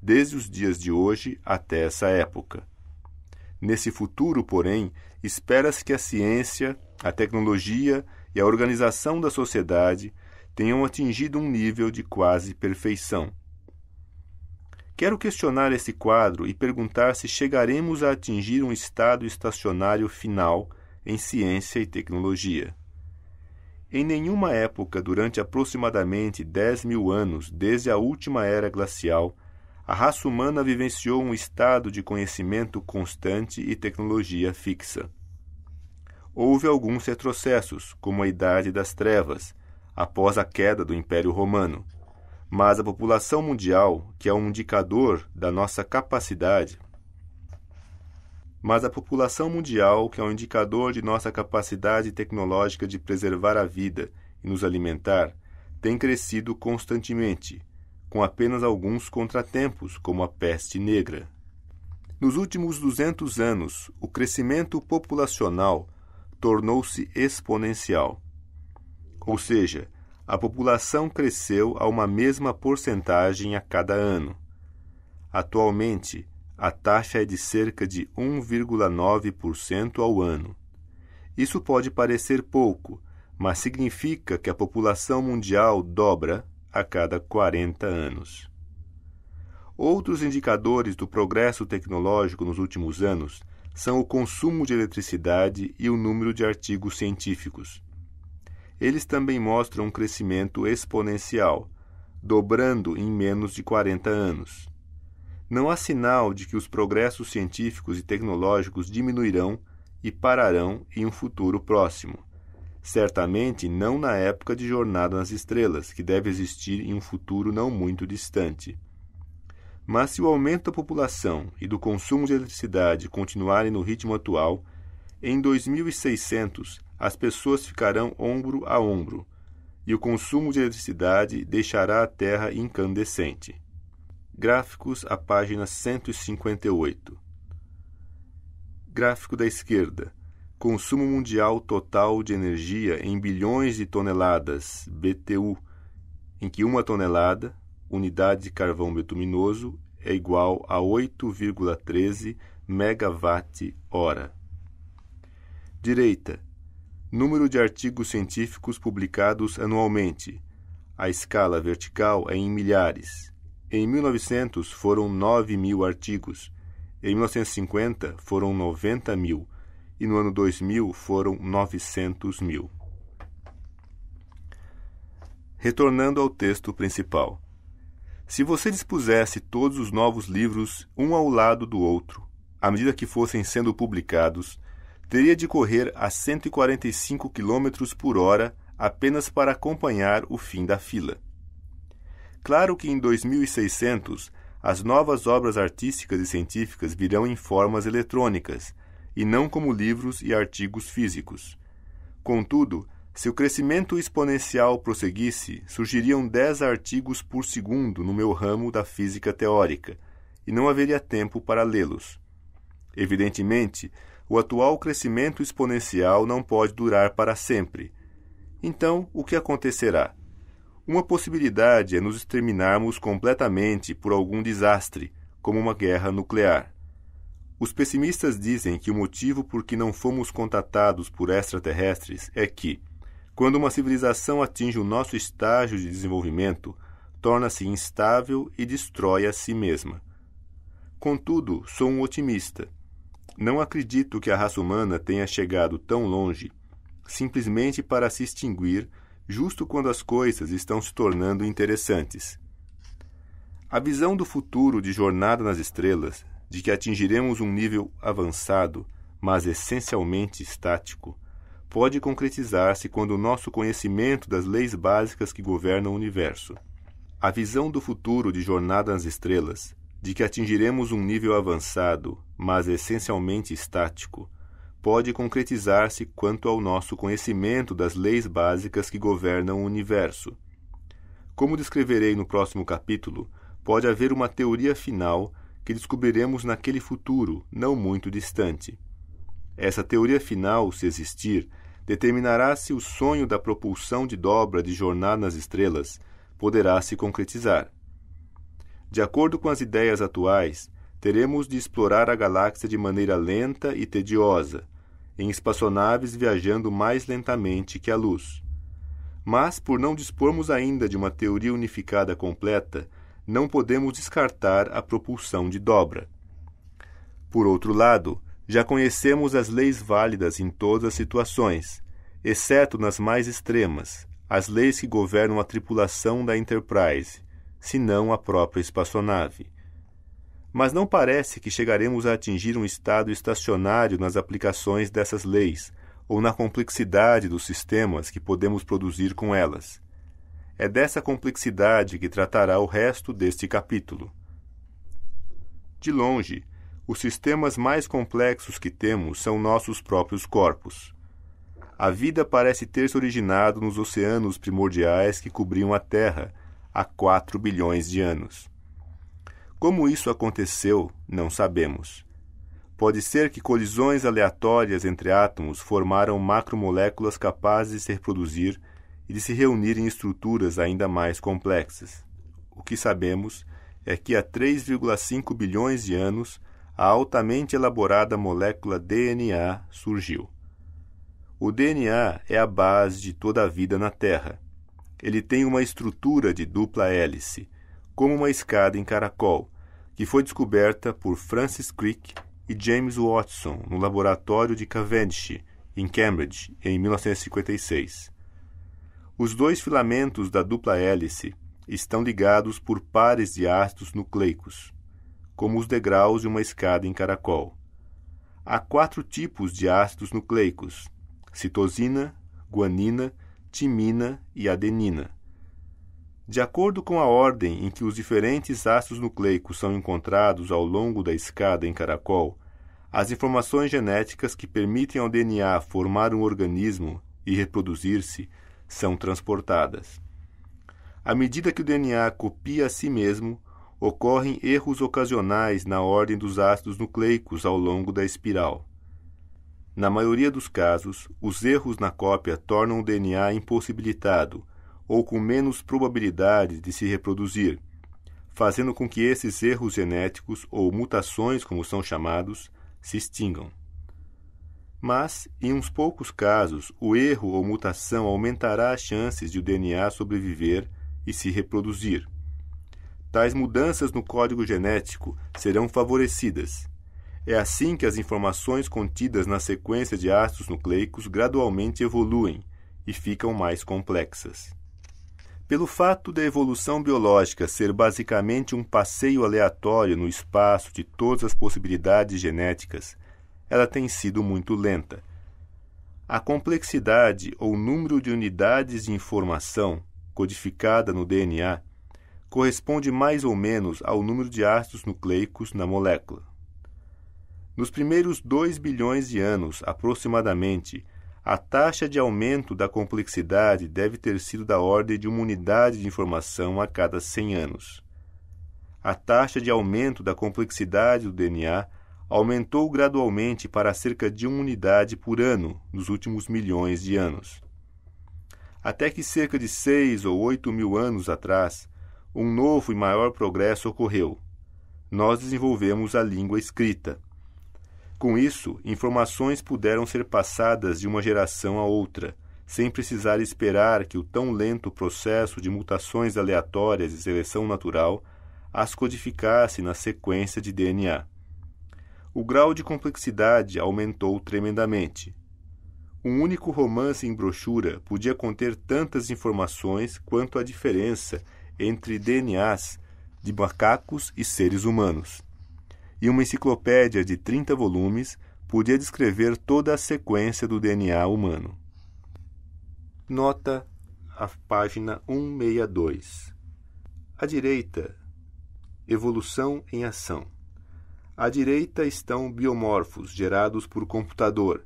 desde os dias de hoje até essa época. Nesse futuro, porém, espera-se que a ciência, a tecnologia e a organização da sociedade tenham atingido um nível de quase perfeição. Quero questionar esse quadro e perguntar se chegaremos a atingir um estado estacionário final em ciência e tecnologia. Em nenhuma época durante aproximadamente 10 mil anos desde a última era glacial, a raça humana vivenciou um estado de conhecimento constante e tecnologia fixa houve alguns retrocessos, como a Idade das Trevas, após a queda do Império Romano. Mas a população mundial, que é um indicador da nossa capacidade, mas a população mundial, que é um indicador de nossa capacidade tecnológica de preservar a vida e nos alimentar, tem crescido constantemente, com apenas alguns contratempos, como a peste negra. Nos últimos 200 anos, o crescimento populacional tornou-se exponencial. Ou seja, a população cresceu a uma mesma porcentagem a cada ano. Atualmente, a taxa é de cerca de 1,9% ao ano. Isso pode parecer pouco, mas significa que a população mundial dobra a cada 40 anos. Outros indicadores do progresso tecnológico nos últimos anos são o consumo de eletricidade e o número de artigos científicos. Eles também mostram um crescimento exponencial, dobrando em menos de 40 anos. Não há sinal de que os progressos científicos e tecnológicos diminuirão e pararão em um futuro próximo. Certamente não na época de Jornada nas Estrelas, que deve existir em um futuro não muito distante. Mas se o aumento da população e do consumo de eletricidade continuarem no ritmo atual, em 2600 as pessoas ficarão ombro a ombro e o consumo de eletricidade deixará a Terra incandescente. Gráficos à página 158. Gráfico da esquerda. Consumo mundial total de energia em bilhões de toneladas, BTU, em que uma tonelada, unidade de carvão betuminoso é igual a 8,13 megawatt-hora. Direita. Número de artigos científicos publicados anualmente. A escala vertical é em milhares. Em 1900 foram 9 mil artigos. Em 1950 foram 90 mil. E no ano 2000 foram 900 mil. Retornando ao texto principal. Se você dispusesse todos os novos livros um ao lado do outro, à medida que fossem sendo publicados, teria de correr a 145 km por hora apenas para acompanhar o fim da fila. Claro que em 2600 as novas obras artísticas e científicas virão em formas eletrônicas, e não como livros e artigos físicos. Contudo, se o crescimento exponencial prosseguisse, surgiriam 10 artigos por segundo no meu ramo da física teórica, e não haveria tempo para lê-los. Evidentemente, o atual crescimento exponencial não pode durar para sempre. Então, o que acontecerá? Uma possibilidade é nos exterminarmos completamente por algum desastre, como uma guerra nuclear. Os pessimistas dizem que o motivo por que não fomos contatados por extraterrestres é que, quando uma civilização atinge o nosso estágio de desenvolvimento, torna-se instável e destrói a si mesma. Contudo, sou um otimista. Não acredito que a raça humana tenha chegado tão longe simplesmente para se extinguir justo quando as coisas estão se tornando interessantes. A visão do futuro de Jornada nas Estrelas, de que atingiremos um nível avançado, mas essencialmente estático, pode concretizar-se quando o nosso conhecimento das leis básicas que governam o universo. A visão do futuro de Jornada nas Estrelas, de que atingiremos um nível avançado, mas essencialmente estático, pode concretizar-se quanto ao nosso conhecimento das leis básicas que governam o universo. Como descreverei no próximo capítulo, pode haver uma teoria final que descobriremos naquele futuro não muito distante. Essa teoria final, se existir, determinará-se o sonho da propulsão de dobra de jornar nas estrelas poderá se concretizar. De acordo com as ideias atuais, teremos de explorar a galáxia de maneira lenta e tediosa, em espaçonaves viajando mais lentamente que a luz. Mas, por não dispormos ainda de uma teoria unificada completa, não podemos descartar a propulsão de dobra. Por outro lado, já conhecemos as leis válidas em todas as situações, exceto nas mais extremas, as leis que governam a tripulação da Enterprise, senão a própria espaçonave. Mas não parece que chegaremos a atingir um estado estacionário nas aplicações dessas leis, ou na complexidade dos sistemas que podemos produzir com elas. É dessa complexidade que tratará o resto deste capítulo. De longe, os sistemas mais complexos que temos são nossos próprios corpos. A vida parece ter se originado nos oceanos primordiais que cobriam a Terra há 4 bilhões de anos. Como isso aconteceu, não sabemos. Pode ser que colisões aleatórias entre átomos formaram macromoléculas capazes de se reproduzir e de se reunir em estruturas ainda mais complexas. O que sabemos é que há 3,5 bilhões de anos a altamente elaborada molécula DNA surgiu. O DNA é a base de toda a vida na Terra. Ele tem uma estrutura de dupla hélice, como uma escada em caracol, que foi descoberta por Francis Crick e James Watson no laboratório de Cavendish, em Cambridge, em 1956. Os dois filamentos da dupla hélice estão ligados por pares de ácidos nucleicos como os degraus de uma escada em caracol. Há quatro tipos de ácidos nucleicos: citosina, guanina, timina e adenina. De acordo com a ordem em que os diferentes ácidos nucleicos são encontrados ao longo da escada em caracol, as informações genéticas que permitem ao DNA formar um organismo e reproduzir-se são transportadas. À medida que o DNA copia a si mesmo, ocorrem erros ocasionais na ordem dos ácidos nucleicos ao longo da espiral. Na maioria dos casos, os erros na cópia tornam o DNA impossibilitado ou com menos probabilidade de se reproduzir, fazendo com que esses erros genéticos ou mutações, como são chamados, se extingam. Mas, em uns poucos casos, o erro ou mutação aumentará as chances de o DNA sobreviver e se reproduzir tais mudanças no código genético serão favorecidas. É assim que as informações contidas na sequência de ácidos nucleicos gradualmente evoluem e ficam mais complexas. Pelo fato da evolução biológica ser basicamente um passeio aleatório no espaço de todas as possibilidades genéticas, ela tem sido muito lenta. A complexidade ou número de unidades de informação codificada no DNA corresponde mais ou menos ao número de ácidos nucleicos na molécula. Nos primeiros 2 bilhões de anos, aproximadamente, a taxa de aumento da complexidade deve ter sido da ordem de uma unidade de informação a cada 100 anos. A taxa de aumento da complexidade do DNA aumentou gradualmente para cerca de uma unidade por ano nos últimos milhões de anos. Até que cerca de 6 ou 8 mil anos atrás, um novo e maior progresso ocorreu. Nós desenvolvemos a língua escrita. Com isso, informações puderam ser passadas de uma geração a outra, sem precisar esperar que o tão lento processo de mutações aleatórias e seleção natural as codificasse na sequência de DNA. O grau de complexidade aumentou tremendamente. Um único romance em brochura podia conter tantas informações quanto a diferença entre DNAs de macacos e seres humanos. E uma enciclopédia de 30 volumes podia descrever toda a sequência do DNA humano. Nota a página 162. À direita, evolução em ação. À direita estão biomorfos gerados por computador,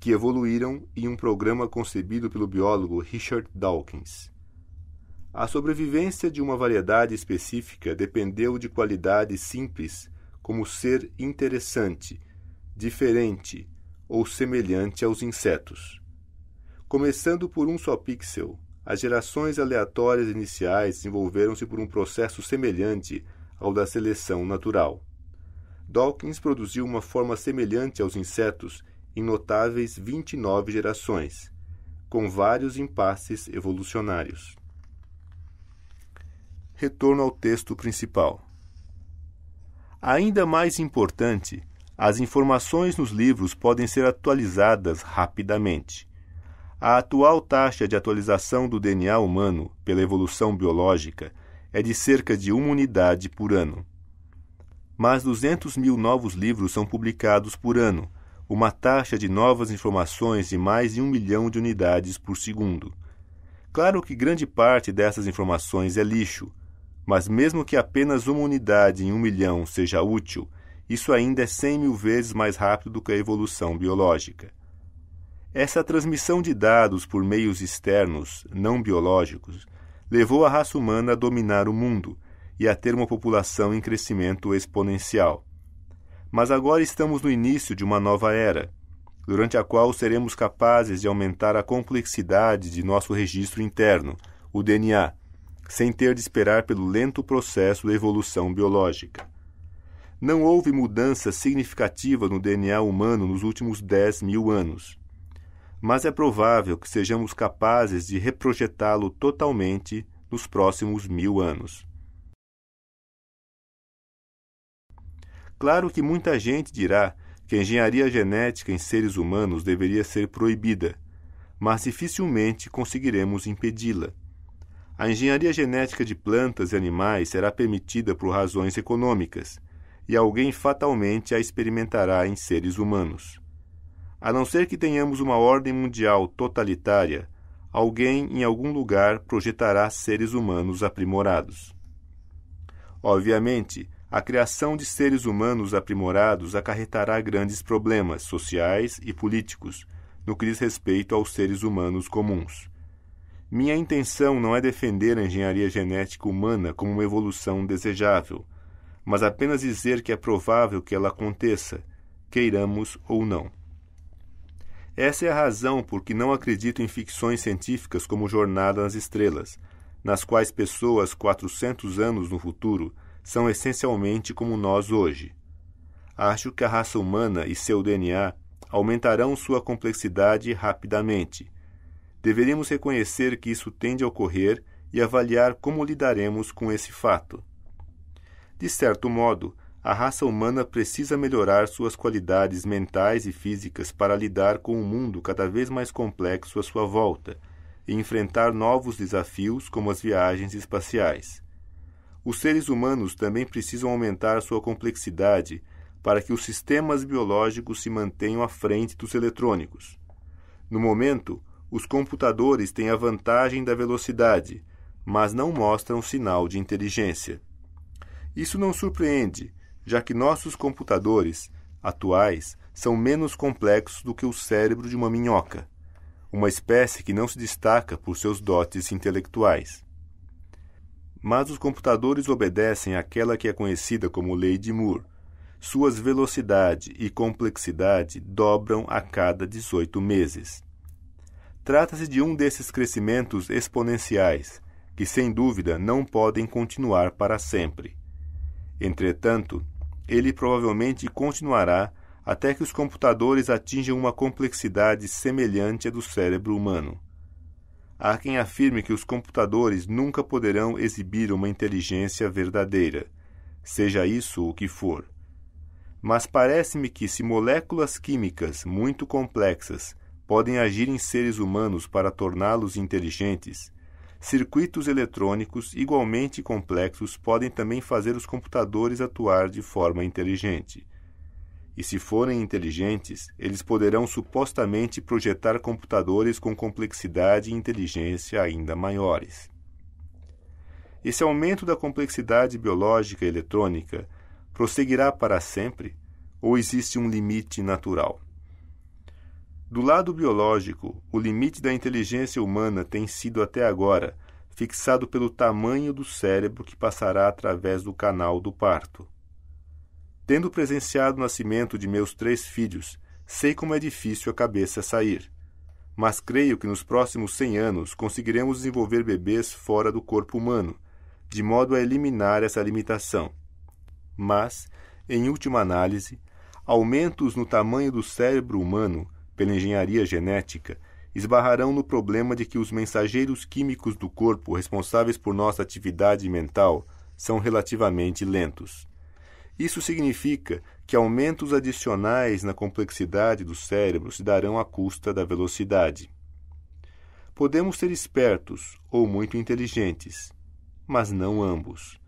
que evoluíram em um programa concebido pelo biólogo Richard Dawkins. A sobrevivência de uma variedade específica dependeu de qualidades simples, como ser interessante, diferente ou semelhante aos insetos. Começando por um só pixel, as gerações aleatórias iniciais desenvolveram-se por um processo semelhante ao da seleção natural. Dawkins produziu uma forma semelhante aos insetos em notáveis 29 gerações, com vários impasses evolucionários retorno ao texto principal. Ainda mais importante, as informações nos livros podem ser atualizadas rapidamente. A atual taxa de atualização do DNA humano pela evolução biológica é de cerca de uma unidade por ano. Mas 200 mil novos livros são publicados por ano, uma taxa de novas informações de mais de um milhão de unidades por segundo. Claro que grande parte dessas informações é lixo, mas mesmo que apenas uma unidade em um milhão seja útil, isso ainda é 100 mil vezes mais rápido do que a evolução biológica. Essa transmissão de dados por meios externos, não biológicos, levou a raça humana a dominar o mundo e a ter uma população em crescimento exponencial. Mas agora estamos no início de uma nova era, durante a qual seremos capazes de aumentar a complexidade de nosso registro interno, o DNA, sem ter de esperar pelo lento processo da evolução biológica. Não houve mudança significativa no DNA humano nos últimos 10 mil anos, mas é provável que sejamos capazes de reprojetá-lo totalmente nos próximos mil anos. Claro que muita gente dirá que a engenharia genética em seres humanos deveria ser proibida, mas dificilmente conseguiremos impedi-la. A engenharia genética de plantas e animais será permitida por razões econômicas, e alguém fatalmente a experimentará em seres humanos. A não ser que tenhamos uma ordem mundial totalitária, alguém em algum lugar projetará seres humanos aprimorados. Obviamente, a criação de seres humanos aprimorados acarretará grandes problemas sociais e políticos no que diz respeito aos seres humanos comuns. Minha intenção não é defender a engenharia genética humana como uma evolução desejável, mas apenas dizer que é provável que ela aconteça, queiramos ou não. Essa é a razão por que não acredito em ficções científicas como Jornada nas Estrelas, nas quais pessoas 400 anos no futuro são essencialmente como nós hoje. Acho que a raça humana e seu DNA aumentarão sua complexidade rapidamente, deveríamos reconhecer que isso tende a ocorrer e avaliar como lidaremos com esse fato. De certo modo, a raça humana precisa melhorar suas qualidades mentais e físicas para lidar com um mundo cada vez mais complexo à sua volta e enfrentar novos desafios como as viagens espaciais. Os seres humanos também precisam aumentar sua complexidade para que os sistemas biológicos se mantenham à frente dos eletrônicos. No momento, os computadores têm a vantagem da velocidade, mas não mostram sinal de inteligência. Isso não surpreende, já que nossos computadores atuais são menos complexos do que o cérebro de uma minhoca, uma espécie que não se destaca por seus dotes intelectuais. Mas os computadores obedecem àquela que é conhecida como lei de Moore. Suas velocidade e complexidade dobram a cada 18 meses. Trata-se de um desses crescimentos exponenciais, que sem dúvida não podem continuar para sempre. Entretanto, ele provavelmente continuará até que os computadores atinjam uma complexidade semelhante à do cérebro humano. Há quem afirme que os computadores nunca poderão exibir uma inteligência verdadeira, seja isso o que for. Mas parece-me que se moléculas químicas muito complexas podem agir em seres humanos para torná-los inteligentes, circuitos eletrônicos igualmente complexos podem também fazer os computadores atuar de forma inteligente. E se forem inteligentes, eles poderão supostamente projetar computadores com complexidade e inteligência ainda maiores. Esse aumento da complexidade biológica e eletrônica prosseguirá para sempre ou existe um limite natural? Do lado biológico, o limite da inteligência humana tem sido até agora fixado pelo tamanho do cérebro que passará através do canal do parto. Tendo presenciado o nascimento de meus três filhos, sei como é difícil a cabeça sair. Mas creio que nos próximos 100 anos conseguiremos desenvolver bebês fora do corpo humano, de modo a eliminar essa limitação. Mas, em última análise, aumentos no tamanho do cérebro humano pela engenharia genética, esbarrarão no problema de que os mensageiros químicos do corpo responsáveis por nossa atividade mental são relativamente lentos. Isso significa que aumentos adicionais na complexidade do cérebro se darão à custa da velocidade. Podemos ser espertos ou muito inteligentes, mas não ambos.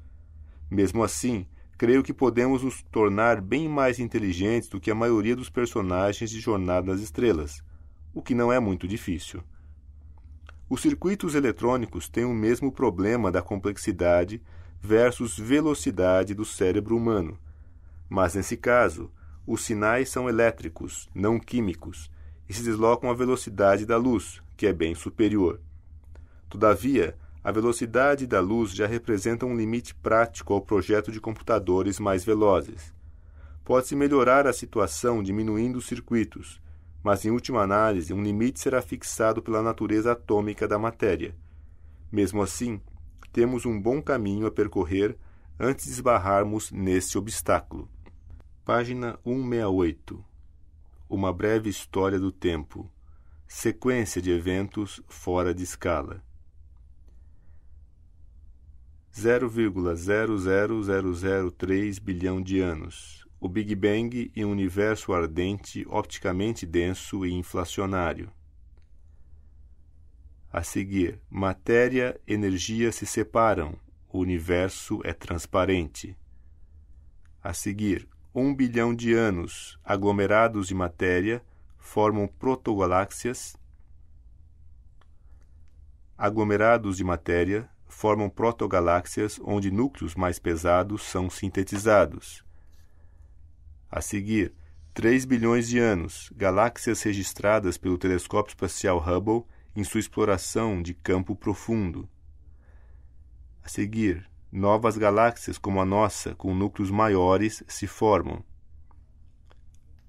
Mesmo assim, creio que podemos nos tornar bem mais inteligentes do que a maioria dos personagens de Jornada nas Estrelas, o que não é muito difícil. Os circuitos eletrônicos têm o mesmo problema da complexidade versus velocidade do cérebro humano, mas nesse caso, os sinais são elétricos, não químicos, e se deslocam à velocidade da luz, que é bem superior. Todavia, a velocidade da luz já representa um limite prático ao projeto de computadores mais velozes. Pode-se melhorar a situação diminuindo os circuitos, mas em última análise, um limite será fixado pela natureza atômica da matéria. Mesmo assim, temos um bom caminho a percorrer antes de esbarrarmos nesse obstáculo. Página 168 Uma breve história do tempo. Sequência de eventos fora de escala. 0,00003 bilhão de anos. O Big Bang e um universo ardente, opticamente denso e inflacionário. A seguir, matéria e energia se separam, o universo é transparente. A seguir, um bilhão de anos, aglomerados de matéria, formam protogaláxias. Aglomerados de matéria formam protogaláxias onde núcleos mais pesados são sintetizados. A seguir, 3 bilhões de anos, galáxias registradas pelo telescópio espacial Hubble em sua exploração de campo profundo. A seguir, novas galáxias como a nossa, com núcleos maiores, se formam.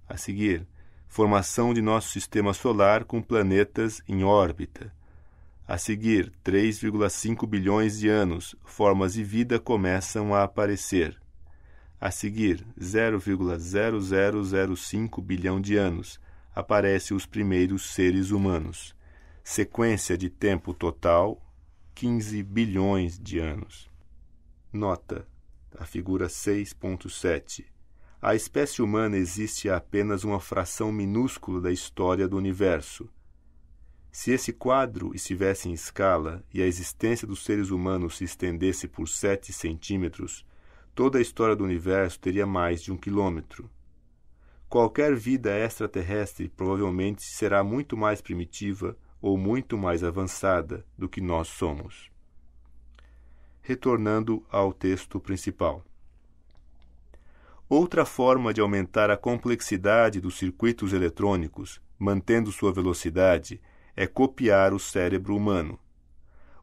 A seguir, formação de nosso sistema solar com planetas em órbita. A seguir, 3,5 bilhões de anos, formas de vida começam a aparecer. A seguir, 0,0005 bilhão de anos, aparecem os primeiros seres humanos. Sequência de tempo total, 15 bilhões de anos. Nota: a figura 6.7. A espécie humana existe apenas uma fração minúscula da história do universo. Se esse quadro estivesse em escala e a existência dos seres humanos se estendesse por sete centímetros, toda a história do universo teria mais de um quilômetro. Qualquer vida extraterrestre provavelmente será muito mais primitiva ou muito mais avançada do que nós somos. Retornando ao texto principal. Outra forma de aumentar a complexidade dos circuitos eletrônicos, mantendo sua velocidade, é copiar o cérebro humano.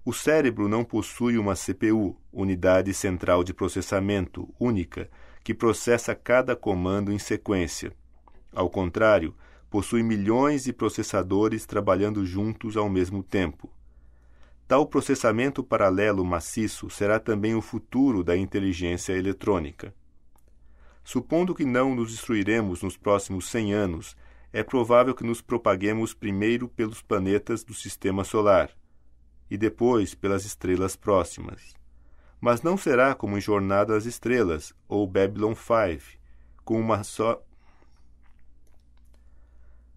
O cérebro não possui uma CPU, unidade central de processamento, única, que processa cada comando em sequência. Ao contrário, possui milhões de processadores trabalhando juntos ao mesmo tempo. Tal processamento paralelo maciço será também o futuro da inteligência eletrônica. Supondo que não nos instruiremos nos próximos 100 anos é provável que nos propaguemos primeiro pelos planetas do sistema solar e depois pelas estrelas próximas. Mas não será como em Jornada às Estrelas ou Babylon 5, com uma só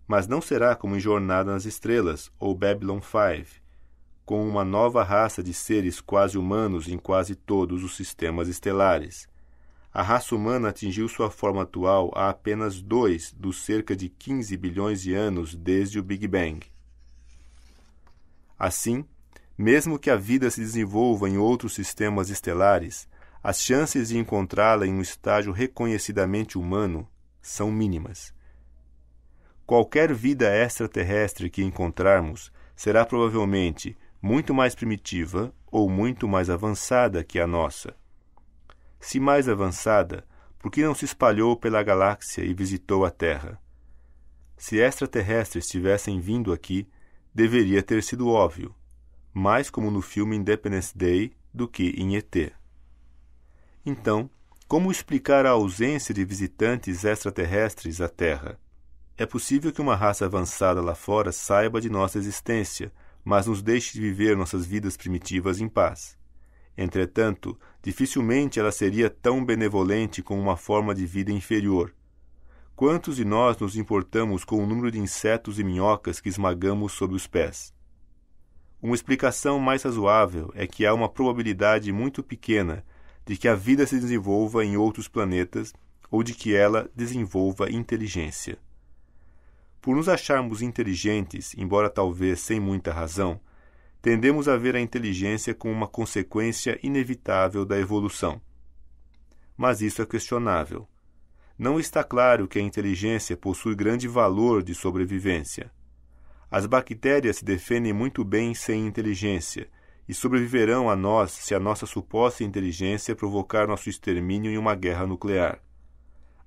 Mas não será como em Jornada nas Estrelas ou Babylon 5, com uma nova raça de seres quase humanos em quase todos os sistemas estelares a raça humana atingiu sua forma atual há apenas dois dos cerca de 15 bilhões de anos desde o Big Bang. Assim, mesmo que a vida se desenvolva em outros sistemas estelares, as chances de encontrá-la em um estágio reconhecidamente humano são mínimas. Qualquer vida extraterrestre que encontrarmos será provavelmente muito mais primitiva ou muito mais avançada que a nossa se mais avançada, por que não se espalhou pela galáxia e visitou a Terra? Se extraterrestres tivessem vindo aqui, deveria ter sido óbvio, mais como no filme Independence Day do que em ET. Então, como explicar a ausência de visitantes extraterrestres à Terra? É possível que uma raça avançada lá fora saiba de nossa existência, mas nos deixe viver nossas vidas primitivas em paz. Entretanto, Dificilmente ela seria tão benevolente com uma forma de vida inferior. Quantos de nós nos importamos com o número de insetos e minhocas que esmagamos sob os pés? Uma explicação mais razoável é que há uma probabilidade muito pequena de que a vida se desenvolva em outros planetas ou de que ela desenvolva inteligência. Por nos acharmos inteligentes, embora talvez sem muita razão, tendemos a ver a inteligência como uma consequência inevitável da evolução. Mas isso é questionável. Não está claro que a inteligência possui grande valor de sobrevivência. As bactérias se defendem muito bem sem inteligência e sobreviverão a nós se a nossa suposta inteligência provocar nosso extermínio em uma guerra nuclear.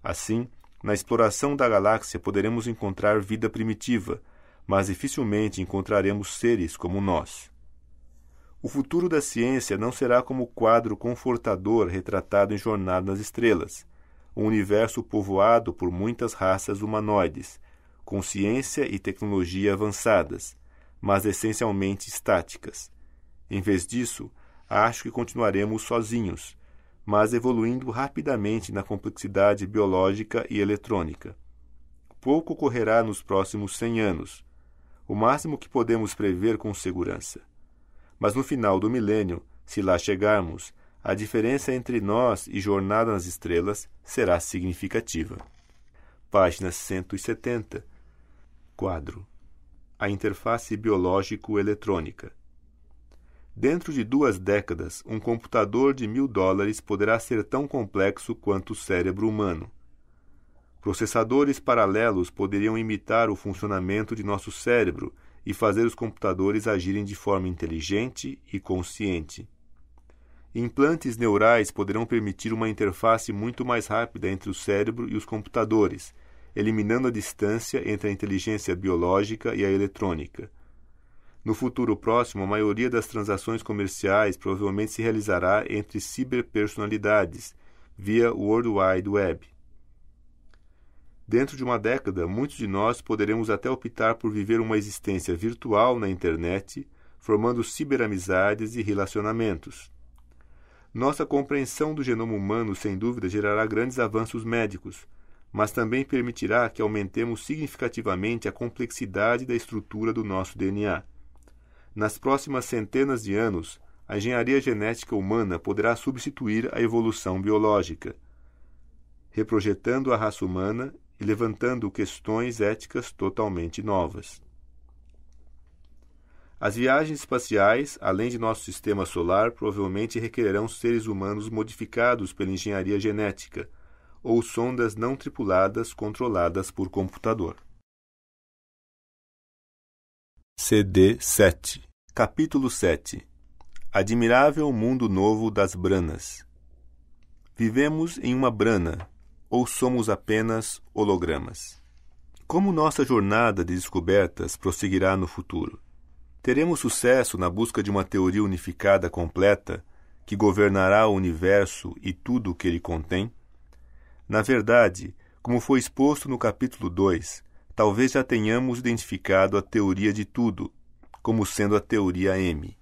Assim, na exploração da galáxia poderemos encontrar vida primitiva, mas dificilmente encontraremos seres como nós. O futuro da ciência não será como o quadro confortador retratado em Jornada nas Estrelas, um universo povoado por muitas raças humanoides, com ciência e tecnologia avançadas, mas essencialmente estáticas. Em vez disso, acho que continuaremos sozinhos, mas evoluindo rapidamente na complexidade biológica e eletrônica. Pouco ocorrerá nos próximos cem anos o máximo que podemos prever com segurança. Mas no final do milênio, se lá chegarmos, a diferença entre nós e Jornada nas Estrelas será significativa. Página 170. Quadro. A interface biológico-eletrônica. Dentro de duas décadas, um computador de mil dólares poderá ser tão complexo quanto o cérebro humano. Processadores paralelos poderiam imitar o funcionamento de nosso cérebro e fazer os computadores agirem de forma inteligente e consciente. Implantes neurais poderão permitir uma interface muito mais rápida entre o cérebro e os computadores, eliminando a distância entre a inteligência biológica e a eletrônica. No futuro próximo, a maioria das transações comerciais provavelmente se realizará entre ciberpersonalidades, via World Wide Web. Dentro de uma década, muitos de nós poderemos até optar por viver uma existência virtual na internet, formando ciberamizades e relacionamentos. Nossa compreensão do genoma humano, sem dúvida, gerará grandes avanços médicos, mas também permitirá que aumentemos significativamente a complexidade da estrutura do nosso DNA. Nas próximas centenas de anos, a engenharia genética humana poderá substituir a evolução biológica, reprojetando a raça humana e levantando questões éticas totalmente novas. As viagens espaciais, além de nosso sistema solar, provavelmente requererão seres humanos modificados pela engenharia genética ou sondas não tripuladas controladas por computador. CD 7 Capítulo 7 Admirável Mundo Novo das Branas Vivemos em uma brana, ou somos apenas hologramas? Como nossa jornada de descobertas prosseguirá no futuro? Teremos sucesso na busca de uma teoria unificada completa que governará o universo e tudo o que ele contém? Na verdade, como foi exposto no capítulo 2, talvez já tenhamos identificado a teoria de tudo como sendo a teoria M.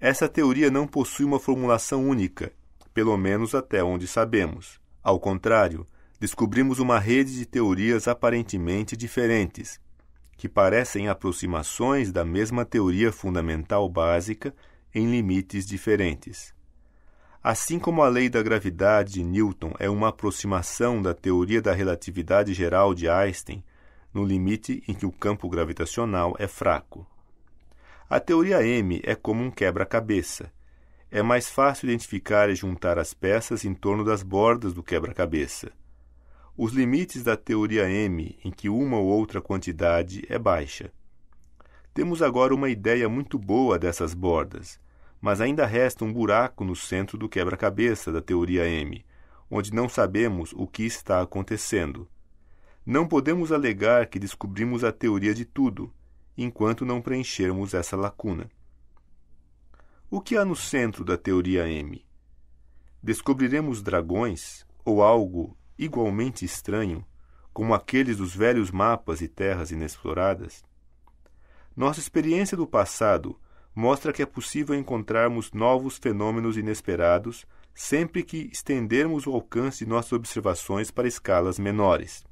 Essa teoria não possui uma formulação única, pelo menos até onde sabemos. Ao contrário, descobrimos uma rede de teorias aparentemente diferentes, que parecem aproximações da mesma teoria fundamental básica em limites diferentes. Assim como a lei da gravidade de Newton é uma aproximação da teoria da relatividade geral de Einstein, no limite em que o campo gravitacional é fraco. A teoria M é como um quebra-cabeça, é mais fácil identificar e juntar as peças em torno das bordas do quebra-cabeça. Os limites da teoria M, em que uma ou outra quantidade é baixa. Temos agora uma ideia muito boa dessas bordas, mas ainda resta um buraco no centro do quebra-cabeça da teoria M, onde não sabemos o que está acontecendo. Não podemos alegar que descobrimos a teoria de tudo, enquanto não preenchermos essa lacuna. O que há no centro da teoria M? Descobriremos dragões ou algo igualmente estranho, como aqueles dos velhos mapas e terras inexploradas? Nossa experiência do passado mostra que é possível encontrarmos novos fenômenos inesperados sempre que estendermos o alcance de nossas observações para escalas menores.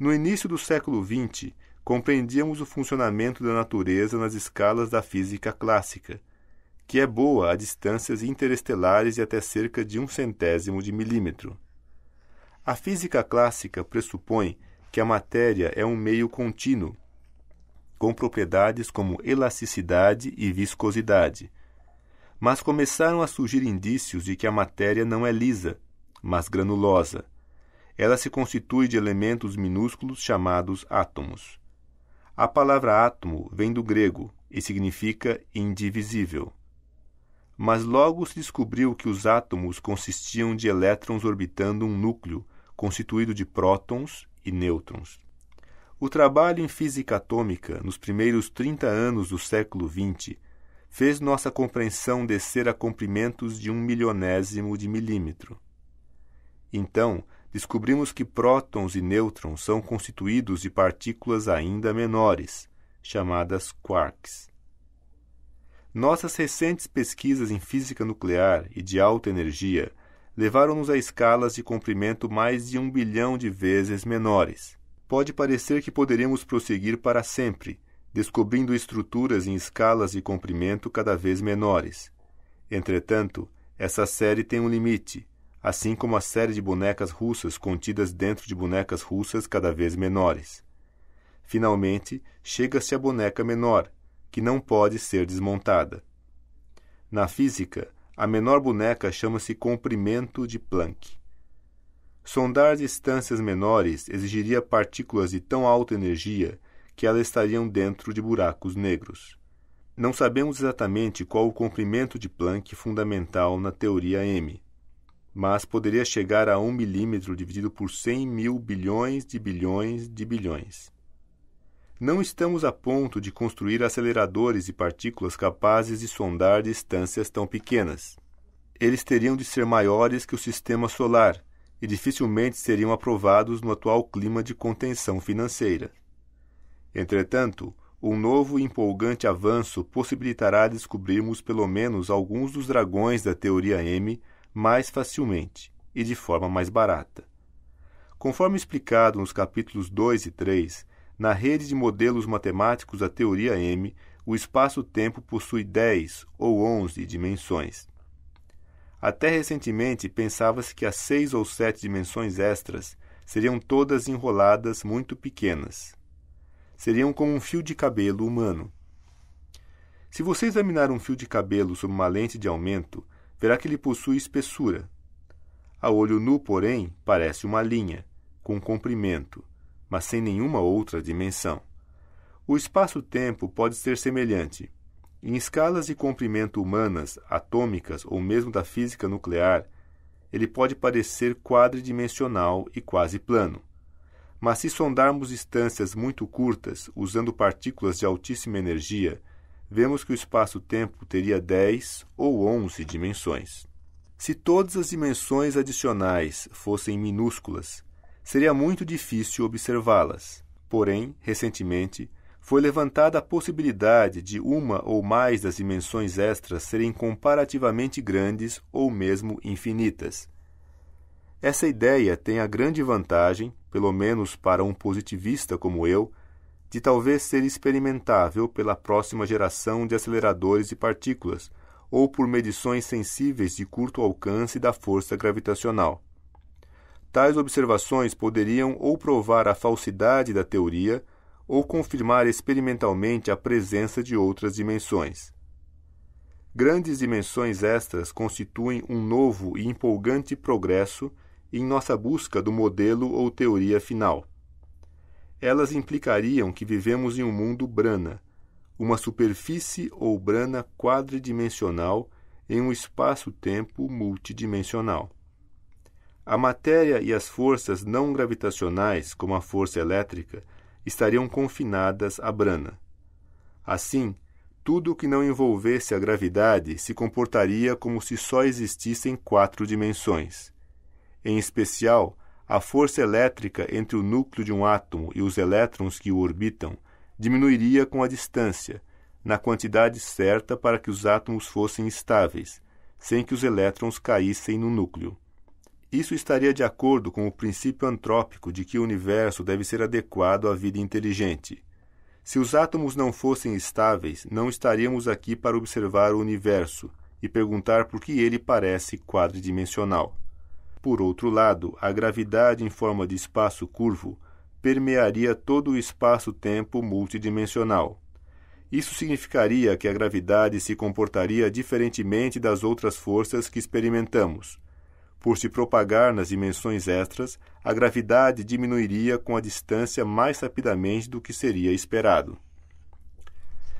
No início do século XX, compreendíamos o funcionamento da natureza nas escalas da física clássica que é boa a distâncias interestelares e até cerca de um centésimo de milímetro. A física clássica pressupõe que a matéria é um meio contínuo, com propriedades como elasticidade e viscosidade. Mas começaram a surgir indícios de que a matéria não é lisa, mas granulosa. Ela se constitui de elementos minúsculos chamados átomos. A palavra átomo vem do grego e significa indivisível mas logo se descobriu que os átomos consistiam de elétrons orbitando um núcleo, constituído de prótons e nêutrons. O trabalho em física atômica nos primeiros 30 anos do século XX fez nossa compreensão descer a comprimentos de um milionésimo de milímetro. Então, descobrimos que prótons e nêutrons são constituídos de partículas ainda menores, chamadas quarks. Nossas recentes pesquisas em física nuclear e de alta energia levaram-nos a escalas de comprimento mais de um bilhão de vezes menores. Pode parecer que poderíamos prosseguir para sempre, descobrindo estruturas em escalas de comprimento cada vez menores. Entretanto, essa série tem um limite, assim como a série de bonecas russas contidas dentro de bonecas russas cada vez menores. Finalmente, chega-se à boneca menor, que não pode ser desmontada. Na física, a menor boneca chama-se comprimento de Planck. Sondar distâncias menores exigiria partículas de tão alta energia que elas estariam dentro de buracos negros. Não sabemos exatamente qual o comprimento de Planck fundamental na teoria M, mas poderia chegar a 1 milímetro dividido por 100 mil bilhões de bilhões de bilhões não estamos a ponto de construir aceleradores e partículas capazes de sondar distâncias tão pequenas. Eles teriam de ser maiores que o sistema solar e dificilmente seriam aprovados no atual clima de contenção financeira. Entretanto, um novo e empolgante avanço possibilitará descobrirmos pelo menos alguns dos dragões da teoria M mais facilmente e de forma mais barata. Conforme explicado nos capítulos 2 e 3, na rede de modelos matemáticos, da teoria M, o espaço-tempo possui 10 ou 11 dimensões. Até recentemente, pensava-se que as seis ou sete dimensões extras seriam todas enroladas muito pequenas. Seriam como um fio de cabelo humano. Se você examinar um fio de cabelo sob uma lente de aumento, verá que ele possui espessura. A olho nu, porém, parece uma linha, com comprimento mas sem nenhuma outra dimensão. O espaço-tempo pode ser semelhante. Em escalas de comprimento humanas, atômicas ou mesmo da física nuclear, ele pode parecer quadridimensional e quase plano. Mas se sondarmos distâncias muito curtas usando partículas de altíssima energia, vemos que o espaço-tempo teria 10 ou 11 dimensões. Se todas as dimensões adicionais fossem minúsculas, seria muito difícil observá-las. Porém, recentemente, foi levantada a possibilidade de uma ou mais das dimensões extras serem comparativamente grandes ou mesmo infinitas. Essa ideia tem a grande vantagem, pelo menos para um positivista como eu, de talvez ser experimentável pela próxima geração de aceleradores de partículas ou por medições sensíveis de curto alcance da força gravitacional. Tais observações poderiam ou provar a falsidade da teoria ou confirmar experimentalmente a presença de outras dimensões. Grandes dimensões estas constituem um novo e empolgante progresso em nossa busca do modelo ou teoria final. Elas implicariam que vivemos em um mundo brana, uma superfície ou brana quadridimensional em um espaço-tempo multidimensional. A matéria e as forças não gravitacionais, como a força elétrica, estariam confinadas à brana. Assim, tudo o que não envolvesse a gravidade se comportaria como se só existissem quatro dimensões. Em especial, a força elétrica entre o núcleo de um átomo e os elétrons que o orbitam diminuiria com a distância, na quantidade certa para que os átomos fossem estáveis, sem que os elétrons caíssem no núcleo. Isso estaria de acordo com o princípio antrópico de que o universo deve ser adequado à vida inteligente. Se os átomos não fossem estáveis, não estaríamos aqui para observar o universo e perguntar por que ele parece quadridimensional. Por outro lado, a gravidade em forma de espaço curvo permearia todo o espaço-tempo multidimensional. Isso significaria que a gravidade se comportaria diferentemente das outras forças que experimentamos. Por se propagar nas dimensões extras, a gravidade diminuiria com a distância mais rapidamente do que seria esperado.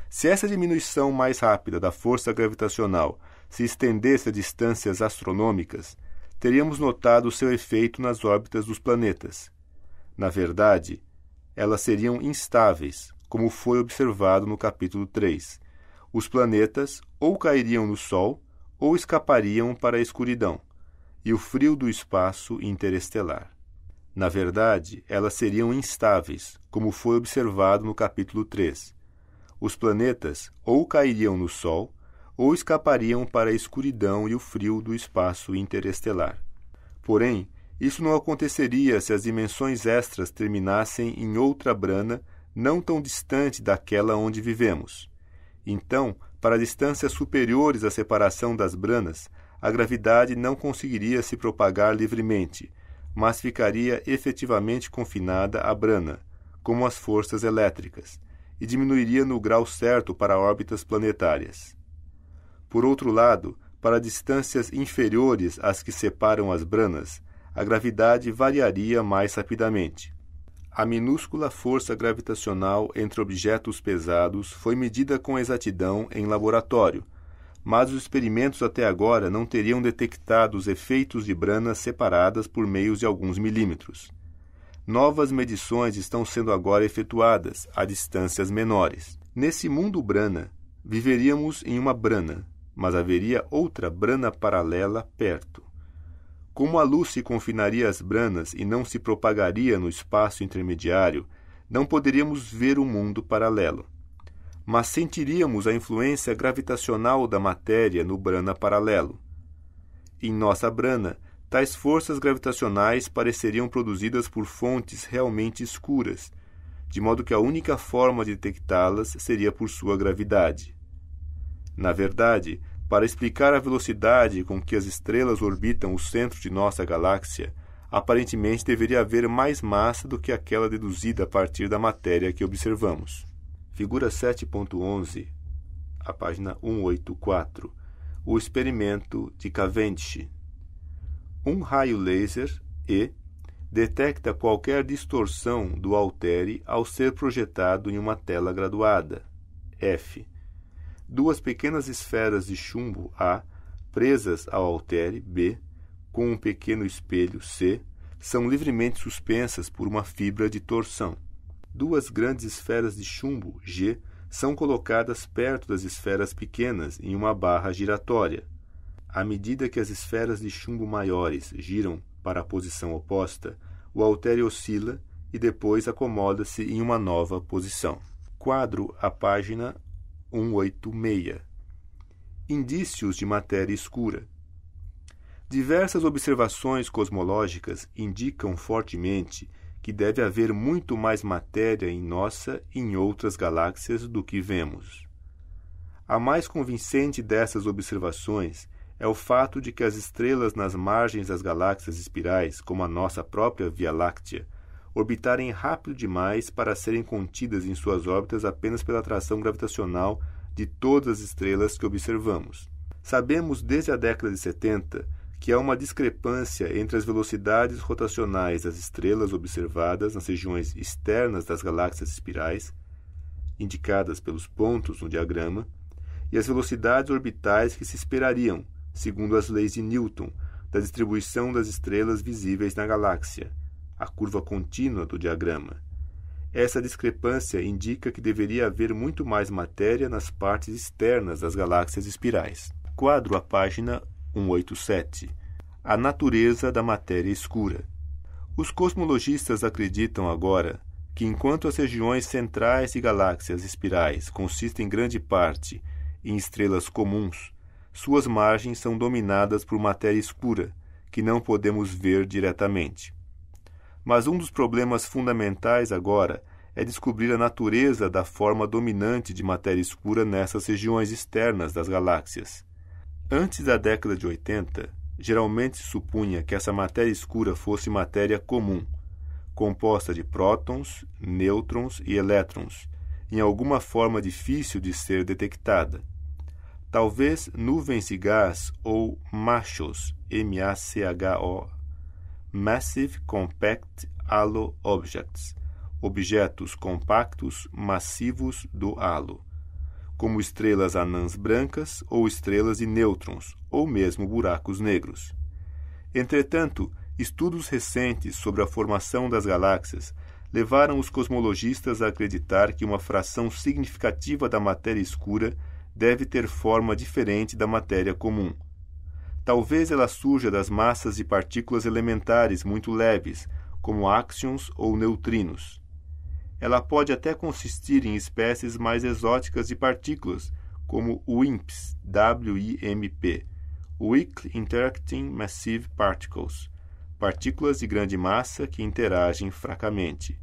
Se essa diminuição mais rápida da força gravitacional se estendesse a distâncias astronômicas, teríamos notado seu efeito nas órbitas dos planetas. Na verdade, elas seriam instáveis, como foi observado no capítulo 3. Os planetas ou cairiam no Sol ou escapariam para a escuridão e o frio do espaço interestelar. Na verdade, elas seriam instáveis, como foi observado no capítulo 3. Os planetas ou cairiam no Sol ou escapariam para a escuridão e o frio do espaço interestelar. Porém, isso não aconteceria se as dimensões extras terminassem em outra brana não tão distante daquela onde vivemos. Então, para distâncias superiores à separação das branas, a gravidade não conseguiria se propagar livremente, mas ficaria efetivamente confinada à brana, como as forças elétricas, e diminuiria no grau certo para órbitas planetárias. Por outro lado, para distâncias inferiores às que separam as branas, a gravidade variaria mais rapidamente. A minúscula força gravitacional entre objetos pesados foi medida com exatidão em laboratório, mas os experimentos até agora não teriam detectado os efeitos de branas separadas por meios de alguns milímetros. Novas medições estão sendo agora efetuadas a distâncias menores. Nesse mundo brana, viveríamos em uma brana, mas haveria outra brana paralela perto. Como a luz se confinaria às branas e não se propagaria no espaço intermediário, não poderíamos ver o um mundo paralelo mas sentiríamos a influência gravitacional da matéria no brana paralelo. Em nossa brana, tais forças gravitacionais pareceriam produzidas por fontes realmente escuras, de modo que a única forma de detectá-las seria por sua gravidade. Na verdade, para explicar a velocidade com que as estrelas orbitam o centro de nossa galáxia, aparentemente deveria haver mais massa do que aquela deduzida a partir da matéria que observamos. Figura 7.11, a página 184. O experimento de Cavendish. Um raio laser E detecta qualquer distorção do altere ao ser projetado em uma tela graduada. F. Duas pequenas esferas de chumbo A presas ao altere B com um pequeno espelho C são livremente suspensas por uma fibra de torção duas grandes esferas de chumbo, G, são colocadas perto das esferas pequenas em uma barra giratória. À medida que as esferas de chumbo maiores giram para a posição oposta, o altério oscila e depois acomoda-se em uma nova posição. Quadro à página 186. Indícios de matéria escura. Diversas observações cosmológicas indicam fortemente que deve haver muito mais matéria em nossa e em outras galáxias do que vemos. A mais convincente dessas observações é o fato de que as estrelas nas margens das galáxias espirais, como a nossa própria Via Láctea, orbitarem rápido demais para serem contidas em suas órbitas apenas pela atração gravitacional de todas as estrelas que observamos. Sabemos desde a década de 70 que há uma discrepância entre as velocidades rotacionais das estrelas observadas nas regiões externas das galáxias espirais, indicadas pelos pontos no diagrama, e as velocidades orbitais que se esperariam, segundo as leis de Newton, da distribuição das estrelas visíveis na galáxia, a curva contínua do diagrama. Essa discrepância indica que deveria haver muito mais matéria nas partes externas das galáxias espirais. Quadro a página 187 A natureza da matéria escura. Os cosmologistas acreditam agora que, enquanto as regiões centrais de galáxias espirais consistem em grande parte em estrelas comuns, suas margens são dominadas por matéria escura, que não podemos ver diretamente. Mas um dos problemas fundamentais agora é descobrir a natureza da forma dominante de matéria escura nessas regiões externas das galáxias. Antes da década de 80, geralmente se supunha que essa matéria escura fosse matéria comum, composta de prótons, nêutrons e elétrons, em alguma forma difícil de ser detectada. Talvez nuvens de gás ou machos, M-A-C-H-O, Massive Compact Halo Objects, objetos compactos massivos do halo como estrelas anãs brancas ou estrelas de nêutrons, ou mesmo buracos negros. Entretanto, estudos recentes sobre a formação das galáxias levaram os cosmologistas a acreditar que uma fração significativa da matéria escura deve ter forma diferente da matéria comum. Talvez ela surja das massas de partículas elementares muito leves, como áxions ou neutrinos ela pode até consistir em espécies mais exóticas de partículas, como o WIMPs, W-I-M-P, Weak Interacting Massive Particles, partículas de grande massa que interagem fracamente,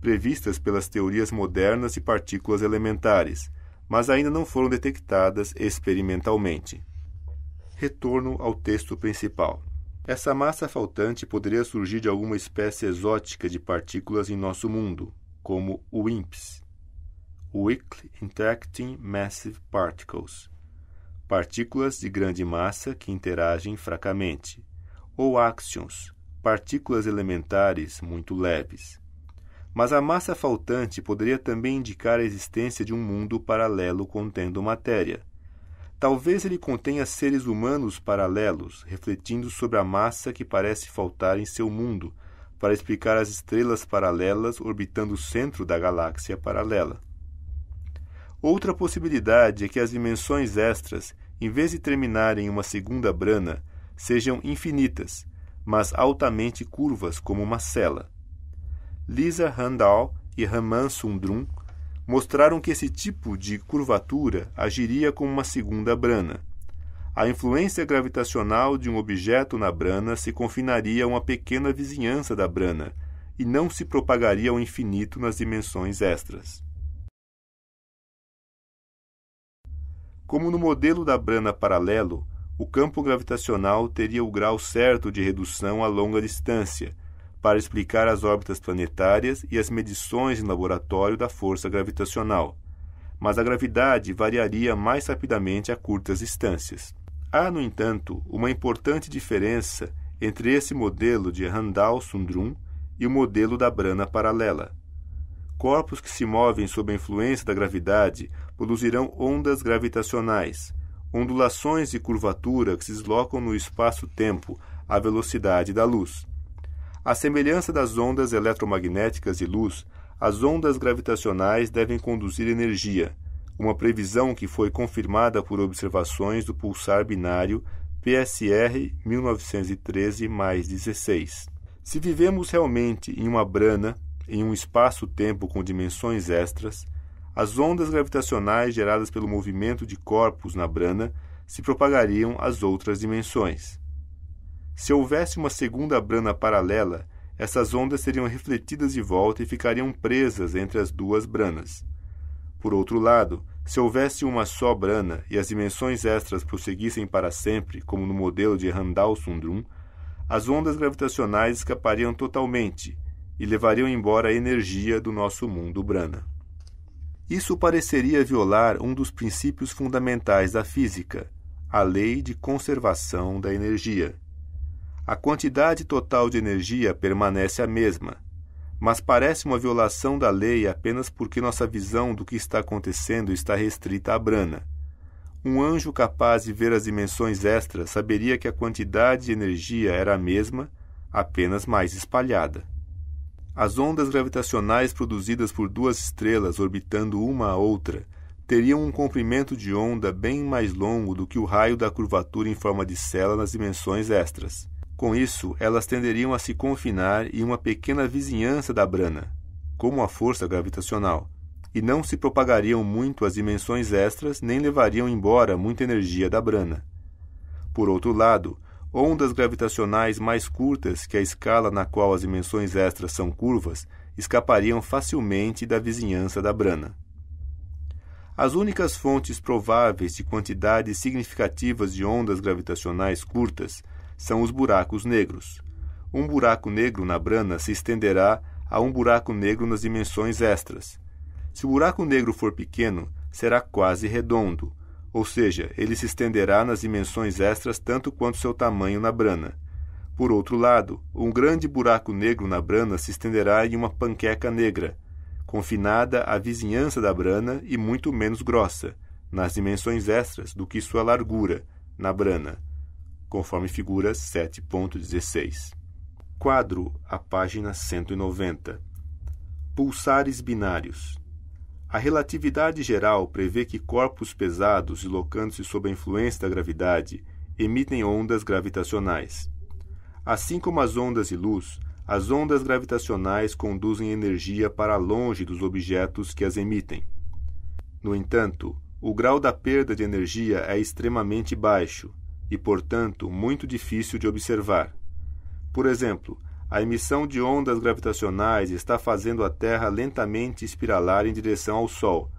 previstas pelas teorias modernas de partículas elementares, mas ainda não foram detectadas experimentalmente. Retorno ao texto principal. Essa massa faltante poderia surgir de alguma espécie exótica de partículas em nosso mundo, como o WIMPs Weakly Interacting Massive Particles partículas de grande massa que interagem fracamente, ou axions partículas elementares muito leves. Mas a massa faltante poderia também indicar a existência de um mundo paralelo contendo matéria Talvez ele contenha seres humanos paralelos, refletindo sobre a massa que parece faltar em seu mundo, para explicar as estrelas paralelas orbitando o centro da galáxia paralela. Outra possibilidade é que as dimensões extras, em vez de terminarem em uma segunda brana, sejam infinitas, mas altamente curvas como uma cela. Lisa Randall e Raman Sundrum mostraram que esse tipo de curvatura agiria como uma segunda brana. A influência gravitacional de um objeto na brana se confinaria a uma pequena vizinhança da brana e não se propagaria ao infinito nas dimensões extras. Como no modelo da brana paralelo, o campo gravitacional teria o grau certo de redução a longa distância, para explicar as órbitas planetárias e as medições em laboratório da força gravitacional, mas a gravidade variaria mais rapidamente a curtas distâncias. Há, no entanto, uma importante diferença entre esse modelo de Randall-Sundrum e o modelo da brana paralela. Corpos que se movem sob a influência da gravidade produzirão ondas gravitacionais, ondulações de curvatura que se deslocam no espaço-tempo à velocidade da luz à semelhança das ondas eletromagnéticas de luz, as ondas gravitacionais devem conduzir energia, uma previsão que foi confirmada por observações do pulsar binário PSR 1913-16. Se vivemos realmente em uma brana, em um espaço-tempo com dimensões extras, as ondas gravitacionais geradas pelo movimento de corpos na brana se propagariam às outras dimensões. Se houvesse uma segunda brana paralela, essas ondas seriam refletidas de volta e ficariam presas entre as duas branas. Por outro lado, se houvesse uma só brana e as dimensões extras prosseguissem para sempre, como no modelo de Randall-Sundrum, as ondas gravitacionais escapariam totalmente e levariam embora a energia do nosso mundo brana. Isso pareceria violar um dos princípios fundamentais da física, a lei de conservação da energia, a quantidade total de energia permanece a mesma, mas parece uma violação da lei apenas porque nossa visão do que está acontecendo está restrita à brana. Um anjo capaz de ver as dimensões extras saberia que a quantidade de energia era a mesma, apenas mais espalhada. As ondas gravitacionais produzidas por duas estrelas orbitando uma a outra teriam um comprimento de onda bem mais longo do que o raio da curvatura em forma de cela nas dimensões extras. Com isso, elas tenderiam a se confinar em uma pequena vizinhança da brana, como a força gravitacional, e não se propagariam muito às dimensões extras nem levariam embora muita energia da brana. Por outro lado, ondas gravitacionais mais curtas que a escala na qual as dimensões extras são curvas escapariam facilmente da vizinhança da brana. As únicas fontes prováveis de quantidades significativas de ondas gravitacionais curtas são os buracos negros. Um buraco negro na brana se estenderá a um buraco negro nas dimensões extras. Se o buraco negro for pequeno, será quase redondo, ou seja, ele se estenderá nas dimensões extras tanto quanto seu tamanho na brana. Por outro lado, um grande buraco negro na brana se estenderá em uma panqueca negra, confinada à vizinhança da brana e muito menos grossa, nas dimensões extras, do que sua largura, na brana conforme figura 7.16. Quadro, a página 190. Pulsares binários. A relatividade geral prevê que corpos pesados, deslocando-se sob a influência da gravidade, emitem ondas gravitacionais. Assim como as ondas de luz, as ondas gravitacionais conduzem energia para longe dos objetos que as emitem. No entanto, o grau da perda de energia é extremamente baixo, e, portanto, muito difícil de observar. Por exemplo, a emissão de ondas gravitacionais está fazendo a Terra lentamente espiralar em direção ao Sol,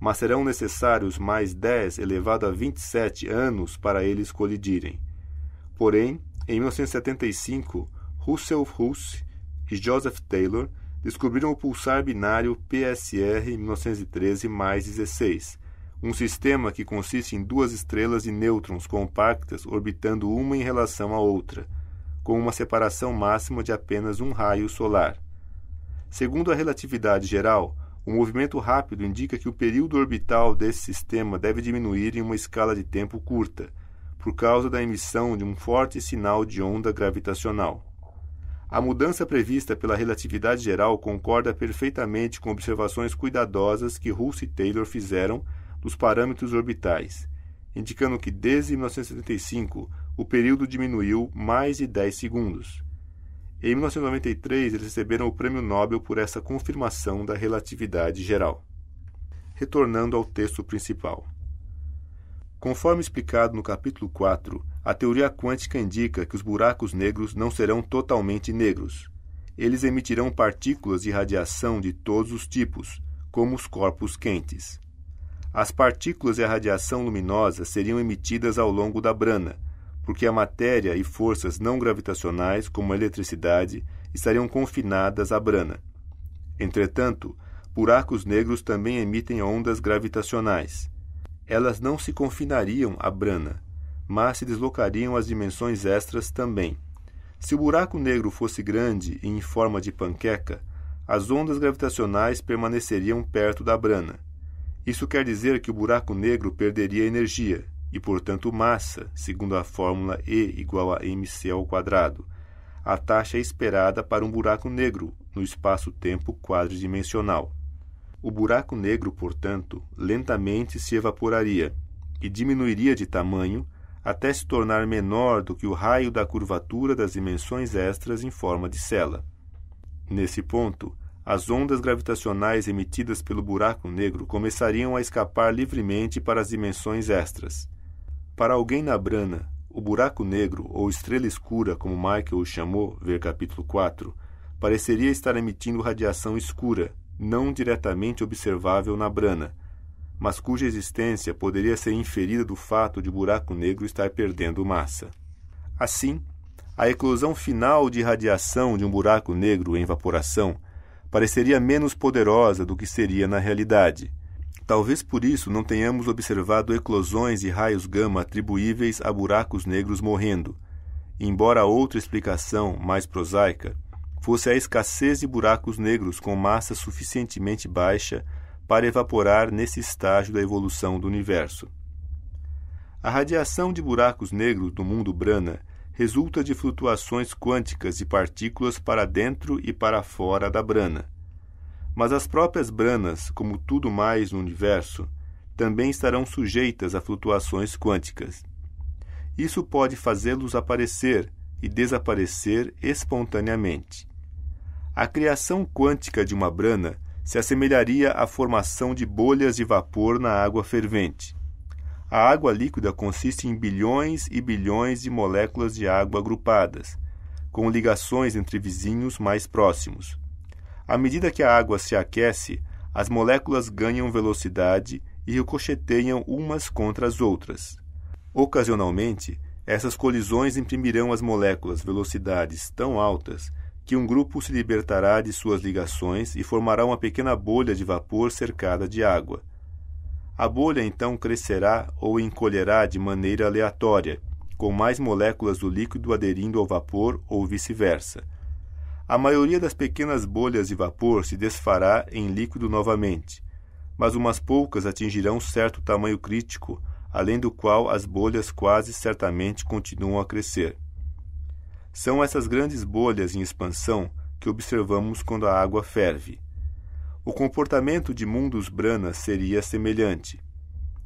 mas serão necessários mais 10 elevado a 27 anos para eles colidirem. Porém, em 1975, Russell Hulse e Joseph Taylor descobriram o pulsar binário PSR 1913-16, um sistema que consiste em duas estrelas de nêutrons compactas orbitando uma em relação à outra, com uma separação máxima de apenas um raio solar. Segundo a relatividade geral, o movimento rápido indica que o período orbital desse sistema deve diminuir em uma escala de tempo curta, por causa da emissão de um forte sinal de onda gravitacional. A mudança prevista pela relatividade geral concorda perfeitamente com observações cuidadosas que Russe e Taylor fizeram dos parâmetros orbitais, indicando que desde 1975 o período diminuiu mais de 10 segundos. Em 1993, eles receberam o Prêmio Nobel por essa confirmação da relatividade geral. Retornando ao texto principal. Conforme explicado no capítulo 4, a teoria quântica indica que os buracos negros não serão totalmente negros. Eles emitirão partículas de radiação de todos os tipos, como os corpos quentes. As partículas e a radiação luminosa seriam emitidas ao longo da brana, porque a matéria e forças não gravitacionais, como a eletricidade, estariam confinadas à brana. Entretanto, buracos negros também emitem ondas gravitacionais. Elas não se confinariam à brana, mas se deslocariam às dimensões extras também. Se o buraco negro fosse grande e em forma de panqueca, as ondas gravitacionais permaneceriam perto da brana isso quer dizer que o buraco negro perderia energia e, portanto, massa, segundo a fórmula E igual a mc ao quadrado, a taxa é esperada para um buraco negro no espaço-tempo quadridimensional. O buraco negro, portanto, lentamente se evaporaria e diminuiria de tamanho até se tornar menor do que o raio da curvatura das dimensões extras em forma de cela. Nesse ponto, as ondas gravitacionais emitidas pelo buraco negro começariam a escapar livremente para as dimensões extras. Para alguém na Brana, o buraco negro, ou estrela escura, como Michael o chamou, ver capítulo 4, pareceria estar emitindo radiação escura, não diretamente observável na Brana, mas cuja existência poderia ser inferida do fato de o buraco negro estar perdendo massa. Assim, a eclosão final de radiação de um buraco negro em evaporação pareceria menos poderosa do que seria na realidade. Talvez por isso não tenhamos observado eclosões e raios gama atribuíveis a buracos negros morrendo, embora outra explicação, mais prosaica, fosse a escassez de buracos negros com massa suficientemente baixa para evaporar nesse estágio da evolução do universo. A radiação de buracos negros do mundo Brana resulta de flutuações quânticas de partículas para dentro e para fora da brana. Mas as próprias branas, como tudo mais no universo, também estarão sujeitas a flutuações quânticas. Isso pode fazê-los aparecer e desaparecer espontaneamente. A criação quântica de uma brana se assemelharia à formação de bolhas de vapor na água fervente. A água líquida consiste em bilhões e bilhões de moléculas de água agrupadas, com ligações entre vizinhos mais próximos. À medida que a água se aquece, as moléculas ganham velocidade e ricocheteiam umas contra as outras. Ocasionalmente, essas colisões imprimirão às moléculas velocidades tão altas que um grupo se libertará de suas ligações e formará uma pequena bolha de vapor cercada de água, a bolha então crescerá ou encolherá de maneira aleatória, com mais moléculas do líquido aderindo ao vapor ou vice-versa. A maioria das pequenas bolhas de vapor se desfará em líquido novamente, mas umas poucas atingirão certo tamanho crítico, além do qual as bolhas quase certamente continuam a crescer. São essas grandes bolhas em expansão que observamos quando a água ferve o comportamento de mundos branas seria semelhante.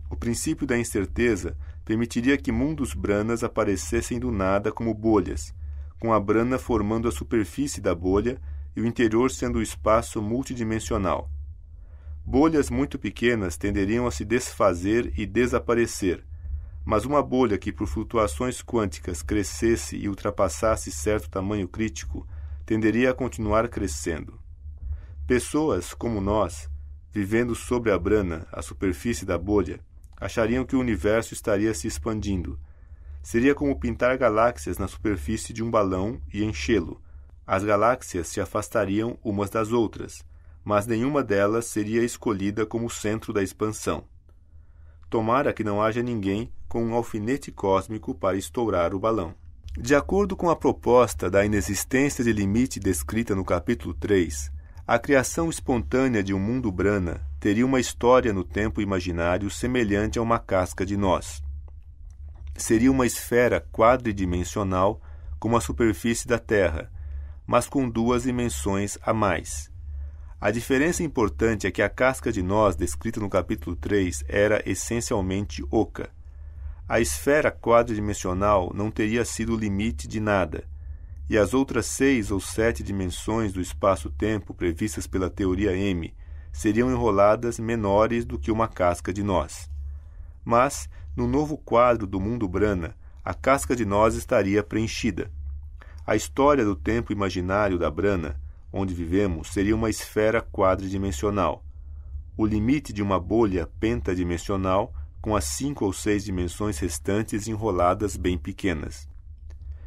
O princípio da incerteza permitiria que mundos branas aparecessem do nada como bolhas, com a brana formando a superfície da bolha e o interior sendo o espaço multidimensional. Bolhas muito pequenas tenderiam a se desfazer e desaparecer, mas uma bolha que por flutuações quânticas crescesse e ultrapassasse certo tamanho crítico tenderia a continuar crescendo. Pessoas como nós, vivendo sobre a brana, a superfície da bolha, achariam que o universo estaria se expandindo. Seria como pintar galáxias na superfície de um balão e enchê-lo. As galáxias se afastariam umas das outras, mas nenhuma delas seria escolhida como centro da expansão. Tomara que não haja ninguém com um alfinete cósmico para estourar o balão. De acordo com a proposta da inexistência de limite descrita no capítulo 3, a criação espontânea de um mundo brana teria uma história no tempo imaginário semelhante a uma casca de nós. Seria uma esfera quadridimensional como a superfície da Terra, mas com duas dimensões a mais. A diferença importante é que a casca de nós descrita no capítulo 3 era essencialmente oca. A esfera quadridimensional não teria sido o limite de nada, e as outras seis ou sete dimensões do espaço-tempo previstas pela teoria M seriam enroladas menores do que uma casca de nós. Mas, no novo quadro do mundo Brana, a casca de nós estaria preenchida. A história do tempo imaginário da Brana, onde vivemos, seria uma esfera quadridimensional. O limite de uma bolha pentadimensional com as cinco ou seis dimensões restantes enroladas bem pequenas.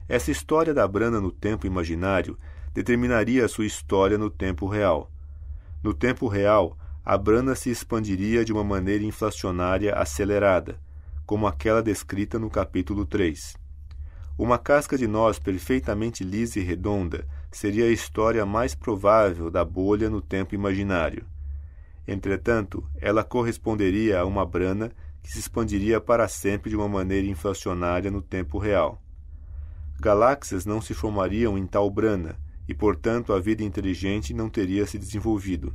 Essa história da Brana no tempo imaginário determinaria a sua história no tempo real. No tempo real, a Brana se expandiria de uma maneira inflacionária acelerada, como aquela descrita no capítulo 3. Uma casca de nós perfeitamente lisa e redonda seria a história mais provável da bolha no tempo imaginário. Entretanto, ela corresponderia a uma brana que se expandiria para sempre de uma maneira inflacionária no tempo real. Galáxias não se formariam em tal brana, e, portanto, a vida inteligente não teria se desenvolvido.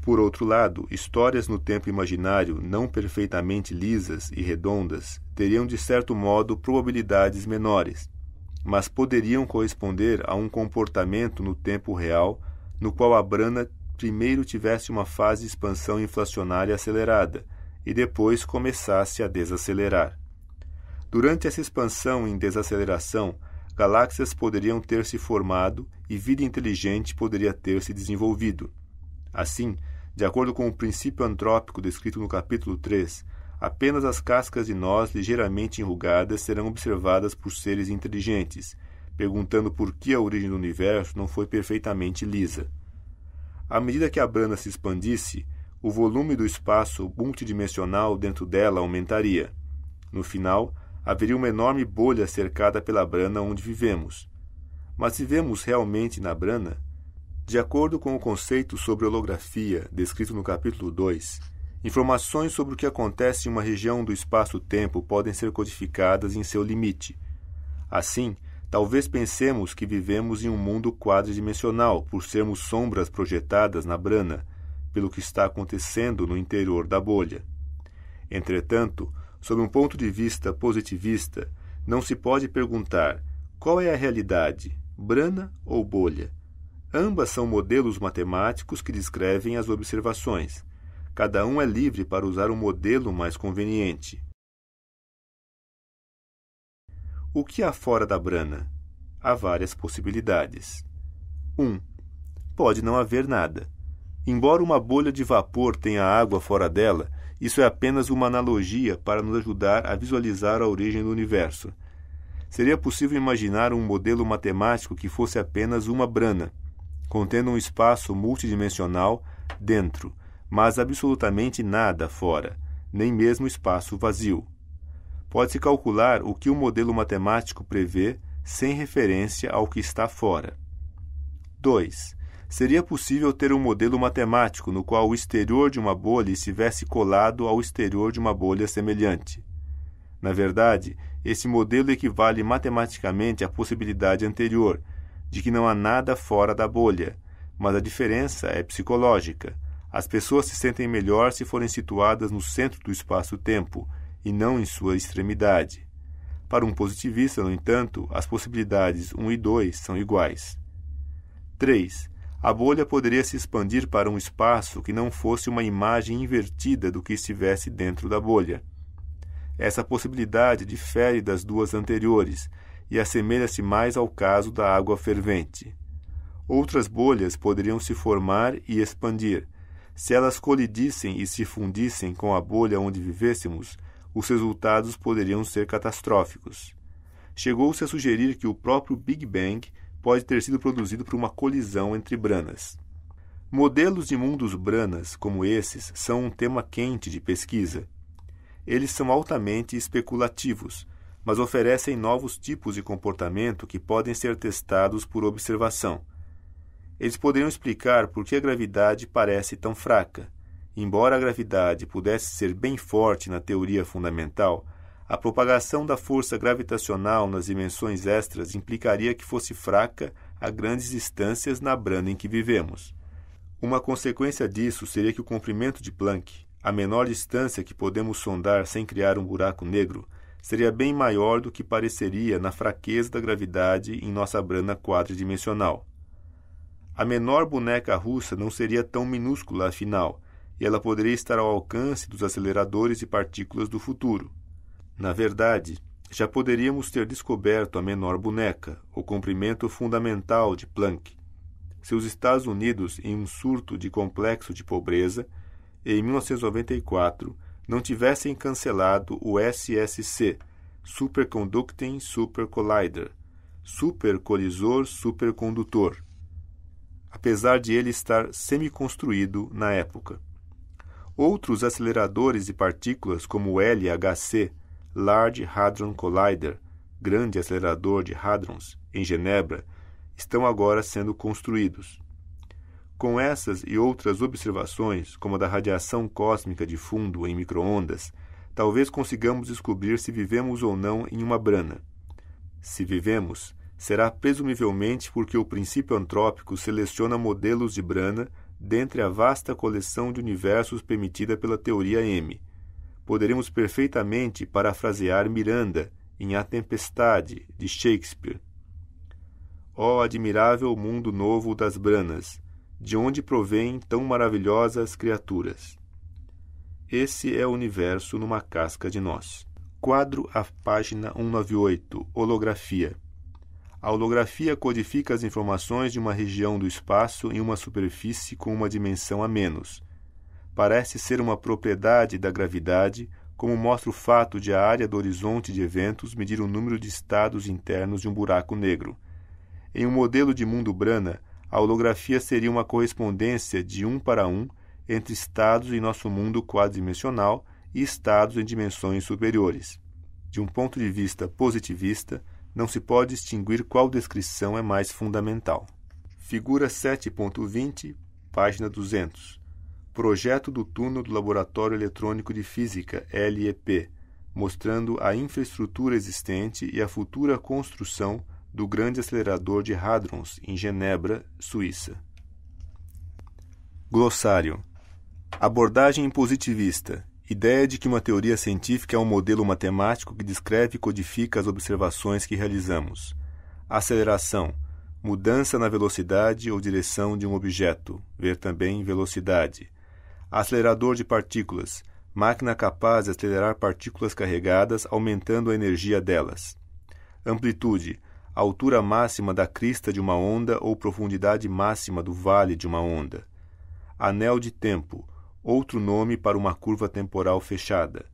Por outro lado, histórias no tempo imaginário não perfeitamente lisas e redondas teriam de certo modo probabilidades menores, mas poderiam corresponder a um comportamento no tempo real no qual a brana primeiro tivesse uma fase de expansão inflacionária acelerada e depois começasse a desacelerar. Durante essa expansão em desaceleração, galáxias poderiam ter se formado e vida inteligente poderia ter se desenvolvido. Assim, de acordo com o princípio antrópico descrito no capítulo 3, apenas as cascas de nós ligeiramente enrugadas serão observadas por seres inteligentes, perguntando por que a origem do universo não foi perfeitamente lisa. À medida que a brana se expandisse, o volume do espaço multidimensional dentro dela aumentaria. No final, haveria uma enorme bolha cercada pela brana onde vivemos. Mas vivemos realmente na brana? De acordo com o conceito sobre holografia, descrito no capítulo 2, informações sobre o que acontece em uma região do espaço-tempo podem ser codificadas em seu limite. Assim, talvez pensemos que vivemos em um mundo quadridimensional, por sermos sombras projetadas na brana, pelo que está acontecendo no interior da bolha. Entretanto, Sob um ponto de vista positivista, não se pode perguntar qual é a realidade, brana ou bolha. Ambas são modelos matemáticos que descrevem as observações. Cada um é livre para usar o um modelo mais conveniente. O que há fora da brana? Há várias possibilidades. 1. Um, pode não haver nada. Embora uma bolha de vapor tenha água fora dela, isso é apenas uma analogia para nos ajudar a visualizar a origem do universo. Seria possível imaginar um modelo matemático que fosse apenas uma brana, contendo um espaço multidimensional dentro, mas absolutamente nada fora, nem mesmo espaço vazio. Pode-se calcular o que o modelo matemático prevê sem referência ao que está fora. 2 seria possível ter um modelo matemático no qual o exterior de uma bolha estivesse colado ao exterior de uma bolha semelhante. Na verdade, esse modelo equivale matematicamente à possibilidade anterior, de que não há nada fora da bolha, mas a diferença é psicológica. As pessoas se sentem melhor se forem situadas no centro do espaço-tempo e não em sua extremidade. Para um positivista, no entanto, as possibilidades 1 e 2 são iguais. 3 a bolha poderia se expandir para um espaço que não fosse uma imagem invertida do que estivesse dentro da bolha. Essa possibilidade difere das duas anteriores e assemelha-se mais ao caso da água fervente. Outras bolhas poderiam se formar e expandir. Se elas colidissem e se fundissem com a bolha onde vivêssemos, os resultados poderiam ser catastróficos. Chegou-se a sugerir que o próprio Big Bang pode ter sido produzido por uma colisão entre branas. Modelos de mundos branas como esses são um tema quente de pesquisa. Eles são altamente especulativos, mas oferecem novos tipos de comportamento que podem ser testados por observação. Eles poderiam explicar por que a gravidade parece tão fraca. Embora a gravidade pudesse ser bem forte na teoria fundamental, a propagação da força gravitacional nas dimensões extras implicaria que fosse fraca a grandes distâncias na branda em que vivemos. Uma consequência disso seria que o comprimento de Planck, a menor distância que podemos sondar sem criar um buraco negro, seria bem maior do que pareceria na fraqueza da gravidade em nossa brana quadridimensional. A menor boneca russa não seria tão minúscula, afinal, e ela poderia estar ao alcance dos aceleradores e partículas do futuro. Na verdade, já poderíamos ter descoberto a menor boneca, o comprimento fundamental de Planck. Se os Estados Unidos, em um surto de complexo de pobreza, em 1994, não tivessem cancelado o SSC, Superconducting Super Collider, supercolisor supercondutor, apesar de ele estar semi-construído na época. Outros aceleradores de partículas, como o LHC, Large Hadron Collider, grande acelerador de hadrons, em Genebra, estão agora sendo construídos. Com essas e outras observações, como a da radiação cósmica de fundo em microondas, talvez consigamos descobrir se vivemos ou não em uma brana. Se vivemos, será presumivelmente porque o princípio antrópico seleciona modelos de brana dentre a vasta coleção de universos permitida pela teoria M poderemos perfeitamente parafrasear Miranda em A Tempestade, de Shakespeare. Ó oh, admirável mundo novo das branas, de onde provêm tão maravilhosas criaturas. Esse é o universo numa casca de nós. Quadro a página 198, holografia. A holografia codifica as informações de uma região do espaço em uma superfície com uma dimensão a menos, parece ser uma propriedade da gravidade, como mostra o fato de a área do horizonte de eventos medir o número de estados internos de um buraco negro. Em um modelo de mundo Brana, a holografia seria uma correspondência de um para um entre estados em nosso mundo quadridimensional e estados em dimensões superiores. De um ponto de vista positivista, não se pode distinguir qual descrição é mais fundamental. Figura 7.20, página 200 projeto do túnel do Laboratório Eletrônico de Física, LEP, mostrando a infraestrutura existente e a futura construção do grande acelerador de hadrons em Genebra, Suíça. Glossário. Abordagem positivista. Ideia de que uma teoria científica é um modelo matemático que descreve e codifica as observações que realizamos. Aceleração. Mudança na velocidade ou direção de um objeto. Ver também velocidade Acelerador de partículas máquina capaz de acelerar partículas carregadas, aumentando a energia delas. Amplitude altura máxima da crista de uma onda ou profundidade máxima do vale de uma onda. Anel de tempo outro nome para uma curva temporal fechada.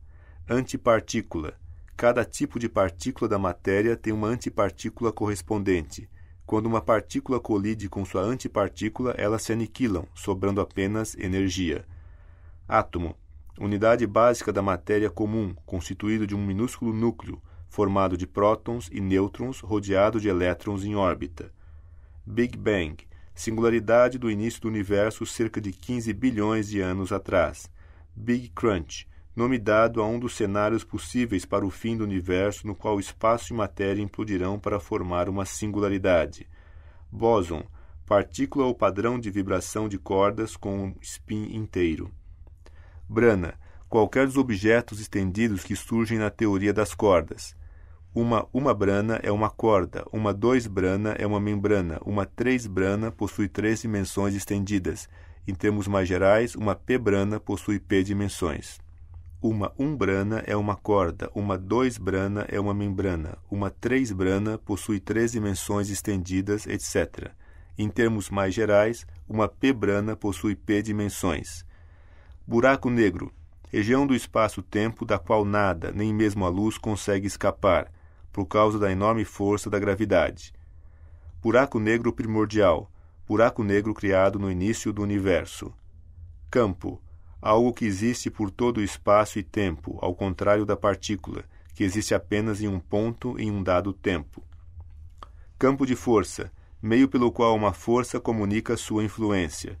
Antipartícula cada tipo de partícula da matéria tem uma antipartícula correspondente. Quando uma partícula colide com sua antipartícula, elas se aniquilam, sobrando apenas energia. Átomo, unidade básica da matéria comum, constituído de um minúsculo núcleo, formado de prótons e nêutrons rodeado de elétrons em órbita. Big Bang, singularidade do início do universo cerca de 15 bilhões de anos atrás. Big Crunch, nome dado a um dos cenários possíveis para o fim do universo no qual espaço e matéria implodirão para formar uma singularidade. Bóson, partícula ou padrão de vibração de cordas com um spin inteiro. Brana, qualquer dos objetos estendidos que surgem na teoria das cordas. Uma uma brana é uma corda, uma dois brana é uma membrana, uma três brana possui três dimensões estendidas. Em termos mais gerais, uma p brana possui p dimensões. Uma um brana é uma corda, uma dois brana é uma membrana, uma três brana possui três dimensões estendidas, etc. Em termos mais gerais, uma p brana possui p dimensões. Buraco negro região do espaço-tempo da qual nada, nem mesmo a luz, consegue escapar, por causa da enorme força da gravidade. Buraco negro primordial buraco negro criado no início do universo. Campo algo que existe por todo o espaço e tempo, ao contrário da partícula, que existe apenas em um ponto em um dado tempo. Campo de força meio pelo qual uma força comunica sua influência.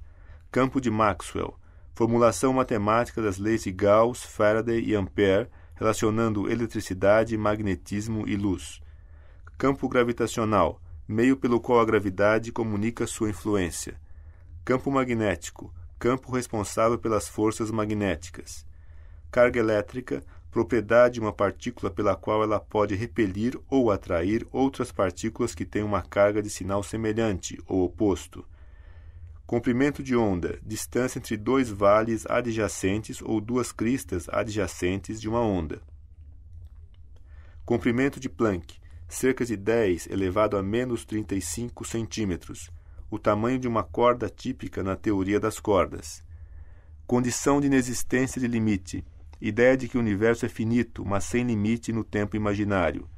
Campo de Maxwell formulação matemática das leis de Gauss, Faraday e Ampère relacionando eletricidade, magnetismo e luz. Campo gravitacional, meio pelo qual a gravidade comunica sua influência. Campo magnético, campo responsável pelas forças magnéticas. Carga elétrica, propriedade de uma partícula pela qual ela pode repelir ou atrair outras partículas que têm uma carga de sinal semelhante ou oposto comprimento de onda, distância entre dois vales adjacentes ou duas cristas adjacentes de uma onda. Comprimento de Planck, cerca de 10 elevado a menos 35 centímetros, o tamanho de uma corda típica na teoria das cordas. Condição de inexistência de limite, ideia de que o universo é finito, mas sem limite no tempo imaginário.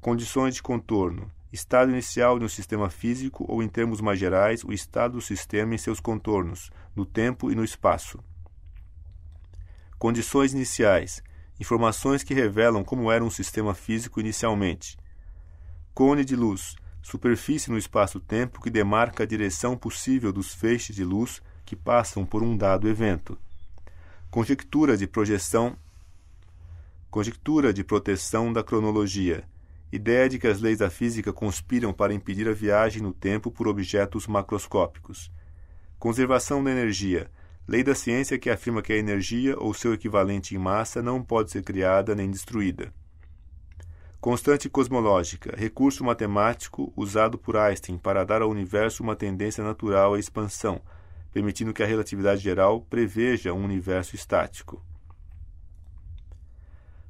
Condições de contorno, Estado inicial de um sistema físico ou, em termos mais gerais, o estado do sistema em seus contornos, no tempo e no espaço. Condições iniciais informações que revelam como era um sistema físico inicialmente. Cone de luz superfície no espaço-tempo que demarca a direção possível dos feixes de luz que passam por um dado evento. Conjectura de projeção. Conjectura de proteção da cronologia ideia de que as leis da física conspiram para impedir a viagem no tempo por objetos macroscópicos. Conservação da energia. Lei da ciência que afirma que a energia ou seu equivalente em massa não pode ser criada nem destruída. Constante cosmológica, recurso matemático usado por Einstein para dar ao universo uma tendência natural à expansão, permitindo que a relatividade geral preveja um universo estático.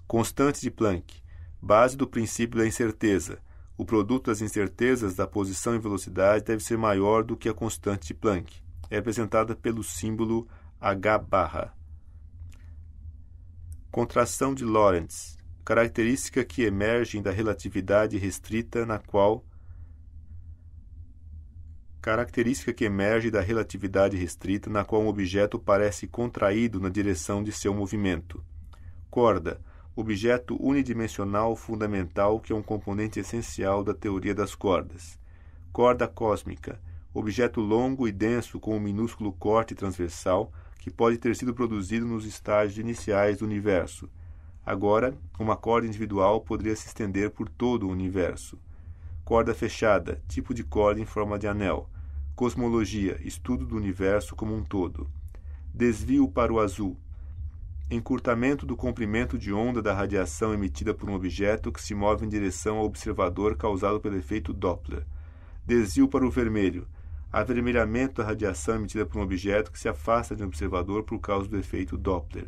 Constante de Planck, base do princípio da incerteza. O produto das incertezas da posição e velocidade deve ser maior do que a constante de Planck. É representada pelo símbolo H barra. Contração de Lorentz, característica que emerge da relatividade restrita na qual característica que emerge da relatividade restrita na qual um objeto parece contraído na direção de seu movimento. Corda, objeto unidimensional fundamental que é um componente essencial da teoria das cordas. Corda cósmica, objeto longo e denso com um minúsculo corte transversal que pode ter sido produzido nos estágios iniciais do universo. Agora, uma corda individual poderia se estender por todo o universo. Corda fechada, tipo de corda em forma de anel. Cosmologia, estudo do universo como um todo. Desvio para o azul, encurtamento do comprimento de onda da radiação emitida por um objeto que se move em direção ao observador causado pelo efeito Doppler, desvio para o vermelho, avermelhamento da radiação emitida por um objeto que se afasta de um observador por causa do efeito Doppler.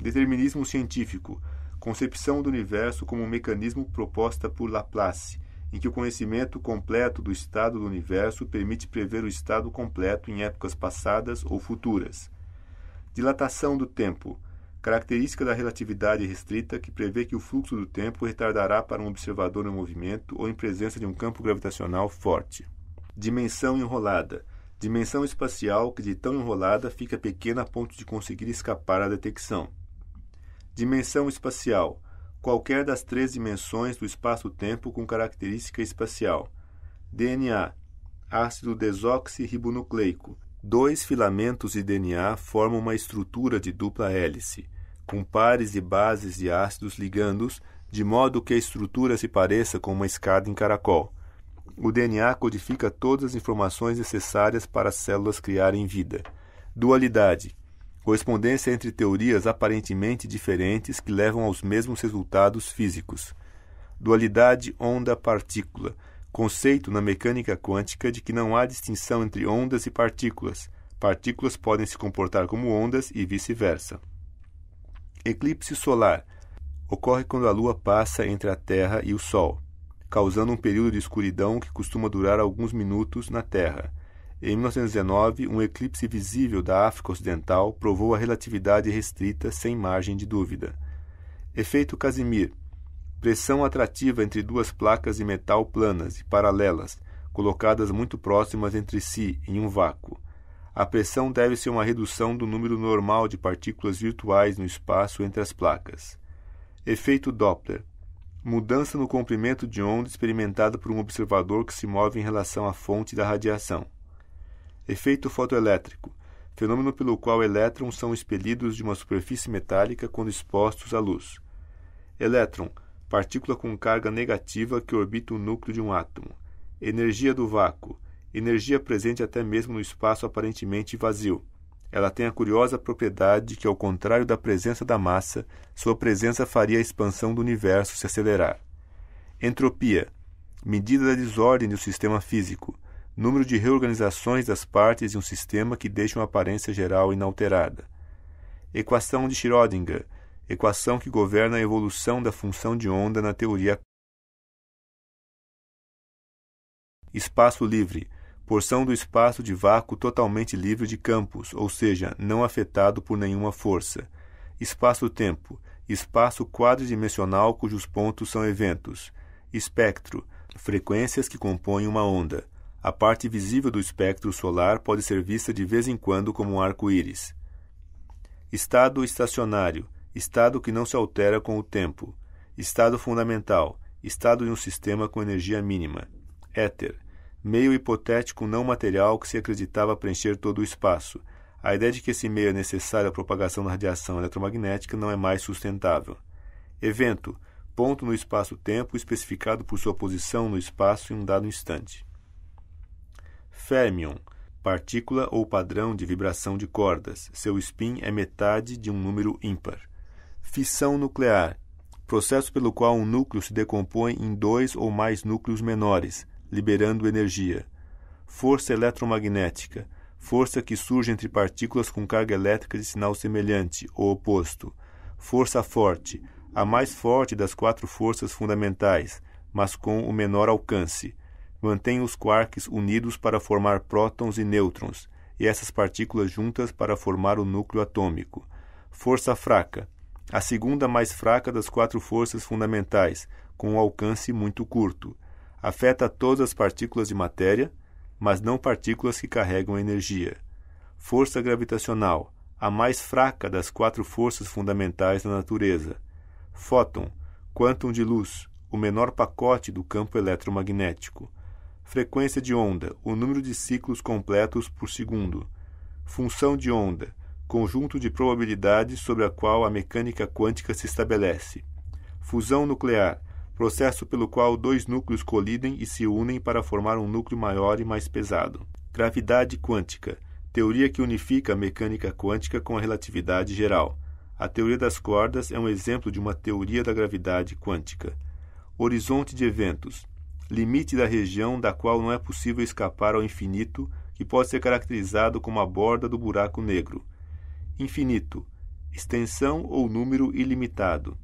Determinismo científico, concepção do universo como um mecanismo proposta por Laplace, em que o conhecimento completo do estado do universo permite prever o estado completo em épocas passadas ou futuras. Dilatação do tempo, característica da relatividade restrita que prevê que o fluxo do tempo retardará para um observador em movimento ou em presença de um campo gravitacional forte. Dimensão enrolada. Dimensão espacial que de tão enrolada fica pequena a ponto de conseguir escapar à detecção. Dimensão espacial. Qualquer das três dimensões do espaço-tempo com característica espacial. DNA. Ácido desoxirribonucleico, Dois filamentos de DNA formam uma estrutura de dupla hélice, com pares e bases de ácidos ligandos, de modo que a estrutura se pareça com uma escada em caracol. O DNA codifica todas as informações necessárias para as células criarem vida. Dualidade correspondência entre teorias aparentemente diferentes que levam aos mesmos resultados físicos. Dualidade onda-partícula conceito na mecânica quântica de que não há distinção entre ondas e partículas. Partículas podem se comportar como ondas e vice-versa. Eclipse solar ocorre quando a Lua passa entre a Terra e o Sol, causando um período de escuridão que costuma durar alguns minutos na Terra. Em 1919, um eclipse visível da África Ocidental provou a relatividade restrita sem margem de dúvida. Efeito Casimir Pressão atrativa entre duas placas de metal planas e paralelas, colocadas muito próximas entre si, em um vácuo. A pressão deve-se a uma redução do número normal de partículas virtuais no espaço entre as placas. Efeito Doppler mudança no comprimento de onda experimentada por um observador que se move em relação à fonte da radiação. Efeito fotoelétrico fenômeno pelo qual elétrons são expelidos de uma superfície metálica quando expostos à luz. Elétron partícula com carga negativa que orbita o núcleo de um átomo, energia do vácuo, energia presente até mesmo no espaço aparentemente vazio. Ela tem a curiosa propriedade que, ao contrário da presença da massa, sua presença faria a expansão do universo se acelerar. Entropia medida da desordem de um sistema físico, número de reorganizações das partes de um sistema que deixa uma aparência geral inalterada. Equação de Schrödinger equação que governa a evolução da função de onda na teoria. Espaço livre porção do espaço de vácuo totalmente livre de campos, ou seja, não afetado por nenhuma força. Espaço-tempo espaço quadridimensional cujos pontos são eventos. Espectro frequências que compõem uma onda. A parte visível do espectro solar pode ser vista de vez em quando como um arco-íris. Estado estacionário estado que não se altera com o tempo, estado fundamental, estado de um sistema com energia mínima, éter, meio hipotético não material que se acreditava preencher todo o espaço. A ideia de que esse meio é necessário à propagação da radiação eletromagnética não é mais sustentável. Evento, ponto no espaço-tempo especificado por sua posição no espaço em um dado instante. Fermion, partícula ou padrão de vibração de cordas. Seu spin é metade de um número ímpar. Fissão nuclear processo pelo qual um núcleo se decompõe em dois ou mais núcleos menores, liberando energia. Força eletromagnética força que surge entre partículas com carga elétrica de sinal semelhante ou oposto. Força forte a mais forte das quatro forças fundamentais, mas com o menor alcance. Mantém os quarks unidos para formar prótons e nêutrons, e essas partículas juntas para formar o núcleo atômico. Força fraca a segunda mais fraca das quatro forças fundamentais, com um alcance muito curto. Afeta todas as partículas de matéria, mas não partículas que carregam energia. Força gravitacional, a mais fraca das quatro forças fundamentais da natureza. Fóton, quantum de luz, o menor pacote do campo eletromagnético. Frequência de onda, o número de ciclos completos por segundo. Função de onda, conjunto de probabilidades sobre a qual a mecânica quântica se estabelece. Fusão nuclear processo pelo qual dois núcleos colidem e se unem para formar um núcleo maior e mais pesado. Gravidade quântica teoria que unifica a mecânica quântica com a relatividade geral. A teoria das cordas é um exemplo de uma teoria da gravidade quântica. Horizonte de eventos limite da região da qual não é possível escapar ao infinito, que pode ser caracterizado como a borda do buraco negro infinito, extensão ou número ilimitado.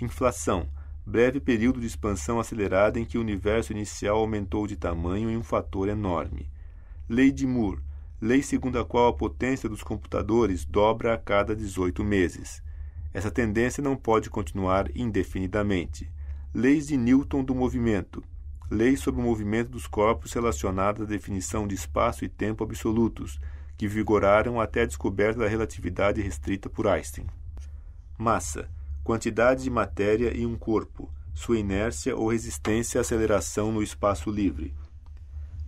Inflação, breve período de expansão acelerada em que o universo inicial aumentou de tamanho em um fator enorme. Lei de Moore, lei segundo a qual a potência dos computadores dobra a cada 18 meses. Essa tendência não pode continuar indefinidamente. Leis de Newton do movimento. Leis sobre o movimento dos corpos relacionada à definição de espaço e tempo absolutos, que vigoraram até a descoberta da relatividade restrita por Einstein. Massa, quantidade de matéria em um corpo, sua inércia ou resistência à aceleração no espaço livre.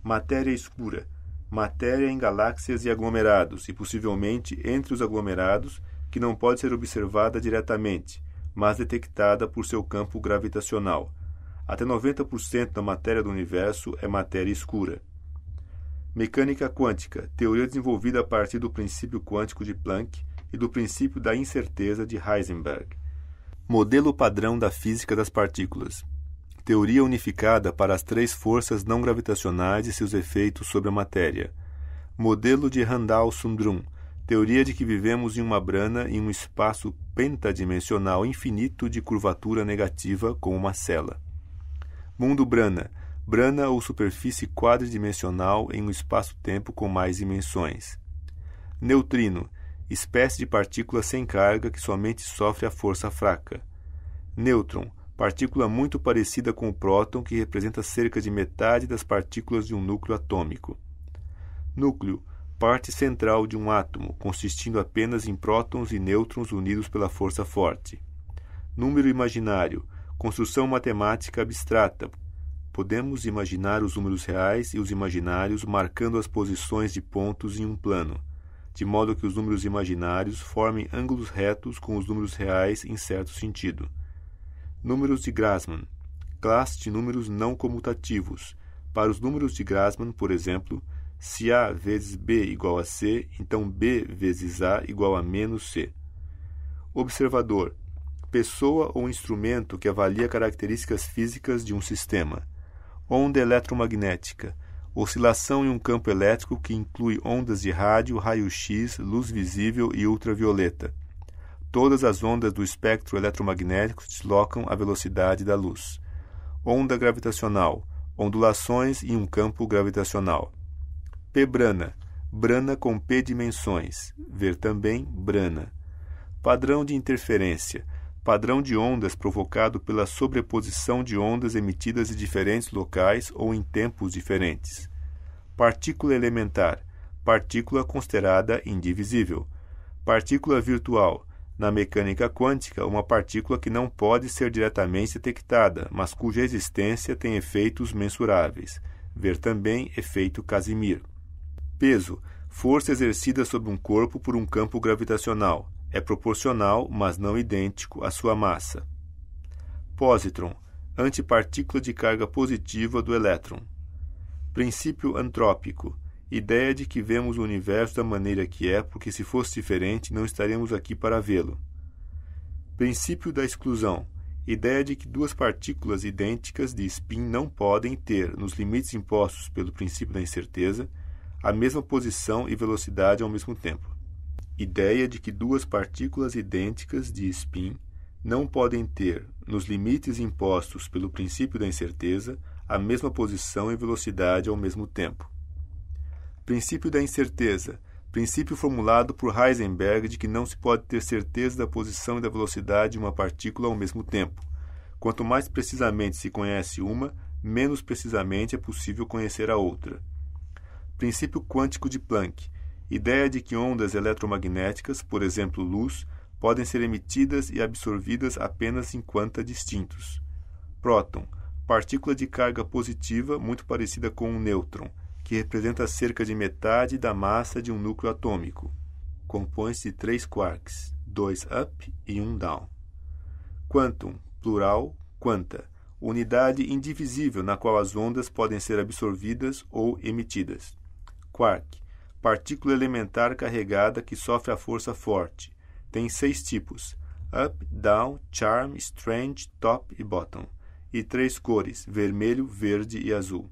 Matéria escura, matéria em galáxias e aglomerados, e possivelmente entre os aglomerados, que não pode ser observada diretamente, mas detectada por seu campo gravitacional. Até 90% da matéria do universo é matéria escura. Mecânica quântica, teoria desenvolvida a partir do princípio quântico de Planck e do princípio da incerteza de Heisenberg. Modelo padrão da física das partículas. Teoria unificada para as três forças não gravitacionais e seus efeitos sobre a matéria. Modelo de Randall-Sundrum, teoria de que vivemos em uma brana em um espaço pentadimensional infinito de curvatura negativa como uma cela. Mundo brana, Brana ou superfície quadridimensional em um espaço-tempo com mais dimensões. Neutrino, espécie de partícula sem carga que somente sofre a força fraca. Nêutron, partícula muito parecida com o próton que representa cerca de metade das partículas de um núcleo atômico. Núcleo, parte central de um átomo, consistindo apenas em prótons e nêutrons unidos pela força forte. Número imaginário, construção matemática abstrata, Podemos imaginar os números reais e os imaginários marcando as posições de pontos em um plano, de modo que os números imaginários formem ângulos retos com os números reais em certo sentido. Números de Grassmann classe de números não comutativos. Para os números de Grassmann, por exemplo, se A vezes B igual a C, então B vezes A igual a menos C. Observador: pessoa ou instrumento que avalia características físicas de um sistema onda eletromagnética, oscilação em um campo elétrico que inclui ondas de rádio, raio-x, luz visível e ultravioleta. Todas as ondas do espectro eletromagnético deslocam a velocidade da luz. Onda gravitacional, ondulações em um campo gravitacional. P brana, brana com P dimensões, ver também brana. Padrão de interferência, padrão de ondas provocado pela sobreposição de ondas emitidas em diferentes locais ou em tempos diferentes. Partícula elementar, partícula considerada indivisível. Partícula virtual, na mecânica quântica, uma partícula que não pode ser diretamente detectada, mas cuja existência tem efeitos mensuráveis. Ver também efeito Casimir. Peso, força exercida sobre um corpo por um campo gravitacional é proporcional, mas não idêntico, à sua massa. Positron antipartícula de carga positiva do elétron. Princípio antrópico ideia de que vemos o universo da maneira que é, porque se fosse diferente não estaremos aqui para vê-lo. Princípio da exclusão ideia de que duas partículas idênticas de spin não podem ter, nos limites impostos pelo princípio da incerteza, a mesma posição e velocidade ao mesmo tempo ideia de que duas partículas idênticas de spin não podem ter, nos limites impostos pelo princípio da incerteza, a mesma posição e velocidade ao mesmo tempo. Princípio da incerteza princípio formulado por Heisenberg de que não se pode ter certeza da posição e da velocidade de uma partícula ao mesmo tempo. Quanto mais precisamente se conhece uma, menos precisamente é possível conhecer a outra. Princípio quântico de Planck ideia de que ondas eletromagnéticas, por exemplo luz, podem ser emitidas e absorvidas apenas enquanto distintos. Próton, partícula de carga positiva muito parecida com um nêutron, que representa cerca de metade da massa de um núcleo atômico. Compõe-se de três quarks, dois up e um down. Quantum, plural, quanta, unidade indivisível na qual as ondas podem ser absorvidas ou emitidas. Quark, partícula elementar carregada que sofre a força forte. Tem seis tipos: up, down, charm, strange, top e bottom, e três cores: vermelho, verde e azul.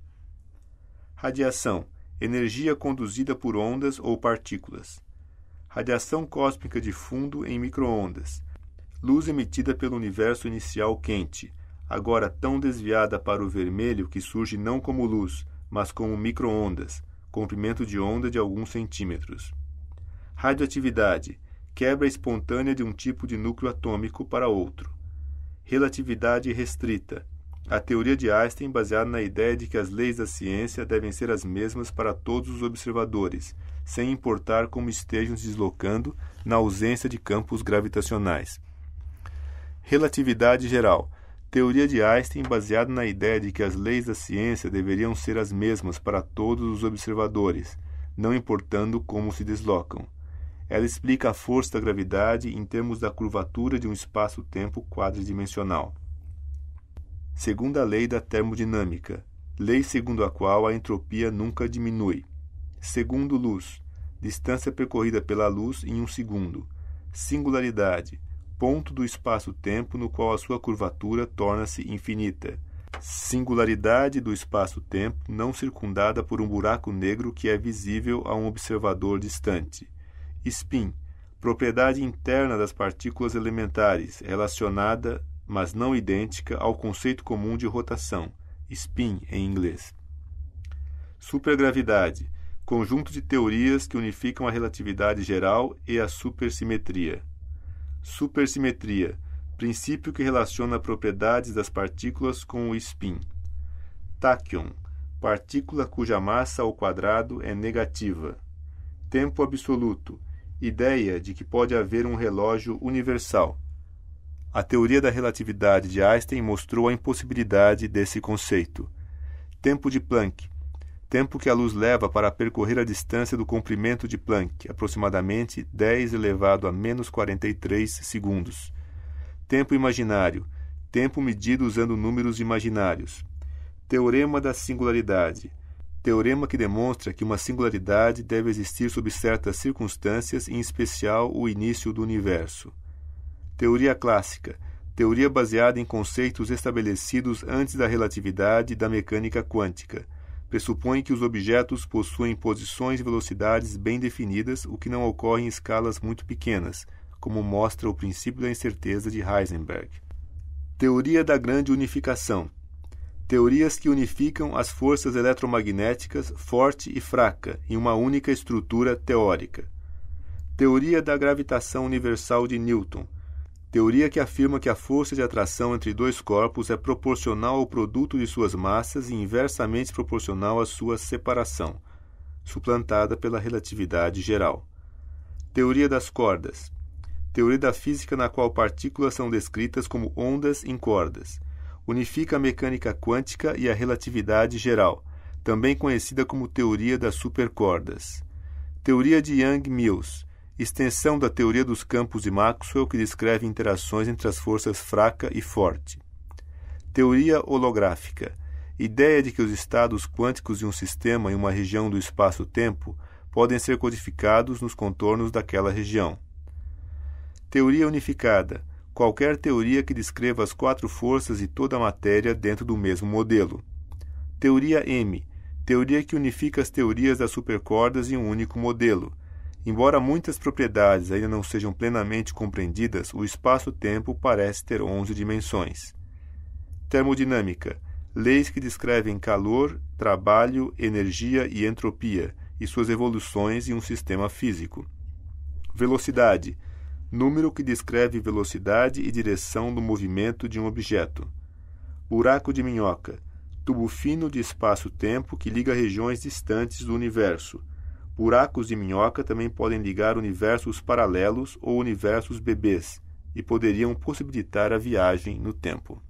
Radiação: energia conduzida por ondas ou partículas. Radiação cósmica de fundo em microondas. Luz emitida pelo universo inicial quente, agora tão desviada para o vermelho que surge não como luz, mas como microondas, comprimento de onda de alguns centímetros. Radioatividade quebra espontânea de um tipo de núcleo atômico para outro. Relatividade restrita a teoria de Einstein baseada na ideia de que as leis da ciência devem ser as mesmas para todos os observadores, sem importar como estejam se deslocando na ausência de campos gravitacionais. Relatividade geral Teoria de Einstein baseada na ideia de que as leis da ciência deveriam ser as mesmas para todos os observadores, não importando como se deslocam. Ela explica a força da gravidade em termos da curvatura de um espaço-tempo quadridimensional. Segunda lei da termodinâmica, lei segundo a qual a entropia nunca diminui. Segundo luz, distância percorrida pela luz em um segundo. Singularidade, ponto do espaço-tempo no qual a sua curvatura torna-se infinita. Singularidade do espaço-tempo não circundada por um buraco negro que é visível a um observador distante. Spin propriedade interna das partículas elementares, relacionada, mas não idêntica, ao conceito comum de rotação, spin em inglês. Supergravidade conjunto de teorias que unificam a relatividade geral e a supersimetria. Supersimetria princípio que relaciona propriedades das partículas com o spin. Tachyon partícula cuja massa ao quadrado é negativa. Tempo absoluto ideia de que pode haver um relógio universal. A teoria da relatividade de Einstein mostrou a impossibilidade desse conceito. Tempo de Planck tempo que a luz leva para percorrer a distância do comprimento de Planck, aproximadamente 10 elevado a menos 43 segundos. Tempo imaginário, tempo medido usando números imaginários. Teorema da singularidade. Teorema que demonstra que uma singularidade deve existir sob certas circunstâncias, em especial o início do universo. Teoria clássica. Teoria baseada em conceitos estabelecidos antes da relatividade e da mecânica quântica pressupõe que os objetos possuem posições e velocidades bem definidas, o que não ocorre em escalas muito pequenas, como mostra o princípio da incerteza de Heisenberg. Teoria da grande unificação. Teorias que unificam as forças eletromagnéticas forte e fraca em uma única estrutura teórica. Teoria da gravitação universal de Newton teoria que afirma que a força de atração entre dois corpos é proporcional ao produto de suas massas e inversamente proporcional à sua separação, suplantada pela relatividade geral. Teoria das cordas. Teoria da física na qual partículas são descritas como ondas em cordas. Unifica a mecânica quântica e a relatividade geral, também conhecida como teoria das supercordas. Teoria de Young-Mills extensão da teoria dos campos de Maxwell que descreve interações entre as forças fraca e forte. Teoria holográfica ideia de que os estados quânticos de um sistema em uma região do espaço-tempo podem ser codificados nos contornos daquela região. Teoria unificada qualquer teoria que descreva as quatro forças e toda a matéria dentro do mesmo modelo. Teoria M teoria que unifica as teorias das supercordas em um único modelo. Embora muitas propriedades ainda não sejam plenamente compreendidas, o espaço-tempo parece ter 11 dimensões. Termodinâmica leis que descrevem calor, trabalho, energia e entropia e suas evoluções em um sistema físico. Velocidade número que descreve velocidade e direção do movimento de um objeto. Buraco de minhoca tubo fino de espaço-tempo que liga regiões distantes do universo Buracos de minhoca também podem ligar universos paralelos ou universos bebês e poderiam possibilitar a viagem no tempo.